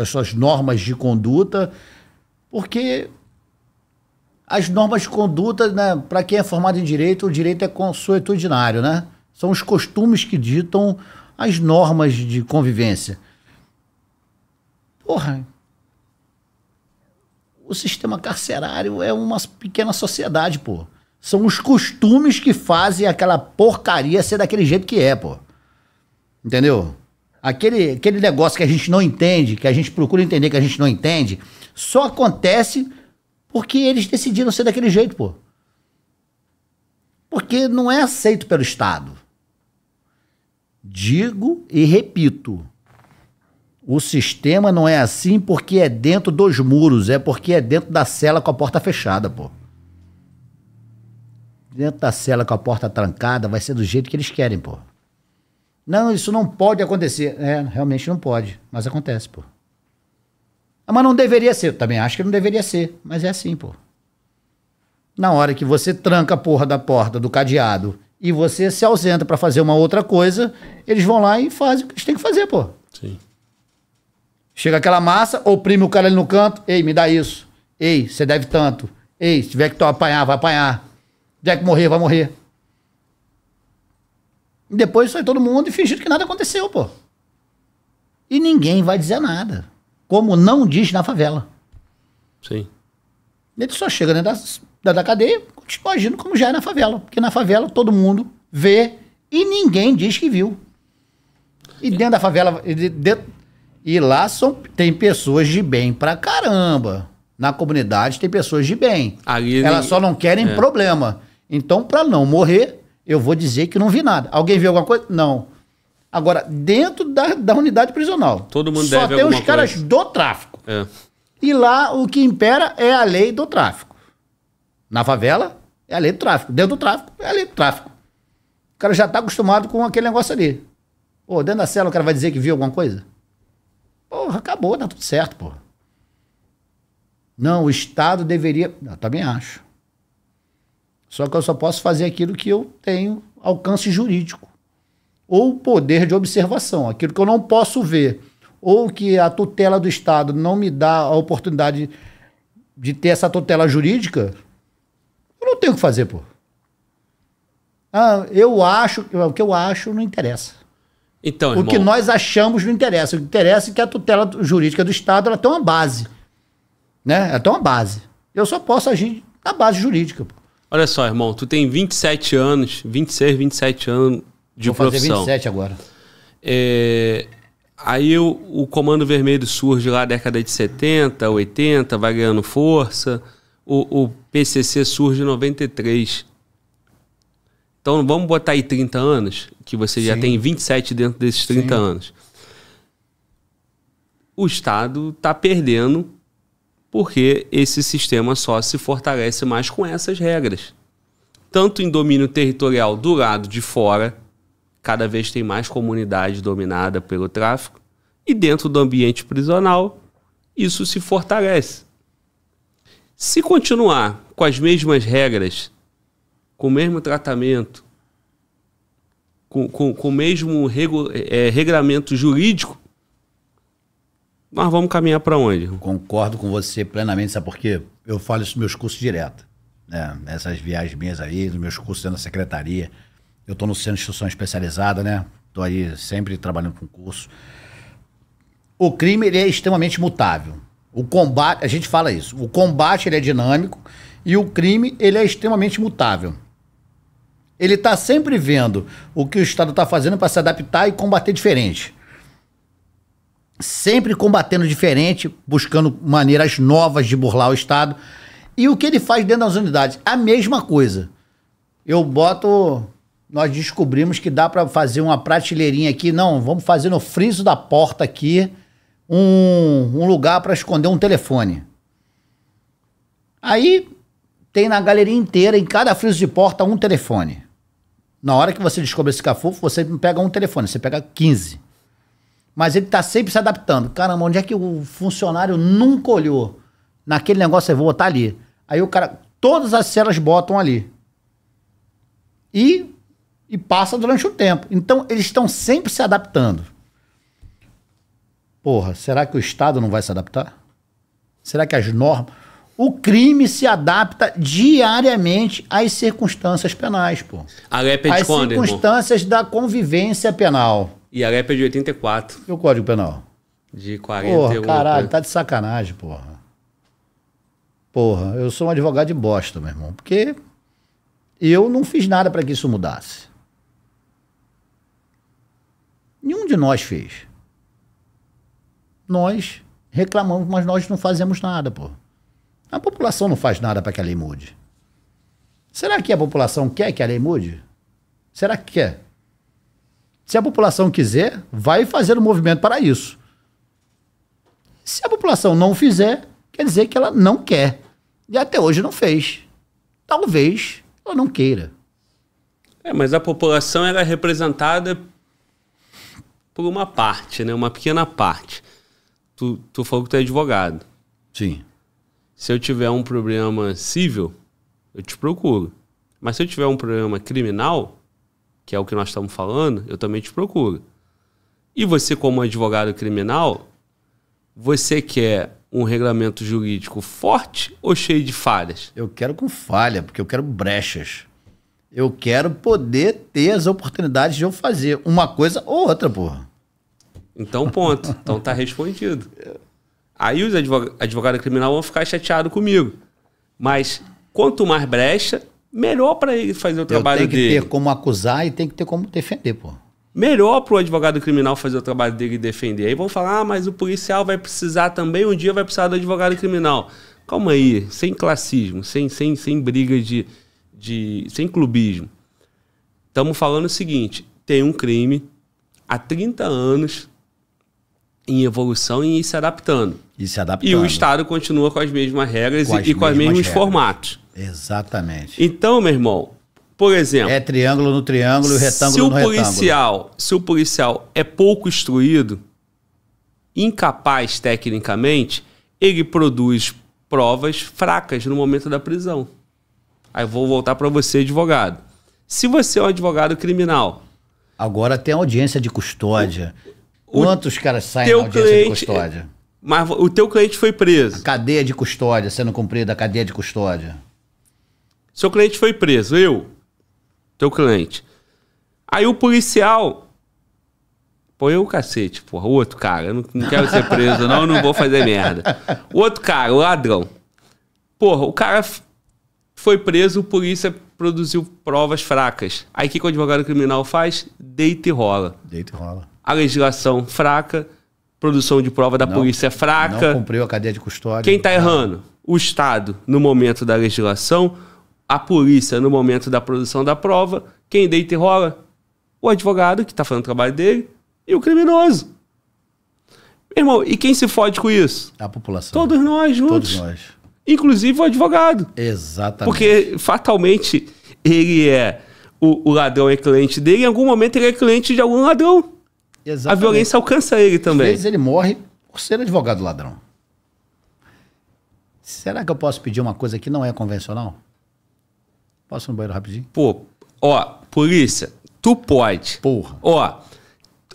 as suas normas de conduta, porque as normas de conduta, né, para quem é formado em direito, o direito é consuetudinário, né? São os costumes que ditam as normas de convivência. Porra, o sistema carcerário é uma pequena sociedade, pô. São os costumes que fazem aquela porcaria ser daquele jeito que é, pô. Entendeu? Aquele, aquele negócio que a gente não entende, que a gente procura entender que a gente não entende, só acontece porque eles decidiram ser daquele jeito, pô. Porque não é aceito pelo Estado. Digo e repito. O sistema não é assim porque é dentro dos muros, é porque é dentro da cela com a porta fechada, pô dentro da cela com a porta trancada, vai ser do jeito que eles querem, pô. Não, isso não pode acontecer. É, realmente não pode, mas acontece, pô. Ah, mas não deveria ser, eu também acho que não deveria ser, mas é assim, pô. Na hora que você tranca a porra da porta, do cadeado, e você se ausenta para fazer uma outra coisa, eles vão lá e fazem o que eles têm que fazer, pô. Sim. Chega aquela massa, oprime o cara ali no canto, ei, me dá isso. Ei, você deve tanto. Ei, se tiver que tu apanhar, vai apanhar. Jack morrer, vai morrer. E depois sai todo mundo e fingindo que nada aconteceu, pô. E ninguém vai dizer nada. Como não diz na favela. Sim. Ele só chega dentro da, da cadeia e continua agindo como já é na favela. Porque na favela todo mundo vê e ninguém diz que viu. E dentro da favela. E, e lá são, tem pessoas de bem pra caramba. Na comunidade tem pessoas de bem. Ali, Elas só não querem é. problema. Então, para não morrer, eu vou dizer que não vi nada. Alguém viu alguma coisa? Não. Agora, dentro da, da unidade prisional. Todo mundo só deve tem os caras coisa. do tráfico. É. E lá o que impera é a lei do tráfico. Na favela, é a lei do tráfico. Dentro do tráfico, é a lei do tráfico. O cara já está acostumado com aquele negócio ali. Pô, dentro da cela o cara vai dizer que viu alguma coisa? Porra, acabou, tá tudo certo, porra. Não, o Estado deveria. Eu também acho. Só que eu só posso fazer aquilo que eu tenho alcance jurídico ou poder de observação, aquilo que eu não posso ver ou que a tutela do Estado não me dá a oportunidade de ter essa tutela jurídica, eu não tenho o que fazer, pô. Ah, eu acho, o que eu acho não interessa. Então, o que nós achamos não interessa. O que interessa é que a tutela jurídica do Estado ela tem uma base. Né? Ela tem uma base. Eu só posso agir na base jurídica. Pô. Olha só, irmão, tu tem 27 anos, 26, 27 anos de Vou profissão. Fazer 27 agora. É, aí eu, o Comando Vermelho surge lá na década de 70, 80, vai ganhando força. O, o PCC surge em 93. Então vamos botar aí 30 anos, que você Sim. já tem 27 dentro desses 30 Sim. anos. O Estado está perdendo porque esse sistema só se fortalece mais com essas regras. Tanto em domínio territorial do lado de fora, cada vez tem mais comunidade dominada pelo tráfico, e dentro do ambiente prisional, isso se fortalece. Se continuar com as mesmas regras, com o mesmo tratamento, com, com, com o mesmo regu, é, regramento jurídico, nós vamos caminhar para onde? Concordo com você plenamente, sabe por quê? Eu falo isso nos meus cursos direto. Né? Essas viagens minhas aí, nos meus cursos dentro da secretaria. Eu estou no centro de instrução especializada, né? Estou aí sempre trabalhando com curso. O crime ele é extremamente mutável. O combate, a gente fala isso. O combate ele é dinâmico e o crime ele é extremamente mutável. Ele está sempre vendo o que o Estado está fazendo para se adaptar e combater diferente sempre combatendo diferente, buscando maneiras novas de burlar o Estado. E o que ele faz dentro das unidades? A mesma coisa. Eu boto. Nós descobrimos que dá para fazer uma prateleirinha aqui. Não, vamos fazer no friso da porta aqui um, um lugar para esconder um telefone. Aí tem na galeria inteira, em cada friso de porta, um telefone. Na hora que você descobre esse cafufo, você não pega um telefone, você pega 15 mas ele está sempre se adaptando. Caramba, onde é que o funcionário nunca olhou? Naquele negócio eu vou botar ali. Aí o cara, todas as celas botam ali. E, e passa durante o tempo. Então eles estão sempre se adaptando. Porra, será que o Estado não vai se adaptar? Será que as normas. O crime se adapta diariamente às circunstâncias penais, pô. É A às circunstâncias da convivência penal. E a LEP é de 84. E o Código Penal? De 48. Porra, caralho, tá de sacanagem, porra. Porra, eu sou um advogado de bosta, meu irmão. Porque eu não fiz nada para que isso mudasse. Nenhum de nós fez. Nós reclamamos, mas nós não fazemos nada, pô. A população não faz nada para que a lei mude. Será que a população quer que a lei mude? Será que quer? Se a população quiser, vai fazer um movimento para isso. Se a população não fizer, quer dizer que ela não quer. E até hoje não fez. Talvez ela não queira. É, mas a população era é representada por uma parte, né? Uma pequena parte. Tu, tu falou que tu é advogado. Sim. Se eu tiver um problema civil, eu te procuro. Mas se eu tiver um problema criminal, que é o que nós estamos falando, eu também te procuro. E você, como advogado criminal, você quer um regulamento jurídico forte ou cheio de falhas? Eu quero com falha, porque eu quero brechas. Eu quero poder ter as oportunidades de eu fazer uma coisa ou outra, porra. Então, ponto. [laughs] Então tá respondido. Aí os advog advogados criminais vão ficar chateados comigo. Mas quanto mais brecha, melhor para ele fazer o trabalho dele. Tem que dele. ter como acusar e tem que ter como defender, pô. Melhor para o advogado criminal fazer o trabalho dele e defender. Aí vão falar, ah, mas o policial vai precisar também, um dia vai precisar do advogado criminal. Calma aí, sem classismo, sem, sem, sem briga de, de. sem clubismo. Estamos falando o seguinte: tem um crime há 30 anos em evolução e se adaptando. E se adaptando. E o Estado continua com as mesmas regras com e, e, com os mesmos regras. formatos. Exatamente. Então, meu irmão, por exemplo. É triângulo no triângulo e retângulo no policial, retângulo. Se o policial é pouco instruído, incapaz tecnicamente, ele produz provas fracas no momento da prisão. Aí vou voltar para você, advogado. Se você é um advogado criminal. Agora tem audiência de custódia. O, Quantos o caras saem da audiência cliente, de custódia? Mas o teu cliente foi preso. A cadeia de custódia sendo cumprida, a cadeia de custódia. Seu cliente foi preso, eu, teu cliente. Aí o policial. Pô, eu o cacete, porra. O outro cara, eu não, não quero ser preso, não, não vou fazer merda. O outro cara, o ladrão. Porra, o cara foi preso, a polícia produziu provas fracas. Aí o que, que o advogado criminal faz? Deita e rola. Deita e rola. A legislação fraca, produção de prova da não, polícia fraca. Não cumpriu a cadeia de custódia. Quem está errando? O Estado, no momento da legislação a polícia no momento da produção da prova, quem deita e rola? O advogado que está fazendo o trabalho dele e o criminoso. Irmão, e quem se fode com isso? A população. Todos nós juntos. Todos nós. Inclusive o advogado. Exatamente. Porque fatalmente ele é. O, o ladrão é cliente dele, em algum momento ele é cliente de algum ladrão. Exatamente. A violência alcança ele também. Às vezes ele morre por ser advogado ladrão. Será que eu posso pedir uma coisa que não é convencional? Posso ir no banheiro rapidinho? Pô, ó, polícia, tu pode. Porra. Ó,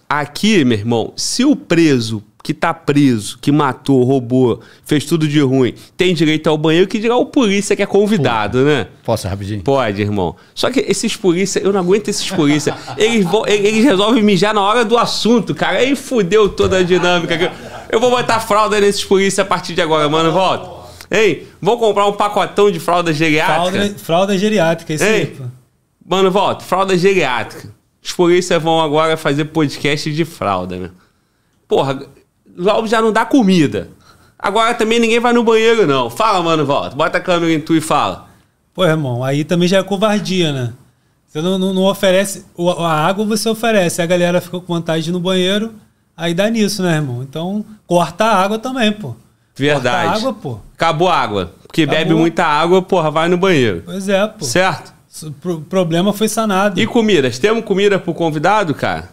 aqui, meu irmão, se o preso que tá preso, que matou, roubou, fez tudo de ruim, tem direito ao banheiro, que dirá o polícia que é convidado, Porra. né? Posso rapidinho? Pode, irmão. Só que esses polícia, eu não aguento esses polícia. eles, eles resolvem mijar na hora do assunto, cara. Aí fudeu toda a dinâmica. Eu vou botar fralda nesses polícia a partir de agora, mano. Volta. Ei, vou comprar um pacotão de fralda geriátrica. Fralda, fralda geriátrica, isso aí, pô. Mano, volta, fralda geriátrica. Os polícias vão agora fazer podcast de fralda, né? Porra, logo já não dá comida. Agora também ninguém vai no banheiro, não. Fala, mano, volta. Bota a câmera em tu e fala. Pô, irmão, aí também já é covardia, né? Você não, não, não oferece. A água você oferece, a galera ficou com vontade no banheiro, aí dá nisso, né, irmão? Então, corta a água também, pô. Verdade. Corta água, pô. Acabou a água. Porque Acabou. bebe muita água, porra, vai no banheiro. Pois é, pô. Certo? O problema foi sanado. E comidas? Temos comida pro convidado, cara?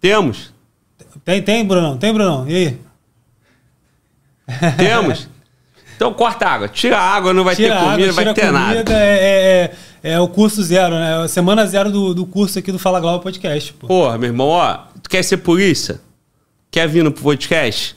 Temos? Tem, tem, Brunão. Tem, Brunão. E aí? Temos? [laughs] Então corta a água. Tira a água, não vai tira ter comida, vai ter comida, nada. É, é, é, é, o curso zero, né? É semana zero do, do curso aqui do Fala Globo Podcast. Pô. Porra, meu irmão, ó. Tu quer ser polícia? Quer vir no podcast?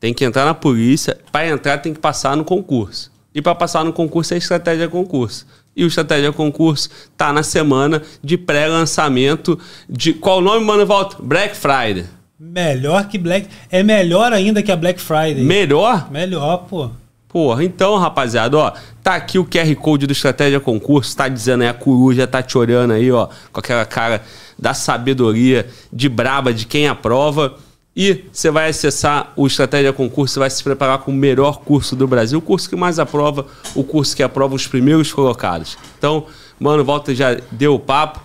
Tem que entrar na polícia. Para entrar, tem que passar no concurso. E para passar no concurso, é estratégia concurso. E o estratégia concurso tá na semana de pré-lançamento de. Qual o nome, mano? Volta? Black Friday. Melhor que Black. É melhor ainda que a Black Friday. Melhor? Melhor, pô. Porra, então, rapaziada, ó, tá aqui o QR Code do Estratégia Concurso, tá dizendo aí, a coruja tá te olhando aí, ó, com aquela cara da sabedoria, de braba, de quem aprova. E você vai acessar o Estratégia Concurso, você vai se preparar com o melhor curso do Brasil, o curso que mais aprova, o curso que aprova os primeiros colocados. Então, mano, volta já deu o papo.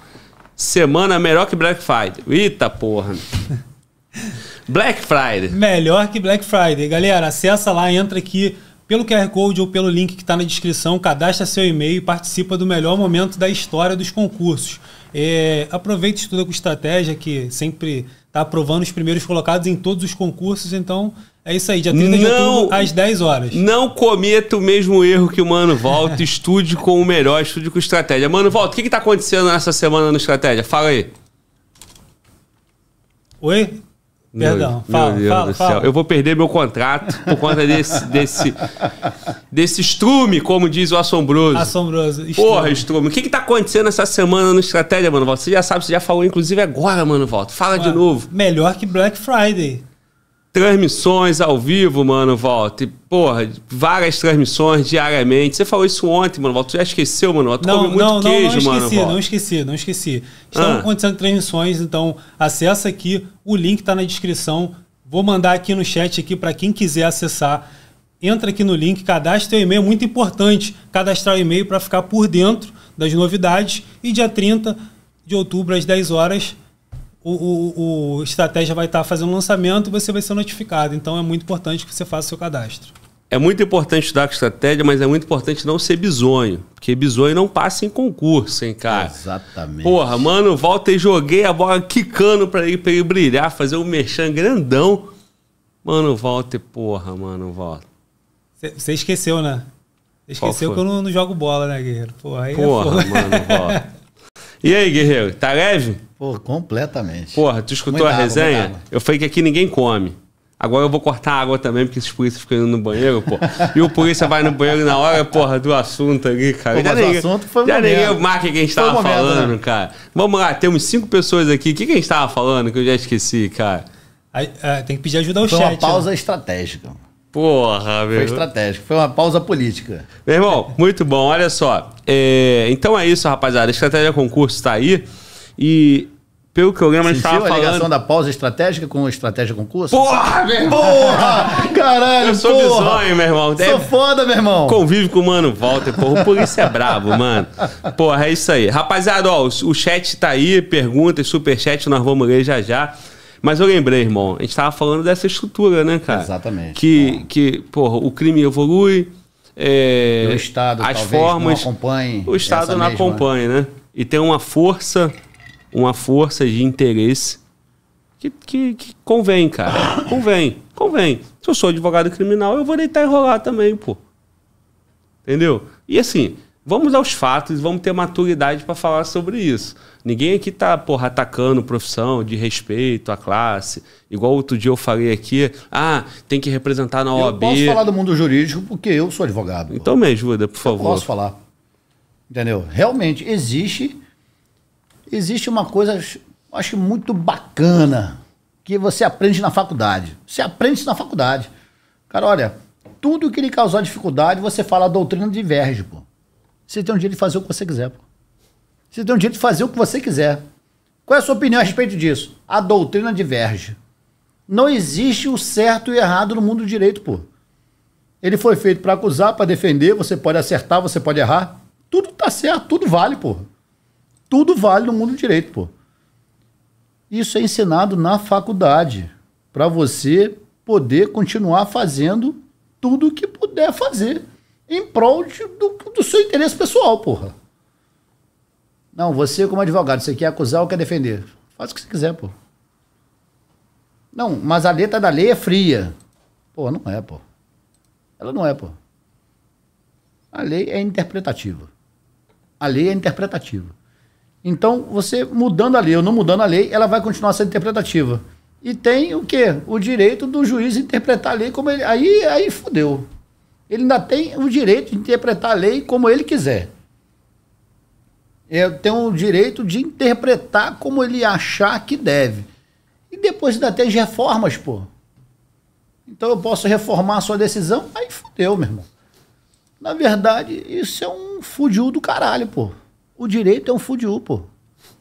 Semana melhor que Black Friday. Eita porra. [laughs] Black Friday. Melhor que Black Friday. Galera, acessa lá, entra aqui pelo QR Code ou pelo link que está na descrição, cadastra seu e-mail e participa do melhor momento da história dos concursos. É, aproveita e estuda com estratégia, que sempre está aprovando os primeiros colocados em todos os concursos, então é isso aí, dia 30 não, de outubro, às 10 horas. Não cometa o mesmo erro que o Mano Volta, [laughs] estude com o melhor, estude com estratégia. Mano Volta, o que está acontecendo nessa semana no Estratégia? Fala aí. Oi? Perdão, meu, fala, meu Deus fala, do céu. Fala. Eu vou perder meu contrato por conta desse, desse, desse estrume, como diz o assombroso. Assombroso. Estrume. Porra, estrume. O que, que tá acontecendo essa semana no Estratégia, mano, Você já sabe, você já falou, inclusive, agora, mano, Volta. Fala de novo. Melhor que Black Friday transmissões ao vivo, mano, Walter. Porra, várias transmissões diariamente. Você falou isso ontem, mano, Walter. Tu já esqueceu, mano? Tu não, come muito não, queijo, não, não esqueci, mano. Não esqueci, não esqueci. Estão ah. acontecendo transmissões, então acessa aqui. O link tá na descrição. Vou mandar aqui no chat aqui para quem quiser acessar. Entra aqui no link, cadastra o e-mail, é muito importante cadastrar o e-mail para ficar por dentro das novidades. E dia 30 de outubro, às 10 horas, o, o, o estratégia vai estar tá fazendo um lançamento, você vai ser notificado. Então é muito importante que você faça o seu cadastro. É muito importante estudar com estratégia, mas é muito importante não ser bizonho. Porque bizonho não passa em concurso, hein, cara? Exatamente. Porra, mano, volta e joguei a bola quicando pra ele, pra ele brilhar, fazer um merchan grandão. Mano, volta e porra, mano, volta. Você esqueceu, né? Esqueceu que eu não, não, jogo bola, né, guerreiro? É porra, aí porra é mano, volta. [laughs] E aí, guerreiro, tá leve? Pô, completamente. Porra, tu escutou muita a água, resenha? Eu falei que aqui ninguém come. Agora eu vou cortar água também, porque esses polícias ficam indo no banheiro, pô. E o polícia vai no banheiro na hora, porra, do assunto ali, cara. Pô, já nem, o assunto foi Já nem o Mark que a gente foi tava momento, falando, né? cara. Vamos lá, temos cinco pessoas aqui. O que, que a gente tava falando que eu já esqueci, cara? Aí, é, tem que pedir ajuda ao foi chat. Foi né? uma pausa estratégica. Porra, meu. Foi estratégico, foi uma pausa política. Meu irmão, muito bom, olha só. É, então é isso, rapaziada. A estratégia concurso tá aí. E pelo programa Sentiu a gente tava a falando. da pausa estratégica com estratégia concurso? Porra, meu irmão! Porra! Caralho, Eu sou bizonho, meu irmão. Sou é foda, meu irmão. Convive com o mano Walter, porra. O polícia é brabo, mano. Porra, é isso aí. Rapaziada, ó, o, chat tá aí, perguntas, superchat, nós vamos ler já já. Mas eu lembrei, irmão, a gente tava falando dessa estrutura, né, cara? Exatamente. Que, é. que porra, o crime evolui, é, o Estado as formas, não acompanhe. O Estado não mesma. acompanha, né? E tem uma força uma força de interesse que, que, que convém, cara. Convém, convém. Se eu sou advogado criminal, eu vou deitar e rolar também, pô. Entendeu? E assim, Vamos aos fatos, vamos ter maturidade para falar sobre isso. Ninguém aqui tá, porra, atacando profissão de respeito à classe. Igual outro dia eu falei aqui, ah, tem que representar na OAB. Eu posso falar do mundo jurídico porque eu sou advogado. Então pô. me ajuda, por favor. Eu posso falar. Entendeu? Realmente existe existe uma coisa, acho muito bacana, que você aprende na faculdade. Você aprende isso na faculdade. Cara, olha, tudo que lhe causar dificuldade, você fala a doutrina diverge, pô. Você tem o um direito de fazer o que você quiser, pô. Você tem o um direito de fazer o que você quiser. Qual é a sua opinião a respeito disso? A doutrina diverge. Não existe o certo e errado no mundo do direito, pô. Ele foi feito para acusar, para defender, você pode acertar, você pode errar. Tudo tá certo, tudo vale, pô. Tudo vale no mundo do direito, pô. Isso é ensinado na faculdade para você poder continuar fazendo tudo o que puder fazer em prol de, do, do, seu interesse pessoal, porra. Não, você como advogado, você quer acusar ou quer defender? Faz o que você quiser, pô. Não, mas a letra da lei é fria. Pô, não é, pô. Ela não é, pô. A lei é interpretativa. A lei é interpretativa. Então, você mudando a lei ou não mudando a lei, ela vai continuar sendo interpretativa. E tem o quê? O direito do juiz interpretar a lei como ele. Aí, aí fudeu. Ele ainda tem o direito de interpretar a lei como ele quiser. É, tem o direito de interpretar como ele achar que deve. E depois ainda tem as reformas, pô. Então eu posso reformar a sua decisão? Aí fudeu, meu irmão. Na verdade, isso é um fudiu do caralho, pô. O direito é um fudiu, pô.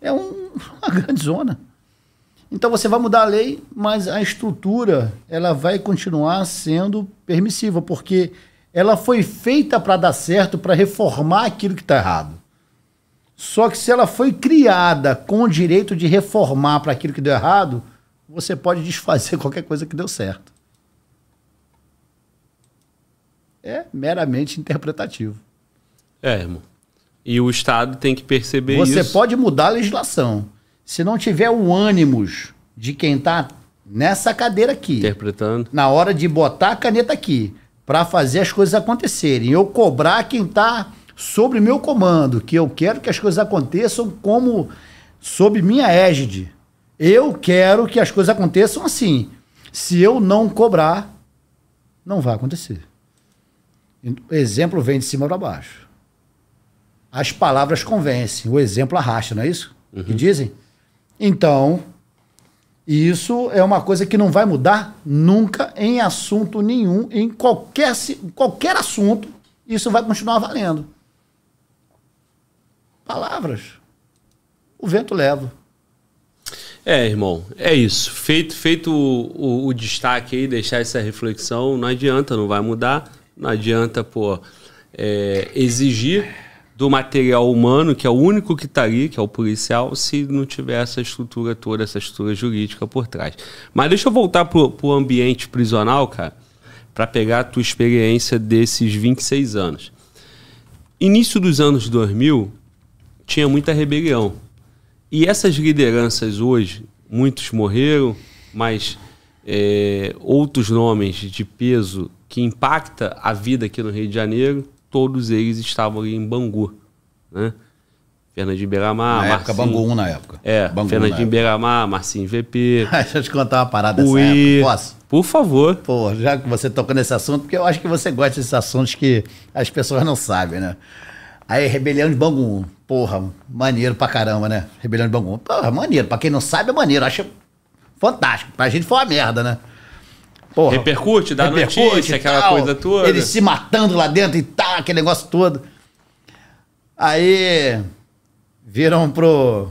É um, [laughs] uma grande zona. Então você vai mudar a lei, mas a estrutura ela vai continuar sendo permissiva, porque ela foi feita para dar certo, para reformar aquilo que está errado. Só que se ela foi criada com o direito de reformar para aquilo que deu errado, você pode desfazer [laughs] qualquer coisa que deu certo. É meramente interpretativo. É, irmão. E o Estado tem que perceber Você isso. Você pode mudar a legislação. Se não tiver o ânimos de quem está nessa cadeira aqui, interpretando, na hora de botar a caneta aqui, para fazer as coisas acontecerem, eu cobrar quem está sobre meu comando, que eu quero que as coisas aconteçam como sob minha égide. Eu quero que as coisas aconteçam assim. Se eu não cobrar, não vai acontecer. Exemplo vem de cima para baixo as palavras convencem, o exemplo arrasta, não é isso? Uhum. Que dizem? Então, isso é uma coisa que não vai mudar nunca em assunto nenhum, em qualquer, qualquer assunto, isso vai continuar valendo. Palavras. O vento leva. É, irmão, é isso. Feito, feito o, o, o destaque aí, deixar essa reflexão, não adianta, não vai mudar, não adianta, pô, é, exigir do material humano, que é o único que está ali, que é o policial, se não tiver essa estrutura toda, essa estrutura jurídica por trás. Mas deixa eu voltar para o ambiente prisional, cara, para pegar a tua experiência desses 26 anos. Início dos anos 2000, tinha muita rebelião. E essas lideranças hoje, muitos morreram, mas é, outros nomes de peso que impacta a vida aqui no Rio de Janeiro todos eles estavam ali em Bangu. Né? Fernandinho Beiramar, na Marcinho, época, Bangu 1 na época. É, Bangu Fernandinho Beiramar, Marcinho VP. [laughs] Deixa eu te contar uma parada dessa Ui, época, posso? Por favor. Pô, já que você tocou nesse assunto, porque eu acho que você gosta desses assuntos que as pessoas não sabem, né? Aí, Rebelião de Bangu 1. Porra, maneiro pra caramba, né? Rebelião de Bangu 1. Porra, maneiro. Pra quem não sabe, é maneiro. Acho fantástico. Pra gente foi uma merda, né? Porra, repercute, dá repercute, notícia, aquela tal, coisa toda. Ele se matando lá dentro e tá, aquele negócio todo. Aí viram pro.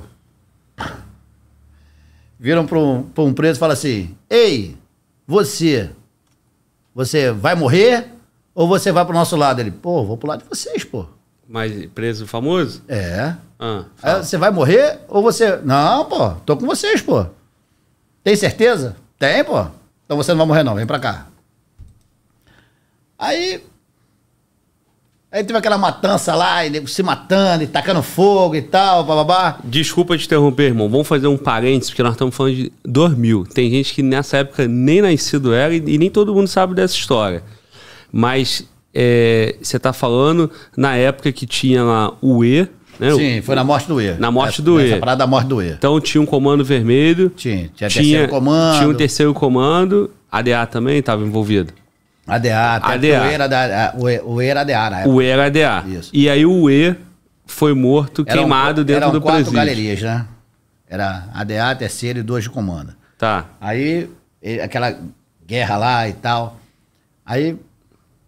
Viram pro, pro um preso e falaram assim: Ei, você, você vai morrer ou você vai pro nosso lado? Ele, pô, vou pro lado de vocês, pô. Mas preso famoso? É. Ah, Aí, você vai morrer ou você. Não, pô, tô com vocês, pô. Tem certeza? Tem, pô. Então você não vai morrer, não, vem pra cá. Aí. Aí teve aquela matança lá, e se matando, e tacando fogo e tal, bababá. Desculpa te interromper, irmão. Vamos fazer um parênteses, porque nós estamos falando de 2000. Tem gente que nessa época nem nascido era e, e nem todo mundo sabe dessa história. Mas é, você é, está falando na época que tinha lá o E, né? Sim, foi na morte do E. Na morte do E. parada da morte do E. Então tinha um comando vermelho. Tinha, tinha, tinha terceiro comando. Tinha um terceiro comando. ADA também estava envolvido. ADA, até ADA. O, e era o, E, era ADA O E era ADA. Isso. E aí o E foi morto, queimado dentro do presídio. Eram quatro galerias, né? Era ADA, terceiro e dois de comando. Tá. Aí, aquela guerra lá e tal. Aí,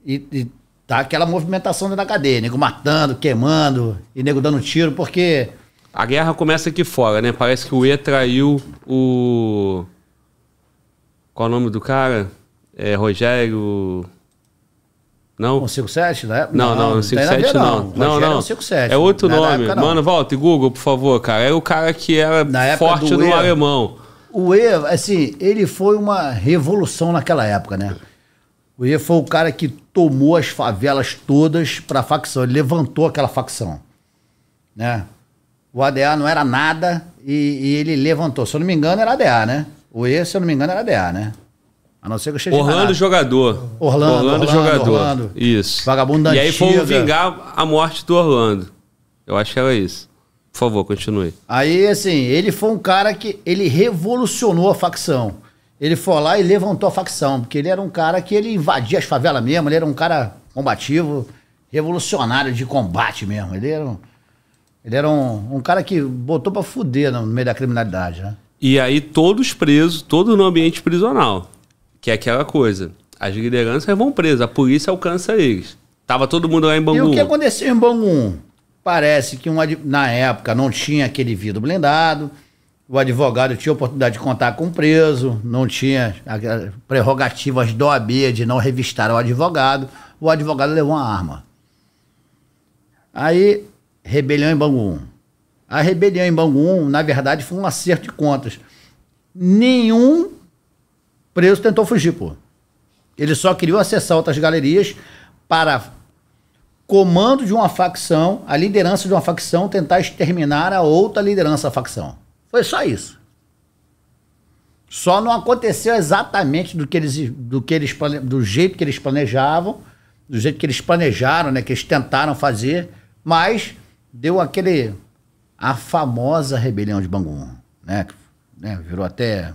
e, e Tá aquela movimentação dentro da cadeia, nego matando, queimando e nego dando tiro, porque. A guerra começa aqui fora, né? Parece que o E traiu o. Qual é o nome do cara? É Rogério. Não? O 57, né? Não, não, não 57 não. Não, não. É é não. é outro nome. Época, Mano, volta e Google, por favor, cara. Era é o cara que era forte no e, alemão. O E, assim, ele foi uma revolução naquela época, né? O Iê foi o cara que tomou as favelas todas para a facção. Ele levantou aquela facção. Né? O ADA não era nada e, e ele levantou. Se eu não me engano, era ADA, né? O E, se eu não me engano, era ADA, né? A não ser que eu cheguei Orlando jogador. Orlando, Orlando, Orlando jogador. Orlando. Isso. Vagabundo E aí foi vingar a morte do Orlando. Eu acho que era isso. Por favor, continue. Aí, assim, ele foi um cara que ele revolucionou a facção. Ele foi lá e levantou a facção, porque ele era um cara que ele invadia as favelas mesmo, ele era um cara combativo, revolucionário de combate mesmo. Ele era um, ele era um, um cara que botou pra fuder no meio da criminalidade, né? E aí todos presos, todo no ambiente prisional, que é aquela coisa. As lideranças vão presas, a polícia alcança eles. Tava todo mundo lá em Bangu. E o que aconteceu em Bangu? Parece que uma, na época não tinha aquele vidro blindado, o advogado tinha oportunidade de contar com o preso, não tinha prerrogativas do OAB de não revistar o advogado. O advogado levou uma arma. Aí, rebelião em Bangu 1. A rebelião em Bangu 1, na verdade, foi um acerto de contas. Nenhum preso tentou fugir, pô. Ele só queria acessar outras galerias para comando de uma facção, a liderança de uma facção tentar exterminar a outra liderança da facção. Foi só isso. Só não aconteceu exatamente do que eles, do que eles do jeito que eles planejavam, do jeito que eles planejaram, né, que eles tentaram fazer, mas deu aquele a famosa rebelião de Bangu, né, né, virou até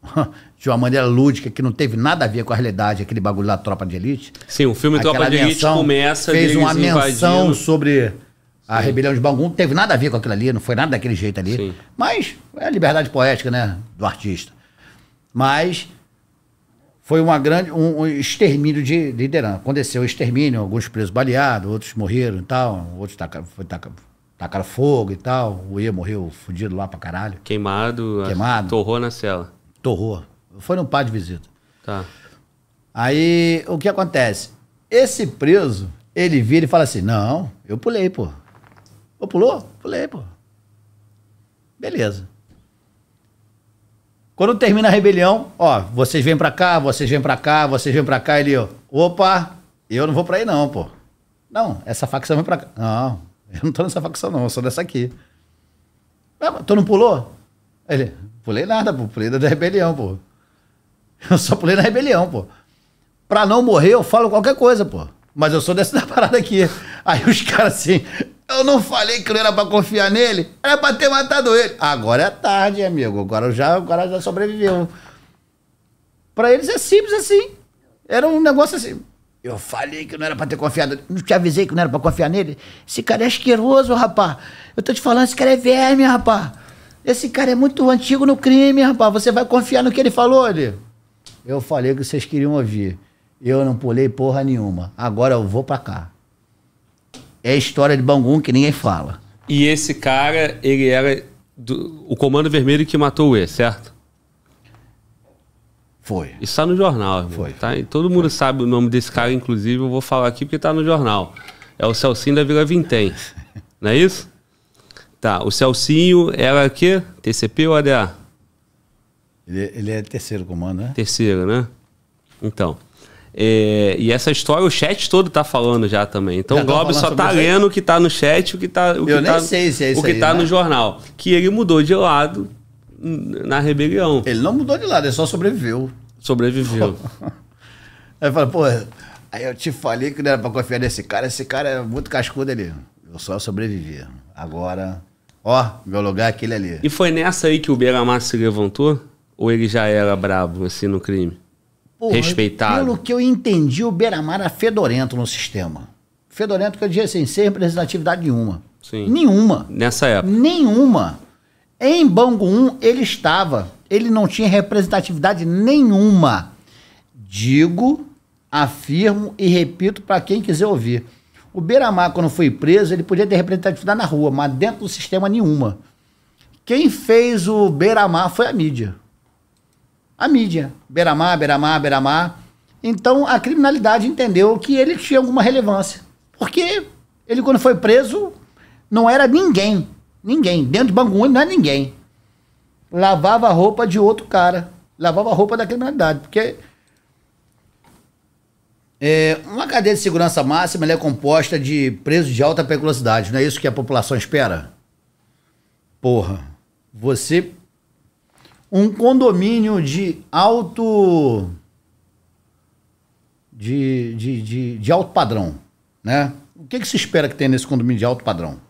[laughs] de uma maneira lúdica que não teve nada a ver com a realidade, aquele bagulho da tropa de elite. Sim, o filme Aquela Tropa de Elite começa fez uma menção invadindo. sobre a rebelião de Bangu não teve nada a ver com aquilo ali, não foi nada daquele jeito ali. Sim. Mas é a liberdade poética, né, do artista. Mas foi uma grande, um, um extermínio de liderança. Aconteceu o extermínio, alguns presos baleados, outros morreram e tal, outros tacaram, foi, tacaram, tacaram fogo e tal. O Iê morreu fudido lá pra caralho. Queimado, Queimado. torrou na cela. Torrou. Foi num par de visita. Tá. Aí, o que acontece? Esse preso, ele vira e fala assim, não, eu pulei, pô. Ô, pulou? Pulei, pô. Beleza. Quando termina a rebelião, ó, vocês vêm pra cá, vocês vêm pra cá, vocês vêm pra cá, ele, ó, opa, eu não vou pra aí não, pô. Não, essa facção vem pra cá. Não, eu não tô nessa facção não, eu sou dessa aqui. Ah, tu não pulou? Ele, pulei nada, pô, pulei da rebelião, pô. Eu só pulei na rebelião, pô. Pra não morrer, eu falo qualquer coisa, pô. Mas eu sou dessa [laughs] parada aqui. Aí os caras assim, eu não falei que não era pra confiar nele? Era pra ter matado ele. Agora é tarde, amigo. Agora já, agora já sobreviveu. Pra eles é simples assim. Era um negócio assim. Eu falei que não era pra ter confiado. Não te avisei que não era pra confiar nele? Esse cara é asqueroso, rapá. Eu tô te falando, esse cara é verme, rapá. Esse cara é muito antigo no crime, rapá. Você vai confiar no que ele falou ali? Eu falei que vocês queriam ouvir. Eu não pulei porra nenhuma. Agora eu vou pra cá é a história de Bangu que ninguém fala. E esse cara, ele era do, o Comando Vermelho que matou o E, certo? Foi. Isso está no jornal, irmão. Foi. Tá? E todo mundo Foi. sabe o nome desse cara, inclusive eu vou falar aqui porque está no jornal. É o Celcinho da Vila Vintém. [laughs] Não é isso? Tá, o Celcinho era o quê? TCP ou ADA? Ele, é, ele é terceiro comando, né? Terceiro, né? Então. É, e essa história o chat todo tá falando já também. Então já o tá Globo só tá lendo o que tá no chat, o que tá, o Eu que tá, sei se é o que aí, tá né? no jornal. Que ele mudou de lado na rebelião. Ele não mudou de lado, ele só sobreviveu. Sobreviveu. [laughs] Aí fala, pô, aí eu te falei que não era pra confiar nesse cara, esse cara é muito cascudo ali. Eu só sobrevivi. Agora, ó, meu lugar é aquele ali. E foi nessa aí que o Beira se levantou? Ou ele já era brabo, assim, no crime? Porra, respeitado. Pelo que eu entendi, o Beiramar era fedorento no sistema. Fedorento, que eu dizia assim, sem representatividade nenhuma. Sim. Nenhuma. Nessa época. Nenhuma. Em Bangu 1, ele estava. Ele não tinha representatividade nenhuma. Digo, afirmo e repito para quem quiser ouvir. O Beiramar, quando foi preso, ele podia ter representatividade na rua, mas dentro do sistema nenhuma. Quem fez o Beiramar foi a mídia a mídia. Beramar, Beramar, Beramar. Então a criminalidade entendeu que ele tinha alguma relevância. Porque ele, quando foi preso, não era ninguém. Ninguém. Dentro de Bangu não era ninguém. Lavava a roupa de outro cara. Lavava a roupa da criminalidade. Porque é, uma cadeia de segurança máxima é composta de presos de alta periculosidade. Não é isso que a população espera? Porra. Você um condomínio de alto. De, de, de, de, alto padrão, né? O que, que se espera que tenha nesse condomínio de alto padrão?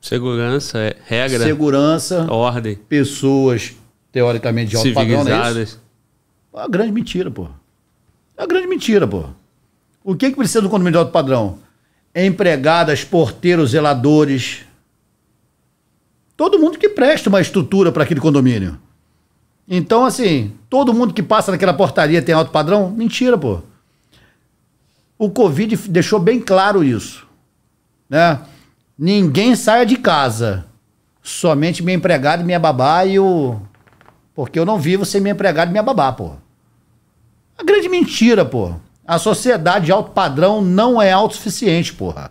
Segurança, é regra. Segurança. Ordem. Pessoas, teoricamente, de alto padrão, não é, é uma grande mentira, pô. É uma grande mentira, pô. O que, que precisa do condomínio de alto padrão? Empregadas, porteiros, zeladores, todo mundo que presta uma estrutura para aquele condomínio. Então, assim, todo mundo que passa naquela portaria tem alto padrão? Mentira, pô. O Covid deixou bem claro isso. Né? Ninguém saia de casa. Somente minha empregada, minha babá e o. Porque eu não vivo sem minha empregada e minha babá, pô. A grande mentira, pô. A sociedade de alto padrão não é autossuficiente, porra.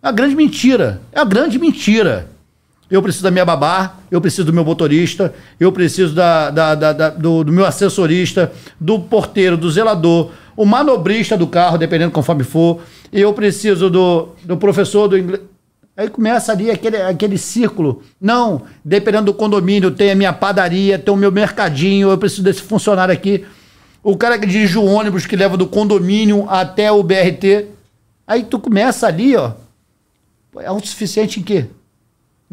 É a grande mentira. É a grande mentira eu preciso da minha babá, eu preciso do meu motorista, eu preciso da, da, da, da do, do, meu assessorista, do porteiro, do zelador, o manobrista do carro, dependendo conforme for, eu preciso do, do professor do inglês. Aí começa ali aquele, aquele círculo. Não, dependendo do condomínio, tem a minha padaria, tem o meu mercadinho, eu preciso desse funcionário aqui. O cara que dirige o ônibus que leva do condomínio até o BRT. Aí tu começa ali, ó. É suficiente em quê?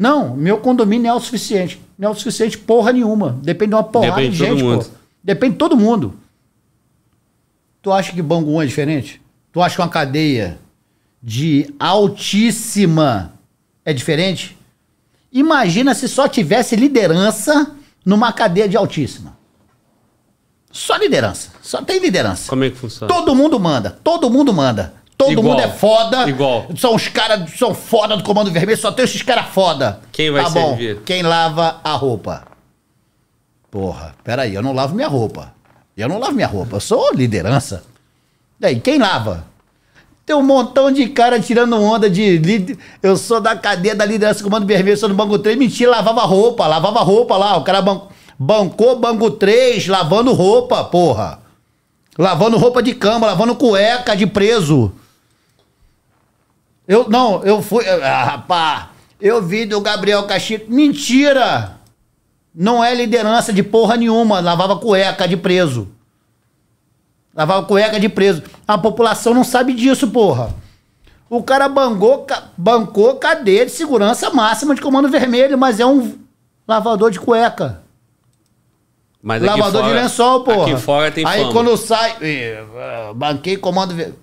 Não, meu condomínio é o suficiente. Não é o suficiente porra nenhuma. Depende de uma porrada Depende de gente, pô. Depende de todo mundo. Tu acha que Bangu é diferente? Tu acha que uma cadeia de altíssima é diferente? Imagina se só tivesse liderança numa cadeia de altíssima. Só liderança. Só tem liderança. Como é que funciona? Todo mundo manda. Todo mundo manda. Todo Igual. mundo é foda. Igual. São os caras, são foda do Comando Vermelho, só tem esses caras foda. Quem vai tá bom. servir? Quem lava a roupa? Porra, peraí, eu não lavo minha roupa. Eu não lavo minha roupa, eu sou liderança. Daí, quem lava? Tem um montão de cara tirando onda de. Eu sou da cadeia da liderança do Comando Vermelho, sou do Banco 3. Mentira, lavava roupa, lavava roupa lá. O cara ban... bancou Banco 3 lavando roupa, porra. Lavando roupa de cama, lavando cueca de preso. Eu não, eu fui. Ah, rapaz, eu vi do Gabriel Cachico. Mentira! Não é liderança de porra nenhuma. Lavava cueca de preso. Lavava cueca de preso. A população não sabe disso, porra. O cara bangou, bancou cadeia de segurança máxima de comando vermelho, mas é um lavador de cueca. Mas Lavador fora, de lençol, porra. Aqui fora tem Aí fama. quando sai. Banquei comando vermelho.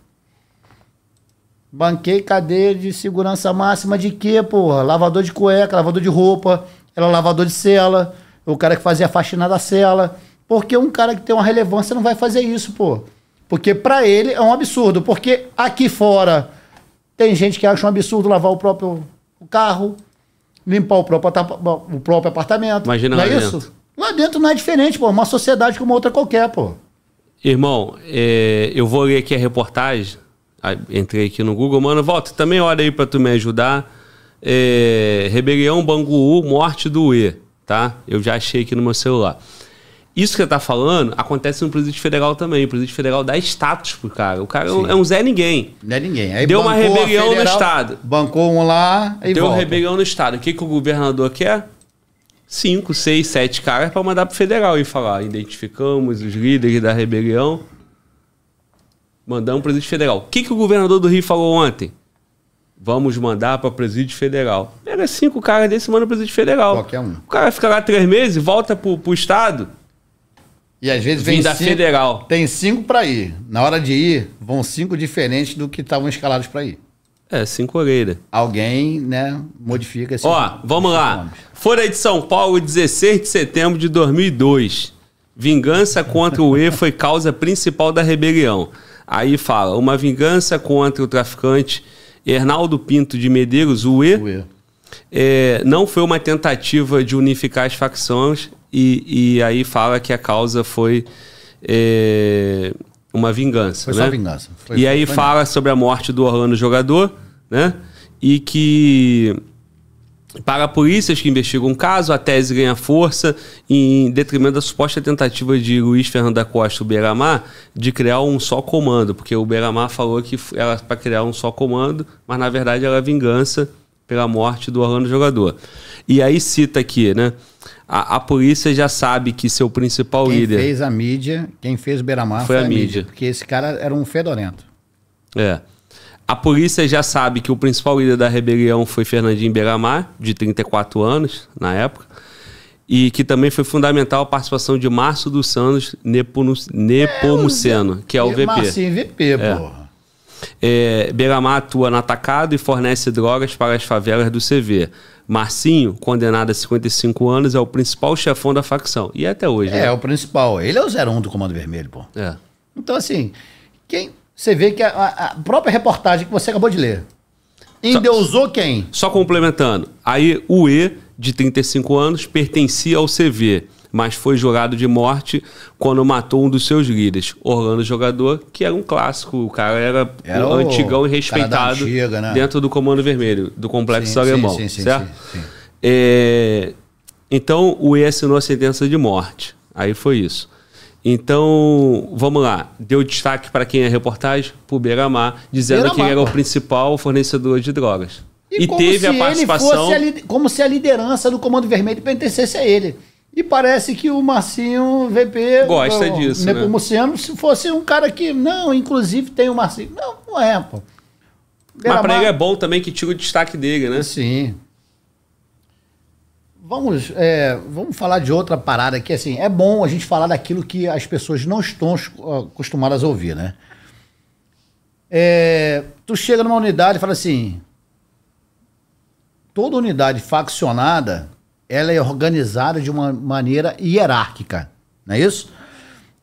Banquei cadeia de segurança máxima de quê, porra? Lavador de cueca, lavador de roupa, era lavador de cela, o cara que fazia faxina da cela. Porque um cara que tem uma relevância não vai fazer isso, pô. Porque para ele é um absurdo. Porque aqui fora tem gente que acha um absurdo lavar o próprio carro, limpar o próprio, o próprio apartamento. Imagina não é lá é dentro. isso? Lá dentro não é diferente, pô. É uma sociedade como outra qualquer, pô. Irmão, é, eu vou ler aqui a reportagem entrei aqui no Google, mano, volta, também olha aí para tu me ajudar. É, Rebelião Bangu, morte do E, tá? Eu já achei aqui no meu celular. Isso que você tá falando acontece no presídio federal também. O presídio federal dá status pro cara. O cara é Sim. é um Zé Ninguém. Não é ninguém. Aí Deu uma rebelião federal, no Estado. Bancou um lá e Deu uma rebelião no Estado. O que, que o governador quer? Cinco, seis, sete caras para mandar pro federal e falar: identificamos os líderes da rebelião Mandamos para o presídio federal. O que, que o governador do Rio falou ontem? Vamos mandar para presídio federal. Pega cinco caras desse e manda para presídio federal. Qualquer um. O cara fica lá três meses, volta para o estado. E às vezes vem da cinco, federal. Tem cinco para ir. Na hora de ir, vão cinco diferentes do que estavam escalados para ir. É, cinco orelhas. Alguém, né, modifica esse Ó, vamos lá. Fora Folha de São Paulo, 16 de setembro de 2002. Vingança contra o E foi causa principal da rebelião. Aí fala, uma vingança contra o traficante Hernaldo Pinto de Medeiros, o E, É, não foi uma tentativa de unificar as facções e, e aí fala que a causa foi é, uma vingança. Foi né? só vingança. Foi, e aí foi fala sobre a morte do Orlando jogador, né? E que para polícias que investigam o caso, a tese ganha força em detrimento da suposta tentativa de Luiz Fernando da Costa Uberamar de criar um só comando, porque o Uberamar falou que era para criar um só comando, mas na verdade era vingança pela morte do Orlando Jogador. E aí cita aqui, né? A, a polícia já sabe que seu principal quem líder. Quem fez a mídia, quem fez o Beramar foi, foi a, a mídia. mídia. Porque esse cara era um fedorento. É. A polícia já sabe que o principal líder da rebelião foi Fernandinho Beiramar, de 34 anos, na época, e que também foi fundamental a participação de Márcio dos Santos Nepomuceno, que é o VP. Marcinho VP, é. porra. É, Beiramar atua no atacado e fornece drogas para as favelas do CV. Marcinho, condenado a 55 anos, é o principal chefão da facção. E é até hoje. É, né? é o principal. Ele é o 01 do Comando Vermelho, pô. É. Então, assim, quem, você vê que a, a própria reportagem que você acabou de ler endeusou só, quem? Só complementando. Aí o E, de 35 anos, pertencia ao CV, mas foi jogado de morte quando matou um dos seus líderes, Orlando Jogador, que era um clássico. O cara era, era um antigão e respeitado antiga, né? dentro do Comando Vermelho, do Complexo sim, Alemão. Sim, sim, certo? É, então o E assinou a sentença de morte. Aí foi isso. Então, vamos lá. Deu destaque para quem é reportagem? Pro Beiramar, dizendo Beira que ele era o principal fornecedor de drogas. E, e teve a participação. A como se a liderança do Comando Vermelho pertencesse a é ele. E parece que o Marcinho VP. Gosta o, disso. Né? O Luciano, se fosse um cara que. Não, inclusive tem o Marcinho. Não, não é, pô. Beira Mas para ele é bom também que tira o destaque dele, né? Sim. Vamos, é, vamos falar de outra parada aqui. Assim, é bom a gente falar daquilo que as pessoas não estão acostumadas a ouvir, né? É, tu chega numa unidade e fala assim: toda unidade faccionada ela é organizada de uma maneira hierárquica, não é isso?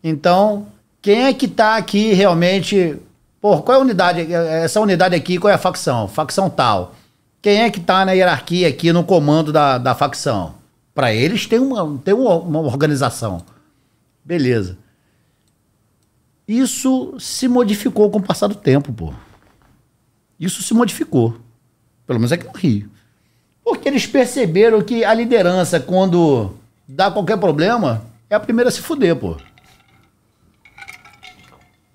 Então, quem é que está aqui realmente? Por qual é a unidade? Essa unidade aqui, qual é a facção? Facção tal quem é que está na hierarquia aqui no comando da, da facção? Para eles tem, uma, tem uma, uma organização. Beleza. Isso se modificou com o passar do tempo, pô. Isso se modificou. Pelo menos aqui é no Rio. Porque eles perceberam que a liderança, quando dá qualquer problema, é a primeira a se fuder, pô.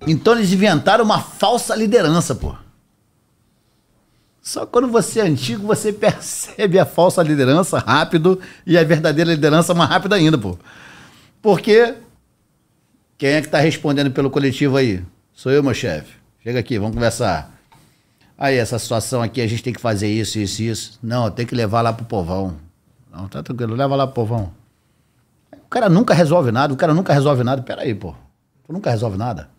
Então eles inventaram uma falsa liderança, pô. Só quando você é antigo, você [laughs] percebe a falsa liderança rápido e a verdadeira liderança mais rápida ainda, pô. Porque quem é que tá respondendo pelo coletivo aí? Sou eu, meu chefe. Chega aqui, vamos conversar. Aí, essa situação aqui, a gente tem que fazer isso, isso, isso. Não, tem que levar lá pro povão. Não, tá tranquilo, leva lá pro povão. O cara nunca resolve nada, o cara nunca resolve nada. Pera aí, pô. Tu nunca resolve nada?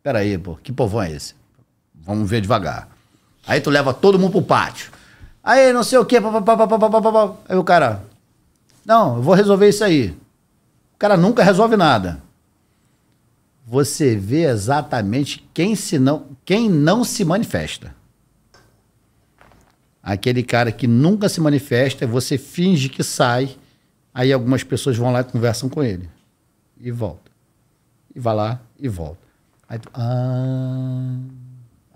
Pera aí, pô. Que povão é esse? Vamos ver devagar. Aí tu leva todo mundo pro pátio. Aí não sei o quê, papapá, papapá, papapá. Aí o cara, não, eu vou resolver isso aí. O cara nunca resolve nada. Você vê exatamente quem, se não, quem não se manifesta. Aquele cara que nunca se manifesta, você finge que sai, aí algumas pessoas vão lá e conversam com ele. E volta. E vai lá e volta. Aí tu, ah...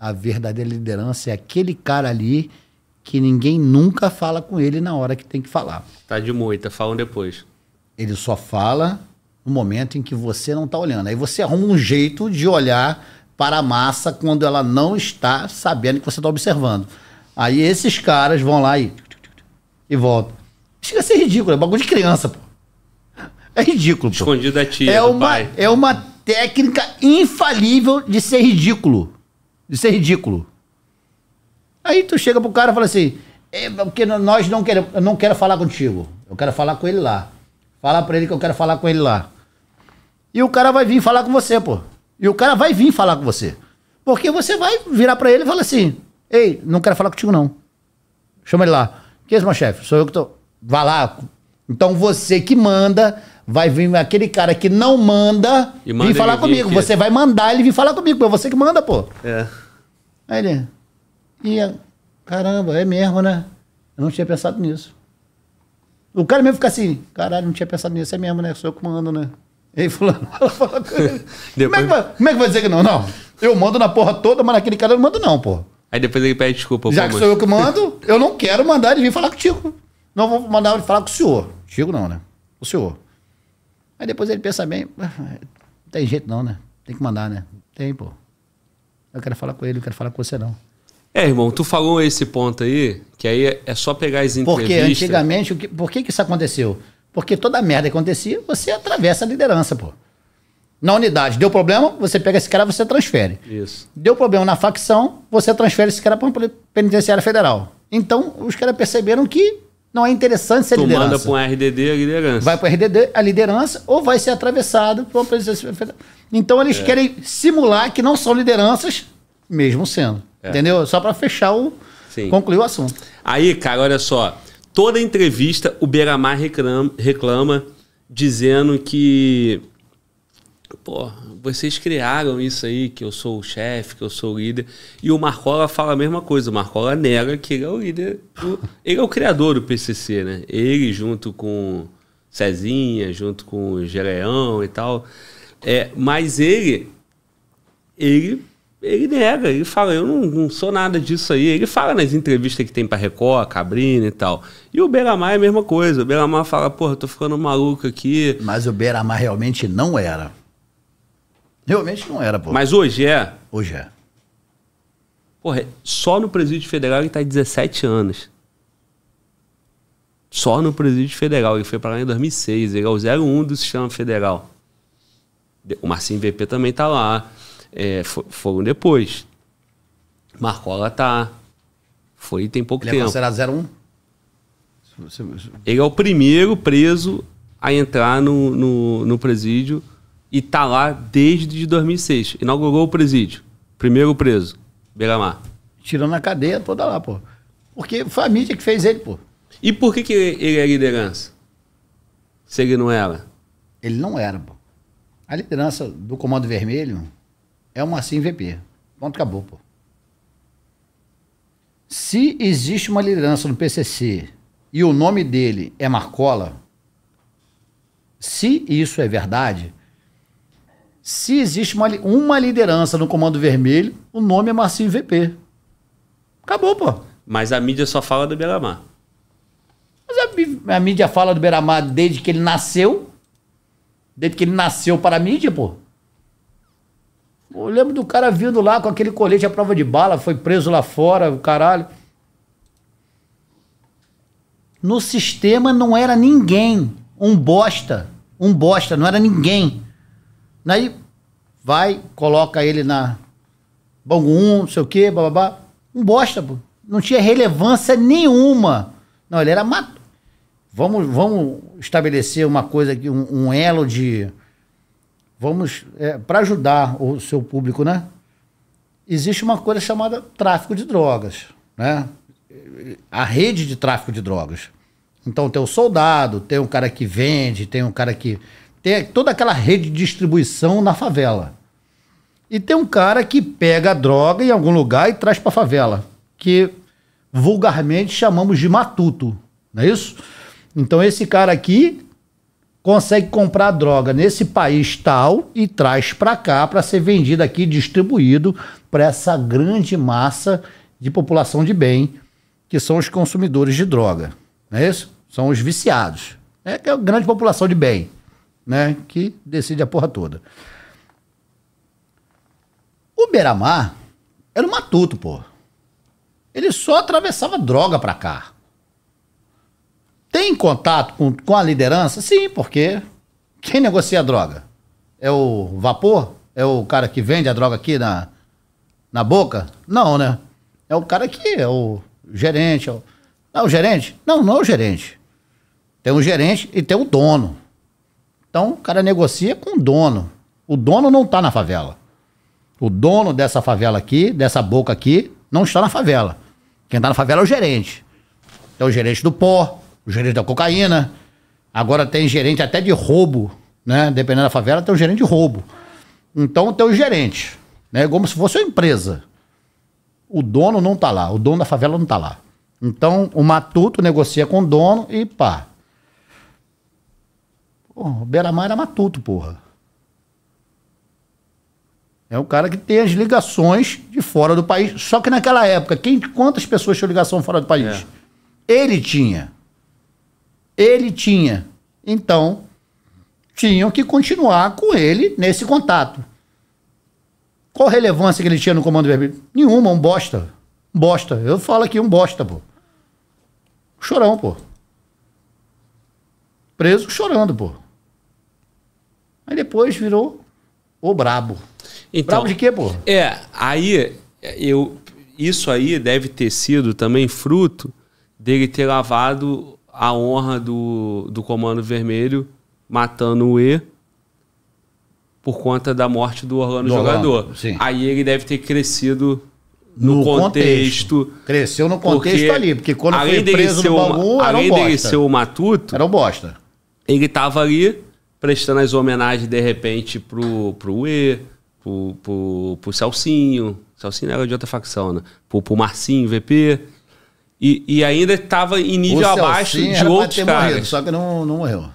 A verdadeira liderança é aquele cara ali que ninguém nunca fala com ele na hora que tem que falar. Tá de moita, falam depois. Ele só fala no momento em que você não tá olhando. Aí você arruma um jeito de olhar para a massa quando ela não está sabendo que você está observando. Aí esses caras vão lá e, e voltam. Chega a é ser ridículo, é bagulho de criança, pô. É ridículo, pô. Escondido da tia, é uma, pai. É uma técnica infalível de ser ridículo. Isso é ridículo. Aí tu chega pro cara e fala assim, é, porque nós não queremos, eu não quero falar contigo. Eu quero falar com ele lá. Falar pra ele que eu quero falar com ele lá. E o cara vai vir falar com você, pô. E o cara vai vir falar com você. Porque você vai virar pra ele e falar assim, ei, não quero falar contigo não. Chama ele lá. Quem é meu chefe? Sou eu que tô. Vá lá. Então você que manda vai vir aquele cara que não manda, e manda vir falar comigo. você vai mandar ele vir falar comigo, é você que manda, pô. É. Aí ele. E caramba, é mesmo, né? Eu não tinha pensado nisso. O cara mesmo fica assim, caralho, não tinha pensado nisso, é mesmo, né? Sou eu que mando, né? E aí fulano [laughs] fala com ele. [laughs] Depois... Como, é vai, como, é que vai dizer que não? Não. Eu mando na porra toda, mas naquele cara eu não mando, não, pô. Aí depois ele pede desculpa. Já pô, que sou eu que mando, eu não quero mandar ele vir falar contigo. Não vou mandar ele falar com o senhor. Chico não, né? O senhor. Mas depois ele pensa bem, ah, não tem jeito não, né? Tem que mandar, né? Tem, pô. Eu quero falar com ele, eu quero falar com você não. É, irmão, tu falou esse ponto aí, que aí é só pegar as entrevistas. Porque antigamente, que, por que, que isso aconteceu? Porque toda merda que acontecia, você atravessa a liderança, pô. Na unidade, deu problema, você pega esse cara, você transfere. Isso. Deu problema na facção, você transfere esse cara para uma penitenciária federal. Então, os caras perceberam que não é interessante ser tu liderança. manda para um RDD a liderança. Vai para o RDD a liderança ou vai ser atravessado por uma presidência Então eles é. querem simular que não são lideranças, mesmo sendo. É. Entendeu? Só para fechar o... Sim. Concluir o assunto. Aí, cara, olha só. Toda entrevista o Beramar reclama, reclama dizendo que pô, vocês criaram isso aí, que eu sou o chefe, que eu sou o líder. E o Marcola fala a mesma coisa. O Marcola nega que ele é o líder. Do, ele é o criador do PCC, né? Ele, junto com Cezinha, junto com o Gereão e tal. É, mas ele, ele, ele nega. Ele fala, eu não, não sou nada disso aí. Ele fala nas entrevistas que tem pra Record, Cabrina e tal. E o Beramar é a mesma coisa. O Beramar fala, pô, tô ficando maluco aqui. Mas o Beramar realmente não era. Realmente não era, pô. Mas hoje é? Hoje é. Porra, só no presídio federal ele tá 17 anos. Só no presídio federal. Ele foi para lá em 2006. Ele é o 01 do sistema federal. O Marcinho VP também tá lá. É, foram depois. Marcola tá. Foi tem pouco ele é tempo. Ele é considerado 01? Ele é o primeiro preso a entrar no, no, no presídio e tá lá desde 2006. Inaugurou o presídio. Primeiro preso, Belamar. tirando a cadeia toda lá, pô. Porque foi a mídia que fez ele, pô. E por que, que ele é liderança? Se ele não era? Ele não era, pô. A liderança do Comando Vermelho é uma assim VP. Ponto, acabou, pô. Se existe uma liderança no PCC e o nome dele é Marcola, se isso é verdade, se existe uma, uma liderança no Comando Vermelho, o nome é Marcinho VP. Acabou, pô. Mas a mídia só fala do Beramar. Mas a, a mídia fala do Beramar desde que ele nasceu. Desde que ele nasceu para a mídia, pô. Eu lembro do cara vindo lá com aquele colete à prova de bala, foi preso lá fora, o caralho. No sistema não era ninguém. Um bosta. Um bosta, não era ninguém. Aí vai, coloca ele na bangu 1, não sei o quê, bababá. Um bosta, pô. Não tinha relevância nenhuma. Não, ele era mato. Vamos, vamos estabelecer uma coisa aqui, um, um elo de. Vamos. É, para ajudar o seu público, né? Existe uma coisa chamada tráfico de drogas, né? A rede de tráfico de drogas. Então tem o soldado, tem um cara que vende, tem um cara que tem toda aquela rede de distribuição na favela. E tem um cara que pega a droga em algum lugar e traz para favela, que vulgarmente chamamos de matuto, não é isso? Então esse cara aqui consegue comprar droga nesse país tal e traz para cá para ser vendido aqui, distribuído para essa grande massa de população de bem, que são os consumidores de droga, não é isso? São os viciados, é que é a grande população de bem né? Que decide a porra toda. O Beramar era um matuto, pô. Ele só atravessava droga pra cá. Tem contato com, com a liderança? Sim, porque quem negocia a droga? É o vapor? É o cara que vende a droga aqui na, na boca? Não, né? É o cara que é o gerente. É o... o gerente? Não, não é o gerente. Tem um gerente e tem o dono. Então o cara negocia com o dono. O dono não está na favela. O dono dessa favela aqui, dessa boca aqui, não está na favela. Quem está na favela é o gerente. É o gerente do pó, o gerente da cocaína. Agora tem gerente até de roubo, né? Dependendo da favela, tem um gerente de roubo. Então tem o gerente, né? Como se fosse uma empresa. O dono não está lá, o dono da favela não está lá. Então o matuto negocia com o dono e pá. Pô, o Beramar era matuto, porra. É um cara que tem as ligações de fora do país. Só que naquela época, quem, quantas pessoas tinham ligação fora do país? É. Ele tinha. Ele tinha. Então, tinham que continuar com ele nesse contato. Qual relevância que ele tinha no Comando Vermelho? Nenhuma, um bosta. Um bosta. Eu falo aqui um bosta, pô. Chorão, pô. Preso chorando, pô. Aí depois virou o brabo. Então, brabo de quê, pô? É, aí eu isso aí deve ter sido também fruto dele ter lavado a honra do, do Comando Vermelho matando o E por conta da morte do Orlando do jogador. Orlando, aí ele deve ter crescido no, no contexto, contexto, Cresceu no contexto porque, ali, porque quando foi preso no bagulho além era um bosta. dele ser o Matuto... Era um bosta. Ele tava ali prestando as homenagens de repente pro, pro E, pro, pro, pro Celcinho, Celcinho era é de outra facção, né? Pro, pro Marcinho, VP. E, e ainda estava em nível o abaixo de outros ter caras. Morrido, só que não, não morreu.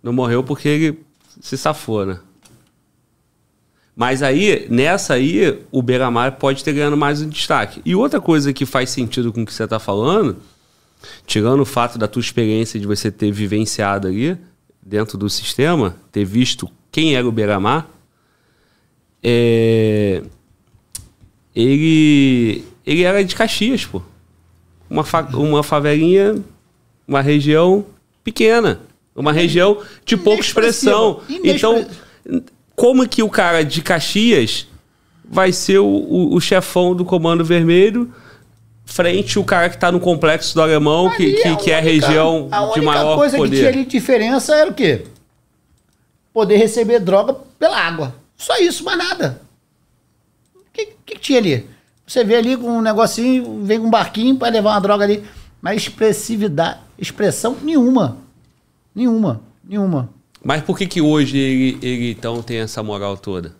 Não morreu porque ele se safou, né? Mas aí, nessa aí, o Beramar pode ter ganhado mais um destaque. E outra coisa que faz sentido com o que você está falando, tirando o fato da tua experiência de você ter vivenciado ali, dentro do sistema, ter visto quem era o Beramar, é, ele, ele era de Caxias, pô. Uma, fa, uma favelinha, uma região pequena, uma região de pouca expressão. Então, como que o cara de Caxias vai ser o, o, o chefão do Comando Vermelho? frente o cara que está no complexo do Alemão, que, que, que, é a região de maior poder. A única coisa poder. que tinha ali de diferença era o quê? Poder receber droga pela água. Só isso, mais nada. O que, que tinha ali? Você vê ali com um negocinho, vem com um barquinho para levar uma droga ali. Mas expressividade, expressão nenhuma. Nenhuma, nenhuma. Mas por que que hoje ele, ele então tem essa moral toda?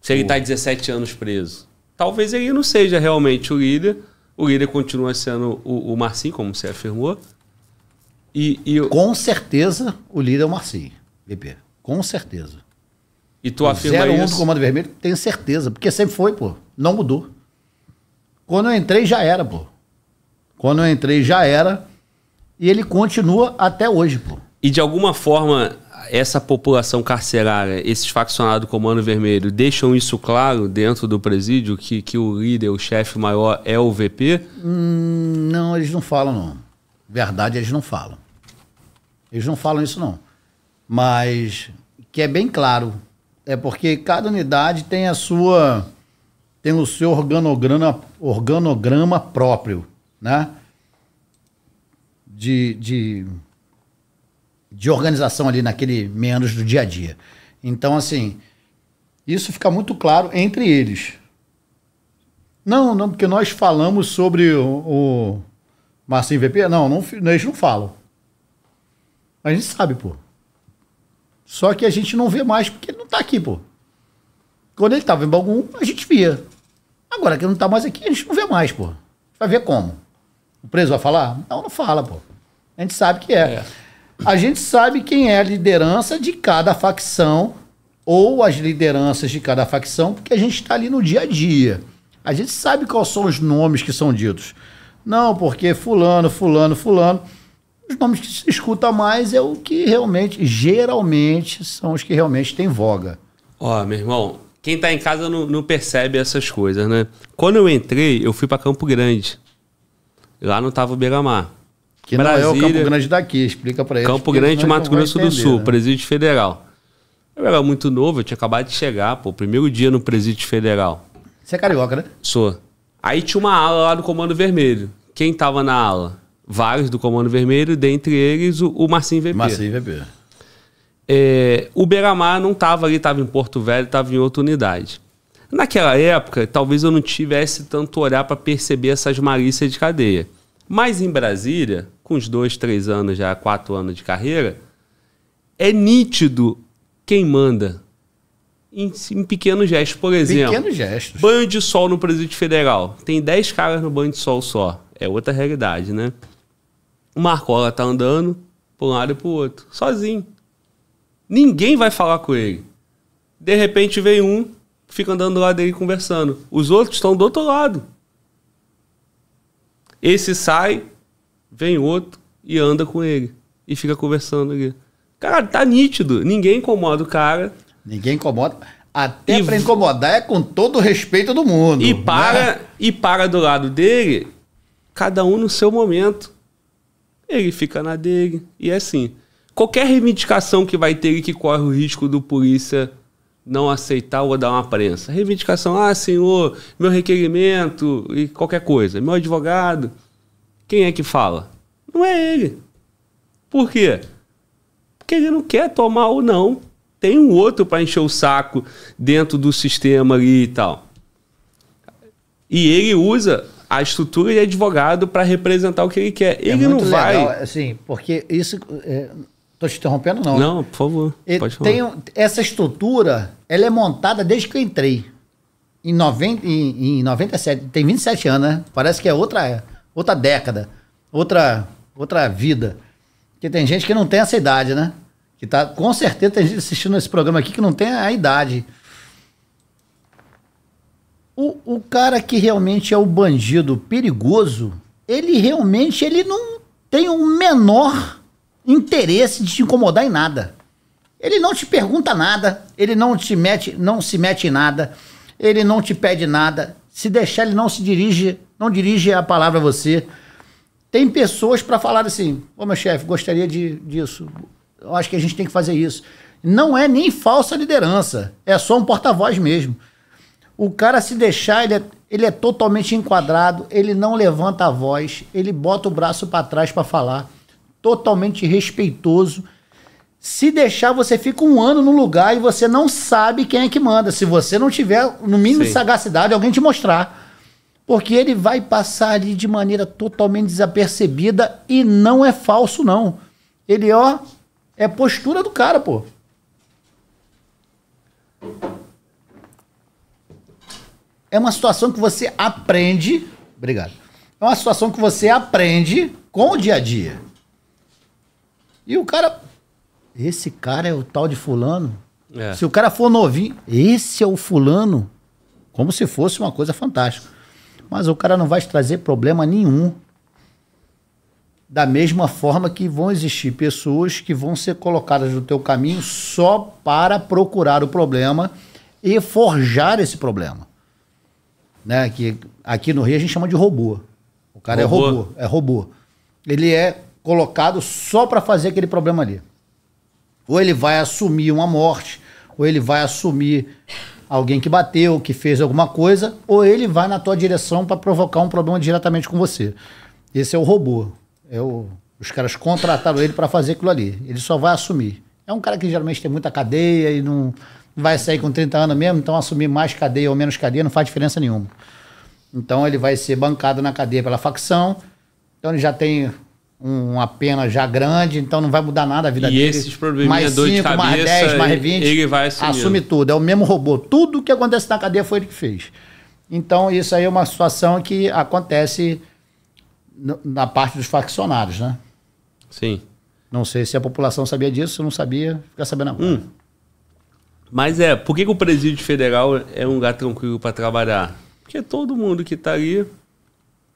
Se ele está 17 anos preso talvez ele não seja realmente o líder. O líder continua sendo o, o Marcinho, como você afirmou. E, e eu... Com certeza o líder é o Marcinho, VP. Com certeza. E tu afirma 01 isso? do Comando Vermelho, tenho certeza. Porque sempre foi, pô. Não mudou. Quando eu entrei, já era, pô. Quando eu entrei, já era. E ele continua até hoje, pô. E de alguma forma, essa população carcerária, esses faccionados do Comando Vermelho, deixam isso claro dentro do presídio, que, que o líder, o chefe maior é o VP? Hum, não, eles não falam, não. Verdade, eles não falam. Eles não falam isso, não. Mas que é bem claro. É porque cada unidade tem a sua. tem o seu organograma, organograma próprio, né? De. de de organização ali naquele menos do dia a dia. Então, assim, isso fica muito claro entre eles. Não, não, porque nós falamos sobre o, o Marcinho VP. Não, não, eles não falam. a gente sabe, pô. Só que a gente não vê mais porque ele não tá aqui, pô. Quando ele tava em Bangu, a gente via. Agora que ele não tá mais aqui, a gente não vê mais, pô. Vai ver como? O preso vai falar? Não, não fala, pô. A gente sabe que é. é a gente sabe quem é a liderança de cada facção ou as lideranças de cada facção, porque a gente está ali no dia a dia. A gente sabe quais são os nomes que são ditos. Não, porque fulano, fulano, fulano. Os nomes que se escuta mais é o que realmente, geralmente, são os que realmente têm voga. Ó, oh, meu irmão, quem está em casa não, não, percebe essas coisas, né? Quando eu entrei, eu fui para Campo Grande. Lá não tava o Beira-Mar. Que Brasília, não é o Campo Grande daqui, explica para eles. Campo Grande, Mato Grosso entender, do Sul, né? presídio federal. Eu era muito novo, eu tinha acabado de chegar, pô, primeiro dia no presídio federal. Você é carioca, né? Sou. Aí tinha uma ala lá do Comando Vermelho. Quem tava na ala? Vários do Comando Vermelho, dentre eles o, o Marcinho VP. Marcinho VP. É, o Beramar não tava ali, tava em Porto Velho, tava em outra unidade. Naquela época, talvez eu não tivesse tanto olhar para perceber essas malícias de cadeia. Mas em Brasília, com os dois, três anos já, quatro anos de carreira, é nítido quem manda. Em, em pequenos gestos, por exemplo. Pequenos gestos. Banho de sol no presídio federal. Tem dez caras no banho de sol só. É outra realidade, né? O Marcola tá andando por um lado e pro outro, sozinho. Ninguém vai falar com ele. De repente vem um, fica andando do lado dele conversando. Os outros estão do outro lado. Esse sai, vem outro e anda com ele. E fica conversando ali. Cara, tá nítido. Ninguém incomoda o cara. Ninguém incomoda. Até e... pra incomodar é com todo o respeito do mundo. E né? para, né? e para do lado dele, cada um no seu momento. Ele fica na dele. E é assim. Qualquer reivindicação que vai ter e que corre o risco do polícia não aceitar ou dar uma prensa. Reivindicação, ah, senhor, meu requerimento e qualquer coisa. Meu advogado. Quem é que fala? Não é ele. Por quê? Porque ele não quer tomar ou não. Tem um outro para encher o saco dentro do sistema ali e tal. E ele usa a estrutura de advogado para representar o que ele quer. É ele é não vai. Legal, assim, porque isso é, Estou te interrompendo, não. Né? Não, por favor. Pode falar. Tem, essa estrutura, ela é montada desde que eu entrei. Em, 90, em, em 97, tem 27 anos, né? Parece que é outra, outra década, outra, outra vida. Porque tem gente que não tem essa idade, né? Que tá, com certeza tem gente assistindo esse programa aqui que não tem a idade. O, o cara que realmente é o bandido perigoso, ele realmente ele não tem o um menor interesse de te incomodar em nada. Ele não te pergunta nada, ele não te mete, não se mete em nada, ele não te pede nada. Se deixar, ele não se dirige, não dirige a palavra a você. Tem pessoas para falar assim: "Ô meu chefe, gostaria de, disso. Eu acho que a gente tem que fazer isso". Não é nem falsa liderança, é só um porta-voz mesmo. O cara se deixar, ele é, ele é totalmente enquadrado, ele não levanta a voz, ele bota o braço para trás para falar totalmente respeitoso. Se deixar, você fica um ano no lugar e você não sabe quem é que manda. Se você não tiver, no mínimo, Sim. sagacidade, alguém te mostrar. Porque ele vai passar ali de maneira totalmente desapercebida e não é falso, não. Ele, ó, é postura do cara, pô. É uma situação que você aprende. Obrigado. É uma situação que você aprende com o dia a dia. E o cara. Esse cara é o tal de fulano. É. Se o cara for novinho, esse é o fulano. Como se fosse uma coisa fantástica. Mas o cara não vai te trazer problema nenhum. Da mesma forma que vão existir pessoas que vão ser colocadas no teu caminho só para procurar o problema e forjar esse problema. Né? Que aqui no Rio a gente chama de robô. O cara é robô. é robô, é robô. Ele é colocado só para fazer aquele problema ali. Ou ele vai assumir uma morte, ou ele vai assumir alguém que bateu, que fez alguma coisa, ou ele vai na tua direção para provocar um problema diretamente com você. Esse é o robô. É o... Os caras contrataram ele para fazer aquilo ali. Ele só vai assumir. É um cara que geralmente tem muita cadeia e não vai sair com 30 anos mesmo, então assumir mais cadeia ou menos cadeia não faz diferença nenhuma. Então ele vai ser bancado na cadeia pela facção. Então ele já tem uma pena já grande, então não vai mudar nada a vida e dele. E esses probleminhas mais cinco, de mais 10, mais 20, ele vai assumir. assume tudo. É o mesmo robô. Tudo que acontece na cadeia foi ele que fez. Então, isso aí é uma situação que acontece na parte dos faccionários, né? Sim. Não sei se a população sabia disso, se não sabia, fica sabendo agora. Hum. Mas é, por que, que o presídio federal é um lugar tranquilo para trabalhar? Porque todo mundo que está ali,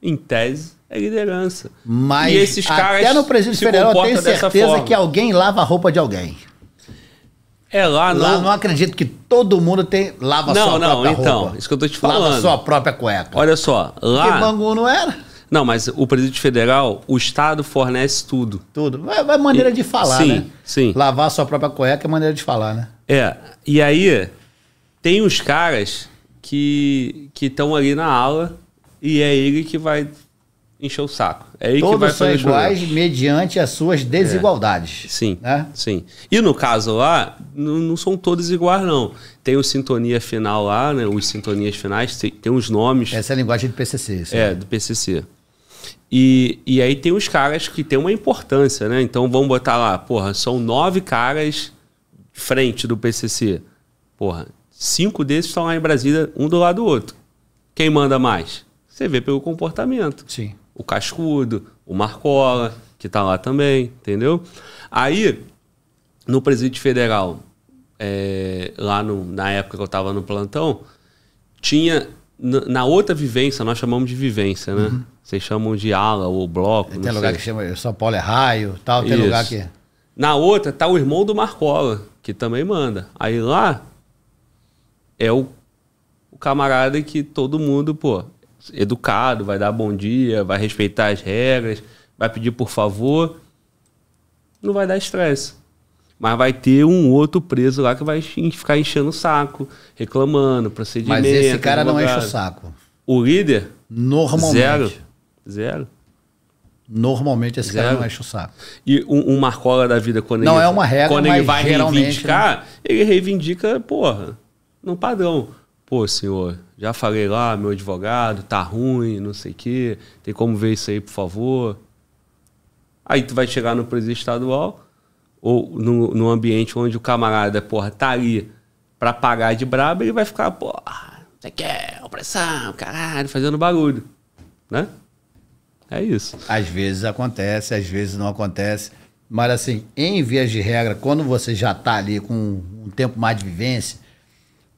em tese, é liderança. Mas e esses caras até no Presídio Federal eu tenho certeza que alguém lava a roupa de alguém. É, lá não. Lá não acredito que todo mundo tem lava não, sua não, própria então, roupa. Não, então, isso que eu tô te falando. Lava sua própria cueca. Olha só, lá... Que Bangu não era? Não, mas o Presídio Federal, o Estado fornece tudo. Tudo. É, é maneira de falar, sim, né? Sim, sim. Lavar sua própria cueca é maneira de falar, né? É, e aí tem os caras que estão ali na aula e é ele que vai encher o saco. É aí Todos que vai são são iguais mediante as suas desigualdades. É. Sim, né? sim. E no caso lá, não, não, são todos iguais, não. Tem o sintonia final lá, né? Os sintonias finais, tem, tem os nomes. Essa é a linguagem do PCC. É, do PCC. E, e aí tem os caras que tem uma importância, né? Então vamos botar lá, porra, são nove caras frente do PCC. Porra, cinco desses estão lá em Brasília, um do lado do outro. Quem manda mais? Você vê pelo comportamento. Sim o Cascudo, o Marcola, que tá lá também, entendeu? Aí, no Presídio Federal, é, lá no, na época que eu tava no plantão, tinha. Na outra vivência, nós chamamos de vivência, né? Uhum. Vocês chamam de ala ou bloco. Tem lugar sei. que chama São Paulo é raio tal, tem Isso. lugar que. Na outra tá o irmão do Marcola, que também manda. Aí lá é o, o camarada que todo mundo, pô, educado, vai dar bom dia, vai respeitar as regras, vai pedir por favor. Não vai dar estresse. Mas vai ter um outro preso lá que vai ficar enchendo o saco, reclamando, procedimento. Mas esse cara não enche o saco. O líder? Normalmente. Zero. Zero. Normalmente esse Zero. cara não enche o saco. E um, um Marcola da vida, quando não ele, é uma regra, quando ele vai né? reivindicar, ele reivindica, porra, no padrão pô, senhor, já falei lá, meu advogado, tá ruim, não sei o quê, tem como ver isso aí, por favor? Aí tu vai chegar no presídio estadual ou no, no ambiente onde o camarada, porra, tá ali pra pagar de brabo, ele vai ficar, porra, você quer opressão, caralho, fazendo barulho, né? É isso. Às vezes acontece, às vezes não acontece. Mas assim, em vias de regra, quando você já tá ali com um tempo mais de vivência,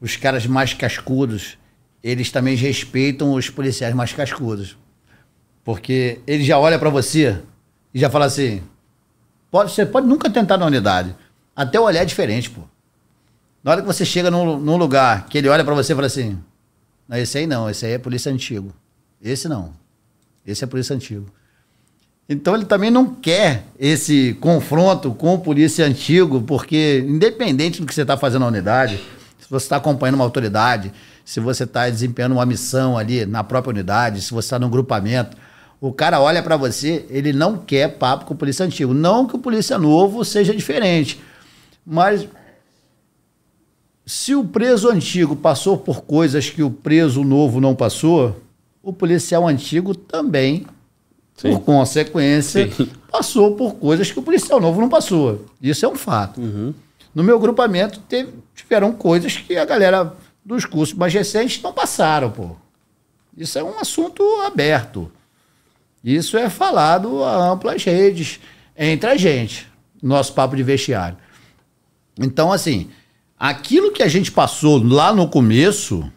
os caras mais cascudos, eles também respeitam os policiais mais cascudos. Porque ele já olha para você e já fala assim: pode, você pode nunca tentar na unidade. Até o olhar é diferente, pô. Na hora que você chega num, num lugar que ele olha para você e fala assim: não, esse aí não, esse aí é polícia antigo. Esse não. Esse é polícia antigo. Então ele também não quer esse confronto com o polícia antigo, porque independente do que você está fazendo na unidade, você está acompanhando uma autoridade, se você está desempenhando uma missão ali na própria unidade, se você está num grupamento, o cara olha para você, ele não quer papo com o polícia antigo. Não que o polícia novo seja diferente, mas se o preso antigo passou por coisas que o preso novo não passou, o policial antigo também, Sim. por consequência, Sim. passou por coisas que o policial novo não passou. Isso é um fato. Uhum. No meu grupamento teve, tiveram coisas que a galera dos cursos mais recentes não passaram, pô. Isso é um assunto aberto. Isso é falado a amplas redes entre a gente, nosso papo de vestiário. Então, assim, aquilo que a gente passou lá no começo,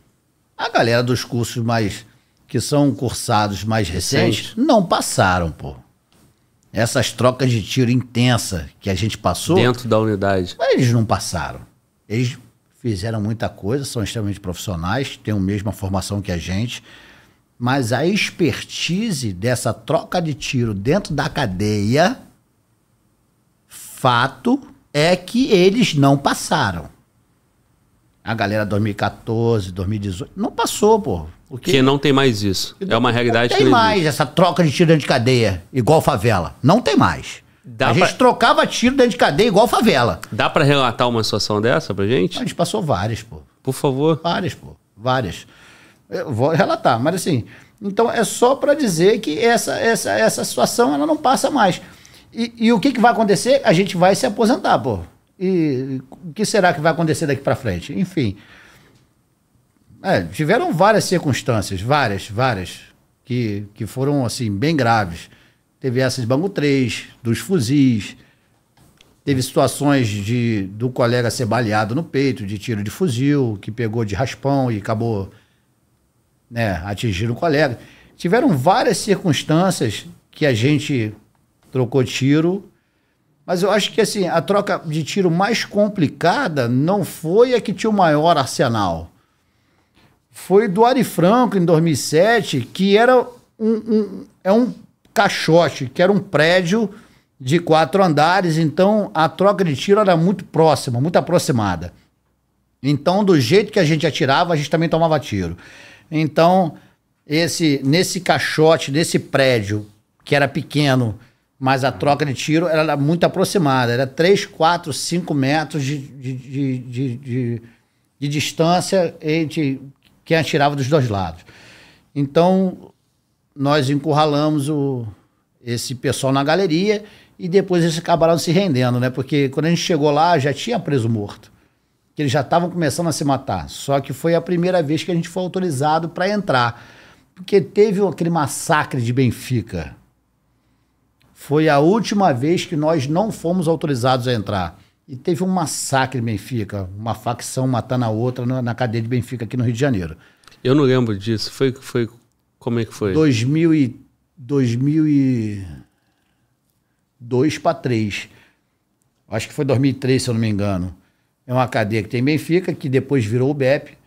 a galera dos cursos mais que são cursados mais recentes não passaram, pô essas trocas de tiro intensa que a gente passou. Dentro da unidade. Mas eles não passaram. Eles fizeram muita coisa, são extremamente profissionais, têm a mesma formação que a gente. Mas a expertise dessa troca de tiro dentro da cadeia, fato é que eles não passaram. A galera 2014, 2018, não passou, pô. Porque que não tem mais isso. É uma realidade não tem que mais essa troca de tiro dentro de cadeia, igual favela. Não tem mais. Dá a pra... gente trocava tiro dentro de cadeia igual favela. Dá para relatar uma situação dessa pra gente? A gente passou várias, pô. Por favor. Várias, pô. Várias. Eu vou relatar, mas assim, então é só para dizer que essa, essa, essa situação ela não passa mais. E, e o que, que vai acontecer? A gente vai se aposentar, pô. E o que será que vai acontecer daqui para frente? Enfim, é, tiveram várias circunstâncias, várias, várias, que, que foram assim bem graves. Teve essas de Bangu 3, dos fuzis, teve situações de do colega ser baleado no peito, de tiro de fuzil, que pegou de raspão e acabou né, atingindo o colega. Tiveram várias circunstâncias que a gente trocou tiro, mas eu acho que assim, a troca de tiro mais complicada não foi a que tinha o maior arsenal foi do Ari Franco em 2007, que era um, um, é um caixote, que era um prédio de quatro andares, então a troca de tiro era muito próxima, muito aproximada. Então, do jeito que a gente atirava, a gente também tomava tiro. Então, esse nesse caixote, nesse prédio, que era pequeno, mas a troca de tiro era muito aproximada, era 3, 4, 5 metros de, de, de, de, de distância entre quem atirava dos dois lados. Então, nós encurralamos o, esse pessoal na galeria e depois eles acabaram se rendendo, né? Porque quando a gente chegou lá, já tinha preso morto. Que eles já estavam começando a se matar. Só que foi a primeira vez que a gente foi autorizado para entrar. Porque teve aquele massacre de Benfica. Foi a última vez que nós não fomos autorizados a entrar. E teve um massacre em Benfica, uma facção matando a outra na, na cadeia de Benfica aqui no Rio de Janeiro. Eu não lembro disso. Foi, foi como é que foi? 2000 e, 2002 para 3. Acho que foi 2003, se eu não me engano. É uma cadeia que tem em Benfica, que depois virou o BEP.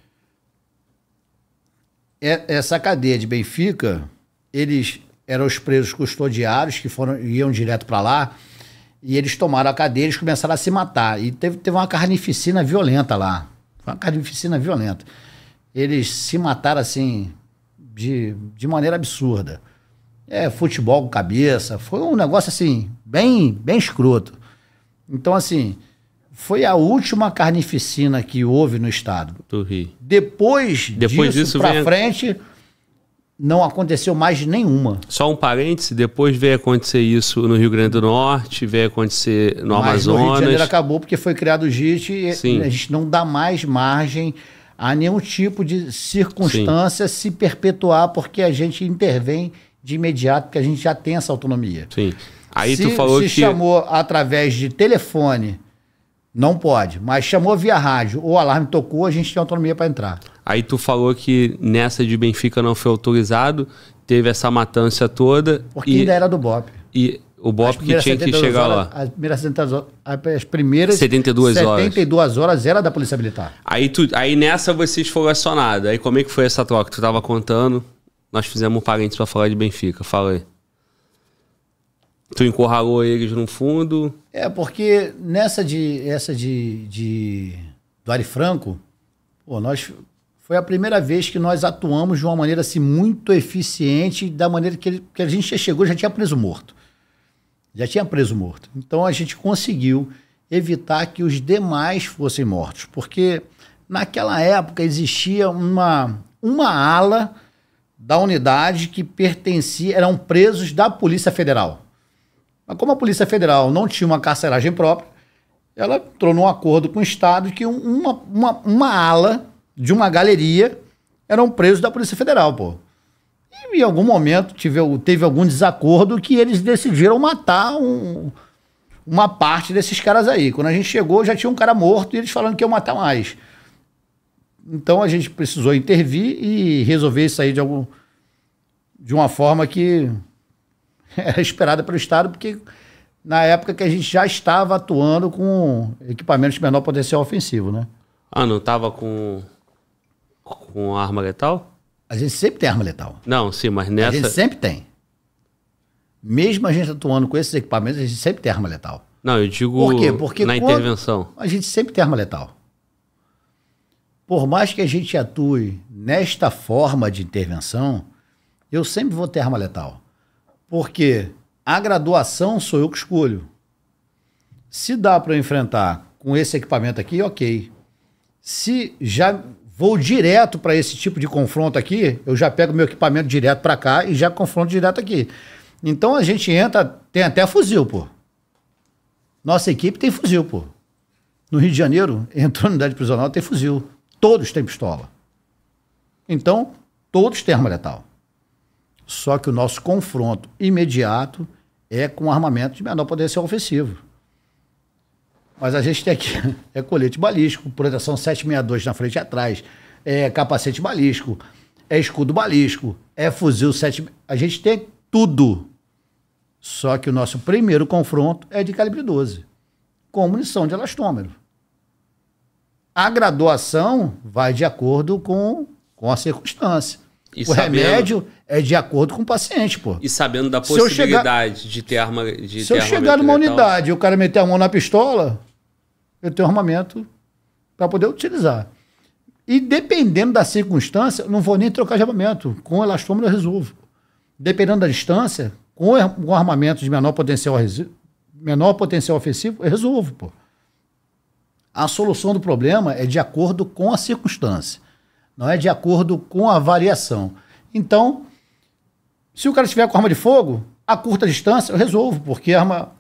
É, essa cadeia de Benfica, eles eram os presos custodiários que foram iam direto para lá e eles tomaram a cadeira e começaram a se matar. E teve, teve uma carnificina violenta lá. Foi uma carnificina violenta. Eles se mataram assim, de, de maneira absurda. É, futebol com cabeça. Foi um negócio assim, bem, bem escroto. Então, assim, foi a última carnificina que houve no Estado. Do Rio. Depois, Depois disso, disso pra vem... frente não aconteceu mais nenhuma. Só um parêntese, depois veio acontecer isso no Rio Grande do Norte, veio acontecer no Mas Amazonas. No Rio de Janeiro acabou porque foi criado o JIT e Sim. a gente não dá mais margem a nenhum tipo de circunstância Sim. se perpetuar porque a gente intervém de imediato, porque a gente já tem essa autonomia. Sim. Aí se, tu falou se que chamou através de telefone, não pode, mas chamou via rádio ou o alarme tocou, a gente tem autonomia para entrar. Aí tu falou que nessa de Benfica não foi autorizado, teve essa matança toda. Porque e, ainda era do Bob. E o Bob que tinha que chegar horas, lá. As primeiras, 70, as primeiras 72 horas. 72 horas era da Polícia Militar. Aí, tu, aí nessa vocês foram acionados. Aí como é que foi essa troca? Tu estava contando, nós fizemos um parênteses para falar de Benfica. Fala aí. Tu encurralou eles no fundo. É, porque nessa de. Essa de, de do Ari Franco, pô, nós foi a primeira vez que nós atuamos de uma maneira assim, muito eficiente, da maneira que, ele, que a gente chegou, já tinha preso morto. Já tinha preso morto. Então a gente conseguiu evitar que os demais fossem mortos, porque naquela época existia uma, uma ala da unidade que pertencia, eram presos da Polícia Federal. Mas como a Polícia Federal não tinha uma carceragem própria, ela entrou num acordo com o Estado que uma, uma, uma ala de uma galeria eram presos da Polícia Federal, pô. E em algum momento teve algum desacordo que eles decidiram matar um, uma parte desses caras aí. Quando a gente chegou, já tinha um cara morto e eles falando que ia matar mais. Então a gente precisou intervir e resolver isso aí de, algum, de uma forma que [laughs] era esperada pelo Estado, porque na época que a gente já estava atuando com equipamentos de menor potencial ofensivo, né? Ah, não estava com com arma letal? A gente sempre tem arma letal. Não, sim, mas nessa. A gente sempre tem. Mesmo a gente atuando com esses equipamentos, a gente sempre tem arma letal. Não, eu digo Por quê? Porque na intervenção. A gente sempre tem arma letal. Por mais que a gente atue nesta forma de intervenção, eu sempre vou ter arma letal. Porque a graduação sou eu que escolho. Se dá para eu enfrentar com esse equipamento aqui, ok. Se já vou direto para esse tipo de confronto aqui, eu já pego meu equipamento direto para cá e já confronto direto aqui. Então a gente entra, tem até fuzil, pô. Nossa equipe tem fuzil, pô. No Rio de Janeiro, entrou na unidade prisional, tem fuzil. Todos têm pistola. Então, todos têm arma letal. Só que o nosso confronto imediato é com armamento de menor potencial ofensivo. Mas a gente tem aqui [laughs] é colete balístico, proteção 762 na frente e atrás, é capacete balístico, é escudo balístico, é fuzil 7. A gente tem tudo. Só que o nosso primeiro confronto é de calibre 12, com munição de elastômero. A graduação vai de acordo com, com a circunstância. E o sabendo. remédio é de acordo com o paciente, pô. E sabendo da possibilidade chegar, de ter arma de Se ter eu chegar numa letal. unidade e o cara meter a mão na pistola, eu tenho armamento para poder utilizar. E dependendo da circunstância, não vou nem trocar de armamento. Com elastômero eu resolvo. Dependendo da distância, com, um armamento de menor potencial, menor potencial ofensivo, eu resolvo, pô. A solução do problema é de acordo com a circunstância, não é de acordo com a variação. Então, se o cara estiver com arma de fogo, a curta distância eu resolvo, porque arma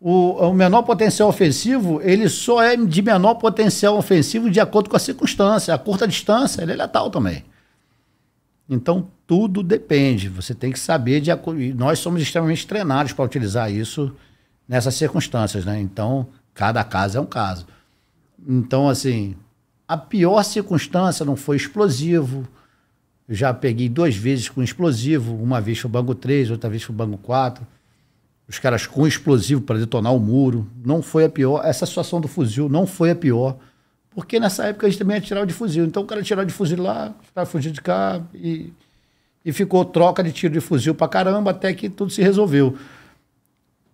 o, o, menor potencial ofensivo, ele só é de menor potencial ofensivo de acordo com a circunstância. A curta distância, ele é letal também. Então, tudo depende. Você tem que saber de e nós somos extremamente treinados para utilizar isso nessas circunstâncias, né? Então, cada caso é um caso. Então, assim, a pior circunstância não foi explosivo, já peguei duas vezes com explosivo, uma vez foi o banco 3, outra vez foi o banco 4. Os caras com explosivo para detonar o muro. Não foi a pior. Essa situação do fuzil não foi a pior. Porque nessa época a gente também atirava de fuzil. Então o cara atirava de fuzil lá, ficava tá fugindo de cá e, e ficou troca de tiro de fuzil para caramba até que tudo se resolveu.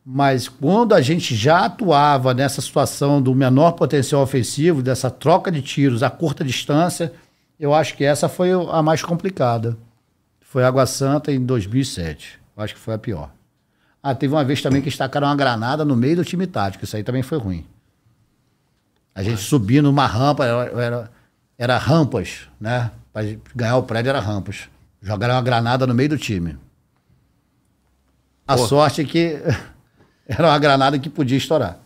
Mas quando a gente já atuava nessa situação do menor potencial ofensivo, dessa troca de tiros a curta distância, eu acho que essa foi a mais complicada. Foi Água Santa em 2007. Eu acho que foi a pior. Ah, teve uma vez também que estacaram uma granada no meio do time tático. Isso aí também foi ruim. A gente subindo uma rampa, era, era, era rampas, né? Para ganhar o prédio era rampas. Jogaram uma granada no meio do time. A Pô. sorte é que [laughs] era uma granada que podia estourar.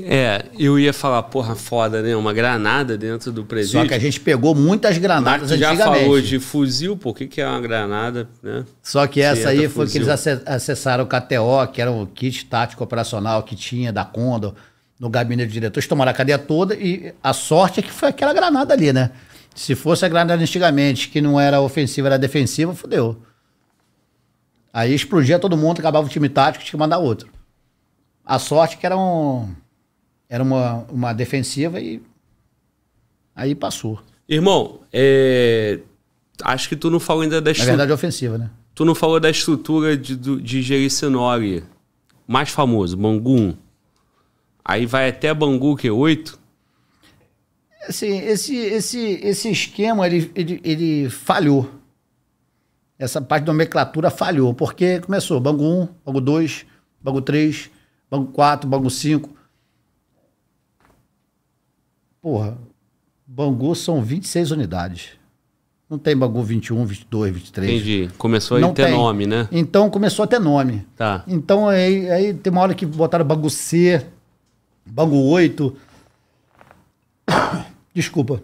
É, eu ia falar, porra, foda, né? Uma granada dentro do presídio. Só que a gente pegou muitas granadas Mas já falou de fuzil, por que, que é uma granada, né? Só que essa é aí foi fuzil. que eles acessaram o KTO, que era o kit tático operacional que tinha da Condor, no gabinete do diretor. Eles tomaram a cadeia toda e a sorte é que foi aquela granada ali, né? Se fosse a granada antigamente, que não era ofensiva, era defensiva, fodeu. Aí explodia todo mundo, acabava o time tático, tinha que mandar outro. A sorte é que era um era uma, uma defensiva e aí passou. Irmão, é... acho que tu não falou ainda da estrutura. Na verdade, ofensiva, né? Tu não falou da estrutura de, de Jericinória. Mais famoso, Bangu 1. Aí vai até Bangu, que é 8? Assim, esse, esse, esse esquema, ele, ele, ele falhou. Essa parte da nomenclatura falhou, porque começou Bangu 1, Bangu 2, Bangu 3, Bangu 4, Bangu 5. Porra, Bangu são 26 unidades. Não tem Bangu 21, 22, 23. Entendi. Começou a ter nome, né? Então começou a ter nome. Tá. Então aí, aí tem uma hora que botaram Bangu C, Bangu 8. [coughs] Desculpa.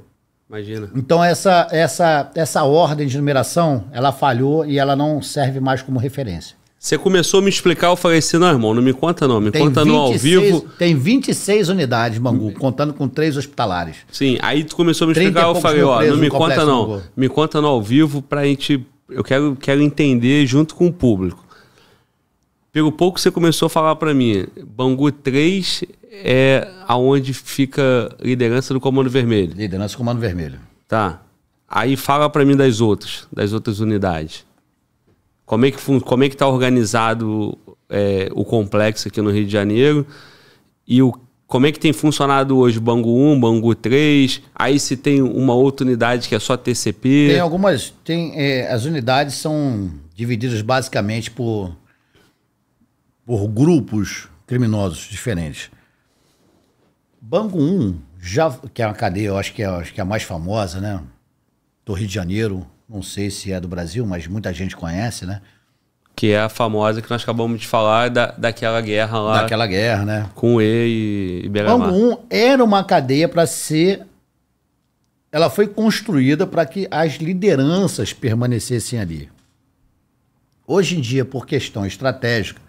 Imagina. Então essa, essa, essa ordem de numeração, ela falhou e ela não serve mais como referência. Você começou a me explicar, eu falei assim, não, irmão, não me conta não, me tem conta 26, no ao vivo. Tem 26 unidades, Bangu, hum. contando com três hospitalares. Sim, aí tu começou a me explicar, eu falei, ó, não me conta não, me conta no ao vivo pra gente, eu quero, quero entender junto com o público. Pelo pouco você começou a falar para mim, Bangu 3 é aonde fica liderança do Comando Vermelho. Liderança do Comando Vermelho. Tá. Aí fala para mim das outras, das outras unidades como é que como é que está organizado é, o complexo aqui no Rio de Janeiro e o como é que tem funcionado hoje Bangu 1, Bangu 3? Aí se tem uma outra unidade que é só TCP? Tem algumas. Tem, é, as unidades são divididas basicamente por, por grupos criminosos diferentes. Bangu 1, já, que é uma cadeia, eu acho que é, acho que é a mais famosa, né? Do Rio de Janeiro, não sei se é do Brasil, mas muita gente conhece, né? Que é a famosa que nós acabamos de falar da, daquela guerra lá. Daquela guerra, né? Com o E e, e Beramar. Um era uma cadeia para ser. Ela foi construída para que as lideranças permanecessem ali. Hoje em dia, por questão estratégica,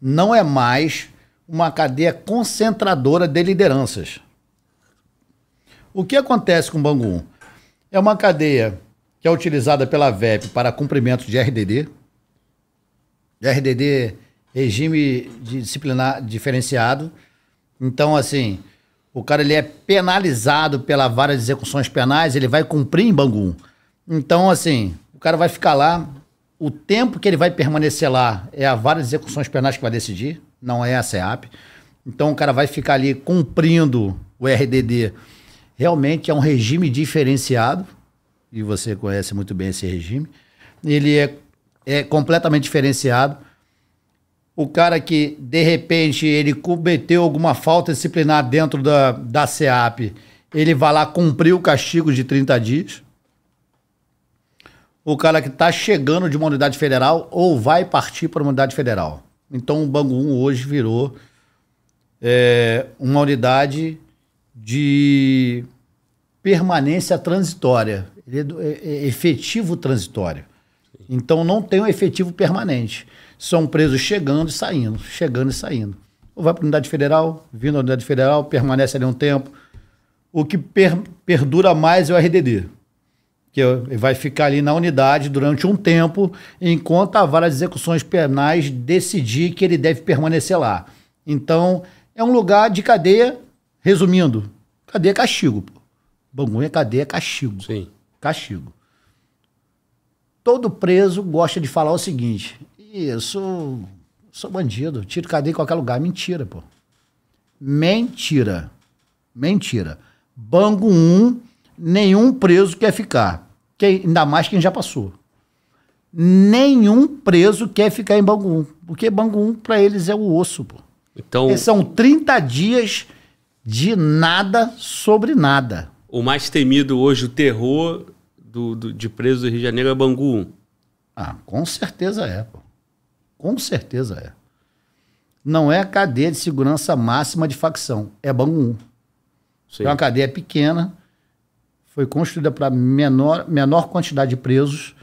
não é mais uma cadeia concentradora de lideranças. O que acontece com o Bangu? É uma cadeia que é utilizada pela VEP para cumprimento de RDD, RDD, regime disciplinar diferenciado. Então, assim, o cara ele é penalizado pela vara de execuções penais, ele vai cumprir em Bangu. Então, assim, o cara vai ficar lá, o tempo que ele vai permanecer lá é a vara de execuções penais que vai decidir, não é a CEAP. Então, o cara vai ficar ali cumprindo o RDD. Realmente é um regime diferenciado e você conhece muito bem esse regime, ele é, é completamente diferenciado. O cara que, de repente, ele cometeu alguma falta disciplinar dentro da, da SEAP, ele vai lá cumprir o castigo de 30 dias. O cara que está chegando de uma unidade federal ou vai partir para uma unidade federal. Então o Bangu 1 hoje virou é, uma unidade de permanência transitória, ele é, é, é efetivo transitório. Então não tem um efetivo permanente. São presos chegando e saindo, chegando e saindo. Ou vai para a unidade federal, vindo à unidade federal, permanece ali um tempo. O que per perdura mais é o RDD, que é vai ficar ali na unidade durante um tempo, enquanto a vara de execuções penais decidir que ele deve permanecer lá. Então, é um lugar de cadeia, resumindo, cadeia castigo. Pô. Bangu é cadeia, é castigo. Sim. Castigo. Todo preso gosta de falar o seguinte: isso, sou bandido, tiro cadeia em qualquer lugar. Mentira, pô. Mentira. Mentira. Bangu 1, nenhum preso quer ficar. Quem, ainda mais quem já passou. Nenhum preso quer ficar em Bangu 1. Porque Bangu 1, pra eles, é o osso, pô. Então... são 30 dias de nada sobre nada o mais temido hoje, o terror do, do, de preso do Rio de Janeiro é Bangu 1. Ah, com certeza é, pô. Com certeza é. Não é cadeia de segurança máxima de facção, é Bangu 1. É uma cadeia pequena, foi construída para menor, menor quantidade de presos.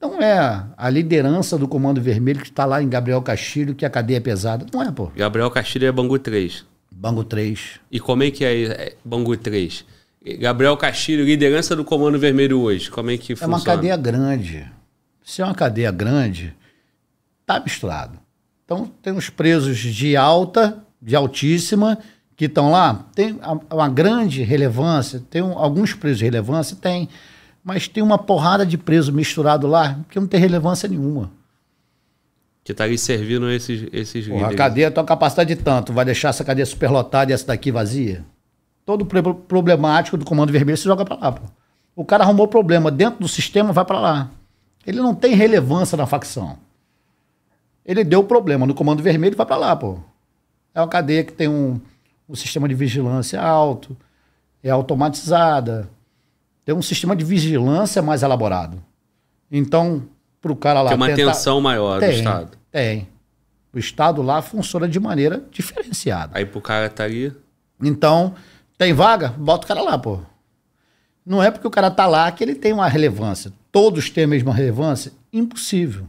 Não é a liderança do Comando Vermelho que está lá em Gabriel Castilho, que a cadeia é pesada. Não é, pô. Gabriel Castilho é Bangu 3. Bangu 3. E como é que é, é Bangu 3? Gabriel Castilho, liderança do Comando Vermelho hoje, como é que funciona? É uma cadeia grande. Se é uma cadeia grande, tá misturado. Então, tem os presos de alta, de altíssima, que estão lá. Tem uma grande relevância, tem um, alguns presos de relevância, tem. Mas tem uma porrada de preso misturado lá que não tem relevância nenhuma. Que está ali servindo esses, esses Porra, líderes. A cadeia tem uma capacidade de tanto. Vai deixar essa cadeia superlotada e essa daqui vazia? Todo problemático do Comando Vermelho se joga para lá. Pô. O cara arrumou problema dentro do sistema, vai para lá. Ele não tem relevância na facção. Ele deu problema no Comando Vermelho, vai para lá, pô. É uma cadeia que tem um, um sistema de vigilância alto, é automatizada, tem um sistema de vigilância mais elaborado. Então, para o cara lá. Tem uma tentar... tensão maior tem, do Estado. Tem. O Estado lá funciona de maneira diferenciada. Aí para o cara tá ali. Então, tem vaga? Bota o cara lá, pô. Não é porque o cara tá lá que ele tem uma relevância. Todos têm a mesma relevância? Impossível.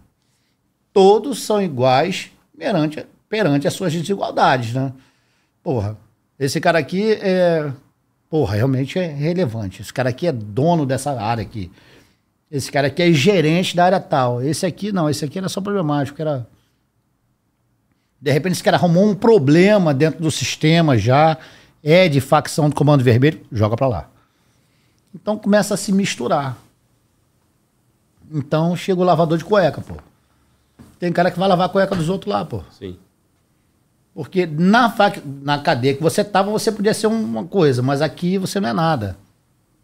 Todos são iguais perante, perante as suas desigualdades, né? Porra, esse cara aqui é. Porra, realmente é relevante. Esse cara aqui é dono dessa área aqui. Esse cara aqui é gerente da área tal. Esse aqui não, esse aqui era só problemático, era. De repente esse cara arrumou um problema dentro do sistema já é de facção do Comando Vermelho, joga para lá. Então começa a se misturar. Então chega o lavador de cueca, pô. Tem cara que vai lavar a cueca dos outros lá, pô. Sim. Porque na, fac... na cadeia que você tava, você podia ser uma coisa, mas aqui você não é nada.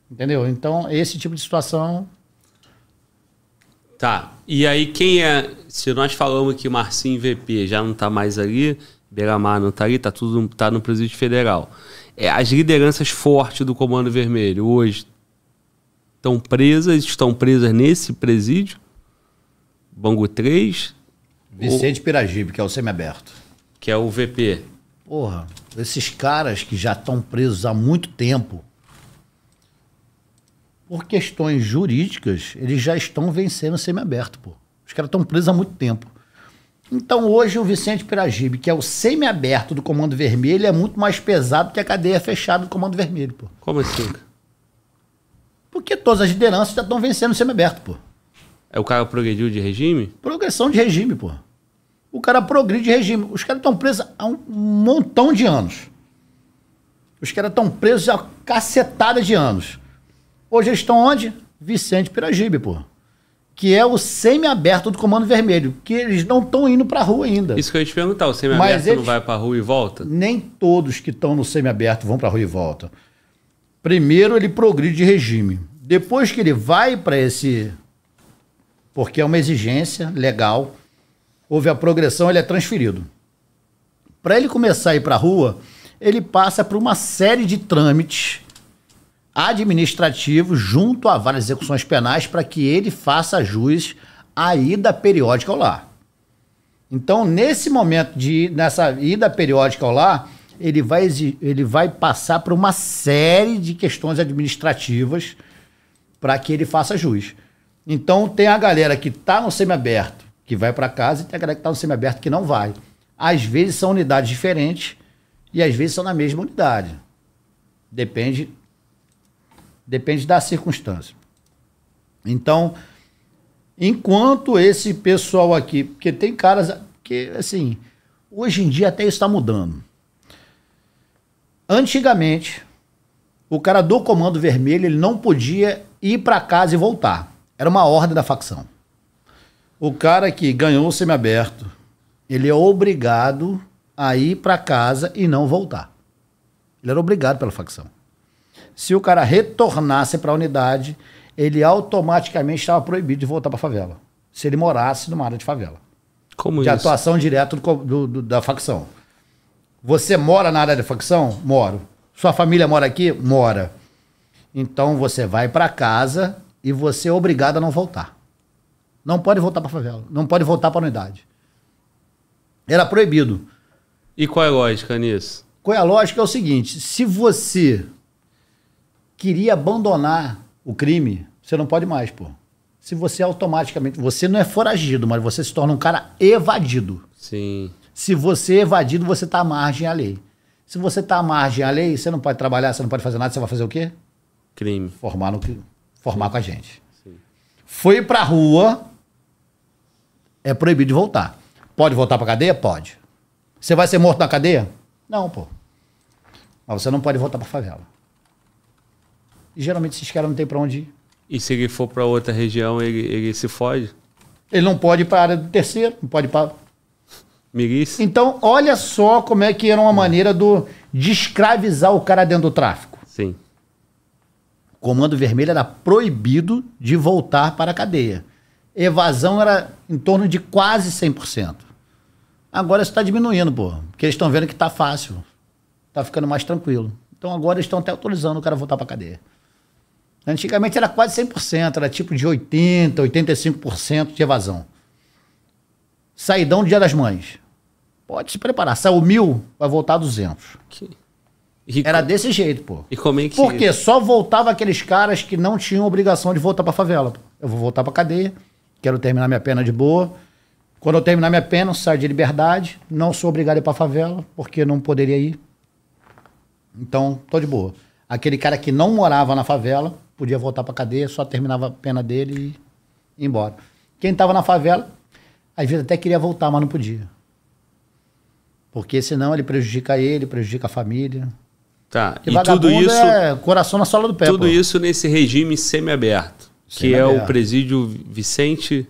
Entendeu? Então, esse tipo de situação. Tá. E aí, quem é. Se nós falamos que Marcinho VP já não tá mais ali, Beramar não tá ali, tá tudo tá no presídio federal é, as lideranças fortes do Comando Vermelho hoje estão presas, estão presas nesse presídio, Bangu 3. Vicente ou, Piragibe, que é o semiaberto. Que é o VP. Porra, esses caras que já estão presos há muito tempo, por questões jurídicas, eles já estão vencendo o semiaberto, pô. Os caras estão presos há muito tempo. Então hoje o Vicente Piragibe, que é o semi-aberto do Comando Vermelho, é muito mais pesado que a cadeia fechada do Comando Vermelho, pô. Como assim? Porque todas as lideranças já estão vencendo o semi-aberto, pô. É o cara progrediu de regime? Progressão de regime, pô. O cara progride de regime. Os caras estão presos há um montão de anos. Os caras estão presos há cacetada de anos. Hoje eles estão onde? Vicente Piragibe, pô que é o semi-aberto do Comando Vermelho, que eles não estão indo para a rua ainda. Isso que eu ia te perguntar, o semi-aberto eles... não vai para a rua e volta? Nem todos que estão no semi-aberto vão para a rua e volta. Primeiro ele progride de regime. Depois que ele vai para esse... Porque é uma exigência legal, houve a progressão, ele é transferido. Para ele começar a ir para a rua, ele passa por uma série de trâmites administrativo junto à várias execuções penais para que ele faça jus à ida periódica ao lar. Então, nesse momento de nessa ida periódica ao lar, ele vai, ele vai passar por uma série de questões administrativas para que ele faça jus. Então, tem a galera que está no semiaberto, que vai para casa, e tem a galera que está no semiaberto que não vai. Às vezes são unidades diferentes e às vezes são na mesma unidade. Depende Depende da circunstância. Então, enquanto esse pessoal aqui, porque tem caras que, assim, hoje em dia até isso está mudando. Antigamente, o cara do Comando Vermelho ele não podia ir para casa e voltar. Era uma ordem da facção. O cara que ganhou o semiaberto, ele é obrigado a ir para casa e não voltar. Ele era obrigado pela facção se o cara retornasse para a unidade, ele automaticamente estava proibido de voltar para a favela. Se ele morasse numa área de favela. Como de isso? atuação direta do, do, do, da facção. Você mora na área de facção? Moro. Sua família mora aqui? Mora. Então você vai para casa e você é obrigado a não voltar. Não pode voltar para favela, não pode voltar para a unidade. Era proibido. E qual é a lógica nisso? Qual é a lógica? É o seguinte: se você queria abandonar o crime, você não pode mais, pô. Se você automaticamente. Você não é foragido, mas você se torna um cara evadido. Sim. Se você é evadido, você está à margem à lei. Se você está à margem à lei, você não pode trabalhar, você não pode fazer nada, você vai fazer o quê? Crime. Formar, no, formar com a gente. Sim. Foi pra rua, é proibido de voltar. Pode voltar pra cadeia? Pode. Você vai ser morto na cadeia? Não, pô. Mas você não pode voltar pra favela. E geralmente esses caras não têm para onde ir. E se ele for para outra região, ele, ele se foge. Ele não pode ir para a área do terceiro, não pode ir para. Milícia. Então, olha só como é que era uma maneira do, de escravizar o cara dentro do tráfico. Sim. O Comando Vermelho era proibido de voltar para a cadeia. Evasão era em torno de quase 100%. Agora está diminuindo, pô. Porque eles estão vendo que está fácil. Está ficando mais tranquilo. Então agora eles estão até autorizando o cara voltar para a cadeia. Antigamente era quase 100%, era tipo de 80%, 85% de evasão. Saidão do Dia das Mães. Pode se preparar. Saiu mil, vai voltar 200. Que... era desse jeito, pô. E como é que... Porque só voltava aqueles caras que não tinham obrigação de voltar pra favela. Pô. Eu vou voltar pra cadeia, quero terminar minha pena de boa. Quando eu terminar minha pena, eu saio de liberdade. Não sou obrigado a ir pra favela, porque não poderia ir. Então, tô de boa. Aquele cara que não morava na favela, podia voltar para cadeia, só terminava a pena dele e ia embora. Quem estava na favela, às vezes até queria voltar, mas não podia. Porque senão ele prejudica ele, prejudica a família. Tá, e, e tudo isso. É coração na sola do pé. Tudo pô. isso nesse regime semiaberto, semi que é o presídio Vicente.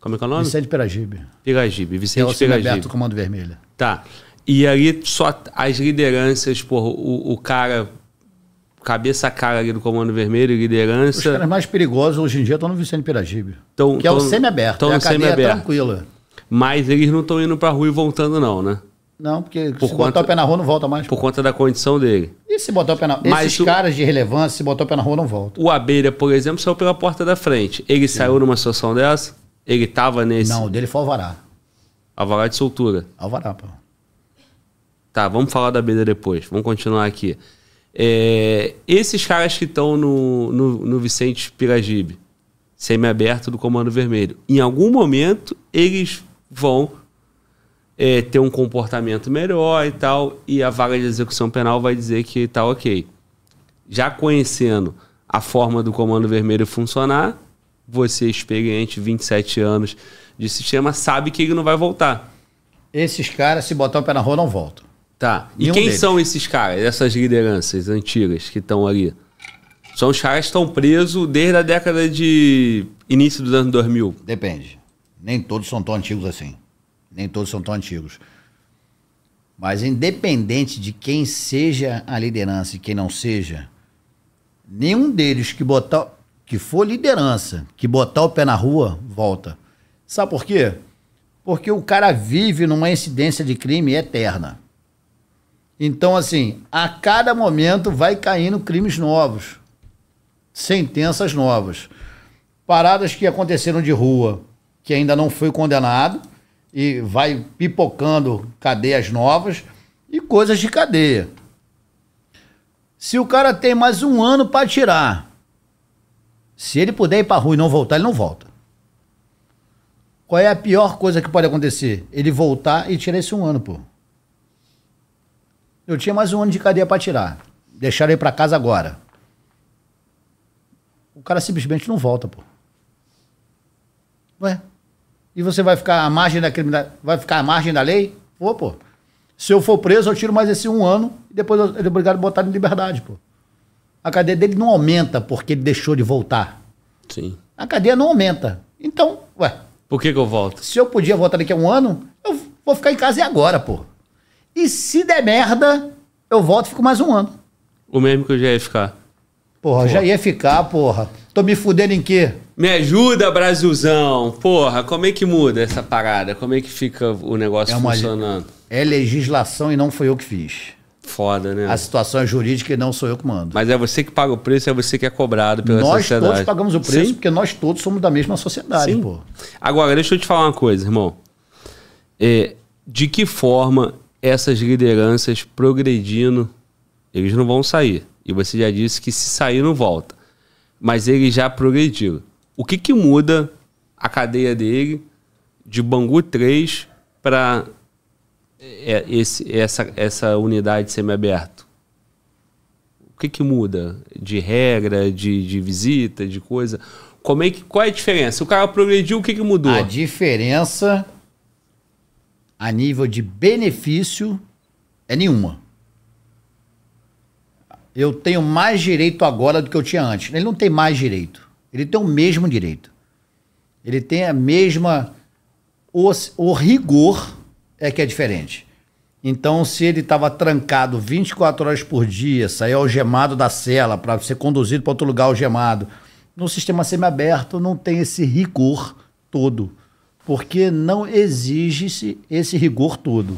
Como é que é o nome? Vicente Peragibe. Peragibe, Vicente é o Peragibe. Comando Vermelho. Tá. E aí só as lideranças, por o, o cara cabeça cara ali do Comando Vermelho, liderança. Os caras mais perigosos hoje em dia estão no Vicente Piragibe. Tão, que é o semi-aberto, é a cadeia semi-aberto. tranquila. Mas eles não estão indo pra rua e voltando não, né? Não, porque por se conta, botar o pé na rua não volta mais. Por conta da condição dele. E se botar o pé na rua? Esses o, caras de relevância, se botar o pé na rua não volta. O Abelha, por exemplo, saiu pela porta da frente. Ele Sim. saiu numa situação dessa? Ele tava nesse... Não, o dele foi Alvará. Alvará de soltura. Alvará, pô. Tá, vamos falar da Abelha depois. Vamos continuar aqui. É, esses caras que estão no, no, no Vicente Piragibe, semiaberto do Comando Vermelho, em algum momento eles vão é, ter um comportamento melhor e tal, e a vaga de execução penal vai dizer que tá ok. Já conhecendo a forma do Comando Vermelho funcionar, você experiente, 27 anos de sistema, sabe que ele não vai voltar. Esses caras, se botar o pé na rua, não voltam. Tá. E quem deles. são esses caras, essas lideranças antigas que estão ali? São os caras que estão presos desde a década de início dos anos 2000. Depende. Nem todos são tão antigos assim. Nem todos são tão antigos. Mas independente de quem seja a liderança e quem não seja, nenhum deles que botar que for liderança, que botar o pé na rua, volta. Sabe por quê? Porque o cara vive numa incidência de crime eterna. Então, assim, a cada momento vai caindo crimes novos, sentenças novas. Paradas que aconteceram de rua, que ainda não foi condenado, e vai pipocando cadeias novas e coisas de cadeia. Se o cara tem mais um ano para tirar, se ele puder ir para rua e não voltar, ele não volta. Qual é a pior coisa que pode acontecer? Ele voltar e tirar esse um ano, pô. Eu tinha mais um ano de cadeia para tirar. Deixaram ele para casa agora. O cara simplesmente não volta, pô. Ué? E você vai ficar à margem da criminalidade? Vai ficar à margem da lei? Pô, pô. Se eu for preso, eu tiro mais esse um ano e depois ele é obrigado a botar em liberdade, pô. A cadeia dele não aumenta porque ele deixou de voltar. Sim. A cadeia não aumenta. Então, ué. Por que, que eu volto? Se eu podia voltar daqui a um ano, eu vou ficar em casa e agora, pô. E se der merda, eu volto e fico mais um ano. O mesmo que eu já ia ficar. Porra, porra. já ia ficar, porra. Tô me fudendo em quê? Me ajuda, Brasilzão. Porra, como é que muda essa parada? Como é que fica o negócio é uma, funcionando? É legislação e não foi eu que fiz. Foda, né? A situação é jurídica e não sou eu que mando. Mas é você que paga o preço, é você que é cobrado pela nós sociedade. Nós todos pagamos o preço Sim. porque nós todos somos da mesma sociedade, Sim. pô. Agora, deixa eu te falar uma coisa, irmão. É, de que forma essas lideranças progredindo, eles não vão sair. E você já disse que se sair não volta. Mas ele já progrediu. O que, que muda a cadeia dele de Bangu 3 para é, essa, essa unidade semiaberto? O que, que muda de regra, de, de visita, de coisa? Como é que, qual é a diferença? O cara progrediu, o que, que mudou? A diferença a nível de benefício é nenhuma. Eu tenho mais direito agora do que eu tinha antes. Ele não tem mais direito. Ele tem o mesmo direito. Ele tem a mesma. O, o rigor é que é diferente. Então, se ele estava trancado 24 horas por dia, saiu algemado da cela para ser conduzido para outro lugar algemado, no sistema semiaberto não tem esse rigor todo porque não exige-se esse rigor todo.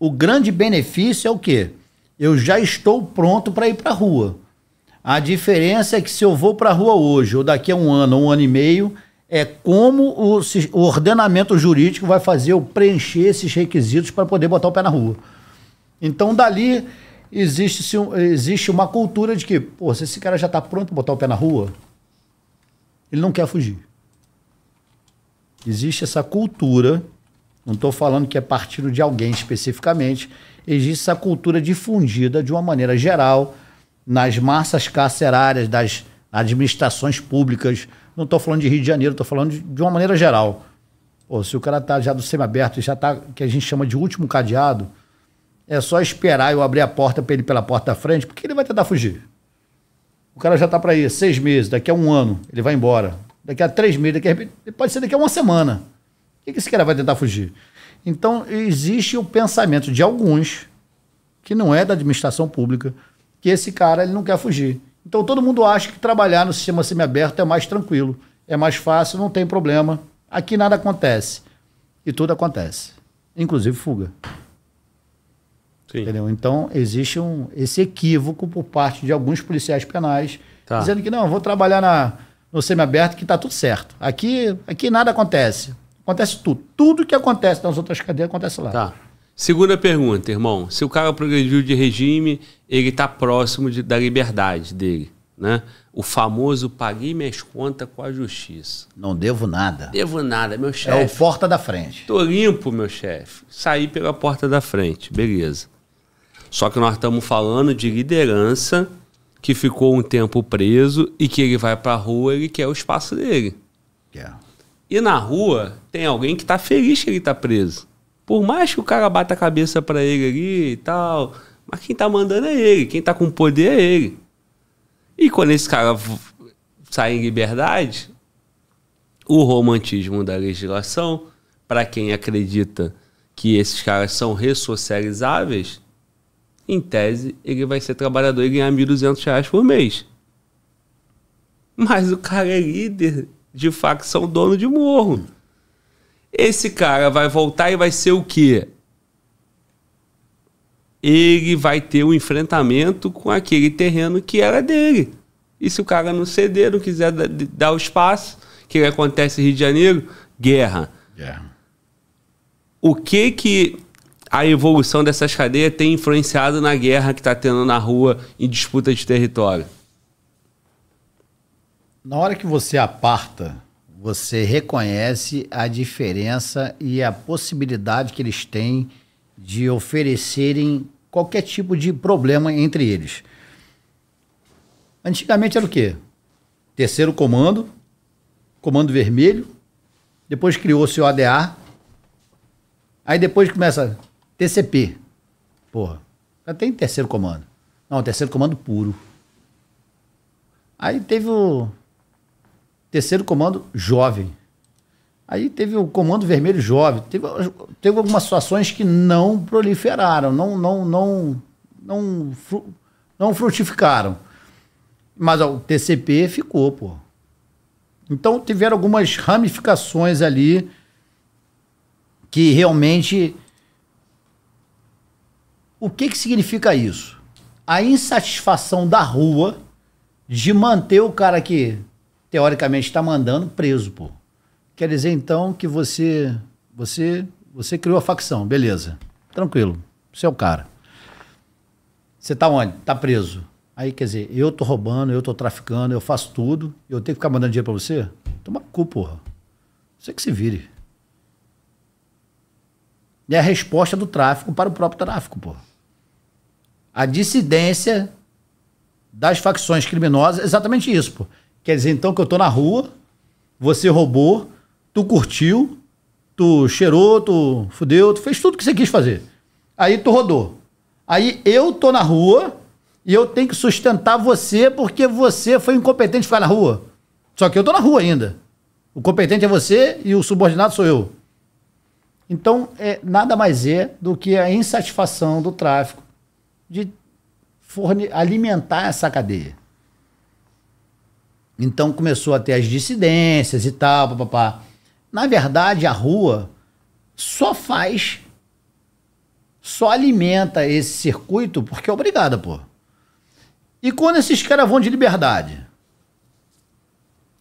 O grande benefício é o quê? Eu já estou pronto para ir para a rua. A diferença é que se eu vou para a rua hoje, ou daqui a um ano, um ano e meio, é como o, o ordenamento jurídico vai fazer eu preencher esses requisitos para poder botar o pé na rua. Então, dali, existe, existe uma cultura de que, pô, se esse cara já está pronto para botar o pé na rua, ele não quer fugir. Existe essa cultura, não estou falando que é partido de alguém especificamente, existe essa cultura difundida de uma maneira geral nas massas carcerárias das administrações públicas. Não estou falando de Rio de Janeiro, estou falando de, de, uma maneira geral. Pô, se o cara está já do semiaberto, já está que a gente chama de último cadeado, é só esperar eu abrir a porta para ele pela porta da frente, porque ele vai tentar fugir. O cara já está para ir seis meses, daqui a um ano, ele vai embora daqui a três meses, daqui a, pode ser daqui a uma semana. O que, esse cara vai tentar fugir? Então, existe o pensamento de alguns, que não é da administração pública, que esse cara ele não quer fugir. Então, todo mundo acha que trabalhar no sistema semiaberto é mais tranquilo, é mais fácil, não tem problema. Aqui nada acontece. E tudo acontece. Inclusive fuga. Sim. Entendeu? Então, existe um, esse equívoco por parte de alguns policiais penais, tá. dizendo que não, vou trabalhar na, no semiaberto que está tudo certo. Aqui, aqui nada acontece. Acontece tudo. Tudo que acontece nas outras cadeias acontece lá. Tá. Segunda pergunta, irmão. Se o cara progrediu de regime, ele está próximo de, da liberdade dele. Né? O famoso paguei minhas contas com a justiça. Não devo nada. Devo nada, meu chefe. É o porta da frente. Tô limpo, meu chefe. Saí pela porta da frente, beleza. Só que nós estamos falando de liderança que ficou um tempo preso e que ele vai para a rua, ele quer o espaço dele. Yeah. E na rua tem alguém que está feliz que ele está preso. Por mais que o cara bata a cabeça para ele ali e tal, mas quem está mandando é ele, quem está com poder é ele. E quando esse cara sai em liberdade, o romantismo da legislação, para quem acredita que esses caras são ressocializáveis, em tese, ele vai ser trabalhador e ganhar 1.200 reais por mês. Mas o cara é líder de facção, dono de morro. Esse cara vai voltar e vai ser o quê? Ele vai ter um enfrentamento com aquele terreno que era dele. E se o cara não ceder, não quiser dar o espaço, que acontece em Rio de Janeiro? Guerra. Guerra. O que que a evolução dessas cadeias tem influenciado na guerra que está tendo na rua em disputa de território? Na hora que você aparta, você reconhece a diferença e a possibilidade que eles têm de oferecerem qualquer tipo de problema entre eles. Antigamente era o quê? Terceiro comando, comando vermelho, depois criou-se o ADA, aí depois começa TCP. Porra, já tem terceiro comando. Não, terceiro comando puro. Aí teve o terceiro comando jovem. Aí teve o comando vermelho jovem. Teve, teve algumas situações que não proliferaram, não, não, não, não, não frutificaram. Mas ó, o TCP ficou, pô. Então tiveram algumas ramificações ali que realmente o que, que significa isso? A insatisfação da rua de manter o cara que teoricamente está mandando preso, pô. Quer dizer então que você você você criou a facção, beleza? Tranquilo. Você é o cara. Você tá onde? Tá preso. Aí, quer dizer, eu tô roubando, eu tô traficando, eu faço tudo, eu tenho que ficar mandando dinheiro para você? Toma cu, porra. Você que se vire é a resposta do tráfico para o próprio tráfico, pô. A dissidência das facções criminosas, é exatamente isso, pô. Quer dizer, então, que eu tô na rua, você roubou, tu curtiu, tu cheirou, tu fudeu, tu fez tudo que você quis fazer. Aí tu rodou. Aí eu tô na rua e eu tenho que sustentar você porque você foi incompetente de ficar na rua. Só que eu tô na rua ainda. O competente é você e o subordinado sou eu. Então, é, nada mais é do que a insatisfação do tráfico de alimentar essa cadeia. Então começou a ter as dissidências e tal, papapá. Na verdade, a rua só faz, só alimenta esse circuito porque é obrigada, pô. E quando esses caras vão de liberdade,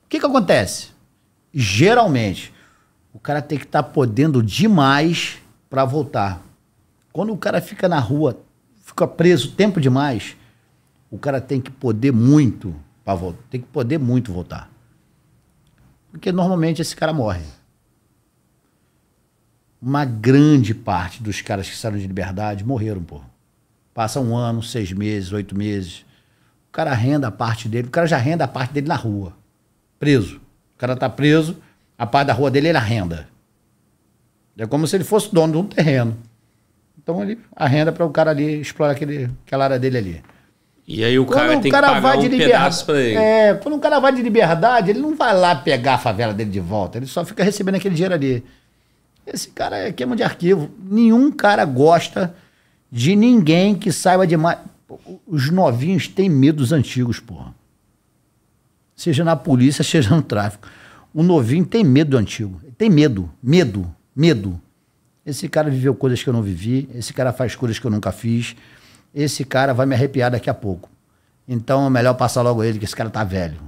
o que, que acontece? Geralmente, o cara tem que estar tá podendo demais para voltar. Quando o cara fica na rua, fica preso tempo demais, o cara tem que poder muito para voltar, tem que poder muito voltar. Porque normalmente esse cara morre. Uma grande parte dos caras que saíram de liberdade morreram, pô. Passa um ano, seis meses, oito meses. O cara renda a parte dele, o cara já renda a parte dele na rua, preso. O cara tá preso, a parte da rua dele ele arrenda. É como se ele fosse dono de um terreno. Então ele arrenda para o cara ali explorar aquele, aquela área dele ali. E aí o quando cara tem cara que pagar vai de um liberdade, para ele. É, quando o cara vai de liberdade, ele não vai lá pegar a favela dele de volta. Ele só fica recebendo aquele dinheiro ali. Esse cara é queima de arquivo. Nenhum cara gosta de ninguém que saiba demais. Os novinhos têm medo dos antigos, porra. Seja na polícia, seja no tráfico. O novinho tem medo do antigo. Tem medo, medo, medo. Esse cara viveu coisas que eu não vivi, esse cara faz coisas que eu nunca fiz, esse cara vai me arrepiar daqui a pouco. Então é melhor passar logo ele, que esse cara tá velho.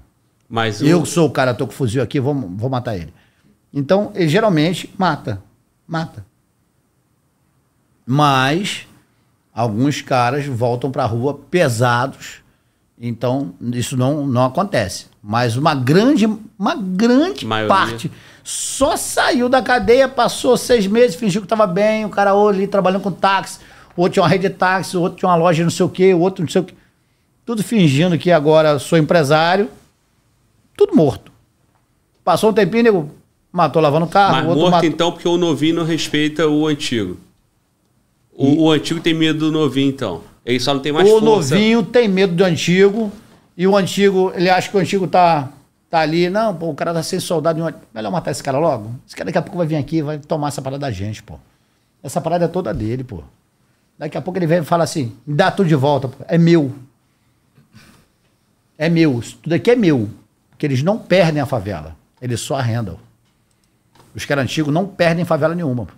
Mas Eu o... sou o cara, tô com fuzil aqui, vou, vou matar ele. Então, ele geralmente mata. Mata. Mas alguns caras voltam para a rua pesados, então isso não, não acontece. Mas uma grande, uma grande Maioria. parte só saiu da cadeia, passou seis meses, fingiu que estava bem, o cara ali trabalhando com táxi, o outro tinha uma rede de táxi, o outro tinha uma loja não sei o quê, o outro não sei o quê. Tudo fingindo que agora sou empresário, tudo morto. Passou um tempinho, nego, matou lavando o carro. Mas outro morto então porque o novinho não respeita o antigo. O, e... o antigo tem medo do novinho então. Ele só não tem mais o força. O novinho tem medo do antigo, e o antigo, ele acha que o antigo tá, tá ali. Não, pô, o cara tá sem soldado. Um... Melhor matar esse cara logo. Esse cara daqui a pouco vai vir aqui vai tomar essa parada da gente, pô. Essa parada é toda dele, pô. Daqui a pouco ele vem e fala assim: me dá tudo de volta, pô. É meu. É meu. Isso tudo aqui é meu. Porque eles não perdem a favela. Eles só arrendam. Os caras antigos não perdem favela nenhuma, pô.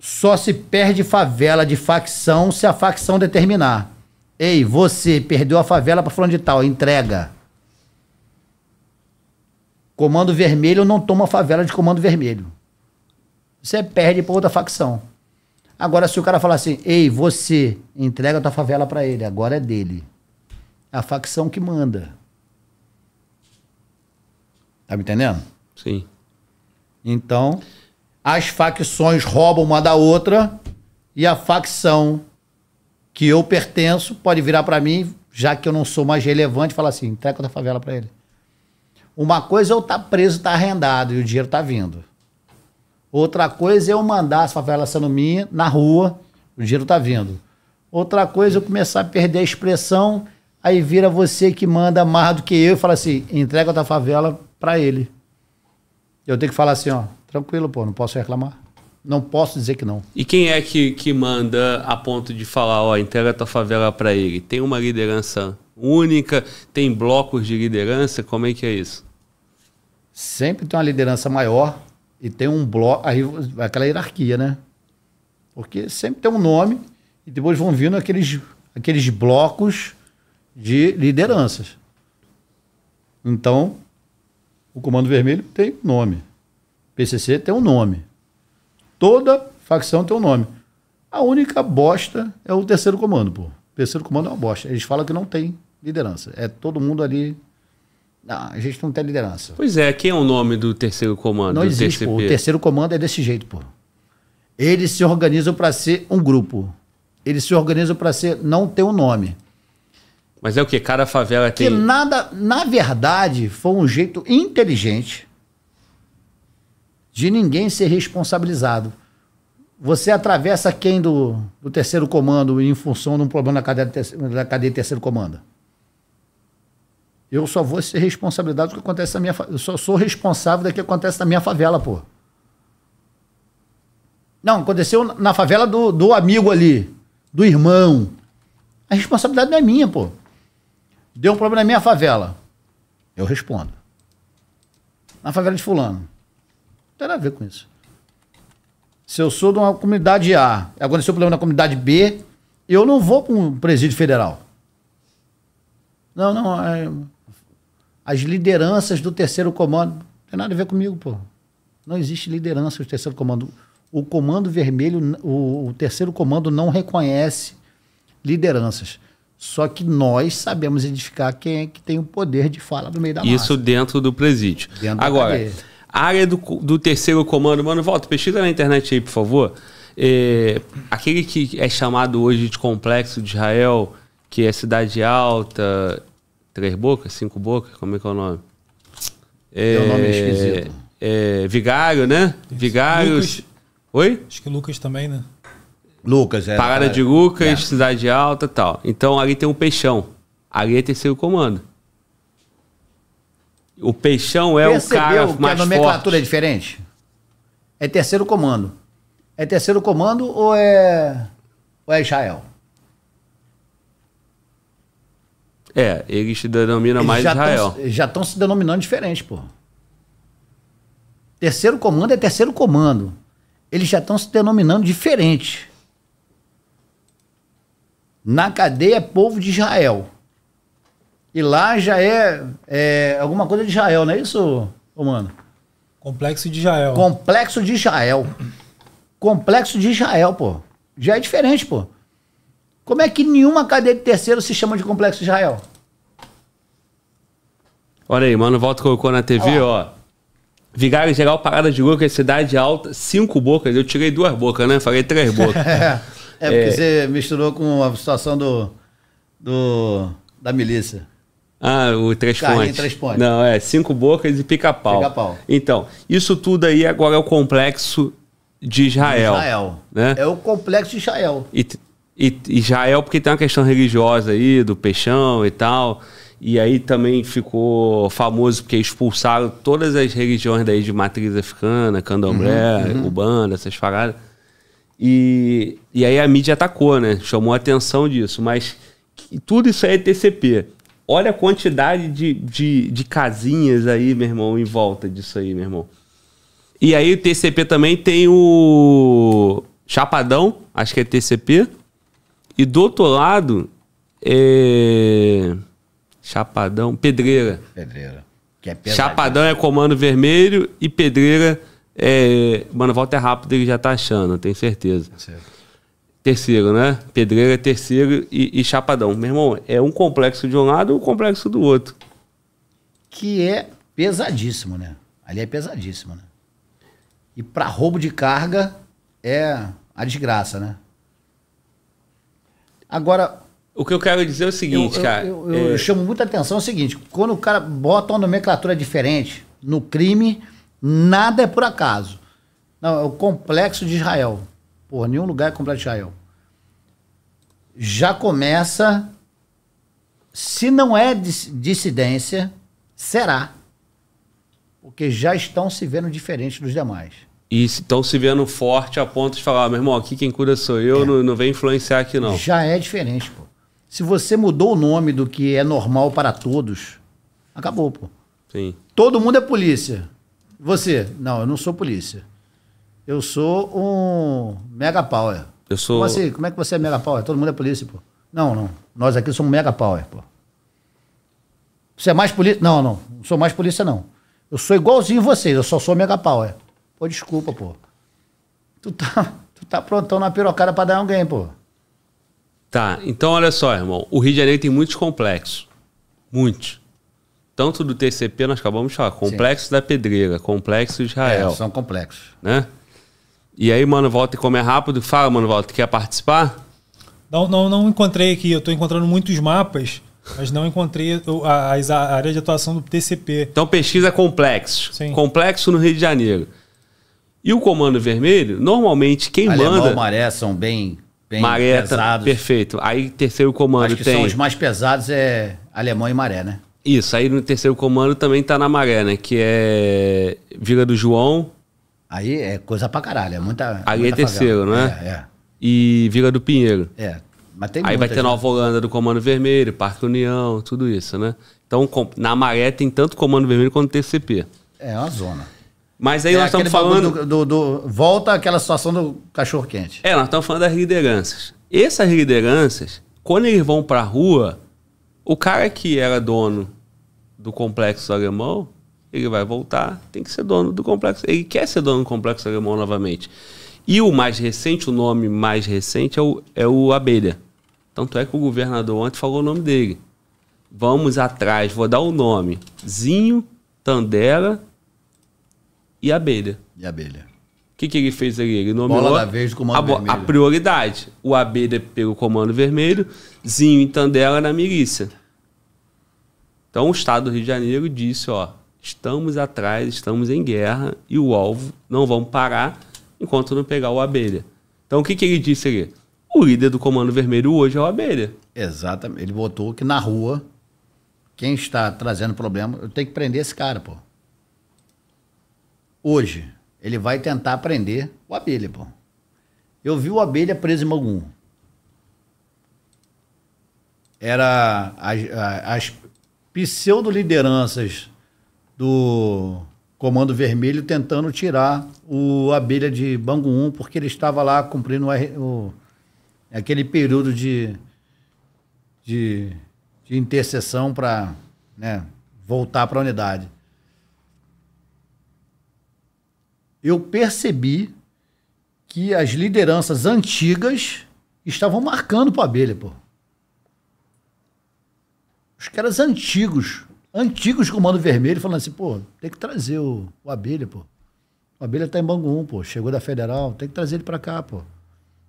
Só se perde favela de facção se a facção determinar. Ei, você perdeu a favela para fulano de tal, entrega. Comando vermelho não toma favela de comando vermelho. Você perde para outra facção. Agora, se o cara falar assim, ei, você entrega a tua favela para ele, agora é dele. É a facção que manda. Tá me entendendo? Sim. Então, as facções roubam uma da outra e a facção que eu pertenço pode virar para mim, já que eu não sou mais relevante, falar assim, entrega da favela para ele. Uma coisa é eu estar tá preso, estar tá arrendado e o dinheiro tá vindo. Outra coisa é eu mandar as favelas sendo minha na rua, o dinheiro tá vindo. Outra coisa é eu começar a perder a expressão, aí vira você que manda mais do que eu e fala assim, entrega da favela para ele. Eu tenho que falar assim, ó, tranquilo, pô, não posso reclamar. Não posso dizer que não. E quem é que, que manda a ponto de falar, ó, entrega a tua favela para ele? Tem uma liderança única? Tem blocos de liderança? Como é que é isso? Sempre tem uma liderança maior e tem um bloco, aí aquela hierarquia, né? Porque sempre tem um nome e depois vão vindo aqueles, aqueles blocos de lideranças. Então, o Comando Vermelho tem nome. PCC tem um nome. Toda facção tem um nome. A única bosta é o terceiro comando, pô. O terceiro comando é uma bosta. Eles falam que não tem liderança. É todo mundo ali. Não, a gente não tem liderança. Pois é, quem é o nome do terceiro comando? Não existe, TCP? pô. O terceiro comando é desse jeito, pô. Eles se organizam para ser um grupo. Eles se organizam para ser não ter um nome. Mas é o que cada favela tem. Que nada, na verdade, foi um jeito inteligente de ninguém ser responsabilizado. Você atravessa quem do, do terceiro comando em função de um problema na cadeia, da cadeia terceiro comando? Eu só vou ser responsabilizado do que acontece na minha Eu só sou responsável do que acontece na minha favela, pô. Não, aconteceu na favela do, do amigo ali, do irmão. A responsabilidade não é minha, pô. Deu um problema na minha favela. Eu respondo. Na favela de fulano tem nada a ver com isso. Se eu sou de uma comunidade A, aconteceu um problema na comunidade B, eu não vou para um presídio federal. Não, não. É... As lideranças do terceiro comando. Não tem nada a ver comigo, pô. Não existe liderança do terceiro comando. O comando vermelho, o, o terceiro comando não reconhece lideranças. Só que nós sabemos identificar quem é que tem o poder de fala no meio da Isso massa. Isso dentro do presídio. Dentro Agora área do, do terceiro comando, mano, volta, pesquisa na internet aí, por favor. É, aquele que é chamado hoje de complexo de Israel, que é cidade alta, três bocas, cinco bocas, como é que é o nome? É, é um nome é, esquisito. É, Vigário, né? Vigário. Oi? Acho que Lucas também, né? Lucas, é. Parada de Lucas, é. cidade alta, tal. Então ali tem um peixão. Ali é terceiro comando. O peixão é Percebeu o cara que a nomenclatura forte. é diferente? É terceiro comando. É terceiro comando ou é, ou é Israel? É, eles se denominam eles mais já Israel. Tão, já estão se denominando diferente, pô. Terceiro comando é terceiro comando. Eles já estão se denominando diferente. Na cadeia é povo de Israel. E lá já é, é alguma coisa de Israel, não é isso, mano? Complexo de Israel. Complexo de Israel. Complexo de Israel, pô. Já é diferente, pô. Como é que nenhuma cadeia de terceiro se chama de complexo de Israel? Olha aí, mano, volta colocou na TV, ó. Vigário geral, parada de louca, é cidade alta, cinco bocas. Eu tirei duas bocas, né? Falei três [laughs] bocas. é, é, porque é. você misturou com a situação do, do da milícia. Ah, o Três Carrinho Pontes. Três Pontes. Não, é Cinco Bocas e Pica-Pau. Pica-Pau. Então, isso tudo aí agora é o complexo de Israel. Israel. Né? É o complexo de Israel. E, e, Israel, porque tem uma questão religiosa aí, do peixão e tal. E aí também ficou famoso porque expulsaram todas as religiões daí de matriz africana, candomblé, uhum, uhum. cubana, essas paradas. E, e aí a mídia atacou, né? Chamou a atenção disso. Mas tudo isso aí é TCP. Olha a quantidade de, de, de casinhas aí, meu irmão, em volta disso aí, meu irmão. E aí o TCP também tem o Chapadão, acho que é TCP. E do outro lado é Chapadão, Pedreira. Pedreira. Que é Chapadão é comando vermelho e Pedreira é, mano, volta é rápido, ele já tá achando, tenho certeza. Certo terceiro, né? Pedreira é terceiro e, e, Chapadão. Meu irmão, é um complexo de um lado e um complexo do outro. Que é pesadíssimo, né? Ali é pesadíssimo, né? E para roubo de carga é a desgraça, né? Agora, o que eu quero dizer é o seguinte, eu, cara. Eu, eu, é... eu, chamo muita atenção é o seguinte: quando o cara bota uma nomenclatura diferente no crime, nada é por acaso. Não, é o complexo de Israel. Porra, nenhum lugar é completo, de Israel. Já começa. Se não é dissidência, será. Porque já estão se vendo diferente dos demais. E estão se vendo forte a ponto de falar: ah, meu irmão, aqui quem cura sou eu, é. não, não vem influenciar aqui não. Já é diferente, pô. Se você mudou o nome do que é normal para todos, acabou, pô. Sim. Todo mundo é polícia. Você? Não, eu não sou polícia. Eu sou um mega power. Eu sou. Como assim? Como é que você é mega power? Todo mundo é polícia, pô. Não, não. Nós aqui somos mega power, pô. Você é mais polícia? Não, não. Não sou mais polícia, não. Eu sou igualzinho vocês, eu só sou mega power. Pô, desculpa, pô. Tu tá, [laughs] tu tá prontão na pirocada pra dar alguém, pô. Tá, então olha só, irmão. O Rio de Janeiro tem muitos complexos. Muitos. Tanto do TCP, nós acabamos de falar, complexo Sim. da Pedreira, complexo Israel. É, são complexos. Né? E aí, mano, volta e come é rápido. Fala, mano, volta, quer participar? Não, não, não encontrei aqui. Eu estou encontrando muitos mapas, mas não encontrei as áreas de atuação do TCP. Então, pesquisa complexo. Sim. Complexo no Rio de Janeiro. E o Comando Vermelho, normalmente quem Alemão, manda. Maré são bem, bem Maré, tá pesados. Perfeito. Aí, terceiro comando Acho que tem. São os mais pesados é Alemão e Maré, né? Isso, aí no terceiro comando também tá na maré, né? Que é Vila do João, Aí é coisa pra caralho, é muita. Aí muita é terceiro, favela. né? É, é. E Vila do Pinheiro. É. Mas tem Aí vai ter Nova Holanda do Comando Vermelho, Parque União, tudo isso, né? Então, na maré tem tanto Comando Vermelho quanto TCP. É uma zona. Mas aí é, nós estamos falando. Do, do, do, volta àquela situação do cachorro quente. É, nós estamos falando das lideranças. Essas lideranças, quando eles vão pra rua, o cara que era dono do complexo alemão ele vai voltar, tem que ser dono do complexo. Ele quer ser dono do complexo alemão novamente. E o mais recente, o nome mais recente é o, é o Abelha. Tanto é que o governador ontem falou o nome dele. Vamos atrás, vou dar o nome. Zinho, Tandela e Abelha. E Abelha. O que, que ele fez ali? Ele nomeou Bola da vez comando a, vermelho. a prioridade. O Abelha pelo comando vermelho, Zinho e Tandela na milícia. Então o Estado do Rio de Janeiro disse, ó, Estamos atrás, estamos em guerra e o alvo não vão parar enquanto não pegar o abelha. Então o que, que ele disse ali? O líder do Comando Vermelho hoje é o abelha. Exatamente. Ele botou que na rua, quem está trazendo problema, eu tenho que prender esse cara, pô. Hoje, ele vai tentar prender o abelha, pô. Eu vi o abelha preso em algum Era as, as pseudo-lideranças do Comando Vermelho tentando tirar o Abelha de Bangu 1, porque ele estava lá cumprindo o, aquele período de, de, de intercessão para né, voltar para a unidade. Eu percebi que as lideranças antigas estavam marcando para Abelha, pô. Os caras antigos antigos Comando Vermelho falando assim, pô, tem que trazer o, o Abelha, pô. O Abelha tá em Bangu, pô, chegou da Federal, tem que trazer ele para cá, pô.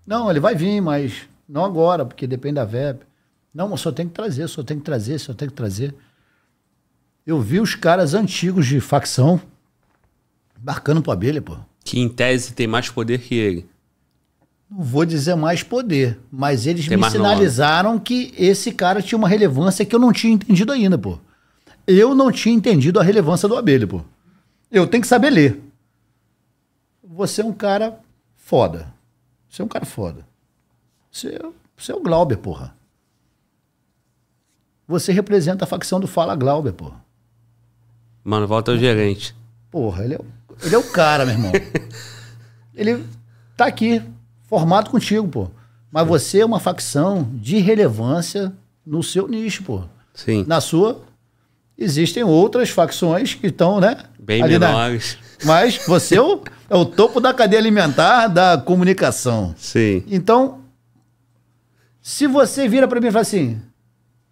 Não, ele vai vir, mas não agora, porque depende da VEP. Não, só tem que trazer, só tem que trazer, só tem que trazer. Eu vi os caras antigos de facção embarcando pro Abelha, pô. Que em tese tem mais poder que ele. Não vou dizer mais poder, mas eles tem me sinalizaram nome. que esse cara tinha uma relevância que eu não tinha entendido ainda, pô eu não tinha entendido a relevância do Abelho, pô. Eu tenho que saber ler. Você é um cara foda. Você é um cara foda. Você, é, você é o Glauber, porra. Você representa a facção do Fala Glauber, porra. Mano, volta o gerente. Porra, ele é, ele é o cara, meu irmão. [laughs] ele tá aqui, formado contigo, pô. Mas você é uma facção de relevância no seu nicho, pô. Sim. Na sua existem outras facções que estão, né? Bem menores. Na... Mas você é o, é o topo da cadeia alimentar da comunicação. Sim. Então, se você vira para mim e fala assim,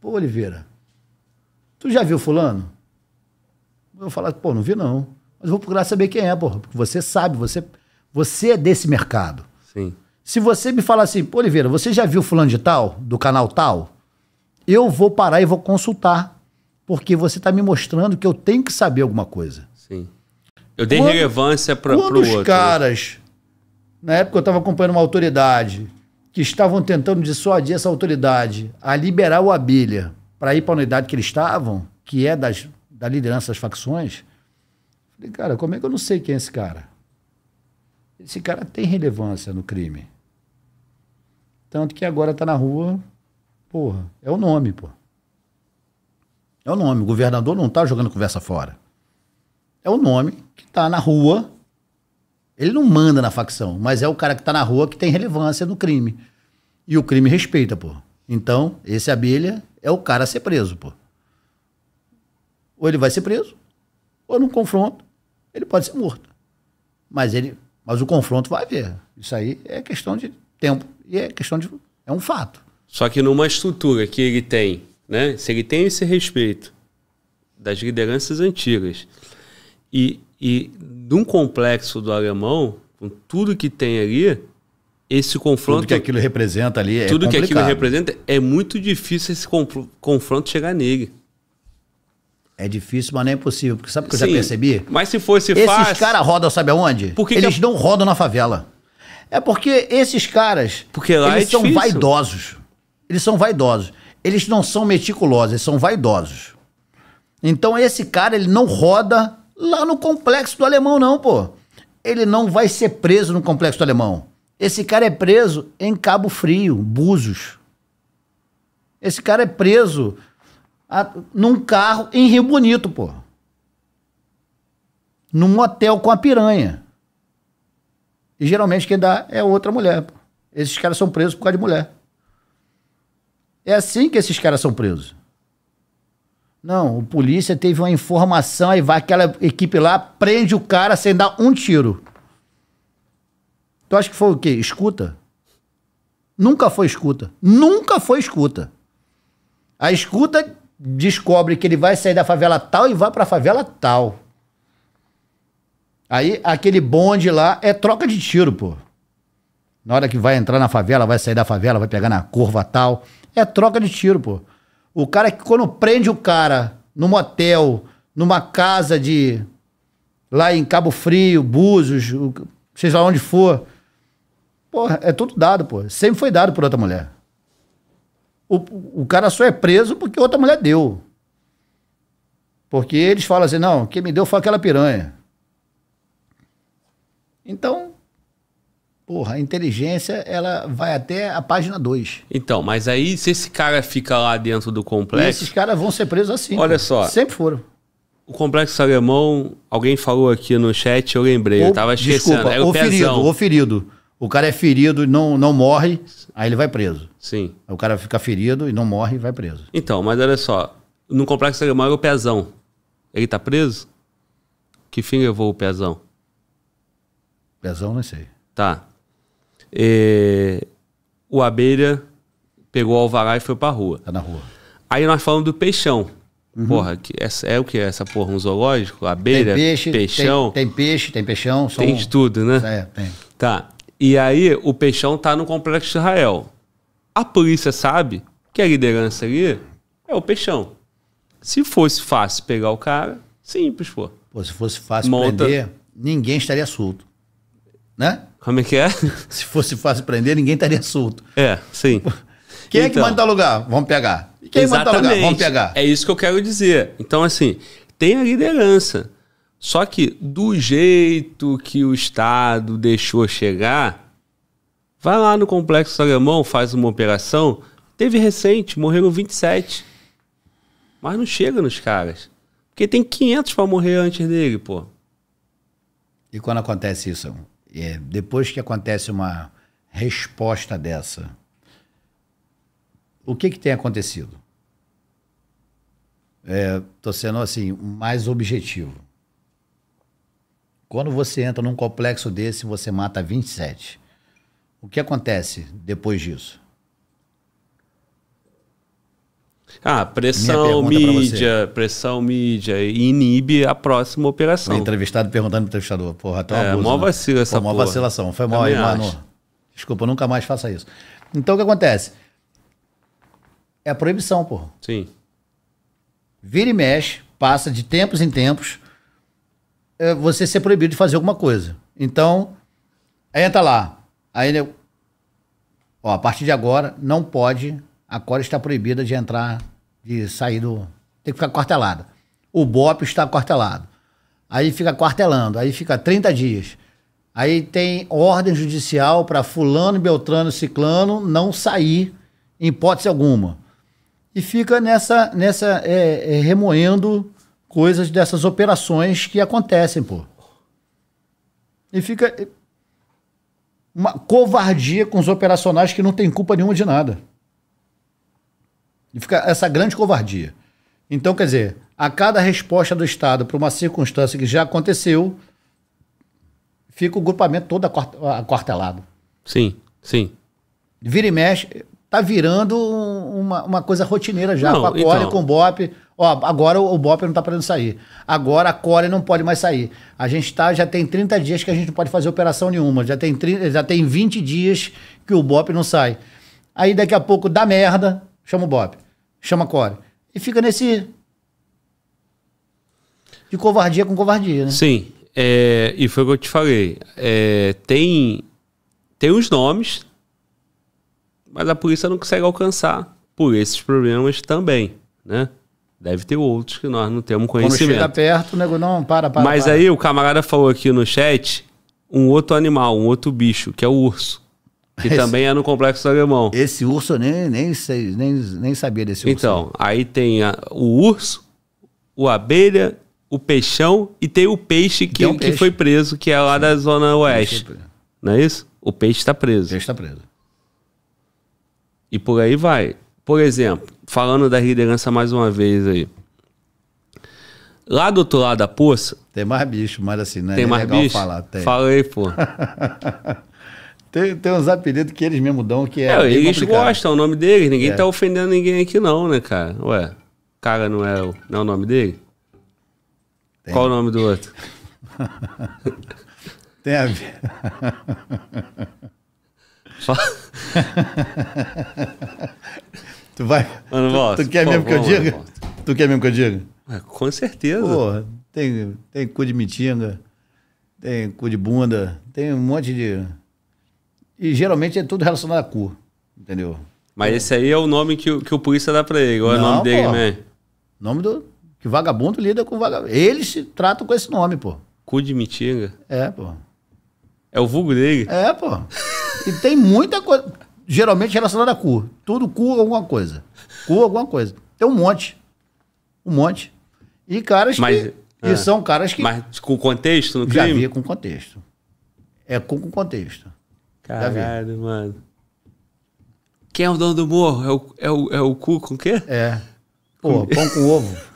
pô, Oliveira, tu já viu fulano? Eu vou falar, pô, não vi não. Mas vou procurar saber quem é, porra, Porque você sabe, você, você é desse mercado. Sim. Se você me falar assim, pô, Oliveira, você já viu fulano de tal, do canal tal? Eu vou parar e vou consultar porque você está me mostrando que eu tenho que saber alguma coisa. Sim. Eu dei quando, relevância para o outro. os caras, na época eu estava acompanhando uma autoridade, que estavam tentando dissuadir essa autoridade a liberar o Abelha para ir para a unidade que eles estavam, que é das, da liderança das facções, falei, cara, como é que eu não sei quem é esse cara? Esse cara tem relevância no crime. Tanto que agora está na rua, porra, é o nome, porra. É o nome. O governador não está jogando conversa fora. É o nome que está na rua. Ele não manda na facção, mas é o cara que está na rua que tem relevância no crime. E o crime respeita, pô. Então, esse abelha é o cara a ser preso, pô. Ou ele vai ser preso, ou no confronto, ele pode ser morto. Mas ele. Mas o confronto vai haver. Isso aí é questão de tempo e é questão de. É um fato. Só que numa estrutura que ele tem né? se ele tem esse respeito das lideranças antigas e, e num complexo do alemão, com tudo que tem ali, esse confronto. Tudo que aquilo representa ali é Tudo complicado. que aquilo representa é muito difícil esse confronto chegar nele. É difícil, mas não é impossível. Porque sabe o que Sim, eu já percebi? Mas se fosse esses fácil. Esses caras rodam, sabe aonde? Porque eles que... É- não rodam na favela. É porque esses caras. Porque lá eles é são vaidosos. Eles são vaidosos eles não são meticulosos, eles são vaidosos. Então esse cara, ele não roda lá no complexo do alemão não, pô. Ele não vai ser preso no complexo do alemão. Esse cara é preso em Cabo Frio, Búzios. Esse cara é preso a, num carro em Rio Bonito, pô. Num motel com a piranha. E geralmente quem dá é outra mulher, Esses caras são presos por causa de mulher. É assim que esses caras são presos. Não, o polícia teve uma informação, aí vai aquela equipe lá, prende o cara sem dar um tiro. Tu acha que foi o quê? Escuta? Nunca foi escuta. Nunca foi escuta. A escuta descobre que ele vai sair da favela tal e vai pra favela tal. Aí aquele bonde lá é troca de tiro, pô. Na hora que vai entrar na favela, vai sair da favela, vai pegar na curva tal é troca de tiro, pô. O cara que quando prende o cara num motel, numa casa de. lá em Cabo Frio, Búzios, seja lá onde for. Porra, é tudo dado, pô. Sempre foi dado por outra mulher. O, o cara só é preso porque outra mulher deu. Porque eles falam assim: não, quem me deu foi aquela piranha. Então, Porra, a inteligência, ela vai até a página 2. Então, mas aí se esse cara fica lá dentro do complexo. E esses caras vão ser presos assim. Olha só. Sempre foram. O complexo alemão, alguém falou aqui no chat, eu lembrei, eu tava esquecendo. Desculpa, Era o, o ferido, o ferido. O cara é ferido e não, não morre, aí ele vai preso. Sim. O cara fica ferido e não morre e vai preso. Então, mas olha só. No complexo alemão é o pezão. Ele tá preso? Que fim levou o pezão? Pezão, não sei. Tá. É, o Abelha pegou o alvará e foi pra rua. Tá na rua. Aí nós falamos do peixão. Uhum. Porra, que essa, é o que? Essa porra, um zoológico? Abelha? Tem peixe, peixão? Tem, tem peixe, tem peixão. São... Tem de tudo, né? É, tem. Tá. E aí, o peixão tá no Complexo de Israel. A polícia sabe que a liderança ali é o peixão. Se fosse fácil pegar o cara, simples, pô. Pô, se fosse fácil Monta... prender, ninguém estaria solto. Né? Como é que é? [laughs] Se fosse fácil prender, ninguém estaria solto. É, sim. Quem então, é que então. manda alugar? Vamos pegar. quem exatamente, manda alugar? Vamos pegar. É isso que eu quero dizer. Então, assim, tem a liderança. Só que do jeito que o Estado deixou chegar, vai lá no Complexo Alemão, faz uma operação. Teve recente, morreram 27. Mas não chega nos caras. Porque tem 500 para morrer antes dele, pô. E quando acontece isso? é, depois que acontece uma resposta dessa, o que, que tem acontecido? Estou é, sendo assim, mais objetivo. Quando você entra num complexo desse, você mata 27. O que acontece depois disso? Ah, pressão, mídia, pressão, mídia, inibe a próxima operação. O entrevistado perguntando pro entrevistador, porra, até É, uma é, mó vacila né? essa Pô, porra. Mó vacilação, foi mal aí, mano. Desculpa, nunca mais faça isso. Então o que acontece? É a proibição, porra. Sim. Vira e mexe, passa de tempos em tempos, é você ser proibido de fazer alguma coisa. Então, aí entra lá. Aí, né, ó, a partir de agora, não pode a agora está proibida de entrar, de sair do. Tem que ficar quartelada. O BOP está quartelado. Aí fica quartelando, aí fica 30 dias. Aí tem ordem judicial para fulano, beltrano, ciclano não sair em hipótese alguma. E fica nessa, nessa é, é, remoendo coisas dessas operações que acontecem, pô. E fica uma covardia com os operacionais que não tem culpa nenhuma de nada. E fica essa grande covardia. Então, quer dizer, a cada resposta do Estado para uma circunstância que já aconteceu, fica o grupamento todo aquartelado. Sim, sim. Vira e mexe, tá virando uma, uma coisa rotineira já, não, com a Core, então... com o BOP. Ó, agora o, o BOP não tá podendo sair. Agora a Core não pode mais sair. A gente tá, já tem 30 dias que a gente não pode fazer operação nenhuma. Já tem, 30, já tem 20 dias que o BOP não sai. Aí daqui a pouco dá merda, chama o BOP chama core. E fica nesse. De covardia com covardia, né? Sim. É, e foi o que eu te falei. É, tem, tem os nomes, mas a polícia não consegue alcançar por esses problemas também, né? Deve ter outros que nós não temos conhecimento. Quando chega perto, nego não, para, para. Mas para. aí o camarada falou aqui no chat um outro animal, um outro bicho, que é o urso. Que esse, também é no Complexo Alemão. Esse urso eu nem, nem, sei, nem, nem sabia desse urso. Então, aí, tem a, o urso, o abelha, o peixão e tem o peixe que, um peixe. que foi preso, que é lá Sim. da Zona Oeste. Não é isso? O peixe está preso. O peixe está preso. E por aí vai. Por exemplo, falando da liderança mais uma vez aí. Lá do outro lado da poça. Tem mais bicho, mas assim, né? Tem mais legal bicho? falar. Tem. Falei, pô. [laughs] Tem, tem uns apelidos que eles mesmo dão que é. é eles complicado. gostam, é o nome deles. Ninguém é. tá ofendendo ninguém aqui, não, né, cara? Ué, cara não é o, não é o nome dele? Tem. Qual o nome do outro? [laughs] tem a ver. tu vai. Mano, tu, volta, tu quer mesmo que eu diga? Volta. Ah, tu quer mesmo que eu diga? É, com certeza. Porra, tem, tem cu de mitinga, tem cu de bunda, tem um monte de. E geralmente é tudo relacionado à cor, entendeu? Mas esse aí é o nome que, o- que o polícia dá pra ele, é o nome dele, né? Nome do. Que vagabundo lida com vagabundo. Eles se tratam com esse nome, pô. Cu de mitiga. É, pô. É o vulgo dele? É, pô. E tem muita coisa. Geralmente relacionada a cu. Tudo cu alguma coisa. Cu alguma coisa. Tem um monte. Um monte. E caras Mas- que. E ah. são caras que Mas com contexto no já crime? com contexto. É cu com contexto. Caralho, mano. Quem é o dono do morro? É o, é o, é o cu com o quê? É. Pô, pão com ovo. [laughs]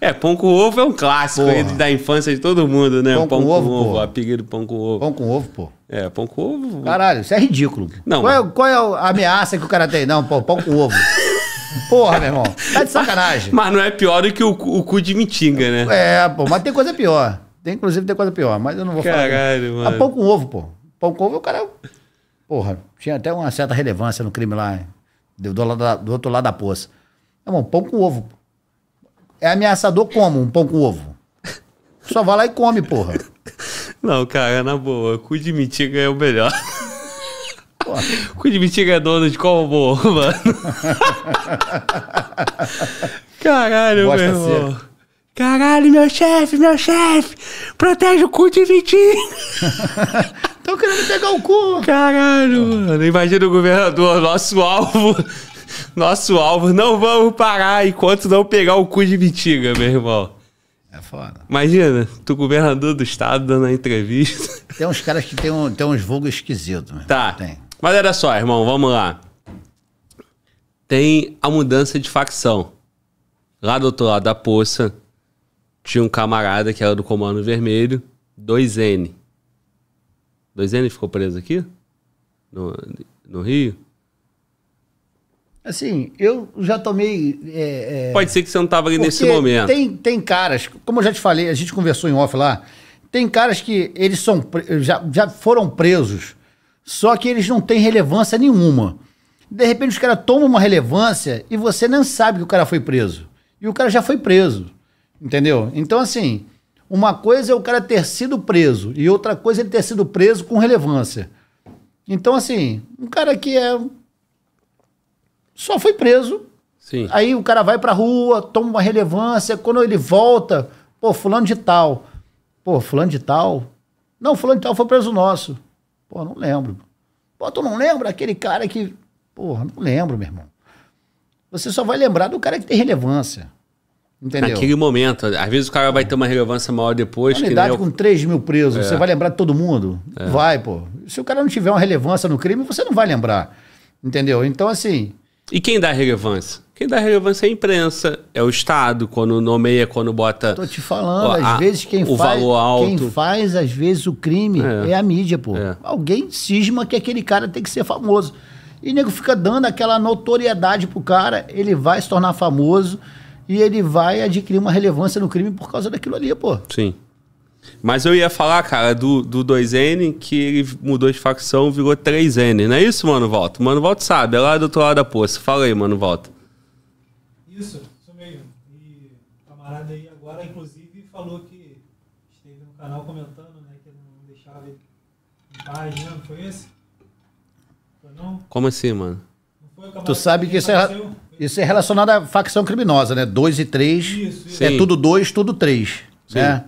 É, pão com ovo é um clássico aí da infância de todo mundo, né? Pão, pão com, com, ovo, ovo, a piga do pão com ovo. Pão com ovo, pô. É, pão com ovo. Caralho, isso é ridículo. Não, qual, é, qual é a ameaça que o cara tem? Não, pô, pão com ovo. Porra, meu irmão. Tá de sacanagem. Mas não é pior do que o, o cu de mitinga, né? É, pô, mas tem coisa pior. Tem, inclusive, tem coisa pior, mas eu não vou Caralho, falar. Caralho, mano. Ah, pão com ovo, pô. Pão com ovo, o cara porra, tinha até uma certa relevância no crime lá, do, do outro lado da poça. É um pão com ovo. É ameaçador como um pão com ovo? Só vai lá e come, porra. Não, cara, na boa, cu de mitiga é o melhor. Porra. Cu de mitiga é dono de como mano? [laughs] Caralho, Bosta meu irmão. Ser. Caralho, meu chefe, meu chefe, protege o cu de Vitinho. Estão [laughs] querendo pegar o cu. Caralho, mano. Imagina o governador, nosso alvo. Nosso alvo, não vamos parar enquanto não pegar o cu de Vitinga, meu irmão. É foda. Imagina, tu governador do estado dando a entrevista. Tem uns caras que tem, um, tem uns vulgos esquisitos. Tá. Tem. Mas era só, irmão, vamos lá. Tem a mudança de facção. Lá do outro lado da poça, tinha um camarada que era do Comando Vermelho, 2N. 2N ficou preso aqui? No, no Rio? Assim, eu já tomei. É, é... Pode ser que você não estava ali Porque nesse momento. Tem, tem caras, como eu já te falei, a gente conversou em off lá. Tem caras que eles são já, já foram presos, só que eles não têm relevância nenhuma. De repente os caras tomam uma relevância e você não sabe que o cara foi preso. E o cara já foi preso. Entendeu? Então, assim, uma coisa é o cara ter sido preso e outra coisa é ele ter sido preso com relevância. Então, assim, um cara que é. Só foi preso. Sim. Aí o cara vai pra rua, toma uma relevância. Quando ele volta, pô, fulano de tal. Pô, fulano de tal. Não, fulano de tal foi preso nosso. Pô, não lembro. Pô, tu não lembra aquele cara que. Porra, não lembro, meu irmão. Você só vai lembrar do cara que tem relevância. Entendeu? Naquele momento. Às vezes o cara vai ter uma relevância maior depois. Na unidade com 3 mil presos, é. você vai lembrar de todo mundo? É. Vai, pô. Se o cara não tiver uma relevância no crime, você não vai lembrar. Entendeu? Então, assim. E quem dá relevância? Quem dá relevância é a imprensa, é o Estado, quando nomeia, quando bota. Tô te falando, ó, às a, vezes quem o faz. Valor alto. Quem faz, às vezes, o crime é, é a mídia, pô. É. Alguém cisma que aquele cara tem que ser famoso. E o nego fica dando aquela notoriedade pro cara, ele vai se tornar famoso e ele vai adquirir uma relevância no crime por causa daquilo ali, pô. Sim. Mas eu ia falar, cara, do, do 2N, que ele mudou de facção, e virou 3N. Não é isso, Mano Volta? Mano Volta sabe, é lá do outro lado da poça. Fala aí, Mano Volta. Isso, isso mesmo. E o camarada aí agora, inclusive, falou que esteve no canal comentando, né, que não deixava em paz, né? Não foi esse? Foi não? Como assim, mano? Não foi o camarada tu sabe que, que isso é... Isso é relacionado à facção criminosa, né? 2 e 3. É Sim. tudo 2, tudo 3. Né?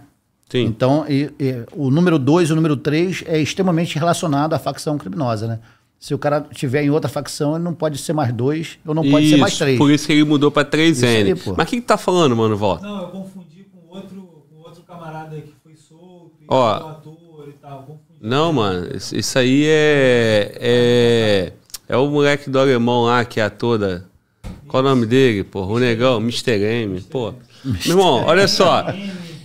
Sim. Então, e- e o número 2 e o número 3 é extremamente relacionado à facção criminosa, né? Se o cara tiver em outra facção, ele não pode ser mais dois ou não pode ser mais Isso, três. Por isso que ele mudou pra 3N. aí, pô. Mas o que, que tá falando, mano, Volta? Não, eu confundi com outro, com outro camarada que foi solto, e ator e tal. Confundi. Não, mano, isso isso aí é. É, é o moleque do alemão lá que é toda da. Qual o nome dele? Pô, o Negão, Mr. Game. Pô, meu irmão, olha só.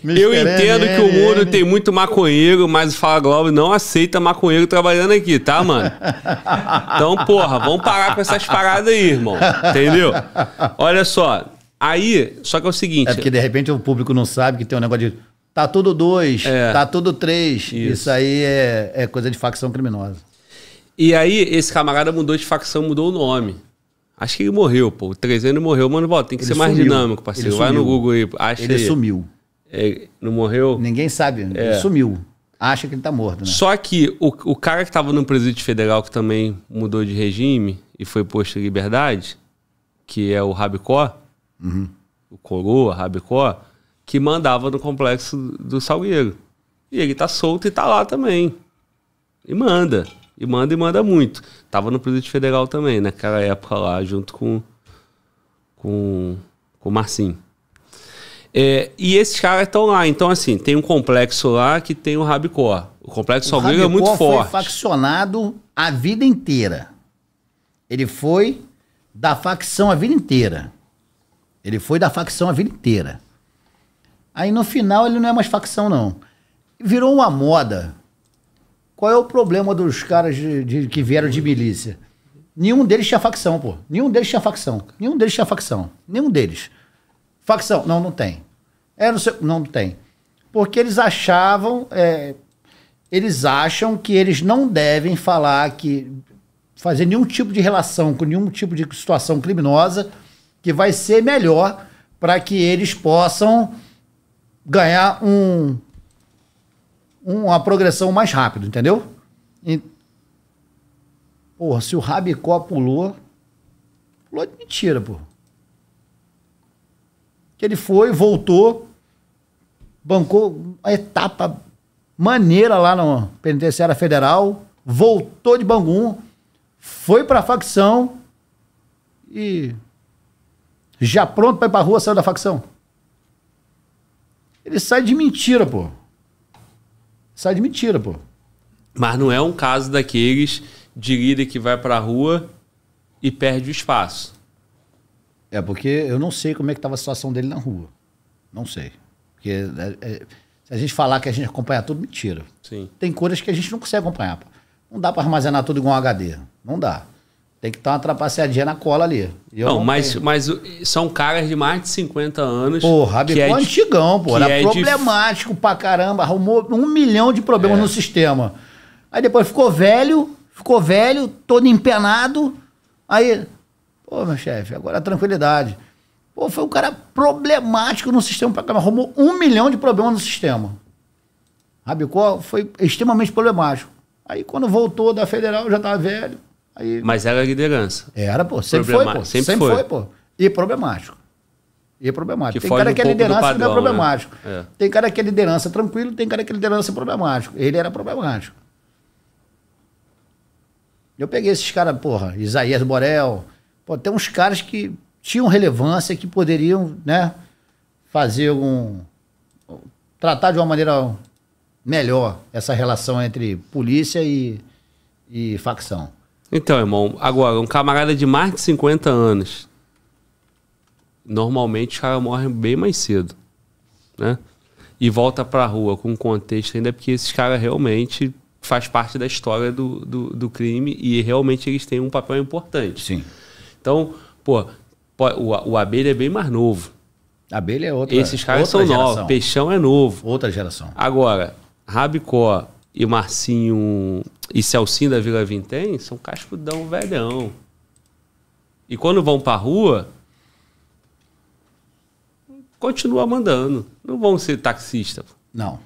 Eu entendo que o mundo tem muito maconheiro, mas o Fala Globo não aceita maconheiro trabalhando aqui, tá, mano? Então, porra, vamos parar com essas paradas aí, irmão. Entendeu? Olha só. Aí, só que é o seguinte. É porque de repente o público não sabe que tem um negócio de. Tá tudo dois, é, tá tudo três. Isso, isso aí é, é coisa de facção criminosa. E aí, esse camarada mudou de facção, mudou o nome. Acho que ele morreu, pô. O 300 morreu. Mano, volta, tem que ele ser mais sumiu. dinâmico, parceiro. Ele Vai sumiu. no Google aí, acha Ele aí. sumiu. É, não morreu? Ninguém sabe. É. Ele sumiu. Acha que ele tá morto, né? Só que o, o cara que tava no presídio federal, que também mudou de regime e foi posto em liberdade, que é o Rabicó, uhum. o Coroa, Rabicó, que mandava no complexo do Salgueiro. E ele tá solto e tá lá também. E manda. E manda e manda muito. Tava no presidente Federal também, naquela época lá, junto com, com, com o Marcinho. É, e esses caras estão lá. Então, assim, tem um complexo lá que tem o Rabicó. O complexo Almeida é muito O forte. foi faccionado a vida inteira. Ele foi da facção a vida inteira. Ele foi da facção a vida inteira. Aí no final ele não é mais facção, não. Virou uma moda qual é o problema dos caras de, de, que vieram de milícia? Nenhum deles tinha facção, pô. Nenhum deles tinha facção. Nenhum deles tinha facção. Nenhum deles. Facção? Não, não tem. É, não, sei, não, tem. Porque eles achavam. É, eles acham que eles não devem falar que. fazer nenhum tipo de relação com nenhum tipo de situação criminosa que vai ser melhor para que eles possam ganhar um uma progressão mais rápida entendeu? E... Porra, se o Rabicó pulou, pulou de mentira, pô, Que ele foi, voltou, bancou a etapa maneira lá na Penitenciária Federal, voltou de Bangu, foi pra facção e já pronto pra ir pra rua, saiu da facção. Ele sai de mentira, pô. Sai de mentira, pô. Mas não é um caso daqueles de líder que vai para a rua e perde o espaço. É, porque eu não sei como é que estava a situação dele na rua. Não sei. Porque é, é, se a gente falar que a gente acompanha tudo, mentira. Sim. Tem coisas que a gente não consegue acompanhar. Pô. Não dá para armazenar tudo igual um HD. Não dá. Tem que estar uma trapaceadinha na cola ali. Eu não, não mas, mas são caras de mais de 50 anos. Porra, Rabicó é, é antigão, pô. Era é problemático de... pra caramba. Arrumou um milhão de problemas é. no sistema. Aí depois ficou velho, ficou velho, todo empenado. Aí, pô, meu chefe, agora é tranquilidade. Pô, foi um cara problemático no sistema pra caramba. Arrumou um milhão de problemas no sistema. Rabicó foi extremamente problemático. Aí quando voltou da federal, já tava velho Aí, Mas era liderança. Era, pô. Sempre foi, pô. Sempre, sempre foi. foi. pô. E problemático. E é problemático. Que tem cara um que é liderança padrão, que não é né? problemático. Né? É. Tem cara que é liderança tranquilo, tem cara que é liderança problemático. Ele era problemático. Eu peguei esses caras, porra, Isaías Borel. Pô, tem uns caras que tinham relevância, que poderiam, né, fazer algum. tratar de uma maneira melhor essa relação entre polícia e, e facção. Então, irmão, agora, um camarada de mais de 50 anos, normalmente os caras morrem bem mais cedo, né? E volta pra rua com contexto ainda porque esses caras realmente faz parte da história do, do, do, crime e realmente eles têm um papel importante. Sim. Então, pô, o, o Abelha é bem mais novo. abelha é outra Esses caras outra são geração. novos. Peixão é novo. Outra geração. Agora, Rabicó, e Marcinho e Celcinho da Vila Vintém são cascudão velhão. E quando vão pra rua, continua mandando. Não vão ser taxista. Não.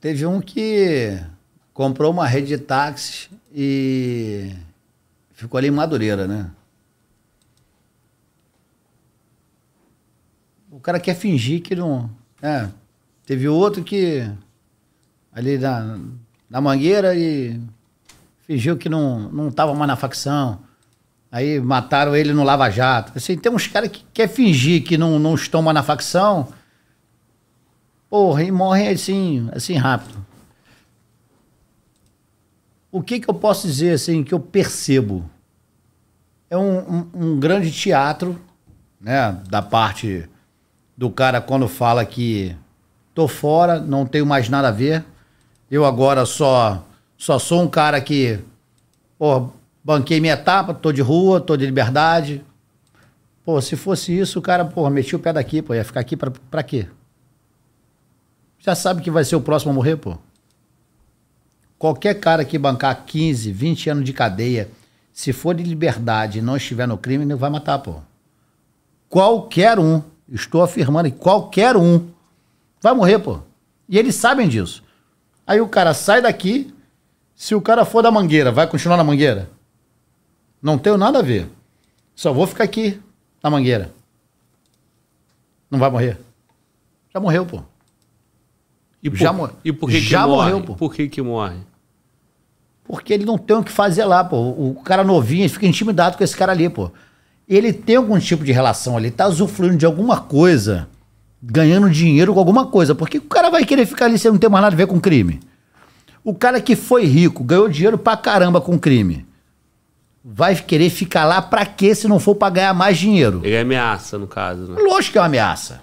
Teve um que comprou uma rede de táxis e ficou ali em Madureira, né? O cara quer fingir que não. É. Teve outro que ali na, na mangueira e fingiu que não, não mais na facção. Aí mataram ele no Lava Jato. Assim, tem uns caras que quer fingir que não, não estão mais na facção. Porra, e morrem assim, assim rápido. O que que eu posso dizer, assim, que eu percebo? É um, um, um grande teatro, né, da parte do cara quando fala que tô fora, não tenho mais nada a ver. Eu agora só só sou um cara que pô, banquei minha etapa, tô de rua, tô de liberdade. Pô, se fosse isso, o cara, pô, meti o pé daqui, pô, ia ficar aqui pra, pra quê? Já sabe que vai ser o próximo a morrer, pô. Qualquer cara que bancar 15, 20 anos de cadeia, se for de liberdade e não estiver no crime, ele vai matar, pô. Qualquer um, estou afirmando que qualquer um vai morrer, pô. E eles sabem disso. Aí o cara sai daqui. Se o cara for da mangueira, vai continuar na mangueira? Não tenho nada a ver. Só vou ficar aqui, na mangueira. Não vai morrer. Já morreu, pô. E por, já, mor e por que, já que morre? morreu, pô. Por que, que morre? Porque ele não tem o que fazer lá, pô. O cara novinho fica intimidado com esse cara ali, pô. Ele tem algum tipo de relação ali, tá usufruindo de alguma coisa ganhando dinheiro com alguma coisa. Porque o cara vai querer ficar ali se não tem mais nada a ver com crime. O cara que foi rico, ganhou dinheiro pra caramba com crime. Vai querer ficar lá pra quê se não for pra ganhar mais dinheiro? Ele é ameaça, no caso, né? Lógico que é uma ameaça.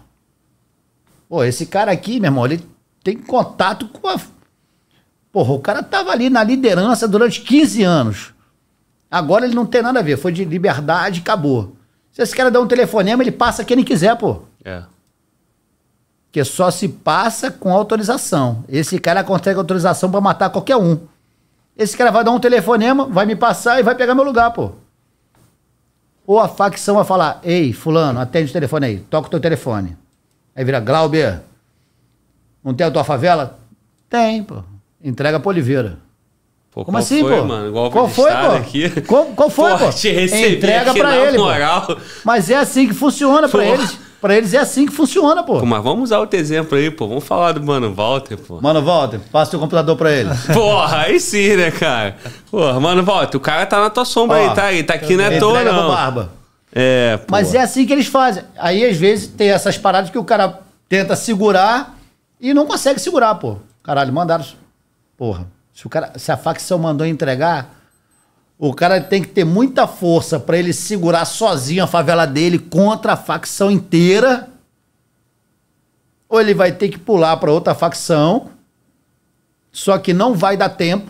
Pô, esse cara aqui, meu irmão, ele tem contato com a. Porra, o cara tava ali na liderança durante 15 anos. Agora ele não tem nada a ver. Foi de liberdade, acabou. Se esse cara der um telefonema, ele passa quem ele quiser, pô. É que só se passa com autorização. Esse cara consegue autorização para matar qualquer um. Esse cara vai dar um telefonema, vai me passar e vai pegar meu lugar, pô. Ou a facção vai falar: Ei, Fulano, atende o telefone aí, toca o teu telefone. Aí vira Glauber. Não tem a tua favela? Tem, pô. Entrega pra Oliveira. Pô, Como assim, foi, pô? Mano? qual foi, pô? Aqui. Qual, qual foi, Forte, pô? Entrega pra ele, moral. pô. Mas é assim que funciona pra eles. Pra eles é assim que funciona, pô. Mas vamos usar outro exemplo aí, pô. Vamos falar do Mano Walter, pô. Mano Walter, passa o computador pra ele. [laughs] Porra, aí sim, né, cara? Porra, Mano Walter, o cara tá na tua sombra Ó, aí, tá aí. Tá aqui na é toa, não. Barba. É, pô. Mas é assim que eles fazem. Aí, às vezes, tem essas paradas que o cara tenta segurar e não consegue segurar, pô. Caralho, mandaram. Porra. Se, o cara, se a facção mandou entregar, o cara tem que ter muita força para ele segurar sozinho a favela dele contra a facção inteira. Ou ele vai ter que pular para outra facção. Só que não vai dar tempo.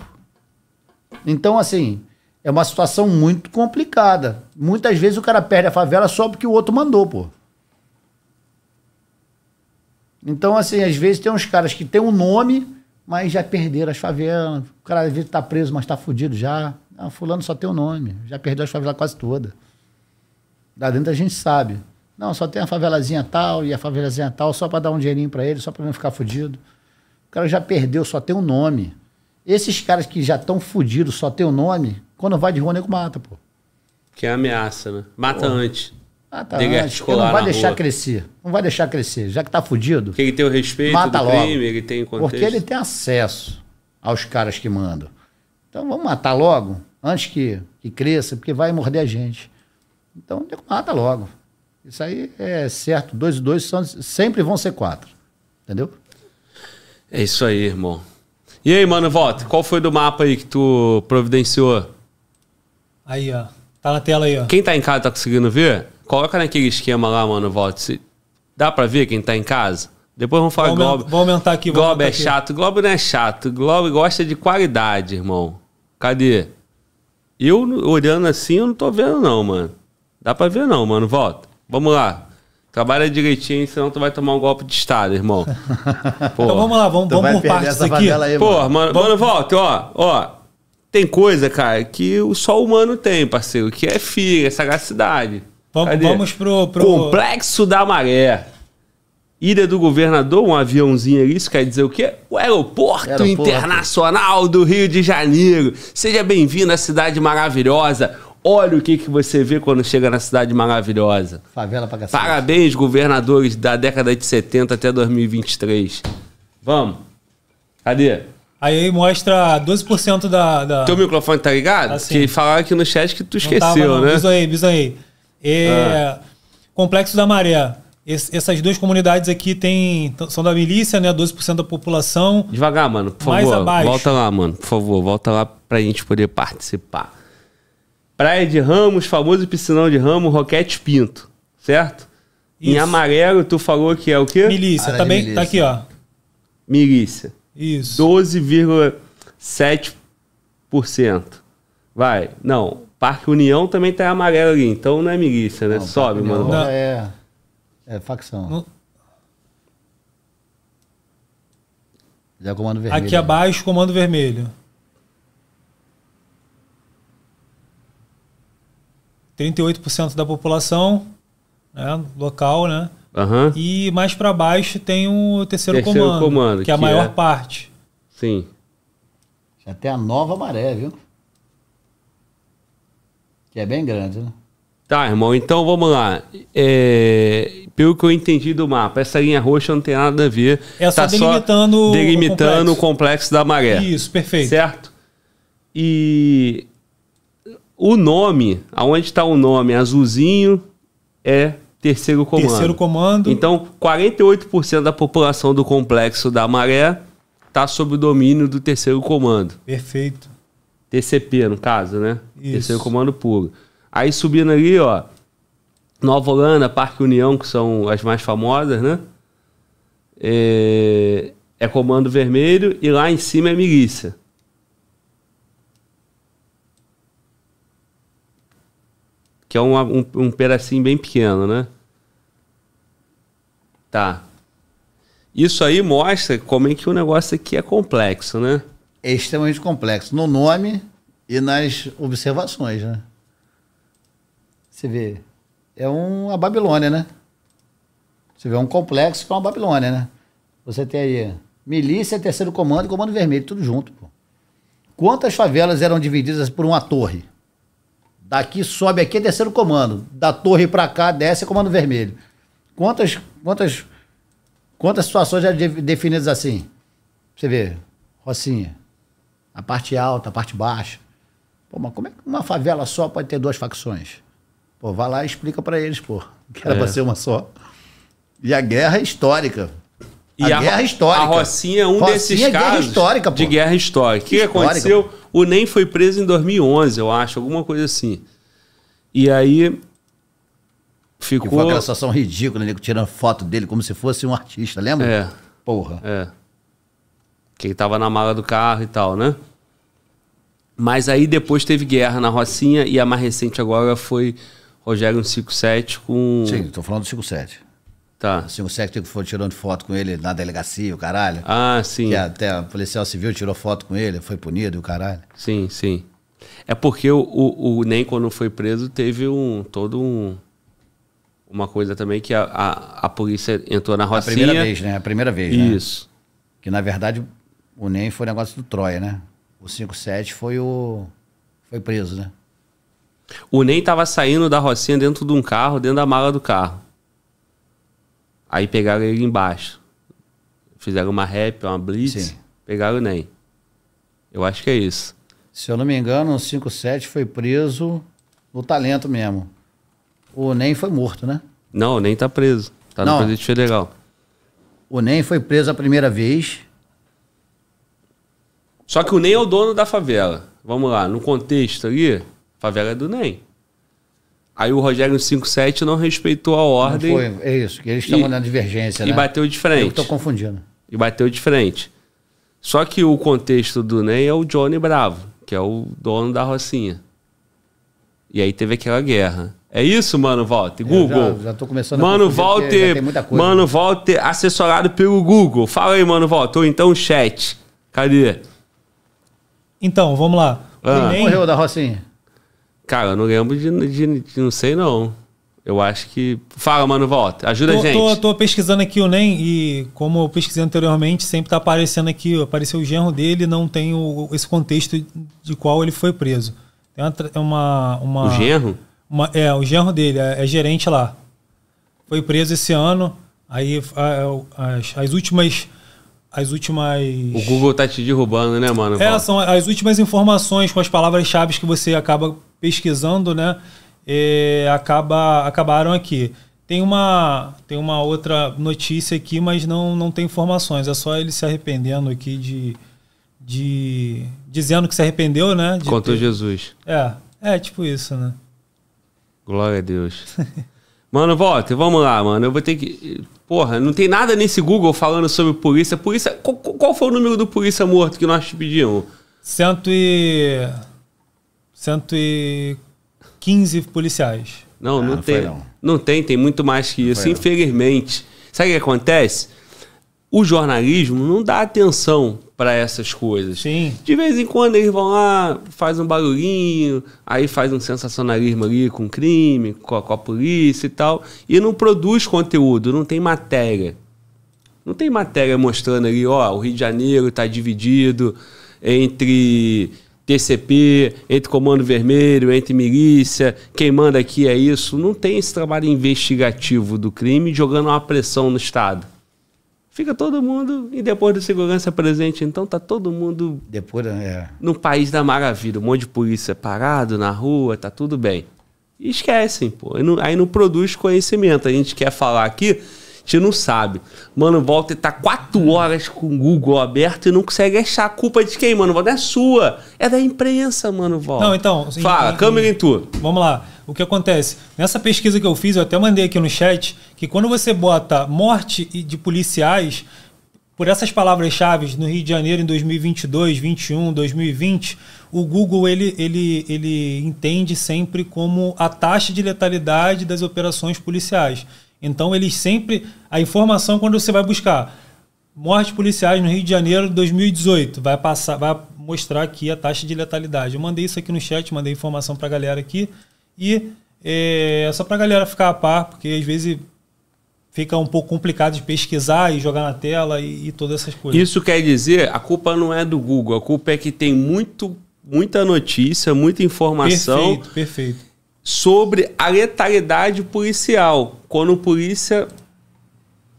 Então, assim, é uma situação muito complicada. Muitas vezes o cara perde a favela só porque o outro mandou, pô. Então, assim, às vezes tem uns caras que tem um nome, mas já perderam as favelas. O cara às vezes tá preso, mas tá fudido já. Ah, fulano só tem o nome. Já perdeu as favelas quase toda. Lá dentro a gente sabe. Não, só tem a favelazinha tal e a favelazinha tal, só para dar um dinheirinho para ele, só para não ficar fudido. O cara já perdeu, só tem o um nome. Esses caras que já estão fudidos, só tem o um nome, quando vai de rua, nego mata, pô. Que é ameaça, né? Mata pô. antes. Mata de antes. não vai deixar rua. crescer. Não vai deixar crescer. Já que tá fudido. Porque ele tem o respeito mata do logo. crime, ele tem contexto. Porque ele tem acesso aos caras que mandam. Então vamos matar logo? antes que, que cresça, porque vai morder a gente. Então, mata logo. Isso aí é certo. Dois e dois são, sempre vão ser quatro. Entendeu? É isso aí, irmão. E aí, mano, volta. Qual foi do mapa aí que tu providenciou? Aí, ó. Tá na tela aí, ó. Quem tá em casa tá conseguindo ver? Coloca naquele esquema lá, mano, volta. Se... Dá pra ver quem tá em casa? Depois vamos falar vou Globo. Vou aumentar aqui. Globo aumentar é aqui. chato. Globo não é chato. Globo gosta de qualidade, irmão. Cadê? Eu, olhando assim, eu não tô vendo, não, mano. Dá pra ver, não, mano. Volta. Vamos lá. Trabalha direitinho, senão tu vai tomar um golpe de estado, irmão. [laughs] Então vamos lá, vamos, vamos por partes aqui. Aí, mano, vamos... mano, volta, ó, ó. Tem coisa, cara, que só o humano tem, parceiro, que é filha, é sagacidade. Vamos, vamos pro, pro. Complexo da maré. Ilha do Governador, um aviãozinho ali, isso quer dizer o quê? O Aeroporto, Aeroporto. Internacional do Rio de Janeiro. Seja bem-vindo à cidade maravilhosa. Olha o que, que você vê quando chega na cidade maravilhosa. Favela para cacete. Parabéns, governadores da década de 70 até 2023. Vamos. Cadê? Aí mostra 12% da, da. Teu microfone tá ligado? Assim. Que falaram aqui no chat que tu esqueceu, não tava, não. né? Bisoei, bisoei. É... Ah. Complexo da Maré. Esse, essas duas comunidades aqui tem, são da milícia, né? 12% da população. Devagar, mano, por mais favor. Abaixo. Volta lá, mano, por favor, volta lá pra gente poder participar. Praia de Ramos, famoso piscinão de Ramos, Roquete Pinto, certo? Isso. Em amarelo, tu falou que é o quê? Milícia, tá, bem, milícia. tá aqui, ó. Milícia. Isso. 12,7%. Vai, não. Parque União também tá em amarelo ali, então não é milícia, né? Não, Sobe, mano. Não, é. É facção. No... Já comando vermelho. Aqui abaixo, comando vermelho. 38% da população né, local, né? Uhum. E mais para baixo tem o terceiro, terceiro comando, comando, que, é a maior é... parte. Sim. Já tem a nova maré, viu? Que é bem grande, né? Tá, irmão, então vamos lá. É, pelo que eu entendi do mapa, essa linha roxa não tem nada a ver. É tá delimitando só delimitando o complexo. o complexo. da maré. Isso, perfeito. Certo? E o nome, aonde está o nome azulzinho, é terceiro comando. Terceiro comando. Então, 48% da população do complexo da maré está sob o domínio do terceiro comando. Perfeito. TCP, no caso, né? Isso. Terceiro comando puro. Aí subindo ali, ó, Nova Holanda, Parque União, que são as mais famosas, né? É, é Comando Vermelho e lá em cima é milícia. Que é um, um, um pedacinho bem pequeno, né? Tá. Isso aí mostra como é que o negócio aqui é complexo, né? É extremamente complexo. No nome e nas observações, né? Você vê, é uma Babilônia, né? Você vê é um complexo que é uma Babilônia, né? Você tem aí milícia, terceiro comando e comando vermelho, tudo junto, pô. Quantas favelas eram divididas por uma torre? Daqui sobe aqui é terceiro comando, da torre para cá desce é comando vermelho. Quantas quantas quantas situações eram definidas assim? Você vê, Rocinha, a parte alta, a parte baixa. Pô, mas como é que uma favela só pode ter duas facções? Pô, vai lá e explica para eles, pô. Que era é. pra ser uma só. E a guerra é histórica. E a, a guerra é histórica. A Rocinha é um Rocinha é desses é casos guerra histórica, pô. de guerra histórica. O que histórica, aconteceu? Pô. O NEM foi preso em 2011, eu acho, alguma coisa assim. E aí ficou... Que foi aquela situação ridícula, nego tirando foto dele como se fosse um artista, lembra? É. Porra. É. Que ele tava na mala do carro e tal, né? Mas aí depois teve guerra na Rocinha e a mais recente agora foi Rogério 57 com. Sim, tô falando do 57. Tá. O 57 que foi tirando foto com ele na delegacia, o caralho. Ah, sim. Que até o policial civil tirou foto com ele, foi punido, o caralho. Sim, sim. É porque o, o, o Nem quando foi preso teve um todo um uma coisa também que a, a, a polícia entrou na roça A primeira vez, né? A primeira vez, né? Isso. Né? Que na verdade o NEM foi negócio do Troia, né? O 57 foi o foi preso, né? O Ney tava saindo da Rocinha dentro de um carro, dentro da mala do carro. Aí pegaram ele embaixo. Fizeram uma rap, uma blitz. Sim. Pegaram o Ney. Eu acho que é isso. Se eu não me engano, o 57 foi preso no talento mesmo. O NEM foi morto, né? Não, o NEM tá preso. Tá não. no presídio federal. O NEM foi preso a primeira vez. Só que o NEM é o dono da favela. Vamos lá, no contexto ali, Favela é do NEM. Aí o Rogério 57 não respeitou a ordem. Não foi, é isso, que eles estão na divergência, e né? E bateu de frente. Eu estou confundindo. E bateu de frente. Só que o contexto do NEM é o Johnny Bravo, que é o dono da Rocinha. E aí teve aquela guerra. É isso, Mano Walter? É, Google. Já, já, tô começando Mano a Walter, muita coisa, né? Mano né? Walter assessorado pelo Google. Fala aí, Mano Walter. Ou então chat. Cadê? Então, vamos lá. Ah. O Enem... Morreu da Rocinha. Cara, eu não lembro de, de, de não sei não. Eu acho que. Fala, mano, volta. Ajuda tô, a gente. Tô, tô, pesquisando aqui o NEM e, como eu pesquisei anteriormente, sempre tá aparecendo aqui, apareceu o genro dele, não tem o, esse contexto de qual ele foi preso. Tem é uma. uma, o genro? Uma, é, o genro dele, é, é, gerente lá. Foi preso esse ano, aí as, as últimas. As últimas. O Google tá te derrubando, né, mano? É, são as últimas informações com as palavras-chave que você acaba pesquisando, né? É, acaba, acabaram aqui. Tem uma, tem uma outra notícia aqui, mas não, não tem informações. É só ele se arrependendo aqui de. de dizendo que se arrependeu, né? De Contra ter... Jesus. É, é tipo isso, né? Glória a Deus. [laughs] mano, volta, vamos lá, mano. Eu vou ter que. Porra, não tem nada nesse Google falando sobre polícia. Polícia. Qual, qual foi o número do polícia morto que nós te pedimos? Cento e. 115 policiais. Não, não, ah, não, tem. Não. não. tem, tem muito mais que isso, infelizmente. Não. Sabe o que acontece? O jornalismo não dá atenção para essas coisas. Sim. De vez em quando eles vão lá, faz um barulhinho, aí faz um sensacionalismo ali com crime, com a, com a polícia e tal, e não produz conteúdo, não tem matéria. Não tem matéria mostrando ali, ó, o Rio de Janeiro está dividido entre TCP, entre Comando Vermelho, entre milícia, quem manda aqui é isso. Não tem esse trabalho investigativo do crime jogando uma pressão no Estado. Fica todo mundo, e depois do segurança presente, então tá todo mundo depois, é. no país da maravilha. Um monte de polícia parado na rua, tá tudo bem. E esquecem, pô. Aí não, aí não produz conhecimento. A gente quer falar aqui, a gente não sabe. Mano, volta e tá quatro horas com o Google aberto e não consegue achar. A culpa é de quem, mano? Volta é sua. É da imprensa, mano, volta. Não, então. Assim, Fala, em, câmera em tu. Vamos lá. O que acontece? Nessa pesquisa que eu fiz, eu até mandei aqui no chat, que quando você bota morte de policiais, por essas palavras-chave no Rio de Janeiro em 2022, 21, 2020, o Google ele, ele, ele entende sempre como a taxa de letalidade das operações policiais. Então eles sempre. A informação quando você vai buscar mortes policiais no Rio de Janeiro 2018, vai passar, vai mostrar aqui a taxa de letalidade. Eu mandei isso aqui no chat, mandei informação para a galera aqui e é, é só para a galera ficar a par, porque às vezes fica um pouco complicado de pesquisar e jogar na tela e, e todas essas coisas. Isso quer dizer, a culpa não é do Google, a culpa é que tem muito muita notícia, muita informação. Perfeito, perfeito sobre a letalidade policial, quando o polícia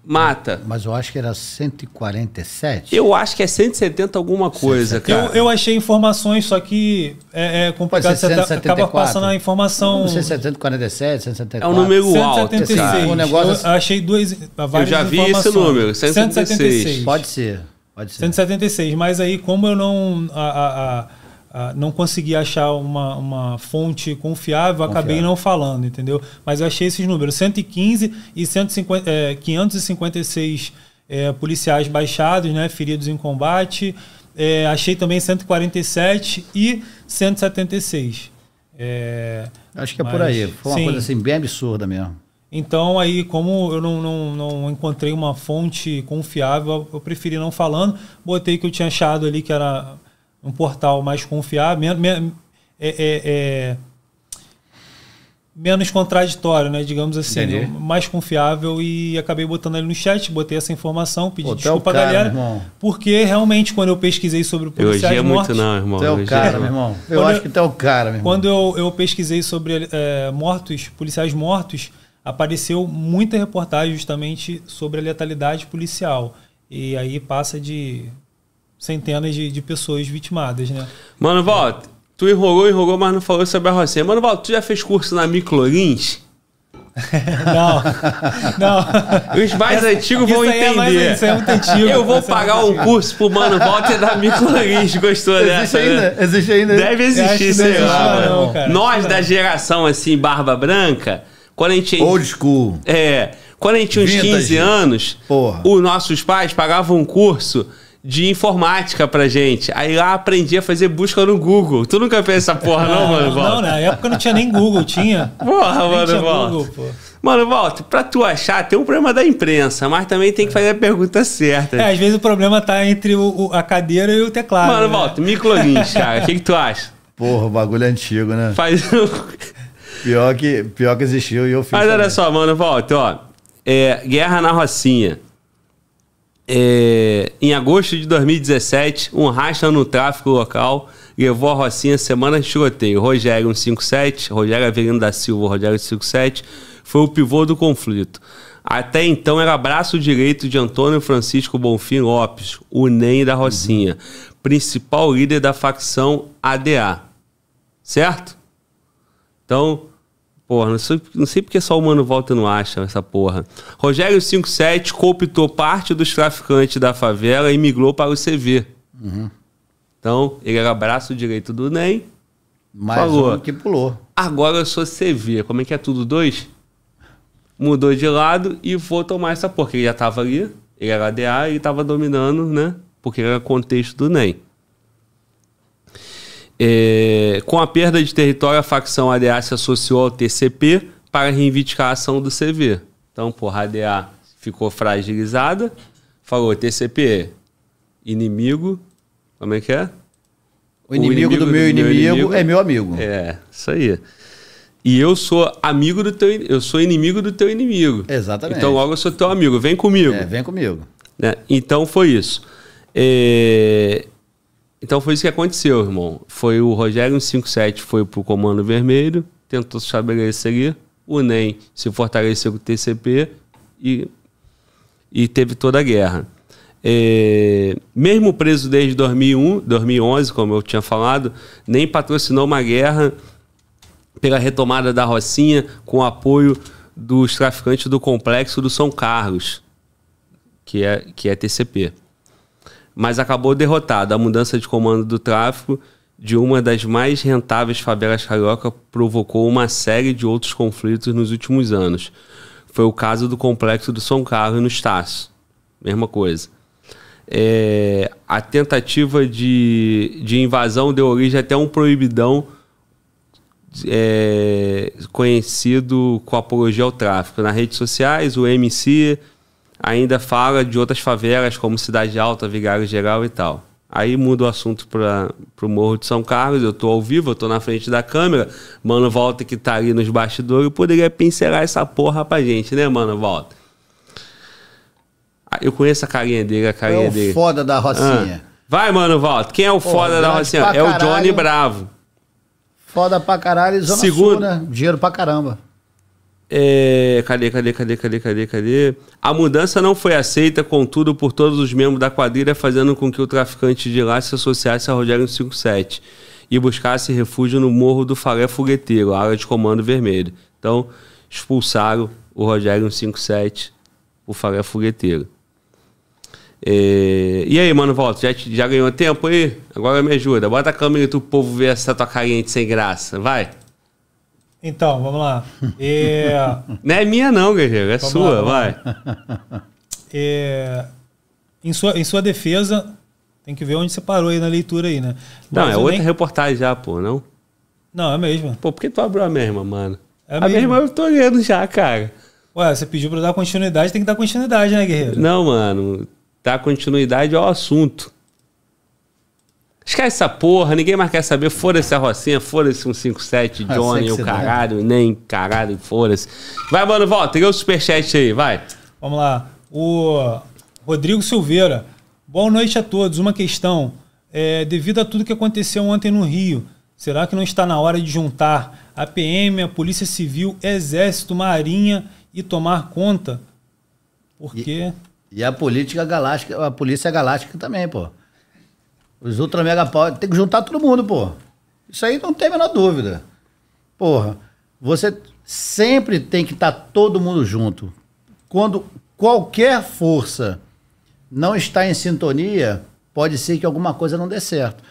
mata. Mas eu acho que era 147. Eu acho que é 170 alguma coisa, 170. cara. Eu, eu achei informações, só que é, é complicado. Você tá- acaba passando a informação... Não, 147, 174. É, é um número 176. alto. Um negócio... Eu achei duas, várias Eu já vi esse número, 176. 176. Pode ser, pode ser. 176, mas aí como eu não... A, a, a ah, não consegui achar uma, uma fonte confiável, confiável, acabei não falando, entendeu? Mas eu achei esses números: 115 e 150, é, 556 é, policiais baixados, né, feridos em combate. É, achei também 147 e 176. É, Acho que é por aí. Foi uma coisa assim bem absurda mesmo. Então, aí, como eu não, não, não encontrei uma fonte confiável, eu preferi não falando. Botei que eu tinha achado ali que era um portal mais confiável, menos, é, é, é, menos contraditório, né? Digamos assim, né, mais confiável e acabei botando ele no chat, botei essa informação, pedi Pô, é desculpa à galera, irmão. porque realmente quando eu pesquisei sobre o policiais é mortos, muito não, irmão. Tu é o cara, meu irmão. Eu acho que tu é o cara, meu irmão. Quando eu, eu pesquisei sobre é, mortos, policiais mortos, apareceu muita reportagem justamente sobre a letalidade policial. E aí passa de centenas de, de pessoas vitimadas, né? Mano, volta. Tu enrolou, enrolou, mas não falou sobre a Rocinha. Mano, Val, tu já fez curso na Microlins? [laughs] não, não. Os mais antigos vão entender. É mais, isso é muito antigo. Eu vou é pagar um antigo. curso pro Mano Walter da Microlins. Gostou existe dessa? Né? Ainda, né? Existe ainda. Deve existir, sei lá. Não, mano. Cara, Nós da geração, assim, barba branca, quando a gente... Old school. É. Quando a gente tinha uns Vintage. 15 anos, Porra. os nossos pais pagavam um curso de informática pra gente. Aí lá aprendi a fazer busca no Google. Tu nunca fez essa porra, não, não mano? Não, não, na época não tinha nem Google, tinha. Porra, mano, tinha volta. Google, pô. Mano, volta, pra tu achar, tem um problema da imprensa, mas também tem que fazer a pergunta certa. É, às vezes o problema tá entre o, o, a cadeira e o teclado. Mano, né? volta, microlins, cara. O que, que tu acha? Porra, o bagulho é antigo, né? Faz. [laughs] pior, que, pior que existiu e eu fiz. Mas olha também. só, mano, volta, ó. É, Guerra na Rocinha. É, em agosto de 2017, um racha no tráfico local levou a Rocinha semana de tiroteio. Rogério 157, Rogério Avelino da Silva, Rogério 157, foi o pivô do conflito. Até então era braço direito de Antônio Francisco Bonfim Lopes, o NEM da Rocinha, uhum. principal líder da facção ADA. Certo? Então, Porra, não sei, não sei porque só o Mano Volta não acha essa porra. Rogério 57 cooptou parte dos traficantes da favela e migrou para o CV. Uhum. Então, ele era braço direito do NEM. Mais falou, um que pulou. Agora eu sou CV. Como é que é tudo dois? Mudou de lado e vou tomar essa porra. Porque ele já estava ali, ele era ADA e estava dominando, né? Porque era contexto do NEM. É, com a perda de território, a facção ADA se associou ao TCP para reivindicar a ação do CV. Então, porra, a ADA ficou fragilizada, falou TCP, inimigo, como é que é? O inimigo, o inimigo do, do, meu, inimigo, inimigo é meu amigo. É, isso aí. E eu sou amigo do teu, eu sou inimigo do teu inimigo. Exatamente. Então logo eu sou teu amigo, vem comigo. É, vem comigo. Né? Então foi isso. É, então foi isso que aconteceu, irmão. Foi o Rogério 57 foi pro Comando Vermelho, tentou se estabelecer ali. O NEM se fortaleceu com o TCP e, e teve toda a guerra. É, mesmo preso desde 2001, 2011, como eu tinha falado, nem patrocinou uma guerra pela retomada da Rocinha com o apoio dos traficantes do complexo do São Carlos, que é, que é TCP mas acabou derrotada. A mudança de comando do tráfico de uma das mais rentáveis favelas carioca provocou uma série de outros conflitos nos últimos anos. Foi o caso do complexo do São Carlos no Estácio. Mesma coisa. É, a tentativa de, de invasão deu origem até a um proibidão é, conhecido com apologia ao tráfico. Nas redes sociais, o MC ainda fala de outras favelas, como Cidade Alta, Vigário Geral e tal. Aí muda o assunto para o Morro de São Carlos, eu estou ao vivo, eu estou na frente da câmera. Mano Volta que está ali nos bastidores poderia pincelar essa porra pra gente, né, Mano Volta? Ah, eu conheço a carinha dele, a carinha é dele. É o foda da Rocinha. Ah. Vai, Mano Volta, quem é o foda da Rocinha? É o Johnny Bravo. Foda pra caralho, zona Segunda... sul, né? Dinheiro pra caramba. É, cadê, cadê, cadê, cadê, cadê, cadê? A mudança não foi aceita, contudo, por todos os membros da quadrilha, fazendo com que o traficante de lá se associasse a Rogério 57 e buscasse refúgio no Morro do Faré Fogueteiro, área de comando vermelho. Então, expulsaram o Rogério 57, o Faré Fogueteiro. É... E aí, mano, volta, já, já ganhou tempo aí? Agora me ajuda. Bota a câmera e tu, povo, ver essa tua carinha de sem graça. Vai. Então, vamos lá. É... [laughs] Não é minha não, Guerreiro, é vamos sua, lá, vai. [laughs] É... Em, sua, em sua defesa, tem que ver onde você parou aí na leitura aí, né? Não, é outra nem... reportagem já, pô, não? Não, é a mesma. Pô, por que tu abriu a mesma, mano? É a, a mesma. mesma eu tô lendo já, cara. Ué, você pediu pra dar continuidade, tem que dar continuidade, né, Guerreiro? Não, mano, dar continuidade ao assunto. Esquece essa porra, ninguém mais quer saber. Fora-se a Rocinha, fora-se 157, um ah, Johnny, o caralho, nem caralho, fora-se. Vai, mano, volta, liga o superchat aí, vai. Vamos lá. O Rodrigo Silveira. Boa noite a todos. Uma questão. É, devido a tudo que aconteceu ontem no Rio, será que não está na hora de juntar a PM, a Polícia Civil, Exército, Marinha e tomar conta? Por E, e a política galáctica, a polícia galáctica também, pô. Os ultra mega power. Tem que juntar todo mundo, pô. Isso aí não tem a menor dúvida. Porra, você sempre tem que estar tá todo mundo junto. Quando qualquer força não está em sintonia, pode ser que alguma coisa não dê certo.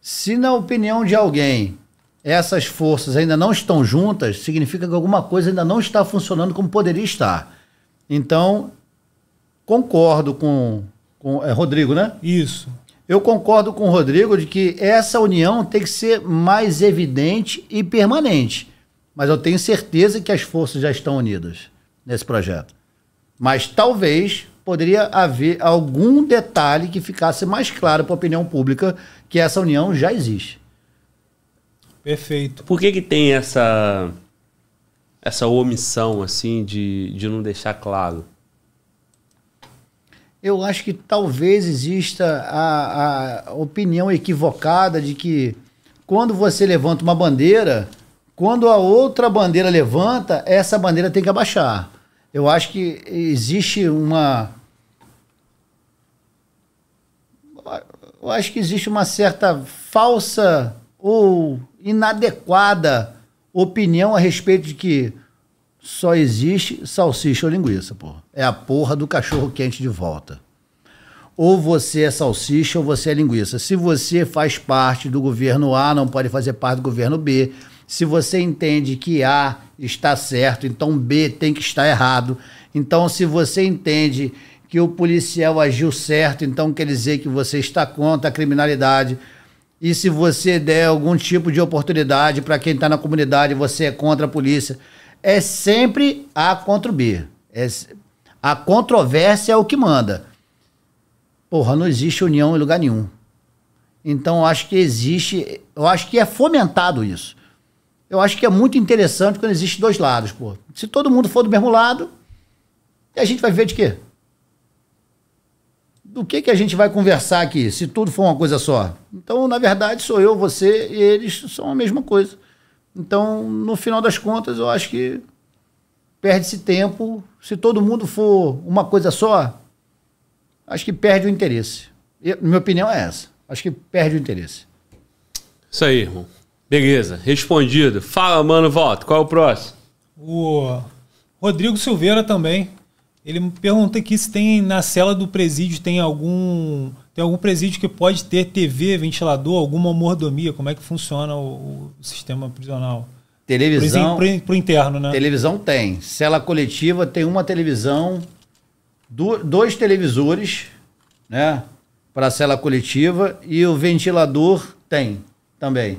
Se na opinião de alguém essas forças ainda não estão juntas, significa que alguma coisa ainda não está funcionando como poderia estar. Então, concordo com, com é, Rodrigo, né? Isso. Eu concordo com o Rodrigo de que essa união tem que ser mais evidente e permanente. Mas eu tenho certeza que as forças já estão unidas nesse projeto. Mas talvez poderia haver algum detalhe que ficasse mais claro para a opinião pública que essa união já existe. Perfeito. Por que, que tem essa essa omissão assim de, de não deixar claro? eu acho que talvez exista a, a opinião equivocada de que quando você levanta uma bandeira, quando a outra bandeira levanta, essa bandeira tem que abaixar. Eu acho que existe uma. Eu acho que existe uma certa falsa ou inadequada opinião a respeito de que só existe salsicha ou linguiça, porra. É a porra do cachorro quente de volta. Ou você é salsicha ou você é linguiça. Se você faz parte do governo A, não pode fazer parte do governo B. Se você entende que A está certo, então B tem que estar errado. Então, se você entende que o policial agiu certo, então quer dizer que você está contra a criminalidade. E se você der algum tipo de oportunidade para quem está na comunidade, você é contra a polícia é sempre A contra o B. É, a controvérsia é o que manda. Porra, não existe união em lugar nenhum. Então, eu acho que existe. Eu acho que é fomentado isso. Eu acho que é muito interessante quando existe dois lados, pô. Se todo mundo for do mesmo lado, a gente vai ver de quê? Do que, que a gente vai conversar aqui, se tudo for uma coisa só? Então, na verdade, sou eu, você e eles são a mesma coisa. Então, no final das contas, eu acho que perde-se tempo. Se todo mundo for uma coisa só, acho que perde o interesse. Eu, minha opinião é essa. Acho que perde o interesse. Isso aí, irmão. Beleza, respondido. Fala, mano, volta. Qual é o próximo? O Rodrigo Silveira também. Ele me pergunta aqui se tem na cela do presídio tem algum tem algum presídio que pode ter TV, ventilador, alguma mordomia? Como é que funciona o, o sistema prisional? Televisão. Para o interno, né? Televisão tem. Cela coletiva tem uma televisão, dois televisores, né? Para a cela coletiva e o ventilador tem também.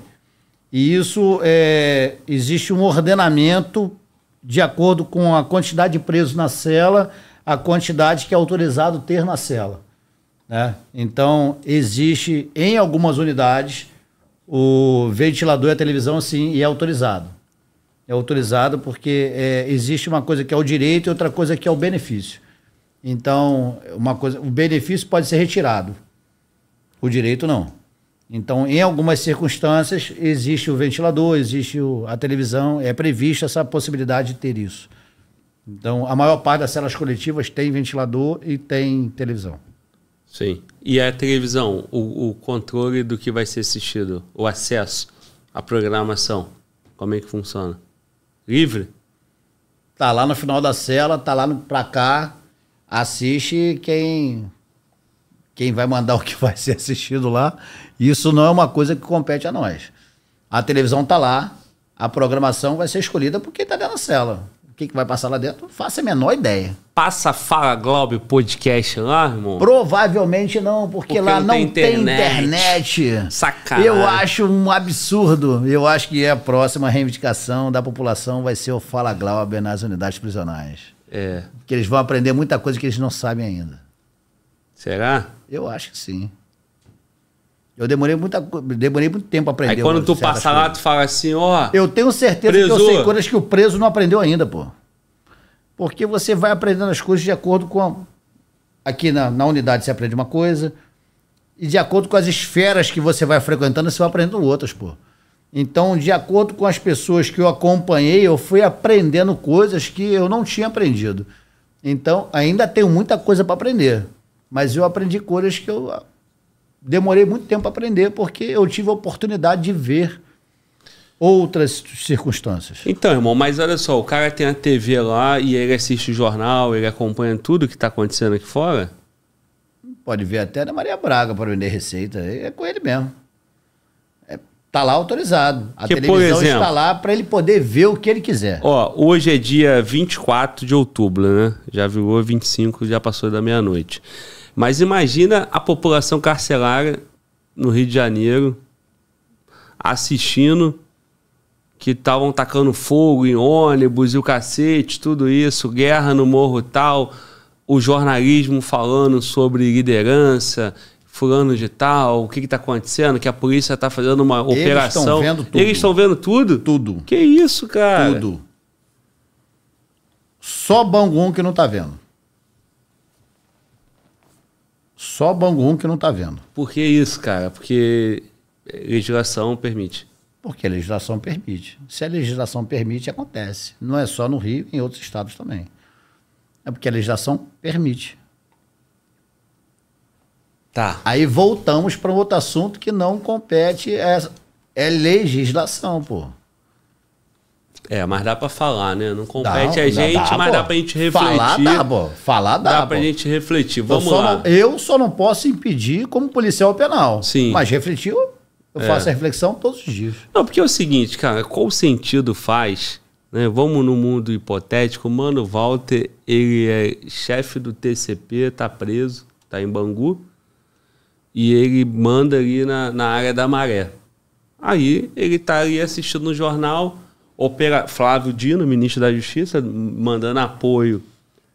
E isso é, existe um ordenamento de acordo com a quantidade de presos na cela, a quantidade que é autorizado ter na cela. Né? Então, existe em algumas unidades o ventilador e a televisão, sim, e é autorizado. É autorizado porque é, existe uma coisa que é o direito e outra coisa que é o benefício. Então, uma coisa, o benefício pode ser retirado, o direito não. Então, em algumas circunstâncias, existe o ventilador, existe o, a televisão, é prevista essa possibilidade de ter isso. Então, a maior parte das celas coletivas tem ventilador e tem televisão. Sim. E a televisão, o, o controle do que vai ser assistido, o acesso à programação, como é que funciona? Livre? Tá lá no final da cela, tá lá no, pra cá, assiste quem quem vai mandar [laughs] o que vai ser assistido lá. Isso não é uma coisa que compete a nós. A televisão tá lá, a programação vai ser escolhida por quem tá dentro da cela. O que, que vai passar lá dentro? Não faço a menor ideia. Passa Fala Globo podcast lá, irmão? Provavelmente não, porque, porque lá não, tem, tem internet. internet. Sacanagem. Eu acho um absurdo. Eu acho que é a próxima reivindicação da população vai ser o Fala Glauber nas unidades prisionais. É. Que eles vão aprender muita coisa que eles não sabem ainda. Será? Eu acho que sim. Eu demorei, muita, demorei muito tempo a aprender. Aí quando tu passa lá, tu fala assim, ó. Eu tenho certeza preso. que eu sei coisas que o preso não aprendeu ainda, pô. Porque você vai aprendendo as coisas de acordo com. A... Aqui na, na unidade você aprende uma coisa. E de acordo com as esferas que você vai frequentando, você vai aprendendo outras, pô. Então, de acordo com as pessoas que eu acompanhei, eu fui aprendendo coisas que eu não tinha aprendido. Então, ainda tenho muita coisa para aprender. Mas eu aprendi coisas que eu demorei muito tempo para aprender, porque eu tive a oportunidade de ver outras circunstâncias. Então, irmão, mas olha só, o cara tem a TV lá e ele assiste o jornal, ele acompanha tudo que está acontecendo aqui fora? Pode ver até na Maria Braga para vender receita, é com ele mesmo. Está é, tá lá autorizado. A que, televisão exemplo, está lá para ele poder ver o que ele quiser. Ó, hoje é dia 24 de outubro, né? Já virou 25, já passou da meia-noite. Mas imagina a população carcerária no Rio de Janeiro assistindo que estavam tacando fogo em ônibus e o cacete, tudo isso, guerra no morro tal, o jornalismo falando sobre liderança, fulano de tal, o que está acontecendo, que a polícia está fazendo uma Eles operação. Eles estão vendo tudo. Eles estão vendo tudo? Tudo. Que isso, cara? Tudo. Só Bangon que não está vendo. Só Bangu que não está vendo. Por que isso, cara? Porque legislação permite. Porque a legislação permite. Se a legislação permite, acontece. Não é só no Rio, em outros estados também. É porque a legislação permite. Tá. Aí voltamos para um outro assunto que não compete. É, é legislação, pô. É, mas dá pra falar, né? Não compete dá, a gente, dá, mas dá pra gente refletir. Falar dá, pô. Falar dá. Dá pô. pra gente refletir. Vamos eu lá. Não, eu só não posso impedir como policial penal. Sim. Mas refletir, eu, eu é. faço a reflexão todos os dias. Não, porque é o seguinte, cara, qual sentido faz. Né? Vamos no mundo hipotético. Mano, Walter, ele é chefe do TCP, tá preso, tá em Bangu. E ele manda ali na, na área da maré. Aí ele tá ali assistindo no jornal opera... Flávio Dino, ministro da Justiça, mandando apoio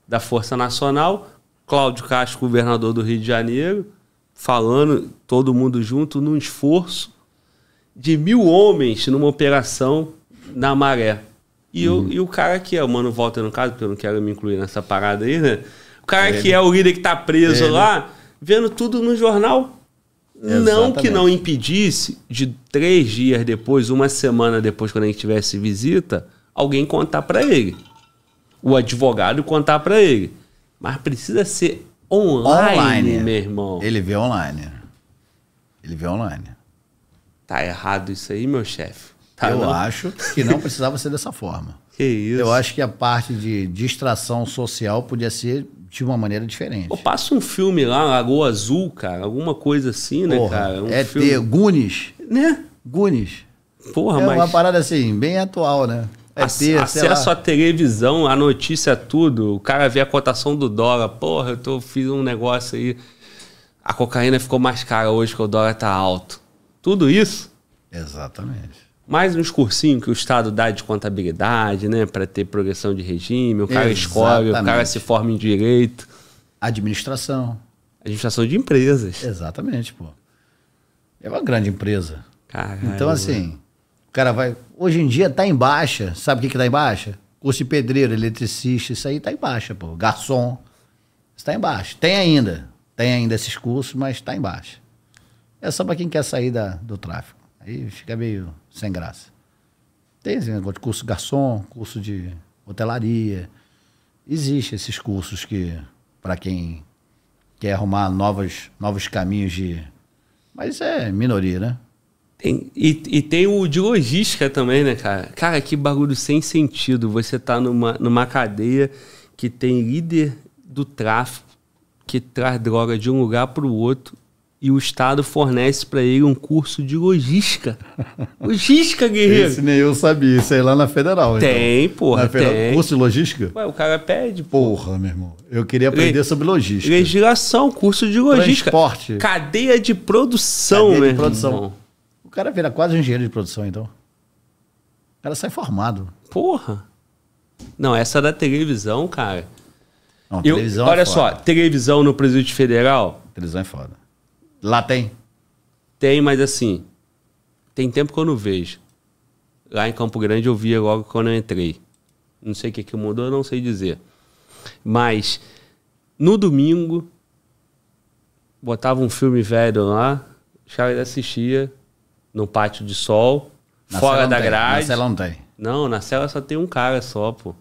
da Força Nacional, Cláudio Castro, governador do Rio de Janeiro, falando, todo mundo junto, num esforço de mil homens numa operação na maré. E, uhum. eu, e o cara que é, o Mano Volta no caso, porque eu não quero me incluir nessa parada aí, né? O cara é, que né? é o líder que tá preso é, né? lá, vendo tudo no jornal. Exatamente. Não que não impedisse de três dias depois, uma semana depois, quando a gente tivesse visita, alguém contar para ele. O advogado contar para ele. Mas precisa ser online, online, meu irmão. Ele vê online. Ele vê online. Tá errado isso aí, meu chefe. Tá eu não? acho que não precisava ser dessa forma. [laughs] Que isso. Eu acho que a parte de distração social podia ser de uma maneira diferente. Pô, passa um filme lá, Lagoa Azul, cara, alguma coisa assim, né, Porra, cara? Um é filme... ter Gunis. Né? Gunis. Porra, é mas... uma parada assim, bem atual, né? É ter, acesso à televisão, a notícia, tudo. O cara vê a cotação do dólar. Porra, eu tô, fiz um negócio aí. A cocaína ficou mais cara hoje que o dólar tá alto. Tudo isso. Exatamente mais uns cursinhos que o Estado dá de contabilidade, né? Para ter progressão de regime, o cara escolhe, o cara se forma em direito. Administração. Administração de empresas. Exatamente, pô. É uma grande empresa. Caralho. Então, né? assim, o cara vai. Hoje em dia tá em baixa. Sabe o que, que tá em baixa? Curso de pedreiro, eletricista, isso aí tá em baixa, pô. Garçom. Isso tá em baixa. Tem ainda. Tem ainda esses cursos, mas tá em baixa. É só para quem quer sair da, do tráfico aí fica meio sem graça. Tem esse negócio de curso garçom, curso de hotelaria. Existem esses cursos que, para quem quer arrumar novos, novos caminhos de. Mas é minoria, né? Tem, e, e, tem o de logística também, né, cara? Cara, que bagulho sem sentido. Você tá numa, numa cadeia que tem líder do tráfico que traz droga de um lugar para o outro e o Estado fornece para ele um curso de logística. [laughs] Logística, guerreiro. Esse nem eu sabia, isso aí é lá na Federal. Então. Tem, então. porra, na federal, tem. Curso de logística? Ué, o cara pede. Porra, porra meu irmão. Eu queria aprender Le sobre logística. Legislação, curso de logística. Transporte. Cadeia de produção, Cadeia de produção. O cara vira quase engenheiro de produção, então. O cara sai formado. Porra. Não, essa é da televisão, cara. Não, televisão eu, é olha foda. só, televisão no Presídio Federal... Televisão é foda Lá tem? Tem, mas assim, tem tempo que eu não vejo. Lá em Campo Grande eu via logo quando eu entrei. Não sei o que, que mudou, eu não sei dizer. Mas no domingo, botava um filme velho lá, os assistia no pátio de sol, na fora da tem. grade. Na cela não tem. Não, na cela só tem um cara só, pô.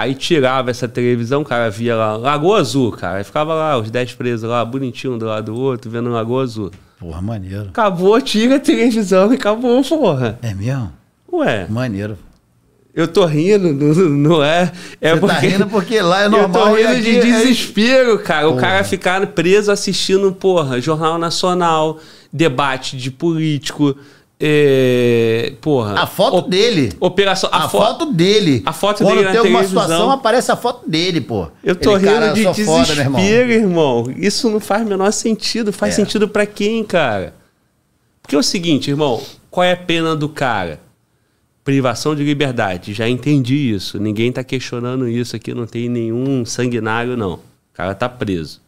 Aí tirava essa televisão, cara, via lá, Lagoa Azul, cara. Aí ficava lá, os 10 presos lá, bonitinho um do lado do outro, vendo Lagoa Azul. Porra, maneiro. Acabou, tira a televisão e acabou, porra. É mesmo? Ué. Maneiro. Eu tô rindo, [laughs] não, não é? é Você tá porque... tá rindo porque lá é normal. Eu tô rindo de é desespero, cara. Porra. O cara ficar preso assistindo, porra, Jornal Nacional, debate de político é, porra. A foto o, dele. Operação. A, a fo foto dele. A foto Quando dele Quando tem uma situação, aparece a foto dele, pô. Eu tô Ele, rindo cara, de desespero, foda, irmão. irmão. Isso não faz o menor sentido. Faz é. sentido para quem, cara? Porque é o seguinte, irmão. Qual é a pena do cara? Privação de liberdade. Já entendi isso. Ninguém tá questionando isso aqui. Não tem nenhum sanguinário, não. O cara tá preso.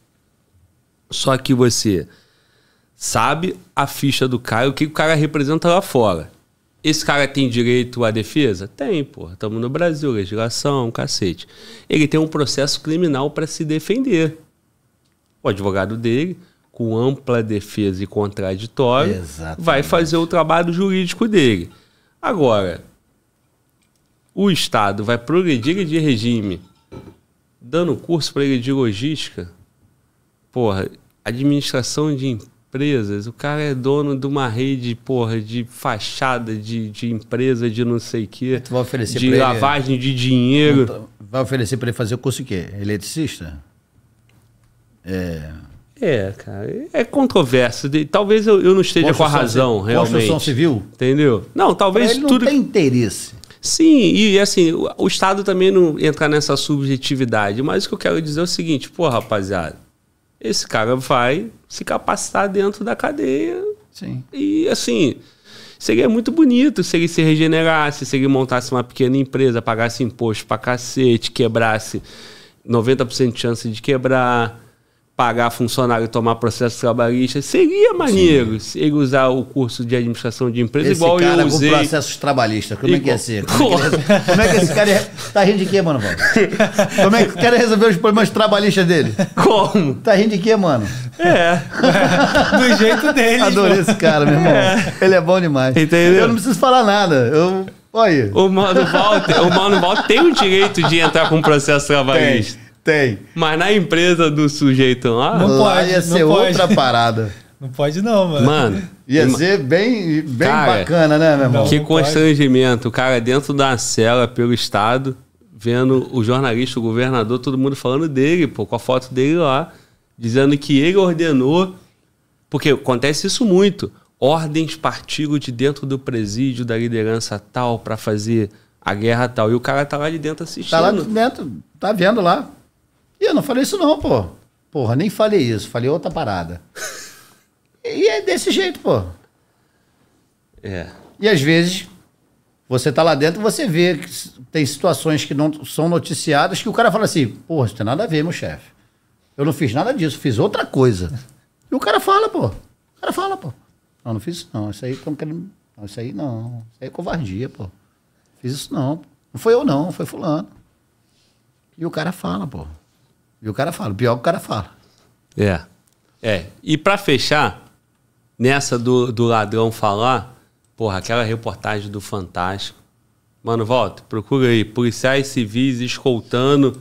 Só que você sabe a ficha do cara, o que o cara representa lá fora. Esse cara tem direito à defesa? Tem, pô. Estamos no Brasil, legislação, cacete. Ele tem um processo criminal para se defender. O advogado dele, com ampla defesa e contraditório, Exatamente. vai fazer o trabalho jurídico dele. Agora, o Estado vai progredir de regime, dando curso para ele de logística, porra, administração de empresas empresas, o cara é dono de uma rede, porra, de fachada, de, de empresa, de não sei o quê. Tu vai oferecer de lavagem ele... de dinheiro. Então, vai oferecer para ele fazer o curso o quê? Eletricista? É. É, cara, é controverso. Talvez eu, eu não esteja com a razão, civil. realmente. Construção civil? Entendeu? Não, talvez tudo. ele não tem interesse. Sim, e assim, o, o Estado também não entrar nessa subjetividade. Mas o que eu quero dizer é o seguinte, pô, rapaziada esse cara vai se capacitar dentro da cadeia. Sim. E assim, seria muito bonito se ele se regenerasse, se ele montasse uma pequena empresa, pagasse imposto pra cacete, quebrasse 90% de chance de quebrar, pagar funcionário e tomar processos trabalhistas. Seria maneiro Sim. ele usar o curso de administração de empresa esse igual cara eu usei. com processos trabalhistas, como igual... é que ia ser? Como é que, como é que esse cara ia... Tá rindo de quê, mano? Como é que o cara resolver os problemas trabalhistas dele? Como? Tá rindo de quê, mano? É. [laughs] Do jeito dele. Adorei mano. esse cara, meu irmão. É. Ele é bom demais. Entendeu? Eu não preciso falar nada. Eu... Olha aí. O Mano Walter, o Mano Walter tem o direito de entrar com um processo trabalhista. Tem. Tem. Mas na empresa do sujeito lá. Não lá pode, não pode. outra parada. [laughs] Não pode, não, mano. Mano. Ia ser bem, bem cara, bacana, né, meu irmão? Que constrangimento. O cara dentro da cela pelo Estado, vendo o jornalista, o governador, todo mundo falando dele, pô, com a foto dele lá, dizendo que ele ordenou. Porque acontece isso muito. Ordens partiram de dentro do presídio da liderança tal para fazer a guerra tal. E o cara tá lá de dentro assistindo. Tá lá de dentro, tá vendo lá. E eu não falei isso não, pô. Porra, nem falei isso, falei outra parada. [laughs] e é desse jeito, pô. É. E às vezes você tá lá dentro, você vê que tem situações que não são noticiadas que o cara fala assim: "Porra, isso tem nada a ver, meu chefe. Eu não fiz nada disso, fiz outra coisa". E o cara fala, pô. O cara fala, pô. Não, não fiz isso não. Isso aí tão querendo isso aí não. Isso aí é covardia, pô. Fiz isso não. Não foi eu não, foi fulano. E o cara fala, pô. E o cara fala, pior que o cara fala. É. É. E para fechar, nessa do, do ladrão falar, porra, aquela reportagem do Fantástico. Mano, volta, procura aí. Policiais civis escoltando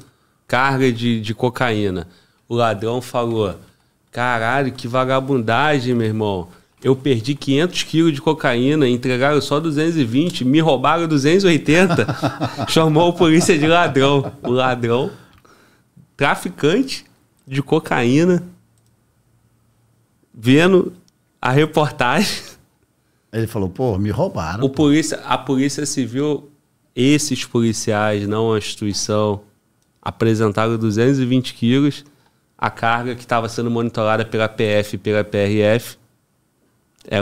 carga de, de cocaína. O ladrão falou: caralho, que vagabundagem, meu irmão. Eu perdi 500 quilos de cocaína, entregaram só 220, me roubaram 280. [laughs] Chamou a polícia de ladrão. O ladrão traficante de cocaína, vendo a reportagem. Ele falou, pô, me roubaram. O pô. polícia, a polícia civil, esses policiais, não a instituição, apresentaram 220 quilos, a carga que estava sendo monitorada pela PF e pela PRF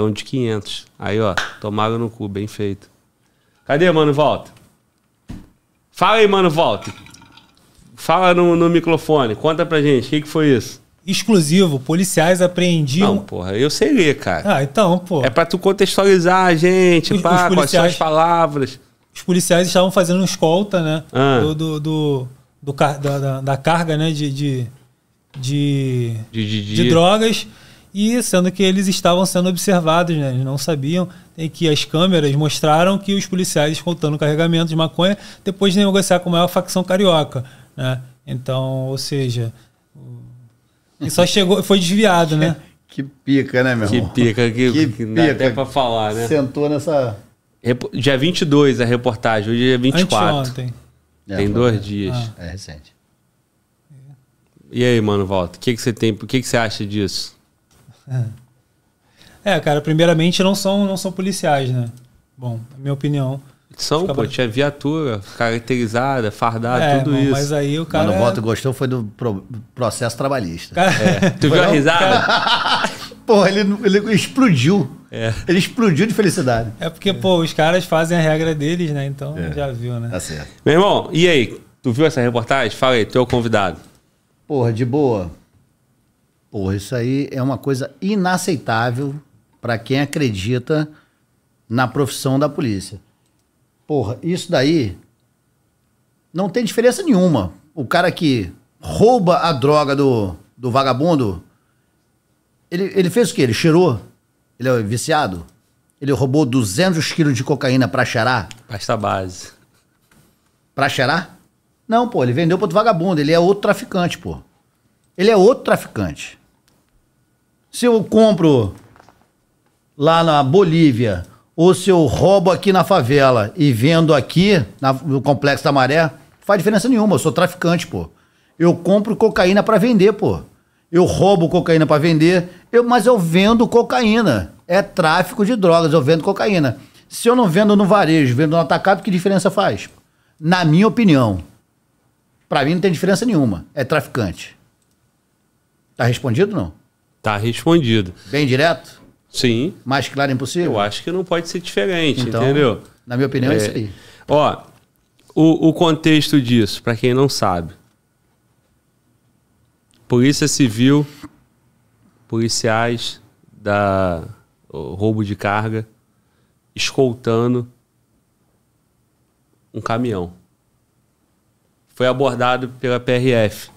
um de 500. Aí, ó, tomaram no cu, bem feito. Cadê, mano, volta? Fala aí, mano, volta. Fala no, no microfone, conta pra gente, o que, que foi isso? exclusivo. Policiais apreendiam. Não, porra, eu sei ler, cara. Ah, então, pô. É pra tu contextualizar a gente, os, pá, os com as suas palavras. Os policiais estavam fazendo escolta, né? Ah. Do, do, do, do da, da, carga, né? De de, de, de, de, de drogas. E sendo que eles estavam sendo observados, né? Eles não sabiam. E que as câmeras mostraram que os policiais escoltando carregamento de maconha depois de negociar com a maior facção carioca. Né? Então, ou seja, e só chegou, foi desviado, né? [laughs] Que pica, né, meu Que irmão? pica, que, que, que pica. até pra falar, né? Sentou nessa. Dia 22 a reportagem, hoje é 24. É, ontem. Tem é, dois dias. Ah. É recente. E aí, mano, volta. o que, que você tem, o que, que você acha disso? É, cara, primeiramente não são, não são policiais, né? Bom, minha opinião. São, pô, tinha viatura, caracterizada, fardada, é, tudo isso. Mas aí o cara. Mano, o é voto gostou foi do pro... processo trabalhista. Cara... É. Tu foi viu a risada? [laughs] Pô, ele, ele explodiu. É. Ele explodiu de felicidade. É porque, pô, os caras fazem a regra deles, né? Então é. já viu, né? Tá certo. Meu irmão, e aí? Tu viu essa reportagem? Fala aí, teu convidado. Porra, de boa. Porra, isso aí é uma coisa inaceitável para quem acredita na profissão da polícia. Porra, isso daí não tem diferença nenhuma. O cara que rouba a droga do, do vagabundo, ele, ele fez o quê? Ele cheirou? Ele é viciado? Ele roubou 200 quilos de cocaína pra cheirar? Pasta base. Pra cheirar? Não, pô, ele vendeu pra outro vagabundo, ele é outro traficante, pô. Ele é outro traficante. Se eu compro lá na Bolívia ou se eu roubo aqui na favela e vendo aqui na, no Complexo da Maré, não faz diferença nenhuma, eu sou traficante, pô. Eu compro cocaína para vender, pô. Eu roubo cocaína para vender, eu, mas eu vendo cocaína. É tráfico de drogas, eu vendo cocaína. Se eu não vendo no varejo, vendo no atacado, que diferença faz? Na minha opinião, para mim não tem diferença nenhuma. É traficante. Tá respondido não? Tá respondido. Bem direto? Sim. Mais claro impossível? Eu acho que não pode ser diferente, então, entendeu? Na minha opinião, é, é isso aí. Ó, o, o contexto disso, para quem não sabe. Polícia Civil, policiais da roubo de carga, escoltando um caminhão. Foi abordado pela PRF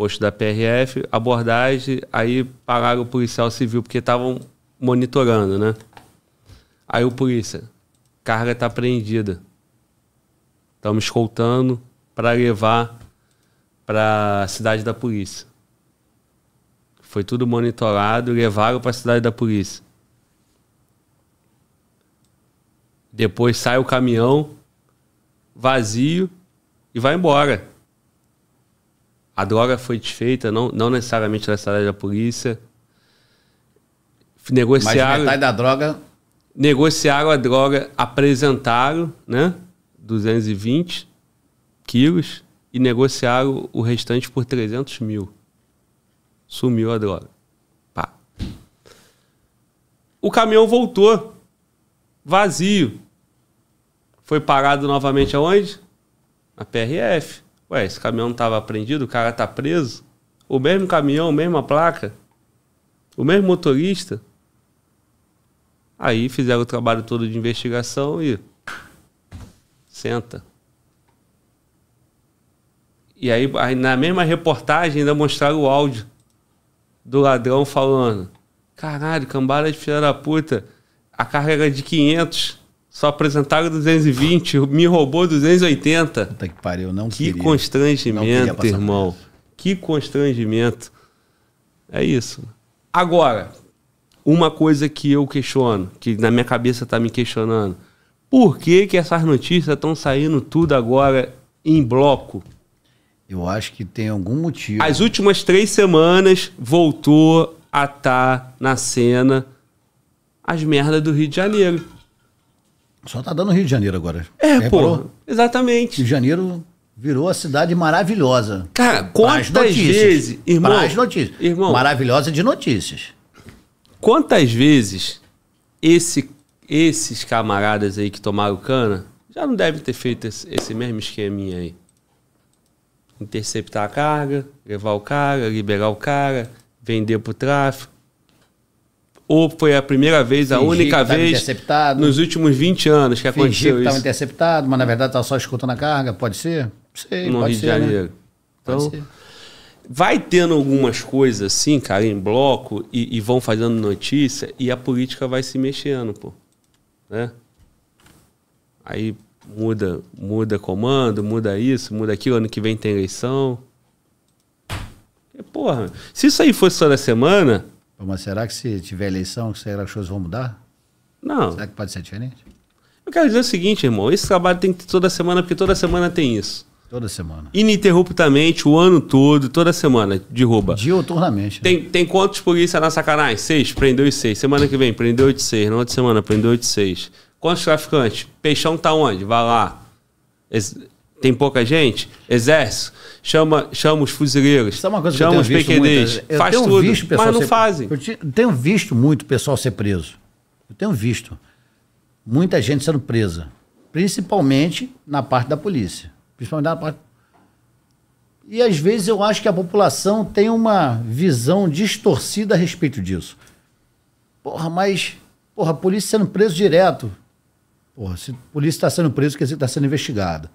posto da PRF, abordagem, aí pararam o policial civil, porque estavam monitorando, né? Aí o polícia, carga está apreendida. Estamos escoltando para levar para a cidade da polícia. Foi tudo monitorado, levaram para a cidade da polícia. Depois sai o caminhão vazio e vai embora a droga foi desfeita, não, não necessariamente na sala da polícia. Negociaram. Mas metade da droga. Negociaram a droga, apresentaram, né? 220 quilos e negociaram o restante por 300 mil. Sumiu a droga. Pá. O caminhão voltou. Vazio. Foi parado novamente aonde? Na PRF. Ué, esse caminhão não estava apreendido, o cara está preso. O mesmo caminhão, mesma placa, o mesmo motorista. Aí fizeram o trabalho todo de investigação e. Senta. E aí, aí na mesma reportagem, ainda mostraram o áudio do ladrão falando: Caralho, cambada de filha da puta, a carga era de 500. Só apresentaram 220, me roubou 280. Puta que pariu, não Que queria. constrangimento, não irmão. Que constrangimento. É isso. Agora, uma coisa que eu questiono, que na minha cabeça tá me questionando. Por que, que essas notícias estão saindo tudo agora em bloco? Eu acho que tem algum motivo. As últimas três semanas voltou a estar tá na cena as merdas do Rio de Janeiro. Só tá dando Rio de Janeiro agora. É, é pô. Exatamente. Rio de Janeiro virou a cidade maravilhosa. Cara, quantas vezes, irmão? Para notícias. Irmão, maravilhosa de notícias. Quantas vezes esse, esses camaradas aí que tomaram cana já não devem ter feito esse, esse mesmo esqueminha aí? Interceptar a carga, levar o cara, liberar o cara, vender pro tráfico ou foi a primeira vez, a única vez nos últimos 20 anos que Fingir aconteceu que isso? estava interceptado, mas na verdade estava só escutando a carga, pode ser? Sei, no pode Rio ser, de né? Janeiro. Né? Então, vai tendo algumas coisas assim, cara, em bloco, e, e vão fazendo notícia, e a política vai se mexendo, pô. Né? Aí muda, muda comando, muda isso, muda aquilo, ano que vem tem eleição. Porra, se isso aí fosse só na semana, mas será que se tiver eleição, será que as coisas vão mudar? Não. Será que pode ser diferente? Eu quero dizer o seguinte, irmão. Esse trabalho tem que ter toda semana, porque toda semana tem isso. Toda semana. Ininterruptamente, o ano todo, toda semana, derruba. Dioturnamente. Né? Tem, tem quantos polícia na sacanagem? Seis, prendeu os seis. Semana que vem, prendeu oito seis. Na outra semana, prendeu oito seis. Quantos traficantes? Peixão tá onde? Vai lá. Esse, tem pouca gente, exército, chama, chama os fuzileiros, é uma coisa chama os PQDs, faz tudo, visto, mas não ser, fazem. Eu tenho visto muito pessoal ser preso. Eu tenho visto muita gente sendo presa, principalmente na parte da polícia, principalmente na parte e às vezes eu acho que a população tem uma visão distorcida a respeito disso. Porra, mas porra, a polícia sendo preso direto. Porra, se a polícia está sendo preso, quer dizer que está sendo investigada.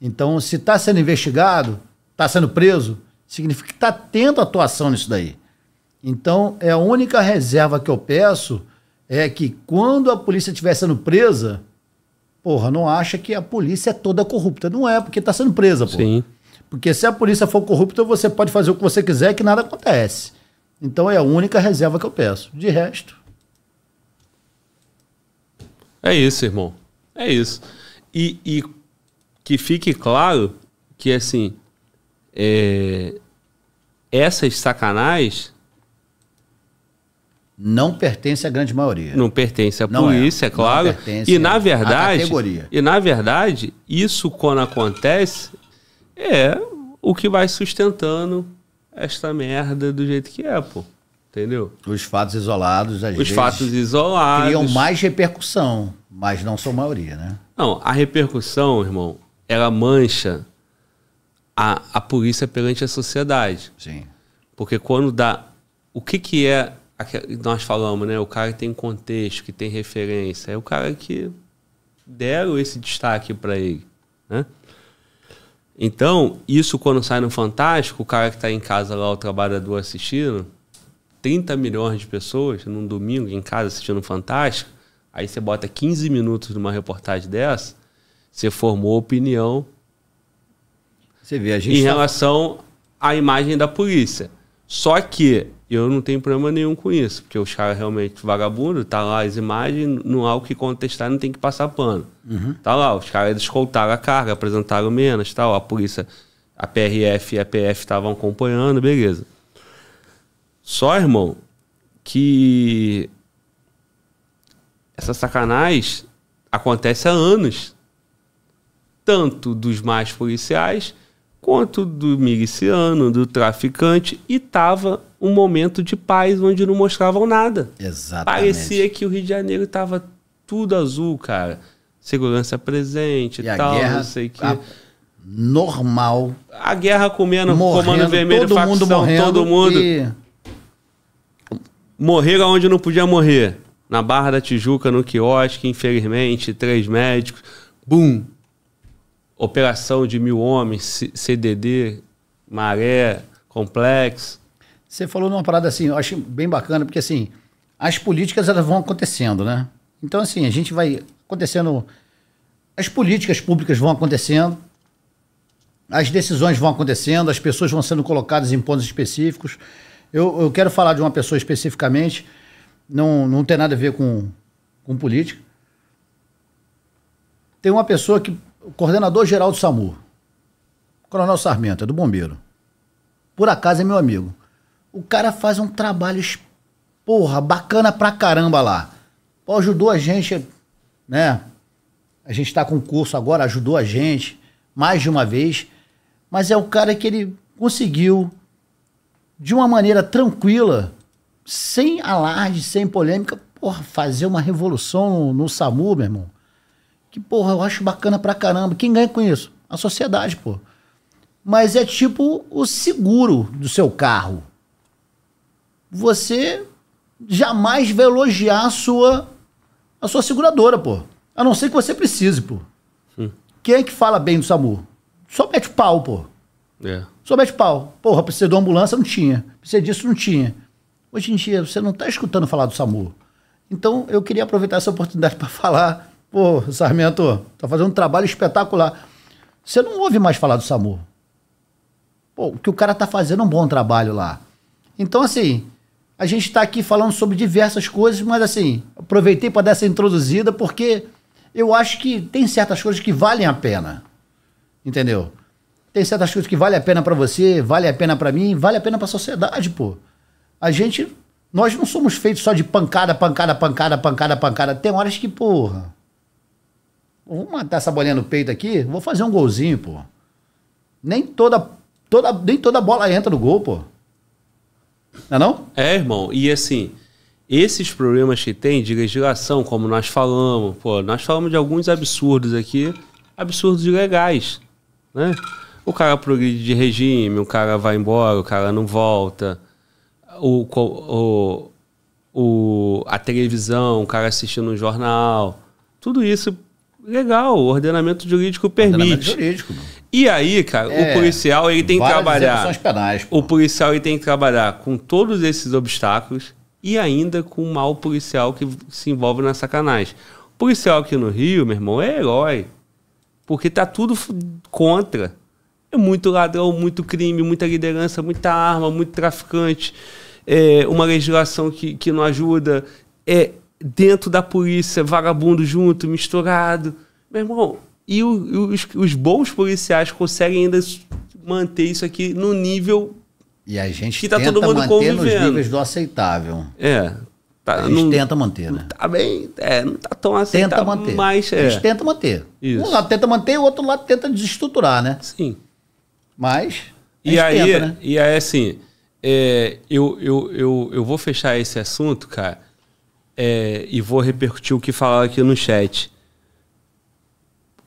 Então, se está sendo investigado, está sendo preso, significa que está tendo atuação nisso daí. Então, é a única reserva que eu peço é que quando a polícia estiver sendo presa, porra, não acha que a polícia é toda corrupta. Não é, porque está sendo presa, porra. Sim. Porque se a polícia for corrupta, você pode fazer o que você quiser que nada acontece. Então é a única reserva que eu peço. De resto. É isso, irmão. É isso. E, e que fique claro que, assim, é, essas sacanagens não pertence à grande maioria. Não pertence à não é. polícia, é, é claro. e na verdade, e na verdade, isso quando acontece é o que vai sustentando esta merda do jeito que é, pô. Entendeu? Os fatos isolados, às Os vezes, fatos isolados criam mais repercussão, mas não são maioria, né? Não, a repercussão, irmão, ela mancha a, a polícia perante a sociedade. Sim. Porque quando dá. O que, que é. Nós falamos, né? O cara que tem contexto, que tem referência. É o cara que deram esse destaque para ele, né? Então, isso quando sai no Fantástico, o cara que está em casa lá, o trabalhador assistindo, 30 milhões de pessoas num domingo em casa assistindo o Fantástico, aí você bota 15 minutos numa reportagem dessa, você formou opinião você vê, a gente em tá... relação à imagem da polícia. Só que eu não tenho problema nenhum com isso, porque os caras é realmente vagabundo, tá lá as imagens, não há o que contestar, não tem que passar pano. Uhum. Tá lá, os caras escoltaram a carga, apresentaram menos, tal, tá, a polícia, a PRF e a PF estavam acompanhando, beleza. Só, irmão, que essa sacanagem acontece há anos tanto dos mais policiais quanto do miliciano, do traficante, e tava um momento de paz onde não mostravam nada. Exatamente. Parecia que o Rio de Janeiro tava tudo azul, cara. Segurança presente, e tal, guerra, não sei o quê. A normal. A guerra comendo, morrendo, comando vermelho, todo facção, mundo morrendo todo mundo. E... Morreram onde não podia morrer. Na Barra da Tijuca, no quiosque, infelizmente, três médicos. Bum, Operação de Mil Homens, CDD, Maré, Complexo. Você falou numa parada assim, eu acho bem bacana, porque assim, as políticas elas vão acontecendo, né? Então assim, a gente vai acontecendo, as políticas públicas vão acontecendo, as decisões vão acontecendo, as pessoas vão sendo colocadas em pontos específicos. Eu, eu quero falar de uma pessoa especificamente, não, não tem nada a ver com, com política. Tem uma pessoa que o coordenador geral do SAMU, Coronel Sarmento, é do bombeiro. Por acaso é meu amigo. O cara faz um trabalho, porra, bacana pra caramba lá. Pô, ajudou a gente, né? A gente tá com curso agora, ajudou a gente mais de uma vez. Mas é o cara que ele conseguiu, de uma maneira tranquila, sem alarde, sem polêmica, porra, fazer uma revolução no, no SAMU, meu irmão que, porra, eu acho bacana pra caramba. Quem ganha com isso? A sociedade, pô. Mas é tipo o seguro do seu carro. Você jamais vai elogiar a sua, a sua seguradora, pô. A não ser que você precise, pô. Quem é que fala bem do SAMU? Só mete pau, pô. É. Só mete pau. Porra, precisa de uma ambulância, não tinha. Precisa disso, não tinha. Hoje em dia, você não está escutando falar do SAMU. Então, eu queria aproveitar essa oportunidade para falar Pô, Sarmento, tá fazendo um trabalho espetacular. Você não ouve mais falar do SAMU. Pô, que o cara tá fazendo é um bom trabalho lá. Então, assim, a gente está aqui falando sobre diversas coisas, mas assim, aproveitei para dar essa introduzida porque eu acho que tem certas coisas que valem a pena. Entendeu? Tem certas coisas que valem a pena para você, vale a pena para mim, vale a pena para a sociedade, pô. A gente nós não somos feitos só de pancada, pancada, pancada, pancada, pancada. Tem horas que, porra, vou matar tá essa bolinha no peito aqui, vou fazer um golzinho, pô. Nem toda, toda, nem toda bola entra no gol, pô. Não é não? É, irmão. E assim, esses problemas que tem de legislação, como nós falamos, pô, nós falamos de alguns absurdos aqui, absurdos legais, né? O cara progride de regime, o cara vai embora, o cara não volta. O, o, o, a televisão, o cara assistindo um jornal. Tudo isso legal, o ordenamento jurídico permite. Ordenamento jurídico. E aí, cara, é, o policial ele tem que trabalhar. Penais, o policial ele tem que trabalhar com todos esses obstáculos e ainda com o mal policial que se envolve na sacanagem. O policial aqui no Rio, meu irmão, é herói. Porque tá tudo contra. É muito ladrão, muito crime, muita liderança, muita arma, muito traficante, é uma legislação que, que não ajuda. É, dentro da polícia, vagabundo junto, misturado. Meu irmão, e o, os, os, bons policiais conseguem ainda manter isso aqui no nível e a gente que tá tenta todo mundo manter convivendo. nos níveis do aceitável. É. Tá, a gente não, tenta manter, né? Tá bem, é, não tá tão aceitável. É. Tenta manter. Mas, é. A gente tenta manter. Isso. Um lado tenta manter, o outro lado tenta desestruturar, né? Sim. Mas. E aí, tenta, né? e aí, assim, é, eu, eu, eu, eu vou fechar esse assunto, cara, é, e vou repercutir o que falaram aqui no chat.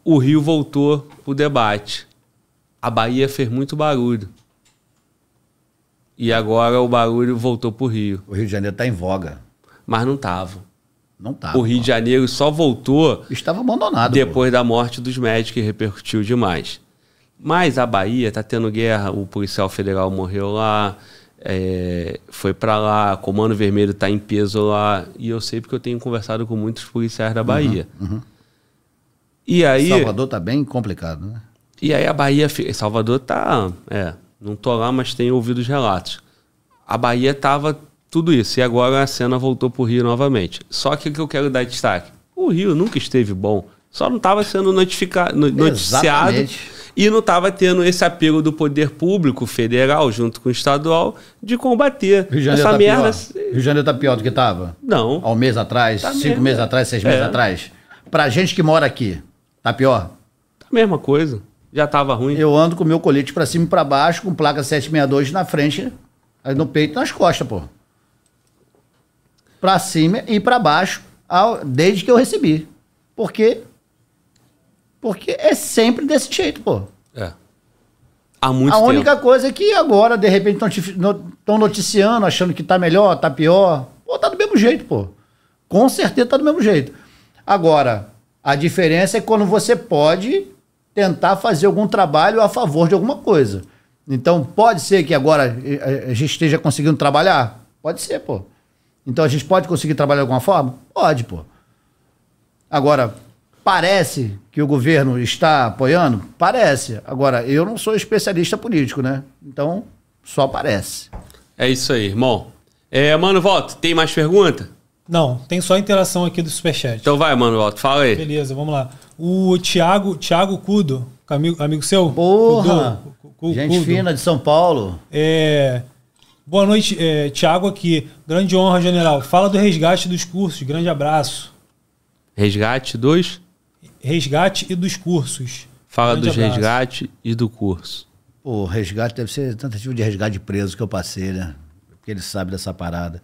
O Rio voltou pro debate. A Bahia fez muito barulho. E agora o barulho voltou pro Rio. O Rio de Janeiro tá em voga. Mas não tava. Não tava. O Rio não. de Janeiro só voltou. Estava abandonado. Depois pô. da morte dos médicos, que repercutiu demais. Mas a Bahia tá tendo guerra, o policial federal morreu lá é, foi para lá, Comando Vermelho tá em peso lá, e eu sei porque eu tenho conversado com muitos policiais da Bahia. Uhum, uhum. E aí. Salvador tá bem complicado, né? E aí a Bahia. Salvador tá. É, não tô lá, mas tenho ouvido os relatos. A Bahia tava tudo isso, e agora a cena voltou pro Rio novamente. Só que o que eu quero dar destaque: o Rio nunca esteve bom, só não tava sendo notificado, noticiado. Exatamente e não estava tendo esse apego do poder público federal junto com o estadual de combater Rio de essa tá merda. Pior. Rio de Janeiro está pior do que estava? Não. Há um mês tá atrás, tá cinco meses atrás, seis é. meses atrás? para gente que mora aqui, tá pior? Tá a mesma coisa. Já estava ruim. Eu ando com meu colete para cima e para baixo, com placa 762 na frente, no peito e nas costas, pô. para cima e para baixo, ao, desde que eu recebi. Porque porque é sempre desse jeito, pô. É. Há muito A tempo. única coisa é que agora, de repente, estão noticiando, achando que tá melhor, tá pior. Pô, tá do mesmo jeito, pô. Com certeza tá do mesmo jeito. Agora, a diferença é quando você pode tentar fazer algum trabalho a favor de alguma coisa. Então, pode ser que agora eh, eh, a gente esteja conseguindo trabalhar? Pode ser, pô. Então, a gente pode conseguir trabalhar de alguma forma? Pode, pô. Agora, Parece que o governo está apoiando? Parece. Agora, eu não sou especialista político, né? Então, só parece. É isso aí, irmão. É, mano, volta. Tem mais pergunta? Não, tem só interação aqui do Superchat. Então vai, mano, volta. Fala aí. Beleza, vamos lá. O Thiago, Thiago Cudo, amigo, amigo seu? Porra! Cudo, Gente Cudo. fina de São Paulo. É. Boa noite, é, Thiago aqui. Grande honra, general. Fala do resgate dos cursos. Grande abraço. Resgate dos? resgate e dos cursos. Fala Grande dos abraço. resgate e do curso. O resgate deve ser tentativa tipo de resgate de preso que eu passei, né? Porque ele sabe dessa parada.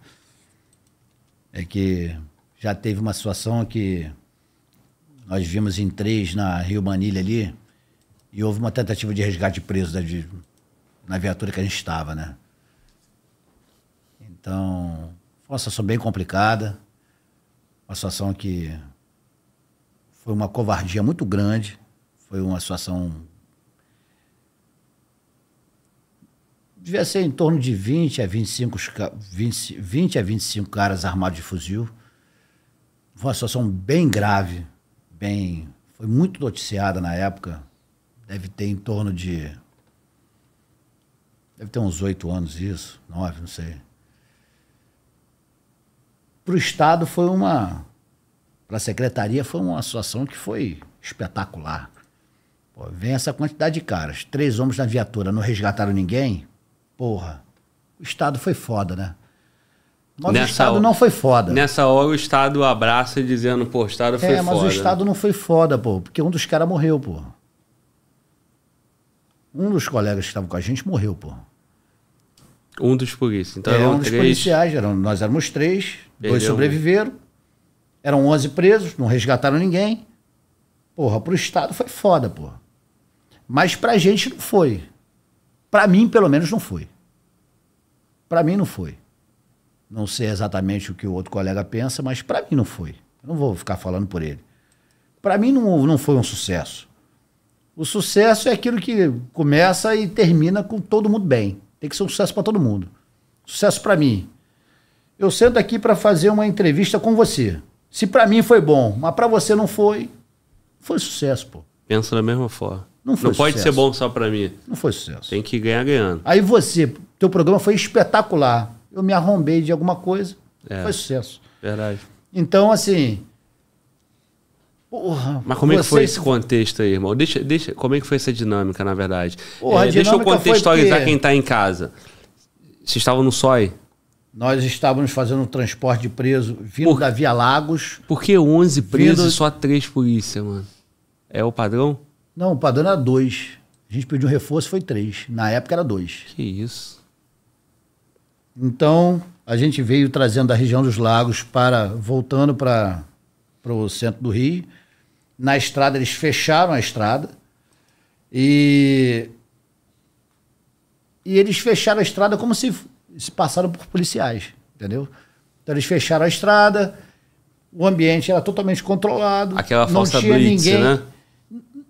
É que já teve uma situação que nós vimos em três na Rio Manilha ali e houve uma tentativa de resgate de preso né, de, na viatura que a gente estava, né? Então, foi uma situação bem complicada. Uma situação que foi uma covardia muito grande, foi uma situação. Devia ser em torno de 20 a 25, 20, 20 a 25 caras armados de fuzil. Foi uma situação bem grave, bem. Foi muito noticiada na época. Deve ter em torno de. Deve ter uns oito anos isso, nove, não sei. Para o Estado foi uma para a secretaria foi uma situação que foi espetacular. Pô, vem essa quantidade de caras. Três homens na viatura, não resgataram ninguém? Porra, o Estado foi foda, né? Mas nessa o Estado não foi foda. Nessa hora o Estado abraça dizendo, pô, o Estado é, foi foda. É, mas o né? Estado não foi foda, pô, porque um dos caras morreu, pô. Um dos colegas que estavam com a gente morreu, pô. Um dos policiais. Então, é, um três... dos policiais, eram, nós éramos três, Perdeu dois sobreviveram. Um eram 11 presos, não resgataram ninguém. Porra, pro Estado foi foda, porra. Mas pra gente não foi. Pra mim, pelo menos, não foi. Pra mim, não foi. Não sei exatamente o que o outro colega pensa, mas pra mim não foi. Eu não vou ficar falando por ele. Pra mim, não, não foi um sucesso. O sucesso é aquilo que começa e termina com todo mundo bem. Tem que ser um sucesso para todo mundo. Sucesso para mim. Eu sento aqui para fazer uma entrevista com você. Se para mim foi bom, mas para você não foi, foi sucesso, pô. Pensa da mesma forma. Não, foi não pode ser bom só para mim. Não foi sucesso. Tem que ganhar ganhando. Aí você, teu programa foi espetacular. Eu me arrombei de alguma coisa, é, foi sucesso. Verdade. Então, assim, Porra, Mas como é que foi esse contexto aí, irmão? Deixa, deixa, como é que foi essa dinâmica, na verdade? Porra, é, dinâmica deixa eu contextualizar que... quem está em casa. Vocês estavam no SOI? Nós estávamos fazendo um transporte de preso vindo por, da Via Lagos. Por que 11 presos vindo... e só 3 polícia, mano? É o padrão? Não, o padrão era 2. A gente pediu um reforço, foi 3. Na época era 2. Que isso. Então, a gente veio trazendo da região dos lagos para voltando para o centro do Rio. Na estrada, eles fecharam a estrada. E, e eles fecharam a estrada como se se passaram por policiais, entendeu? Então eles fecharam a estrada, o ambiente era totalmente controlado. Aquela falsa blitz, ninguém. né?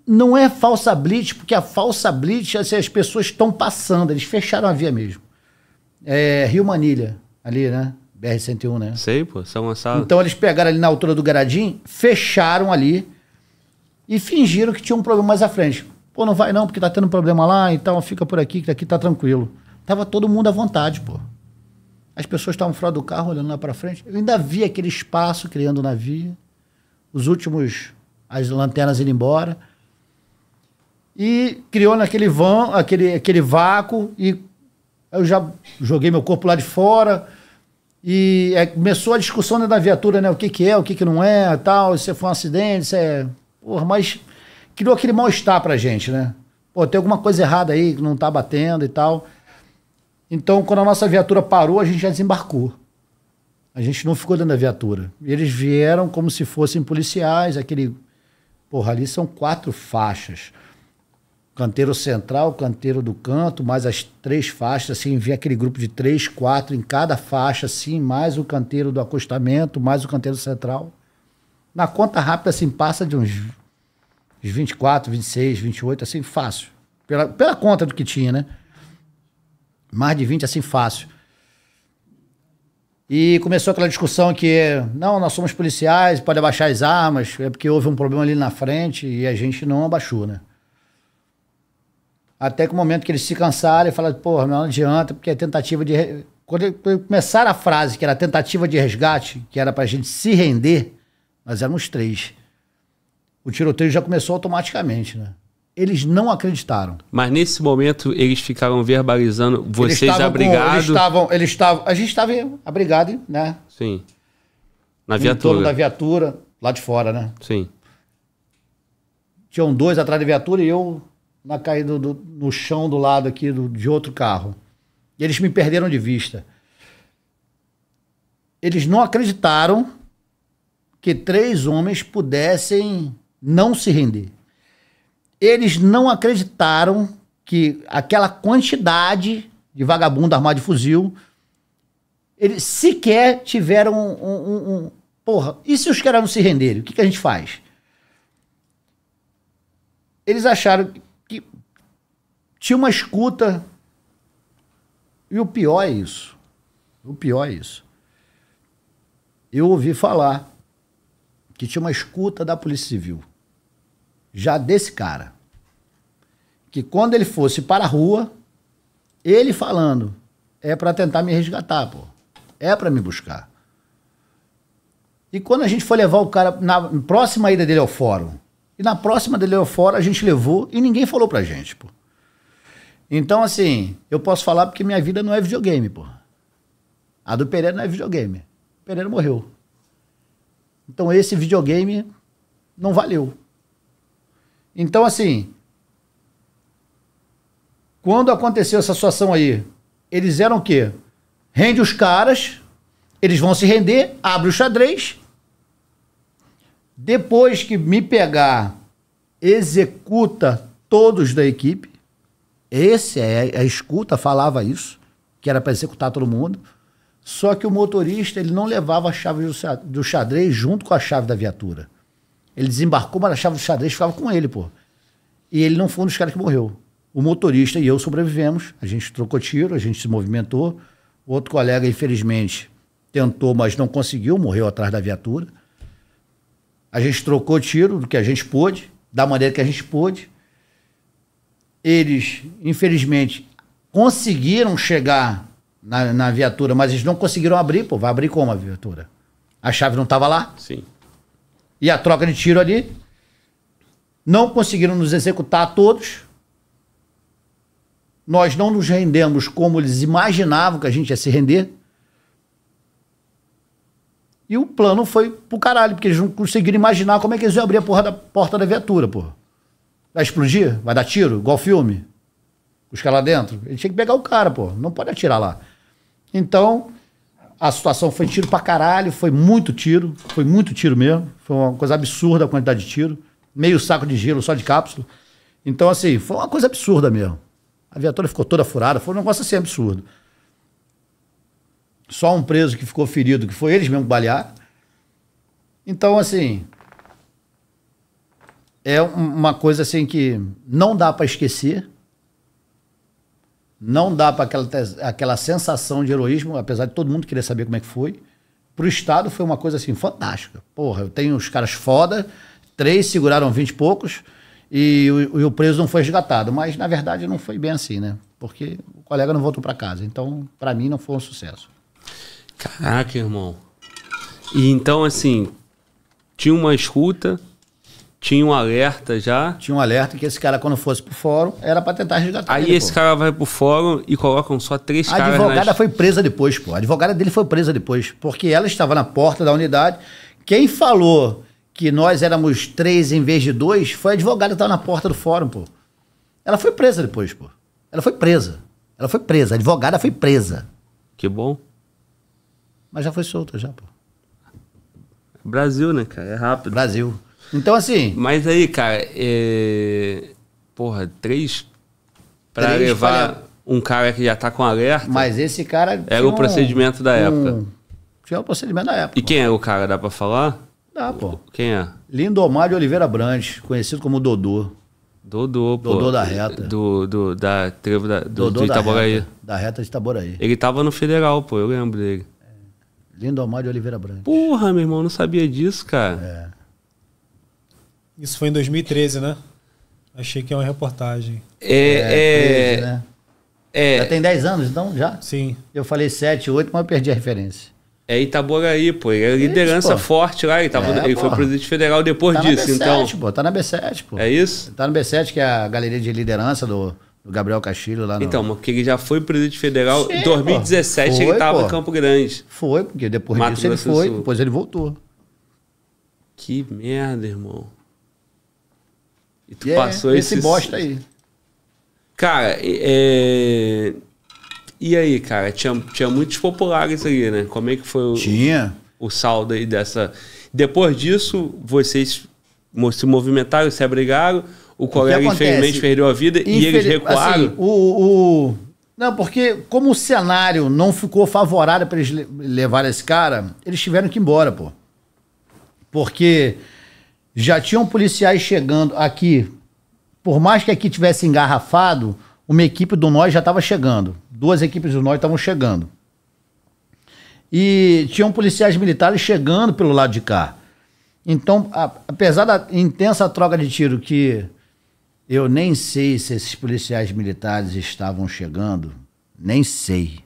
Não é falsa blitz, porque a falsa blitz assim, as pessoas estão passando, eles fecharam a via mesmo. É, Rio Manilha, ali, né? BR-101, né? Sei, pô, São Gonçalo. Então eles pegaram ali na altura do Garadim, fecharam ali e fingiram que tinha um problema mais à frente. Pô, não vai não, porque tá tendo problema lá, então fica por aqui, que aqui tá tranquilo. Tava todo mundo à vontade, pô. As pessoas estavam fora do carro olhando lá para frente. Eu ainda vi aquele espaço criando na via. Os últimos, as lanternas indo embora. E criou naquele vão, aquele, aquele vácuo. E eu já joguei meu corpo lá de fora. E é, começou a discussão né, da viatura, né? O que, que é, o que, que não é, tal. Se foi um acidente, se é. Porra, mas criou aquele mal-estar pra gente, né? Pô, tem alguma coisa errada aí que não tá batendo e tal. Então, quando a nossa viatura parou, a gente já desembarcou. A gente não ficou dentro da viatura. Eles vieram como se fossem policiais, aquele. Porra, ali são quatro faixas. Canteiro central, canteiro do canto, mais as três faixas, assim, vem aquele grupo de três, quatro em cada faixa, assim, mais o canteiro do acostamento, mais o canteiro central. Na conta rápida, assim, passa de uns, uns 24, 26, 28, assim, fácil. Pela, pela conta do que tinha, né? mais de 20 assim fácil. E começou aquela discussão que, não, nós somos policiais, pode abaixar as armas, é porque houve um problema ali na frente e a gente não abaixou, né? Até que o momento que eles se cansaram e falaram, porra, não adianta, porque é tentativa de. Quando começaram a frase que era tentativa de resgate, que era pra gente se render, nós éramos três. O tiroteio já começou automaticamente, né? eles não acreditaram. Mas nesse momento eles ficaram verbalizando vocês abrigados. Eles estavam, eles estavam, a gente estava abrigado, né? Sim. Na viatura. Em torno da viatura, lá de fora, né? Sim. Tinham dois atrás da viatura e eu na caída do, no chão do lado aqui do, de outro carro. E eles me perderam de vista. Eles não acreditaram que três homens pudessem não se render eles não acreditaram que aquela quantidade de vagabundo armado de fuzil, eles sequer tiveram um, um, um Porra, e se os caras não se renderem? O que, que a gente faz? Eles acharam que tinha uma escuta. E o pior é isso. O pior é isso. Eu ouvi falar que tinha uma escuta da Polícia Civil já desse cara. Que quando ele fosse para a rua, ele falando, é para tentar me resgatar, pô. É para me buscar. E quando a gente foi levar o cara na próxima ida dele ao fórum, e na próxima dele ao fórum a gente levou e ninguém falou pra gente, pô. Então, assim, eu posso falar porque minha vida não é videogame, pô. A do Pereira não é videogame. O Pereira morreu. Então esse videogame não valeu. Então, assim, quando aconteceu essa situação aí, eles eram o quê? Rende os caras, eles vão se render, abre o xadrez. Depois que me pegar, executa todos da equipe. Esse é, é a escuta falava isso, que era para executar todo mundo. Só que o motorista ele não levava a chave do xadrez junto com a chave da viatura. Ele desembarcou, mas a chave do xadrez ficava com ele, pô. E ele não foi um dos caras que morreu. O motorista e eu sobrevivemos. A gente trocou tiro, a gente se movimentou. O outro colega, infelizmente, tentou, mas não conseguiu, morreu atrás da viatura. A gente trocou tiro do que a gente pôde, da maneira que a gente pôde. Eles, infelizmente, conseguiram chegar na, na viatura, mas eles não conseguiram abrir, pô. Vai abrir como a viatura? A chave não estava lá? Sim e a troca de tiro ali. Não conseguiram nos executar todos. Nós não nos rendemos como eles imaginavam que a gente ia se render. E o plano foi pro caralho, porque eles não conseguiram imaginar como é que eles iam abrir a porra da porta da viatura, porra. Vai explodir? Vai dar tiro? Igual filme? Os lá dentro? Ele tinha que pegar o cara, pô. Não pode atirar lá. Então, a situação foi tiro pra caralho, foi muito tiro, foi muito tiro mesmo. Foi uma coisa absurda a quantidade de tiro. Meio saco de gelo só de cápsula. Então, assim, foi uma coisa absurda mesmo. A viatura ficou toda furada, foi um negócio assim absurdo. Só um preso que ficou ferido, que foi eles mesmo que balearam. Então, assim, é uma coisa assim que não dá para esquecer, não dá para aquela, aquela sensação de heroísmo, apesar de todo mundo querer saber como é que foi. Para o Estado foi uma coisa assim fantástica. Porra, eu tenho os caras foda, três seguraram vinte e poucos e o, e o preso não foi resgatado. Mas na verdade não foi bem assim, né? Porque o colega não voltou para casa. Então, para mim, não foi um sucesso. Caraca, irmão. E então, assim, tinha uma escuta, tinha um alerta já. Tinha um alerta que esse cara, quando fosse pro fórum, era pra tentar resgatar. Aí ele, esse pô. cara vai pro fórum e colocam só três caras. A advogada nas... foi presa depois, pô. A advogada dele foi presa depois, porque ela estava na porta da unidade. Quem falou que nós éramos três em vez de dois foi a advogada que estava na porta do fórum, pô. Ela foi presa depois, pô. Ela foi presa. Ela foi presa. A advogada foi presa. Que bom. Mas já foi solta, já, pô. Brasil, né, cara? É rápido. Brasil. Então, assim. Mas aí, cara, é... porra, três para levar um cara que já tá com alerta. Mas esse cara. Era o procedimento um, da época. Era Tinha o um procedimento da época. E quem é o cara? Dá para falar? Dá, pô. Quem é? Lindomar de Oliveira Brandes, conhecido como Dodô. Dodô, pô. Dodô da reta. Do, do, da trevo da, do, do Itaboraí. Da reta, da reta de Itaboraí. Ele tava no Federal, pô, eu lembro dele. É. Lindomar de Oliveira Brandes. Porra, meu irmão, não sabia disso, cara. É. Isso foi em 2013, né? Achei que é uma reportagem. É. é, 13, é. né? é... Já tem 10 anos, então já? Sim. Eu falei 7, 8, mas eu perdi a referência. É Itaboraí, pô. Ele é liderança isso, forte lá. Itabo... É, ele foi presidente federal depois tá disso, na B7, então. Pô, tá na B7, pô. É isso? Tá na B7, que é a galeria de liderança do, do Gabriel Castilho lá no... Então, porque ele já foi presidente federal. Em 2017 foi, ele tava pô. em Campo Grande. Foi, porque depois Mato disso Grosso ele foi, depois ele voltou. Que merda, irmão. E tu passou esse. Esse bosta aí. Cara, é. E aí, cara? Tinha, tinha muitos populares ali, né? Como é que foi o, tinha. o saldo aí dessa. Depois disso, vocês se movimentaram, se abrigaram. O colega, o infelizmente, perdeu a vida Infeliz... e eles recuaram. Assim, o, o, Não, porque como o cenário não ficou favorável para eles levar esse cara, eles tiveram que ir embora, pô. Porque já tinham policiais chegando aqui. Por mais que aqui tivesse engarrafado, uma equipe do nós já estava chegando. Duas equipes do nós estavam chegando. E tinham policiais militares chegando pelo lado de cá. Então, a, apesar da intensa troca de tiro que eu nem sei se esses policiais militares estavam chegando, nem sei.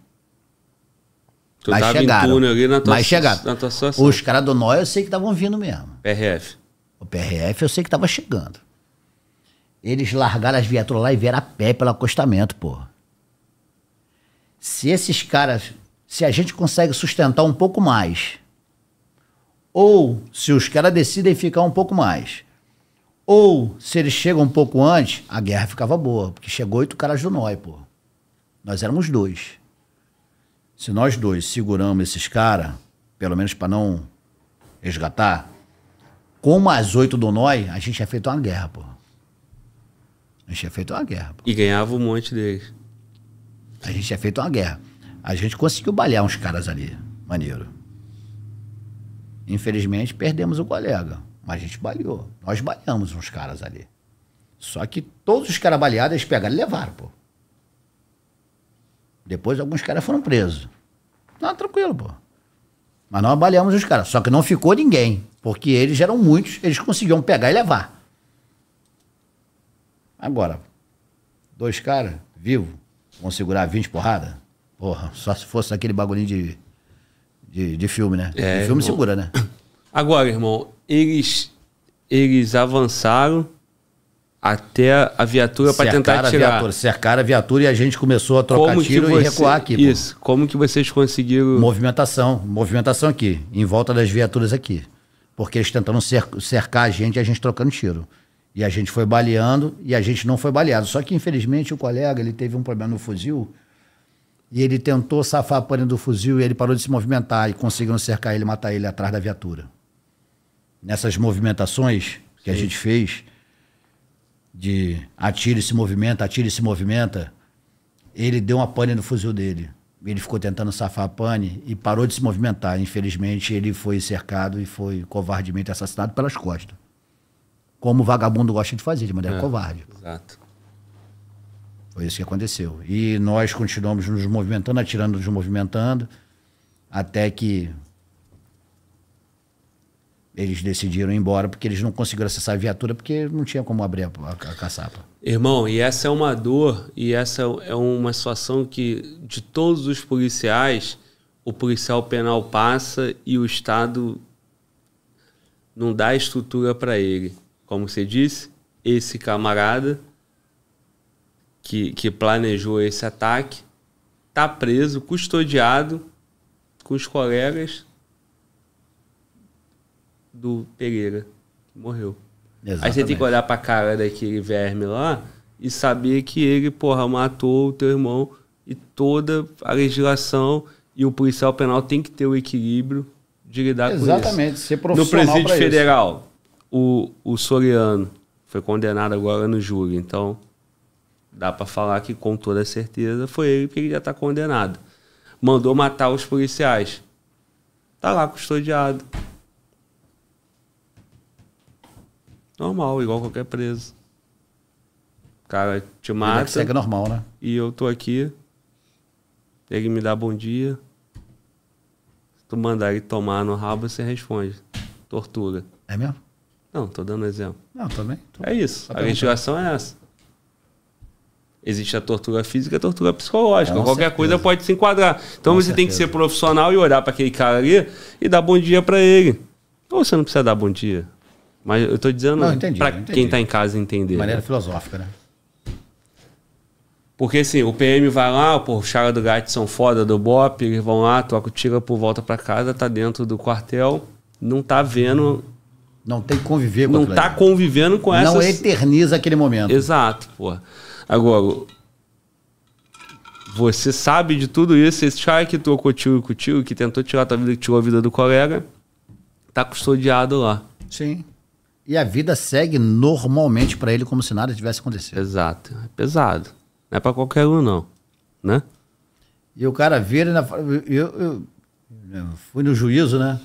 Tu mas chegaram, ali na tua, mas chegaram. Os caras do nós eu sei que estavam vindo mesmo. PRF. O PRF eu sei que estava chegando. Eles largaram as viaturas lá e vieram a pé pelo acostamento, porra. Se esses caras. Se a gente consegue sustentar um pouco mais. Ou se os caras decidem ficar um pouco mais. Ou se eles chegam um pouco antes, a guerra ficava boa. Porque chegou oito caras do NOI, porra. Nós éramos dois. Se nós dois seguramos esses caras, pelo menos para não resgatar, com mais oito do Noi, a gente tinha feito uma guerra, pô. A gente tinha feito uma guerra. Pô. E ganhava um monte deles. A gente tinha feito uma guerra. A gente conseguiu balear uns caras ali. Maneiro. Infelizmente, perdemos o colega. Mas a gente baleou. Nós baleamos uns caras ali. Só que todos os caras baleados, eles pegaram e levaram, pô. Depois alguns caras foram presos. Não, tranquilo, pô. Mas nós baleamos os caras. Só que não ficou ninguém. Porque eles eram muitos, eles conseguiam pegar e levar. Agora, dois caras vivos vão segurar 20 porrada? Porra, só se fosse aquele bagulhinho de, de, de filme, né? É, de filme irmão. segura, né? [clears throat] Agora, irmão, eles, eles avançaram até a viatura para tentar a tirar. Viatura, cercaram a viatura e a gente começou a trocar como tiro você, e recuar aqui. Isso. Pô. Como que vocês conseguiram... Movimentação. Movimentação aqui, em volta das viaturas aqui. Porque eles tentando cercar a gente e a gente trocando tiro. E a gente foi baleando e a gente não foi baleado. Só que, infelizmente, o colega ele teve um problema no fuzil e ele tentou safar a pane do fuzil e ele parou de se movimentar e conseguiram cercar ele e matar ele atrás da viatura. Nessas movimentações que Sim. a gente fez, de atira e se movimenta, atira e se movimenta, ele deu uma pane no fuzil dele ele ficou tentando safar a pane e parou de se movimentar. Infelizmente, ele foi cercado e foi covardemente assassinado pelas costas. Como o vagabundo gosta de fazer, de maneira é, covarde. Exato. Foi isso que aconteceu. E nós continuamos nos movimentando, atirando, nos movimentando, até que eles decidiram ir embora porque eles não conseguiram acessar a viatura porque não tinha como abrir a, a, a caçapa. Irmão, e essa é uma dor e essa é uma situação que de todos os policiais, o policial penal passa e o Estado não dá estrutura para ele. Como você disse, esse camarada que, que planejou esse ataque está preso, custodiado com os colegas do Pereira, que morreu. Exatamente. Aí você tem que olhar pra cara daquele verme lá e saber que ele, porra, matou o teu irmão e toda a legislação e o policial penal tem que ter o equilíbrio de lidar Exatamente, com isso. Exatamente, ser profissional No presídio federal, isso. O, o Soriano foi condenado agora no júri, então dá para falar que com toda certeza foi ele porque ele já tá condenado. Mandou matar os policiais. Tá lá custodiado. Normal, igual qualquer preso. O cara te é mata. segue normal, né? E eu tô aqui. Ele me dá bom dia. Se tu mandar ele tomar no rabo, você responde. Tortura. É mesmo? Não, tô dando exemplo. Não, também. É isso. A investigação é essa. Existe a tortura física e a tortura psicológica. Qualquer certeza. coisa pode se enquadrar. Então Com você certeza. tem que ser profissional e olhar para aquele cara ali e dar bom dia para ele. Ou você não precisa dar bom dia. Mas eu estou dizendo para quem está em casa entender. De maneira né? filosófica, né? Porque assim, o PM vai lá, pô, o Chara do Gato são foda do Bop, eles vão lá, toca o tira, por volta para casa, tá dentro do quartel, não tá vendo. Não tem que conviver com Não tá convivendo com essa. Não essas... eterniza aquele momento. Exato, pô. Agora, você sabe de tudo isso, esse cara que trocou e contigo, que tentou tirar a tua vida, que tirou a vida do colega, tá custodiado lá. Sim e a vida segue normalmente para ele como se nada tivesse acontecido. Exato. É pesado. Não é para qualquer um, não. Né? E o cara vira e na... eu, eu, eu fui no juízo, né?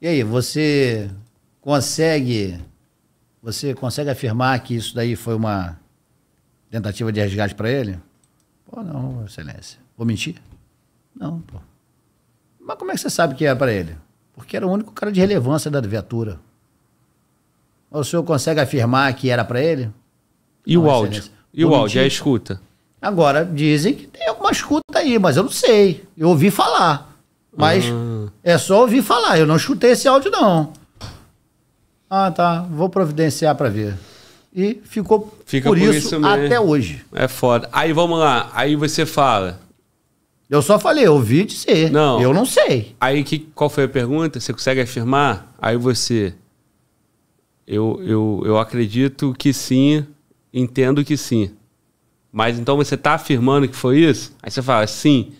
E aí, você consegue você consegue afirmar que isso daí foi uma tentativa de resgate para ele? Pô, não, excelência. Vou mentir? Não, pô. Mas como é que você sabe que é para ele? Porque era o único cara de relevância da viatura. O senhor consegue afirmar que era para ele? E Não, o áudio? E o áudio? É a escuta? Agora, dizem que tem alguma escuta aí, mas eu não sei. Eu ouvi falar. Mas ah. é só ouvir falar. Eu não escutei esse áudio, não. Ah, tá. Vou providenciar para ver. E ficou Fica por, por isso, isso até hoje. É foda. Aí vamos lá. Aí você fala. Eu só falei, eu ouvi dizer. Não. Eu não sei. Aí que, qual foi a pergunta? Você consegue afirmar? Aí você. Eu, eu, eu acredito que sim, entendo que sim. Mas então você está afirmando que foi isso? Aí você fala, sim.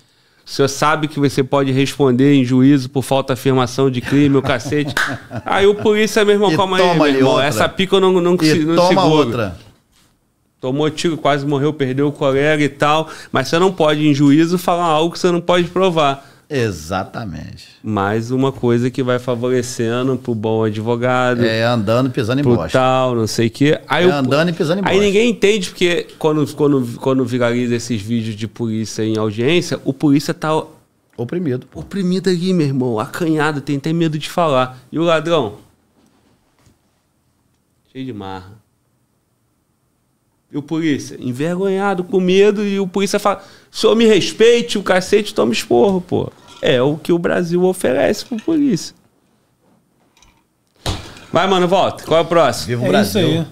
O senhor sabe que você pode responder em juízo por falta de afirmação de crime, o cacete. [laughs] Aí o polícia, meu irmão, e calma aí, meu irmão. Outra. Essa pica eu não, não, e não toma seguro. outra. Tomou tiro, quase morreu, perdeu o colega e tal. Mas você não pode, em juízo, falar algo que você não pode provar. Exatamente. Mais uma coisa que vai favorecendo pro bom advogado. É, andando e pisando em bosta. tal, não sei o quê. Aí é, eu, andando e pisando em bosta. Aí ninguém entende, porque quando, quando, quando viraliza esses vídeos de polícia em audiência, o polícia tá... Oprimido. Pô. Oprimido ali, meu irmão. Acanhado, tem até medo de falar. E o ladrão? Cheio de marra. E o polícia, envergonhado, com medo, e o polícia fala: senhor me respeite, o cacete toma esporro, pô. É o que o Brasil oferece pro polícia. Vai, mano, volta. Qual é o próximo? Viva o é Brasil. Isso aí.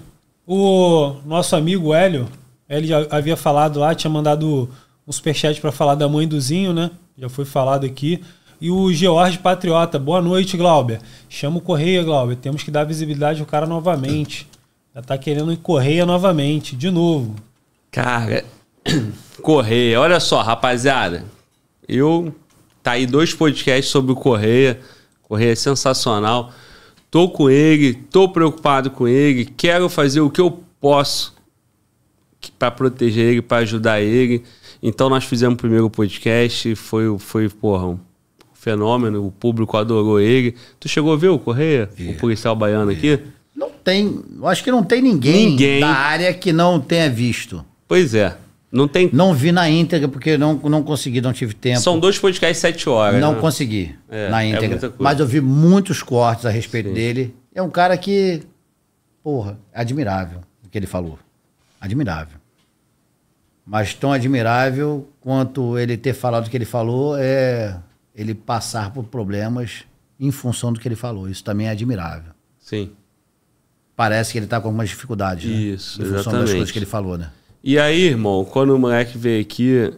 O nosso amigo Hélio, ele já havia falado lá, tinha mandado um superchat para falar da mãe do Zinho, né? Já foi falado aqui. E o George Patriota, boa noite, Glauber. Chama o Correia, Glauber. Temos que dar visibilidade ao cara novamente. Já tá querendo ir Correia novamente, de novo. Cara, [coughs] Correia, olha só, rapaziada. Eu. Tá aí dois podcasts sobre o Correia. Correia é sensacional. Tô com ele, tô preocupado com ele, quero fazer o que eu posso para proteger ele, para ajudar ele. Então nós fizemos o primeiro podcast, foi, foi porra, um fenômeno, o público adorou ele. Tu chegou a ver o Correia, yeah. o policial baiano yeah. aqui? Não tem. Eu acho que não tem ninguém, ninguém da área que não tenha visto. Pois é. Não tem. Não vi na íntegra, porque não, não consegui, não tive tempo. São dois podcasts sete horas. Não né? consegui é, na é íntegra. É mas eu vi muitos cortes a respeito Sim. dele. É um cara que. Porra, é admirável o que ele falou. Admirável. Mas tão admirável quanto ele ter falado o que ele falou é ele passar por problemas em função do que ele falou. Isso também é admirável. Sim parece que ele está com algumas dificuldades. Né? Isso, né? Em função das coisas que ele falou, né? E aí, irmão, quando o moleque veio aqui,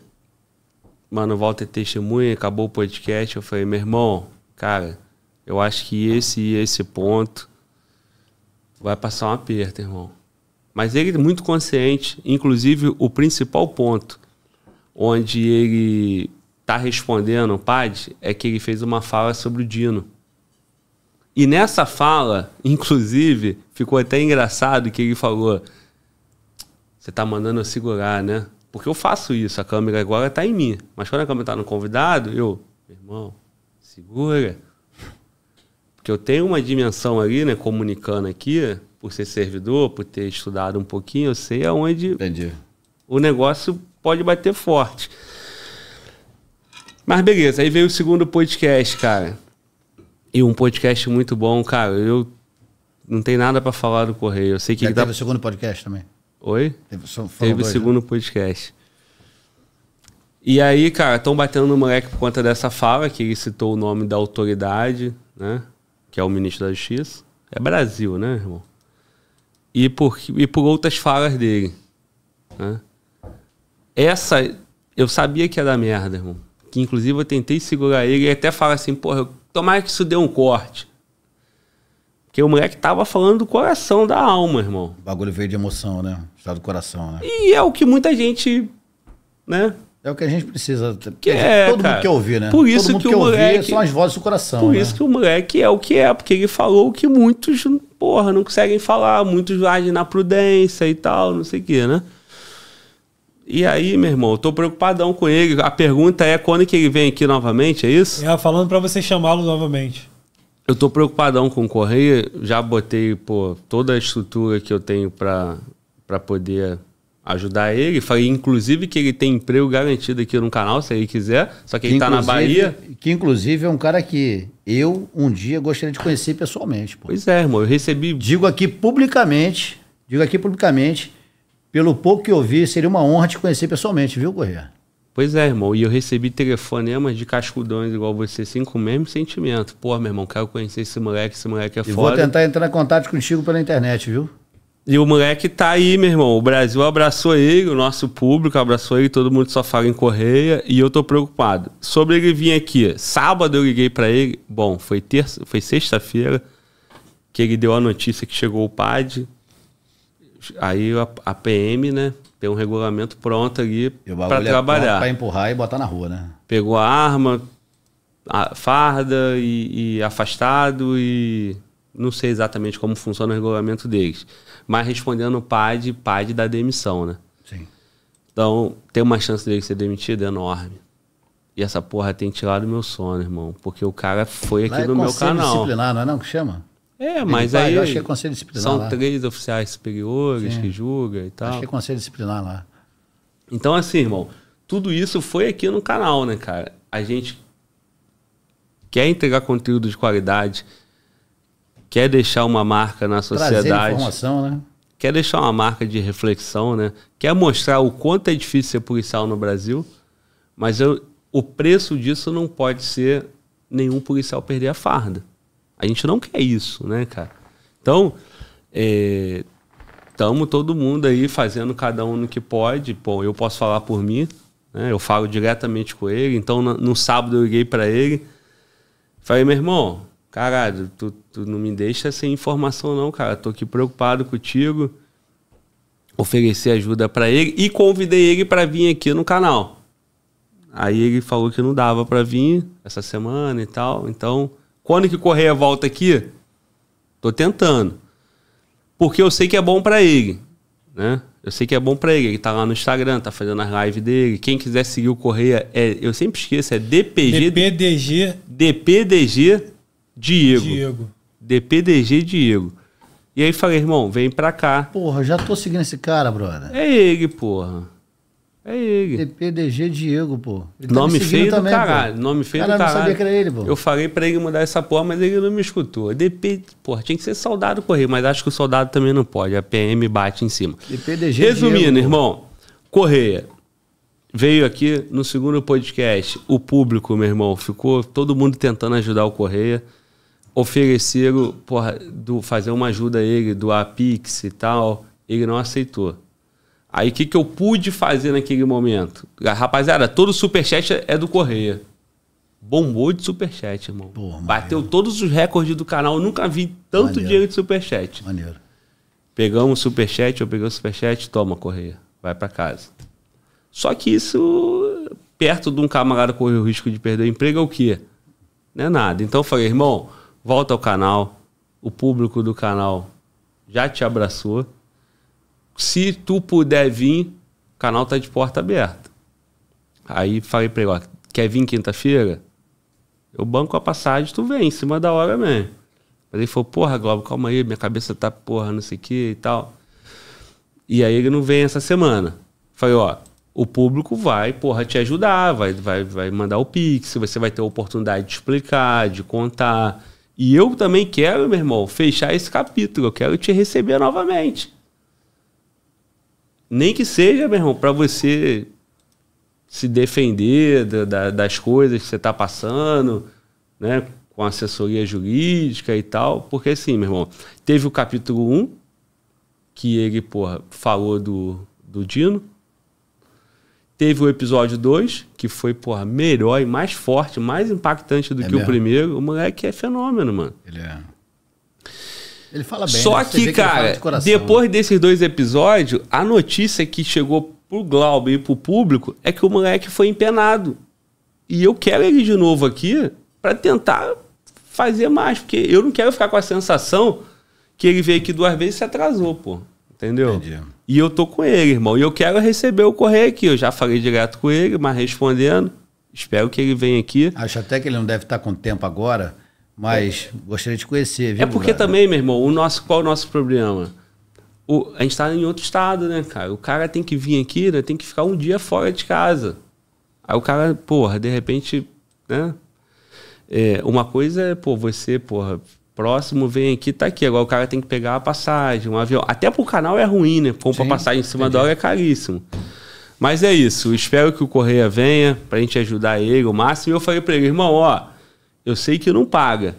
mano, volta é testemunha, acabou o podcast, eu falei, meu irmão, cara, eu acho que esse e esse ponto vai passar um aperto, irmão. Mas ele é muito consciente, inclusive o principal ponto onde ele tá respondendo o PAD é que ele fez uma fala sobre o Dino. E nessa fala, [laughs] inclusive, ficou até engraçado que ele falou: Você tá mandando eu segurar, né? Porque eu faço isso, a câmera agora tá em mim. Mas quando a câmera tá no convidado, eu, meu irmão, segura. Porque eu tenho uma dimensão ali, né, comunicando aqui, por ser servidor, por ter estudado um pouquinho, eu sei aonde Entendi. o negócio pode bater forte. Mas beleza, aí veio o segundo podcast, cara. E um podcast muito bom, cara. Eu não tenho nada para falar do Correio. Eu sei que. Já ele teve o segundo podcast também. Oi? Teve, teve o né? segundo né? podcast. E aí, cara, estão batendo no moleque por conta dessa fala, que ele citou o nome da autoridade, né? Que é o ministro da Justiça. É Brasil, né, irmão? E por, e por outras falas dele. Né? Essa, eu sabia que ia dar merda, irmão. Que inclusive eu tentei segurar ele e até fala assim, porra, eu Tomara que isso dê um corte. Porque o moleque tava falando do coração, da alma, irmão. O bagulho veio de emoção, né? Estado do coração, né? E é o que muita gente, né? É o que a gente precisa. Que é, é todo cara, mundo quer ouvir, né? Por isso todo mundo que quer o moleque, ouvir são as vozes do coração. Por né? isso que o moleque é o que é, porque ele falou o que muitos, porra, não conseguem falar, muitos agem na prudência e tal, não sei o quê, né? E aí, meu irmão, eu tô preocupadão com ele. A pergunta é quando que ele vem aqui novamente, é isso? É, falando para você chamá-lo novamente. Eu tô preocupadão com o Correia, já botei, pô, toda a estrutura que eu tenho para poder ajudar ele. Falei, inclusive, que ele tem emprego garantido aqui no canal, se ele quiser. Só que, que ele tá na Bahia. Que, inclusive, é um cara que eu, um dia, gostaria de conhecer pessoalmente. Pô. Pois é, irmão. Eu recebi... Digo aqui publicamente, digo aqui publicamente, pelo pouco que eu vi, seria uma honra te conhecer pessoalmente, viu, Correia? Pois é, irmão. E eu recebi telefonemas de cascudões igual você, assim, com o mesmo sentimento. Pô, meu irmão, quero conhecer esse moleque, esse moleque é e foda. Vou tentar entrar em contato contigo pela internet, viu? E o moleque tá aí, meu irmão. O Brasil abraçou ele, o nosso público abraçou ele, todo mundo só fala em Correia. E eu tô preocupado. Sobre ele vir aqui, sábado eu liguei para ele. Bom, foi terça, foi sexta-feira que ele deu a notícia que chegou o PAD aí a, a PM, né, tem um regulamento pronto ali para é trabalhar. É para empurrar e botar na rua, né? Pegou a arma, a farda e, e afastado e não sei exatamente como funciona o regulamento deles. Mas respondendo o PAD, PAD da demissão, né? Sim. Então, tem uma chance dele ser demitido é enorme. E essa porra tem tirado meu sono, irmão. Porque o cara foi aqui Lá é no é meu canal. disciplinar, não é não que chama? É, mas ele, aí. Eu achei é conselho disciplinar. São lá. três oficiais superiores Sim. que julga e tal. Acho que é conselho disciplinar lá. Então, assim, irmão, tudo isso foi aqui no canal, né, cara? A gente quer entregar conteúdo de qualidade, quer deixar uma marca na sociedade. Trazer informação, né? Quer deixar uma marca de reflexão, né? Quer mostrar o quanto é difícil ser policial no Brasil, mas eu, o preço disso não pode ser nenhum policial perder a farda. A gente não quer isso, né, cara? Então, estamos é, todo mundo aí fazendo cada um no que pode. Pô, eu posso falar por mim, né? eu falo diretamente com ele. Então, no, no sábado eu liguei para ele. Falei, meu irmão, caralho, tu, tu não me deixa sem informação não, cara. Tô aqui preocupado contigo. Oferecer ajuda para ele e convidei ele para vir aqui no canal. Aí ele falou que não dava para vir essa semana e tal. Então, quando que o Correia volta aqui? Tô tentando. Porque eu sei que é bom para ele, né? Eu sei que é bom para ele. Ele tá lá no Instagram, tá fazendo as lives dele. Quem quiser seguir o Correia, é, eu sempre esqueço, é DPG. DPDG. DPDG Diego. Diego. DPDG Diego. E aí falei, irmão, vem pra cá. Porra, já tô seguindo esse cara, brother. É ele, porra. É ele. DPDG Diego, pô. Ele tá nome tá feio também, do caralho. Pô. Nome feio cara, do caralho. não sabia que era ele, pô. Eu falei pra ele mudar essa porra, mas ele não me escutou. DP... Porra, tinha que ser soldado Correia mas acho que o soldado também não pode. A PM bate em cima. DPDG Resumindo, Diego, irmão. Correia. Veio aqui no segundo podcast. O público, meu irmão, ficou todo mundo tentando ajudar o Correia. Ofereceram, porra, do, fazer uma ajuda a ele, do Apix e tal. Ele não aceitou. Aí o que, que eu pude fazer naquele momento? Rapaziada, todo superchat é do Correia. Bombou de superchat, irmão. Porra, Bateu todos os recordes do canal. Eu nunca vi tanto maneiro. dinheiro de superchat. Maneiro. Pegamos o superchat, eu peguei o superchat, toma, Correia. Vai para casa. Só que isso, perto de um camarada correr o risco de perder o emprego, é o quê? Não é nada. Então eu falei, irmão, volta ao canal. O público do canal já te abraçou se tu puder vir, o canal tá de porta aberta. Aí falei pra ele, ó, quer vir quinta-feira? Eu banco a passagem, tu vem, em cima da hora mesmo. Aí ele falou, porra, Globo, calma aí, minha cabeça tá porra, não sei o que e tal. E aí ele não vem essa semana. Falei, ó, o público vai, porra, te ajudar, vai, vai, vai mandar o pix, você vai ter a oportunidade de explicar, de contar. E eu também quero, meu irmão, fechar esse capítulo. Eu quero te receber novamente. Nem que seja, meu irmão, para você se defender da, da, das coisas que você está passando, né? Com assessoria jurídica e tal. Porque assim, meu irmão, teve o capítulo 1, que ele, porra, falou do, do Dino. Teve o episódio 2, que foi, porra, melhor e mais forte, mais impactante do é que mesmo? o primeiro. O moleque é fenômeno, mano. Ele é. Ele fala bem. Só né? que, cara, que de depois desses dois episódios, a notícia que chegou pro Glauber e pro público é que o moleque foi empenado. E eu quero ele de novo aqui para tentar fazer mais, porque eu não quero ficar com a sensação que ele veio aqui duas vezes e se atrasou, pô. Entendeu? Entendi. E eu tô com ele, irmão. E eu quero receber o correio aqui. Eu já falei direto com ele, mas respondendo. Espero que ele venha aqui. Acho até que ele não deve estar tá com tempo agora mas é. gostaria de conhecer, viu? É porque também, meu irmão, o nosso, qual é o nosso problema? O, a gente está em outro estado, né, cara? O cara tem que vir aqui, né? Tem que ficar um dia fora de casa. Aí o cara, porra, de repente, né? É, uma coisa é, pô, você, porra, próximo vem aqui, tá aqui. Agora o cara tem que pegar a passagem, um avião. Até pro canal é ruim, né? Comprar passagem em cima da hora é caríssimo. Mas é isso. Espero que o Correia venha pra gente ajudar ele o máximo. E eu falei pra ele, irmão, ó eu sei que não paga,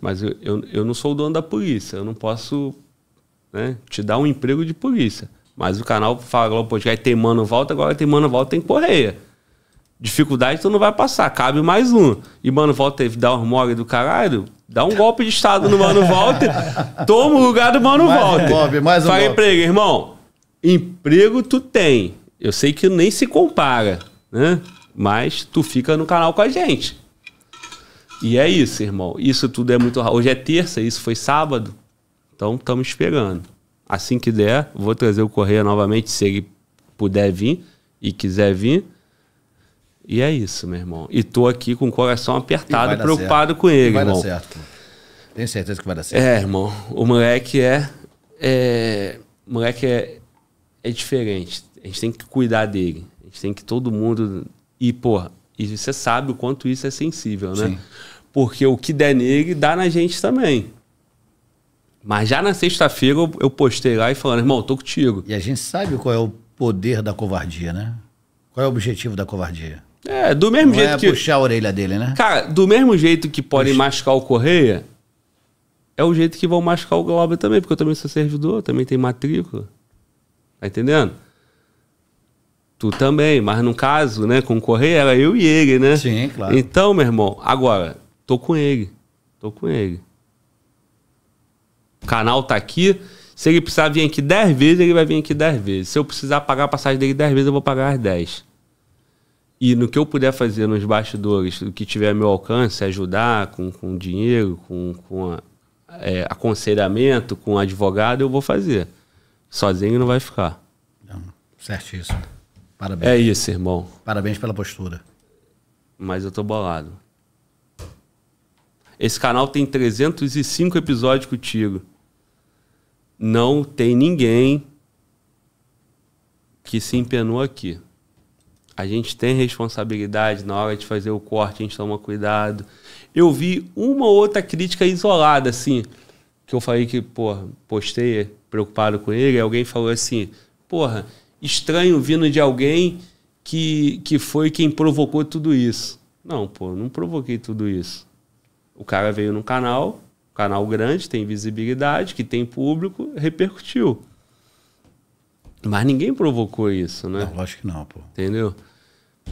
mas eu, eu, eu não sou o dono da polícia, eu não posso né, te dar um emprego de polícia. Mas o canal Fala Globo Podcast tem mano volta, agora tem mano volta, tem correia. Dificuldade tu não vai passar, cabe mais um. E mano volta dá dar um mole do caralho, dá um golpe de estado no mano volta, [laughs] toma o lugar do mano volta. Um mais um Fala emprego, irmão. Emprego tu tem. Eu sei que nem se compara, né? Mas tu fica no canal com a gente. E é isso, irmão. Isso tudo é muito raro. Hoje é terça, isso foi sábado. Então estamos esperando. Assim que der, vou trazer o correio novamente, se ele puder vir e quiser vir. E é isso, meu irmão. E tô aqui com o coração apertado, preocupado certo. com ele, vai irmão. Vai dar certo. Tenho certeza que vai dar certo. É, irmão. O moleque é. é moleque é, é diferente. A gente tem que cuidar dele. A gente tem que todo mundo. E, porra, e você sabe o quanto isso é sensível, né? Sim porque o que der nele dá na gente também. Mas já na sexta-feira eu, postei lá e falando, irmão, tô contigo. E a gente sabe qual é o poder da covardia, né? Qual é o objetivo da covardia? É, do mesmo Não é jeito é que. puxar a orelha dele, né? Cara, do mesmo jeito que podem Puxa. machucar o Correia, é o jeito que vão machucar o Glauber também, porque eu também sou servidor, também tem matrícula. Tá entendendo? Tu também, mas no caso, né, com o Correia era eu e ele, né? Sim, claro. Então, meu irmão, agora, Tô com ele. Tô com ele. O canal tá aqui. Se ele precisar vir aqui 10 vezes, ele vai vir aqui 10 vezes. Se eu precisar pagar a passagem dele 10 vezes, eu vou pagar as 10. E no que eu puder fazer nos bastidores, o que tiver a meu alcance, ajudar com, com dinheiro, com, com a, é, aconselhamento, com advogado, eu vou fazer. Sozinho não vai ficar. Não, certíssimo. Parabéns. É isso, irmão. Parabéns pela postura. Mas eu tô bolado. Esse canal tem 305 episódios contigo. Não tem ninguém que se empenou aqui. A gente tem responsabilidade na hora de fazer o corte, a gente toma cuidado. Eu vi uma outra crítica isolada, assim, que eu falei que, porra, postei preocupado com ele, e alguém falou assim, porra, estranho vindo de alguém que, que foi quem provocou tudo isso. Não, pô, não provoquei tudo isso. O cara veio num canal, canal grande, tem visibilidade, que tem público, repercutiu. Mas ninguém provocou isso, né? Não, lógico que não, pô. Entendeu?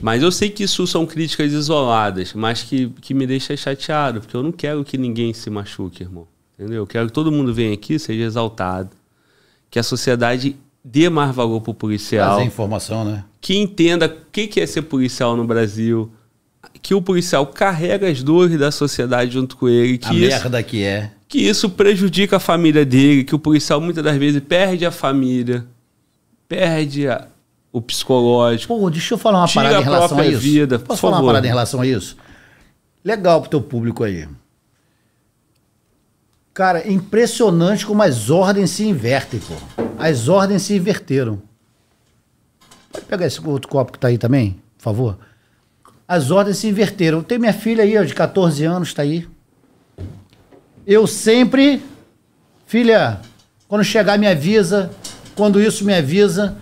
Mas eu sei que isso são críticas isoladas, mas que, que me deixa chateado, porque eu não quero que ninguém se machuque, irmão. Entendeu? Eu quero que todo mundo venha aqui, seja exaltado, que a sociedade dê mais valor pro policial. Trazer informação, né? Que entenda o que é ser policial no Brasil, que o policial carrega as dores da sociedade junto com ele. Que a isso, merda que é. Que isso prejudica a família dele, que o policial muitas das vezes perde a família, perde a, o psicológico. Pô, deixa eu falar uma parada em relação a, a isso. Vida, Posso falar favor. uma parada em relação a isso? Legal pro teu público aí. Cara, impressionante como as ordens se invertem, pô. As ordens se inverteram. Pode pegar esse outro copo que tá aí também, por favor? as ordens se inverteram. Tem minha filha aí, ó, de 14 anos, está aí. Eu sempre, filha, quando chegar me avisa, quando isso me avisa.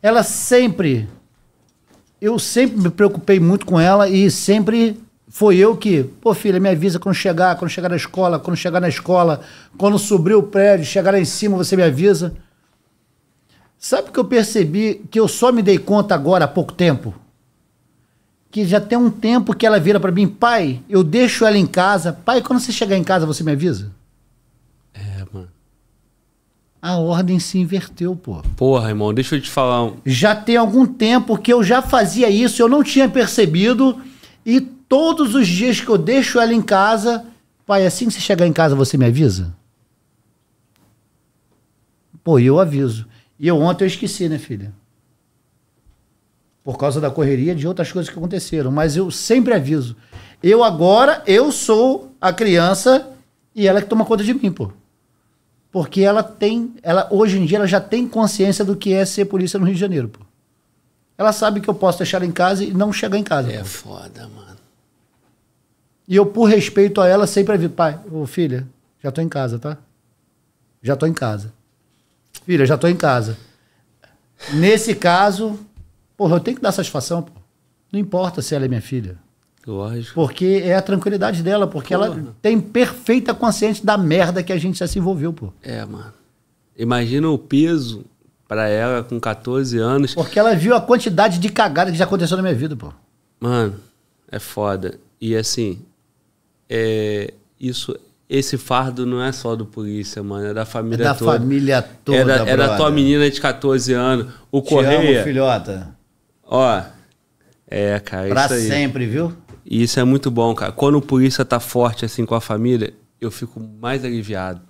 Ela sempre, eu sempre me preocupei muito com ela e sempre foi eu que, pô, filha, me avisa quando chegar, quando chegar na escola, quando chegar na escola, quando subir o prédio, chegar lá em cima, você me avisa. Sabe o que eu percebi que eu só me dei conta agora há pouco tempo? que já tem um tempo que ela vira para mim, pai, eu deixo ela em casa. Pai, quando você chegar em casa, você me avisa? É, mano. A ordem se inverteu, pô. Porra, irmão, deixa eu te falar. Já tem algum tempo que eu já fazia isso, eu não tinha percebido. E todos os dias que eu deixo ela em casa, pai, assim que você chegar em casa, você me avisa? Pô, eu aviso. E eu ontem eu esqueci, né, filha? por causa da correria de outras coisas que aconteceram. Mas eu sempre aviso. Eu agora, eu sou a criança e ela é que toma conta de mim, pô. Porque ela tem, ela hoje em dia ela já tem consciência do que é ser polícia no Rio de Janeiro, pô. Ela sabe que eu posso deixar ela em casa e não chegar em casa. É pô. foda, mano. E eu, por respeito a ela, sempre aviso, pai, ô filha, já tô em casa, tá? Já tô em casa. Filha, já tô em casa. Nesse caso, Porra, eu tenho que dar satisfação, pô. Não importa se ela é minha filha. Lógico. Porque é a tranquilidade dela, porque porra. ela tem perfeita consciência da merda que a gente já se envolveu, pô. É, mano. Imagina o peso para ela com 14 anos. Porque ela viu a quantidade de cagada que já aconteceu na minha vida, pô. Mano, é foda. E assim, é, isso esse fardo não é só do polícia, mano, é da família é da toda. Família toda é da família toda. É da, tua menina de 14 anos. O Te Correia. Amo, filhota. Ó, é, cara. Pra sempre, viu? E isso é muito bom, cara. Quando o polícia tá forte assim com a família, eu fico mais aliviado.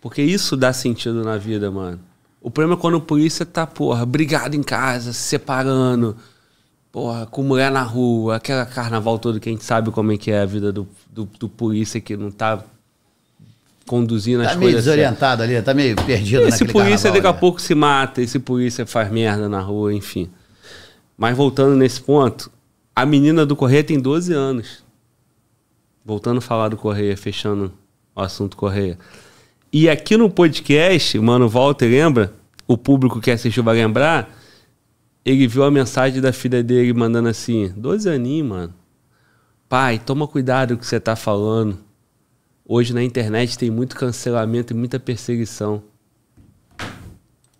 Porque isso dá sentido na vida, mano. O problema é quando o polícia tá, porra, brigado em casa, se separando, porra, com mulher na rua, aquela carnaval todo que a gente sabe como é que é a vida do, do, do polícia que não tá conduzindo tá as coisas. Tá meio desorientado ali, tá meio perdido Esse polícia carnaval, daqui a né? pouco se mata, esse polícia faz merda na rua, enfim. Mas voltando nesse ponto, a menina do Correia tem 12 anos. Voltando a falar do Correia, fechando o assunto Correia. E aqui no podcast, mano, Walter lembra, o público que assistiu vai lembrar, ele viu a mensagem da filha dele mandando assim: 12 aninhos, mano. Pai, toma cuidado com o que você tá falando. Hoje na internet tem muito cancelamento e muita perseguição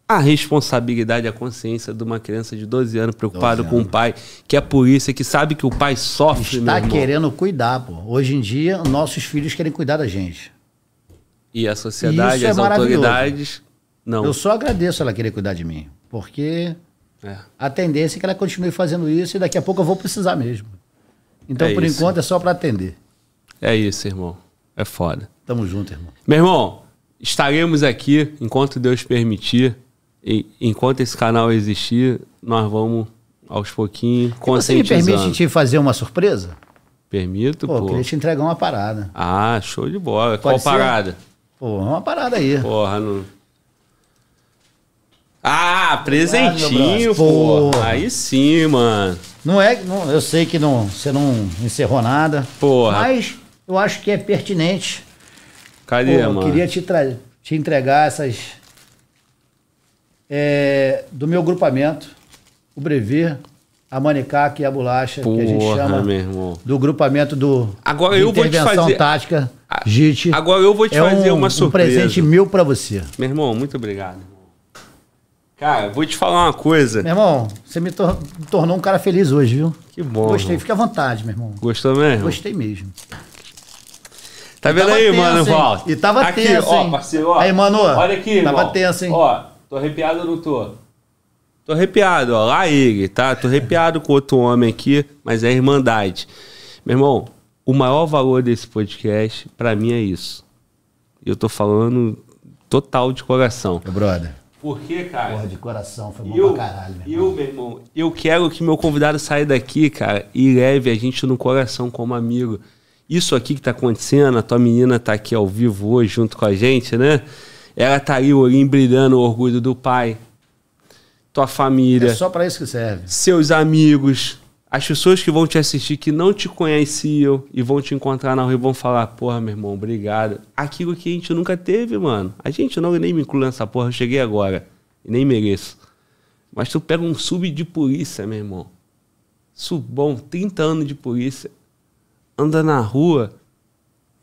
a responsabilidade, a consciência de uma criança de 12 anos preocupada com o pai, que é a polícia, que sabe que o pai sofre, Está querendo cuidar, pô. Hoje em dia, nossos filhos querem cuidar da gente. E a sociedade, é as autoridades, não. Eu só agradeço ela querer cuidar de mim, porque é. a tendência é que ela continue fazendo isso e daqui a pouco eu vou precisar mesmo. Então, é por isso. enquanto, é só para atender. É isso, irmão. É foda. Tamo junto, irmão. Meu irmão, estaremos aqui enquanto Deus permitir e, enquanto esse canal existir, nós vamos aos pouquinhos conscientizando. Você me permite te fazer uma surpresa? Permito, pô. Pô, queria te entregar uma parada. Ah, show de bola. Pode Qual ser? parada? Pô, é uma parada aí. Porra, não... Ah, presentinho, pô. Aí sim, mano. Não é, não, eu sei que não, você não encerrou nada. Porra. Mas eu acho que é pertinente. Cadê, pô, mano? Eu queria te, te entregar essas é, do meu grupamento, o brevi, a manicaca e a bolacha, Porra, que a gente chama do grupamento do agora eu vou te fazer, tática, JIT. Agora eu vou te é fazer um, uma surpresa. um presente mil para você. Meu irmão, muito obrigado. Cara, vou te falar uma coisa. Meu irmão, você me, tor me tornou um cara feliz hoje, viu? Que bom. Gostei, irmão. à vontade, meu irmão. Gostou mesmo? Gostei mesmo. Tá e vendo aí, tenso, mano, Val? E tava aqui, tenso, ó, hein? parceiro, ó. Aí, mano, olha aqui, Tava irmão. tenso, hein? Ó, Tô arrepiado ou não tô? Tô arrepiado, ó. Lá ele, tá? Tô arrepiado com outro homem aqui, mas é irmandade. Meu irmão, o maior valor desse podcast, para mim, é isso. Eu tô falando total de coração. Meu brother. Por que, cara. Porra, de coração, foi bom eu, pra caralho, meu irmão. Eu, meu irmão, eu quero que meu convidado saia daqui, cara, e leve a gente no coração como amigo. Isso aqui que tá acontecendo, a tua menina tá aqui ao vivo hoje junto com a gente, né? Ela tá ali, o olhinho brilhando, o orgulho do pai. Tua família. É só para isso que serve. Seus amigos. As pessoas que vão te assistir, que não te conheciam e vão te encontrar na rua e vão falar: Porra, meu irmão, obrigado. Aquilo que a gente nunca teve, mano. A gente não, nem me inclui nessa porra, eu cheguei agora. E nem mereço. Mas tu pega um sub de polícia, meu irmão. bom 30 anos de polícia. Anda na rua,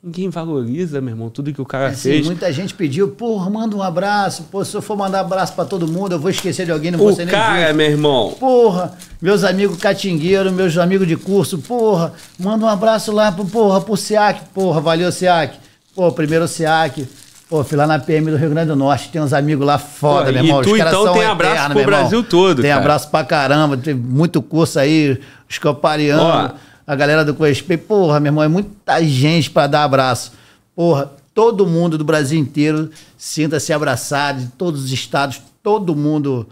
ninguém valoriza, meu irmão, tudo que o cara é, assim, fez. Sim, muita gente pediu, pô, manda um abraço, pô, se eu for mandar abraço para todo mundo, eu vou esquecer de alguém, não o vou ser cara, nem cara, meu irmão. Porra, meus amigos catingueiros, meus amigos de curso, porra, manda um abraço lá pro, porra, pro SEAC, porra, valeu SEAC. Pô, primeiro SEAC. Pô, fui lá na PM do Rio Grande do Norte, tem uns amigos lá foda, Pô, meu irmão. E tu, Os caras então, são tem abraço pro Brasil todo, Tem cara. abraço pra caramba, tem muito curso aí, escopariano. Ó, a galera do coespe porra, meu irmão, é muita gente para dar abraço. Porra, todo mundo do Brasil inteiro sinta-se abraçado, de todos os estados, todo mundo,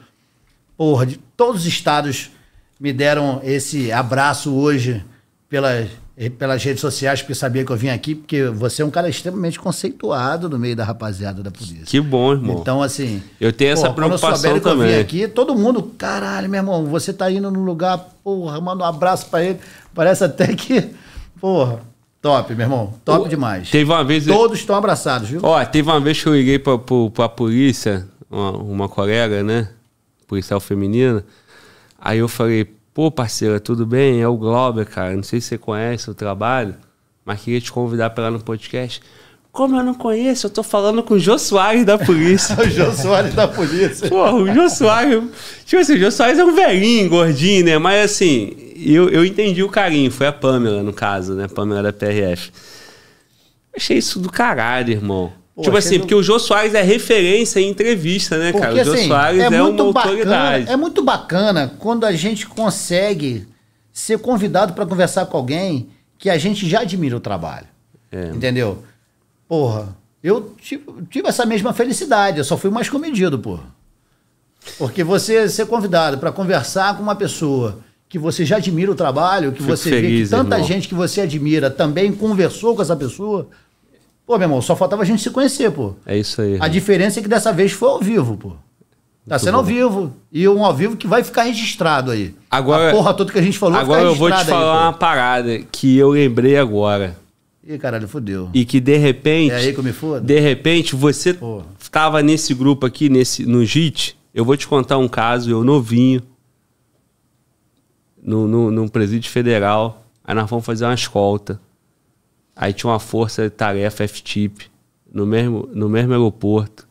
porra, de todos os estados me deram esse abraço hoje pelas, eh, pelas redes sociais, porque sabia que eu vim aqui, porque você é um cara extremamente conceituado no meio da rapaziada da polícia. Que bom, irmão. Então, assim. Eu tenho essa porra, preocupação quando eu também. Que eu vim aqui, todo mundo, caralho, meu irmão, você tá indo num lugar, porra, manda um abraço para ele. Parece até que. Porra, top, meu irmão. Top demais. Teve uma vez. Todos estão abraçados, viu? Ó, teve uma vez que eu liguei pra, pra, pra polícia, uma, uma colega, né? Policial feminina. Aí eu falei, pô, parceira, tudo bem? É o Glauber, cara. Não sei se você conhece o trabalho, mas queria te convidar pra lá no podcast. Como eu não conheço? Eu tô falando com o Jô Soares da polícia. [laughs] o Jô Soares da polícia. Porra, o Jô Soares. Tipo assim, o Jô Soares é um velhinho, gordinho, né? Mas assim, eu, eu entendi o carinho. Foi a Pamela, no caso, né? A Pamela da PRF. Achei isso do caralho, irmão. Pô, tipo assim, não... porque o Jô Soares é referência em entrevista, né, porque, cara? O Jô assim, Soares é, é uma bacana, autoridade. É muito bacana quando a gente consegue ser convidado para conversar com alguém que a gente já admira o trabalho. É. Entendeu? Porra, eu tive essa mesma felicidade, eu só fui mais comedido, porra. Porque você ser é convidado para conversar com uma pessoa que você já admira o trabalho, que Fico você feliz, vê que tanta irmão. gente que você admira também conversou com essa pessoa. Pô, meu irmão, só faltava a gente se conhecer, pô. É isso aí. A diferença é que dessa vez foi ao vivo, pô. Tá sendo ao vivo. E um ao vivo que vai ficar registrado aí. Agora, a porra toda que a gente falou Agora eu vou te falar uma parada que eu lembrei agora. Ih, caralho, fodeu. E que de repente. É aí que eu me fodo? De repente, você Porra. tava nesse grupo aqui, nesse, no JIT. Eu vou te contar um caso, eu novinho. No, no, presídio federal. Aí nós fomos fazer uma escolta. Aí tinha uma força de tarefa FTIP no mesmo, no mesmo aeroporto.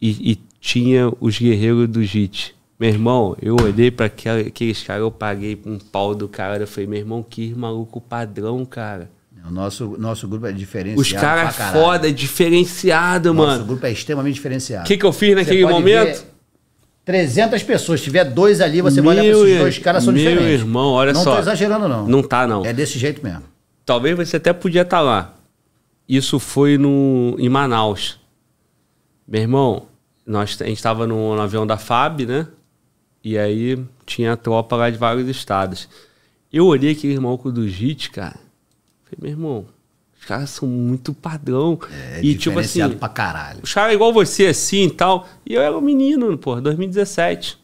E, e tinha os guerreiros do JIT. Meu irmão, eu olhei para aqueles caras, eu paguei um pau do cara. Eu falei, meu irmão, que maluco padrão, cara. O nosso, nosso grupo é diferenciado. Os caras é foda, diferenciado, nosso mano. Nosso grupo é extremamente diferenciado. O que, que eu fiz naquele momento? 300 pessoas, se tiver dois ali, você meu vai olhar pra esses dois caras, são meu diferentes. Meu irmão, olha não só. Não tô exagerando, não. Não tá, não. É desse jeito mesmo. Talvez você até podia estar tá lá. Isso foi no, em Manaus. Meu irmão, nós, a gente estava no, no avião da FAB, né? E aí tinha a tropa lá de vários estados. Eu olhei aquele irmão com o do JIT, cara. Falei, meu irmão, os caras são muito padrão. É, e tipo assim. pra caralho. cara é igual você, assim e tal. E eu era um menino, pô, 2017.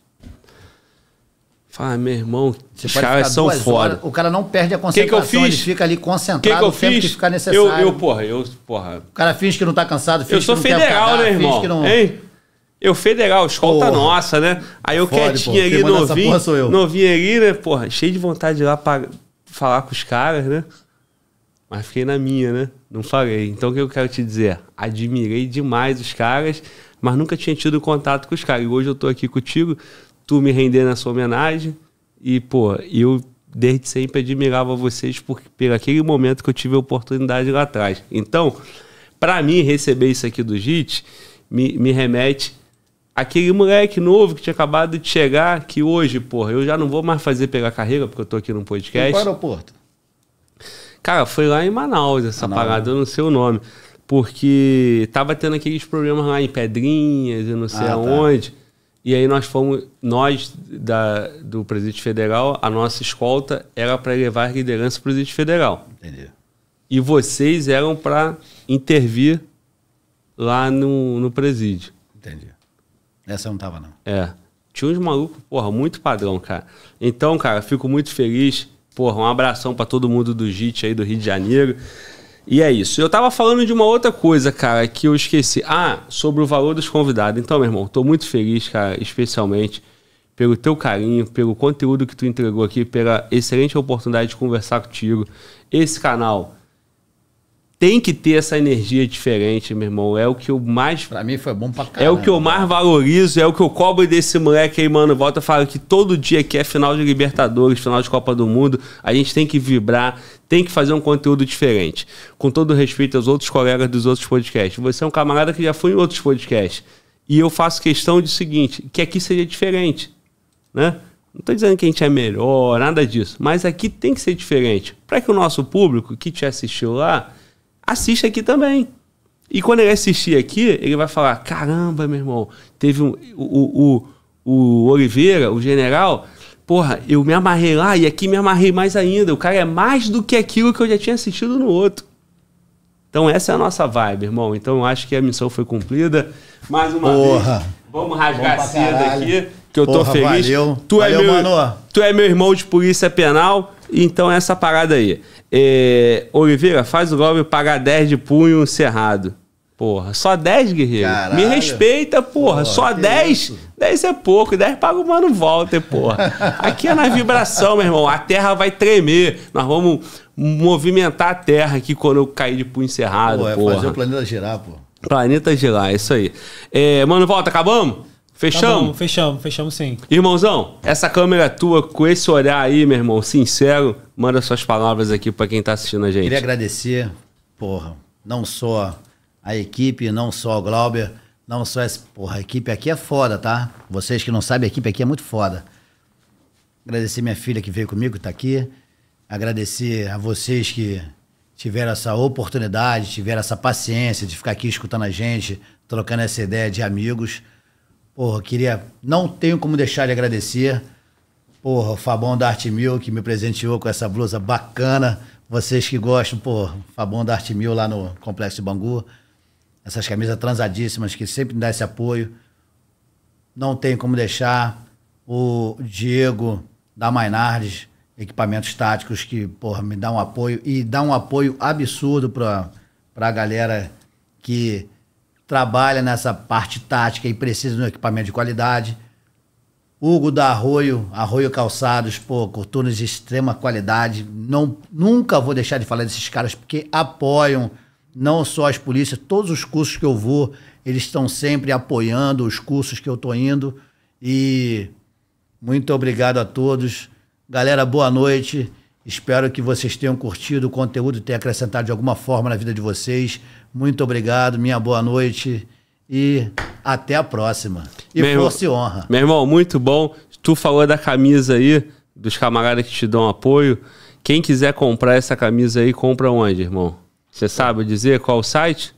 Fala, ah, meu irmão, os caras são fora. o cara não perde a concentração, que que ele fica ali concentrado que que eu o tempo fiz? que ficar necessário. Eu, eu, porra, eu, porra. O cara finge que não tá cansado, finge eu sou que não federal, cagar, né, irmão? Não... Hein? Eu federal, escolta porra. nossa, né? Aí eu Fode, quietinho porra. ali, novinho, novinho ali, né, porra, cheio de vontade de ir lá pra falar com os caras, né? Mas fiquei na minha, né? Não falei. Então o que eu quero te dizer? É, admirei demais os caras, mas nunca tinha tido contato com os caras. E hoje eu tô aqui contigo, tu me render na sua homenagem. E, pô, eu desde sempre admirava vocês por, por aquele momento que eu tive a oportunidade lá atrás. Então, para mim, receber isso aqui do JIT me, me remete aquele moleque novo que tinha acabado de chegar, que hoje, porra, eu já não vou mais fazer pegar carreira, porque eu tô aqui no podcast. Foi para o aeroporto. Cara, foi lá em Manaus essa Manaus. parada, eu não sei o nome. Porque tava tendo aqueles problemas lá em Pedrinhas e não sei ah, tá. aonde. Tá. E aí nós fomos, nós da, do presidente federal, a nossa escolta era para levar a liderança para o presidente federal. Entendi. E vocês eram para intervir lá no, no presídio. Entendi. Essa eu não tava, não. É. Tinha uns malucos, porra, muito padrão, cara. Então, cara, fico muito feliz Porra, um abração para todo mundo do JIT aí do Rio de Janeiro. E é isso. Eu tava falando de uma outra coisa, cara, que eu esqueci. Ah, sobre o valor dos convidados. Então, meu irmão, tô muito feliz, cara, especialmente pelo teu carinho, pelo conteúdo que tu entregou aqui, pela excelente oportunidade de conversar contigo. Esse canal tem que ter essa energia diferente, meu irmão. É o que eu mais. Pra mim foi bom pra caramba. É o que eu mais valorizo, é o que eu cobro desse moleque aí, mano. Volta fala que todo dia que é final de Libertadores, final de Copa do Mundo, a gente tem que vibrar, tem que fazer um conteúdo diferente. Com todo respeito aos outros colegas dos outros podcasts. Você é um camarada que já foi em outros podcasts. E eu faço questão de seguinte: que aqui seja diferente, né? Não estou dizendo que a gente é melhor, nada disso. Mas aqui tem que ser diferente. Para que o nosso público que te assistiu lá assiste aqui também. E quando ele assistir aqui, ele vai falar: caramba, meu irmão, teve um, o, o, o Oliveira, o general, porra, eu me amarrei lá e aqui me amarrei mais ainda. O cara é mais do que aquilo que eu já tinha assistido no outro. Então essa é a nossa vibe, irmão. Então eu acho que a missão foi cumprida. Mais uma porra. vez, vamos rasgar Bom a seda aqui, que eu porra, tô feliz. Valeu. Tu, é valeu, é meu, mano. tu é meu irmão de polícia penal. Então é essa parada aí. É, Oliveira, faz o golpe pagar 10 de punho cerrado. Porra, só 10, guerreiro? Caralho. Me respeita, porra. porra só 10? Isso? 10 é pouco. 10 paga o Mano volta, porra. Aqui é na vibração, meu irmão. A terra vai tremer. Nós vamos movimentar a terra aqui quando eu cair de punho cerrado, é porra. É fazer o planeta girar, porra. Planeta girar, é isso aí. É, mano, volta, acabamos? Fechamos? Tá bom, fechamos, fechamos sim. Irmãozão, essa câmera é tua, com esse olhar aí, meu irmão, sincero, manda suas palavras aqui para quem tá assistindo a gente. Queria agradecer, porra, não só a equipe, não só o Glauber, não só essa. Porra, a equipe aqui é foda, tá? Vocês que não sabem, a equipe aqui é muito foda. Agradecer minha filha que veio comigo, tá aqui. Agradecer a vocês que tiveram essa oportunidade, tiveram essa paciência de ficar aqui escutando a gente, trocando essa ideia de amigos. Porra, queria. Não tenho como deixar de agradecer. Porra, o Fabão da Arte Mil, que me presenteou com essa blusa bacana. Vocês que gostam, porra, Fabão da Arte Mil lá no Complexo Bangu. Essas camisas transadíssimas que sempre me dá esse apoio. Não tenho como deixar o Diego da Mainardes, equipamentos táticos que, porra, me dá um apoio e dá um apoio absurdo para a galera que trabalha nessa parte tática e precisa de um equipamento de qualidade. Hugo da Arroio, Arroio Calçados, pô, coturnos de extrema qualidade. Não, nunca vou deixar de falar desses caras, porque apoiam não só as polícias, todos os cursos que eu vou, eles estão sempre apoiando os cursos que eu estou indo. E muito obrigado a todos. Galera, boa noite. Espero que vocês tenham curtido o conteúdo, tenha acrescentado de alguma forma na vida de vocês. Muito obrigado, minha boa noite e até a próxima. E meu força irmão, e honra. Meu irmão, muito bom. Tu falou da camisa aí, dos camaradas que te dão apoio. Quem quiser comprar essa camisa aí, compra onde, irmão? Você sabe dizer qual o site?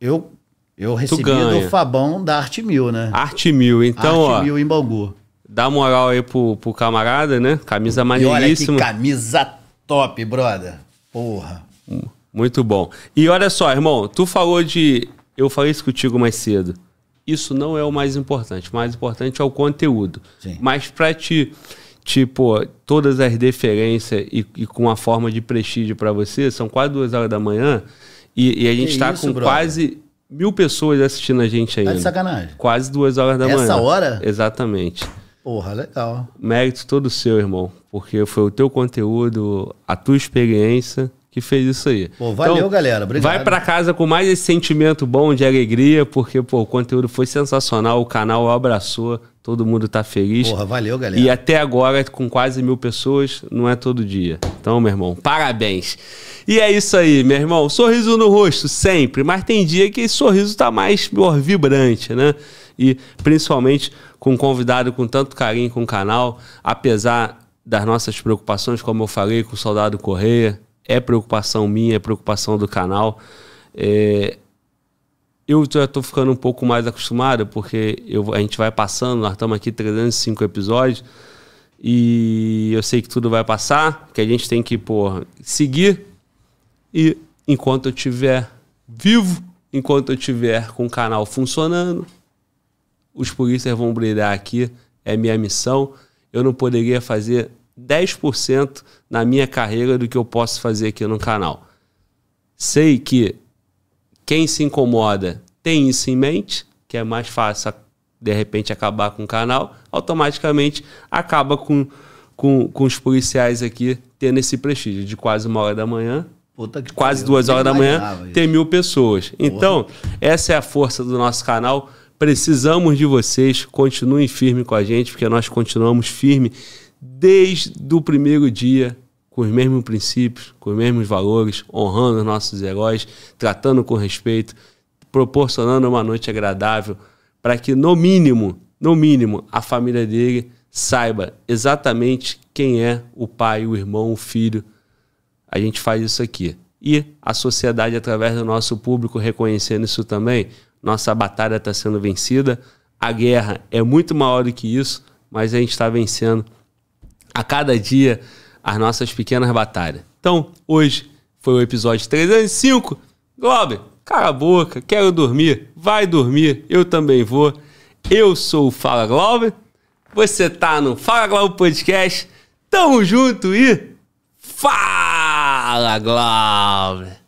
Eu eu recebi do Fabão da Arte Mil, né? Arte Mil, então. Arte ó, Mil em Bangu. Dá moral aí pro, pro camarada, né? Camisa maneiríssima. E olha que camisa top, brother. Porra. Muito bom. E olha só, irmão, tu falou de. Eu falei isso contigo mais cedo. Isso não é o mais importante. O mais importante é o conteúdo. Sim. Mas pra te tipo, todas as deferências e, e, com a forma de prestígio para você, são quase duas horas da manhã e, e a gente está com brother? quase mil pessoas assistindo a gente ainda. Tá de sacanagem. Quase duas horas da Essa manhã. Essa hora? Exatamente. Porra, legal. Mérito todo seu, irmão. Porque foi o teu conteúdo, a tua experiência que fez isso aí. Pô, valeu, então, galera. Obrigado. Vai para casa com mais esse sentimento bom de alegria, porque pô, o conteúdo foi sensacional, o canal abraçou, todo mundo tá feliz. Porra, valeu, galera. E até agora, com quase mil pessoas, não é todo dia. Então, meu irmão, parabéns. E é isso aí, meu irmão. Sorriso no rosto, sempre. Mas tem dia que esse sorriso tá mais vibrante, né? E principalmente com um convidado com tanto carinho com o canal, apesar das nossas preocupações, como eu falei com o Soldado Correia, é preocupação minha, é preocupação do canal. É, eu já estou ficando um pouco mais acostumado, porque eu, a gente vai passando, nós estamos aqui 305 episódios, e eu sei que tudo vai passar, que a gente tem que, seguir, e enquanto eu estiver vivo, enquanto eu estiver com o canal funcionando, os polícias vão brilhar aqui, é minha missão. Eu não poderia fazer 10% na minha carreira do que eu posso fazer aqui no canal. Sei que quem se incomoda tem isso em mente, que é mais fácil de repente acabar com o canal, automaticamente acaba com, com, com os policiais aqui tendo esse prestígio de quase uma hora da manhã, quase pariu, duas horas da manhã, tem mil pessoas. Então, Porra. Então, essa é a força do nosso canal Precisamos de vocês, continuem firme com a gente, porque nós continuamos firme desde o primeiro dia, com os mesmos princípios, com os mesmos valores, honrando os nossos heróis, tratando com respeito, proporcionando uma noite agradável, para que, no mínimo, no mínimo, a família dele saiba exatamente quem é o pai, o irmão, o filho. A gente faz isso aqui. E a sociedade, através do nosso público, reconhecendo isso também, nossa batalha está sendo vencida. A guerra é muito maior do que isso, mas a gente está vencendo a cada dia as nossas pequenas batalhas. Então, hoje foi o episódio 305. Globo, cala a boca, quero dormir, vai dormir, eu também vou. Eu sou o Fala Globo, você tá no Fala Globo Podcast. Tamo junto e fala Globo!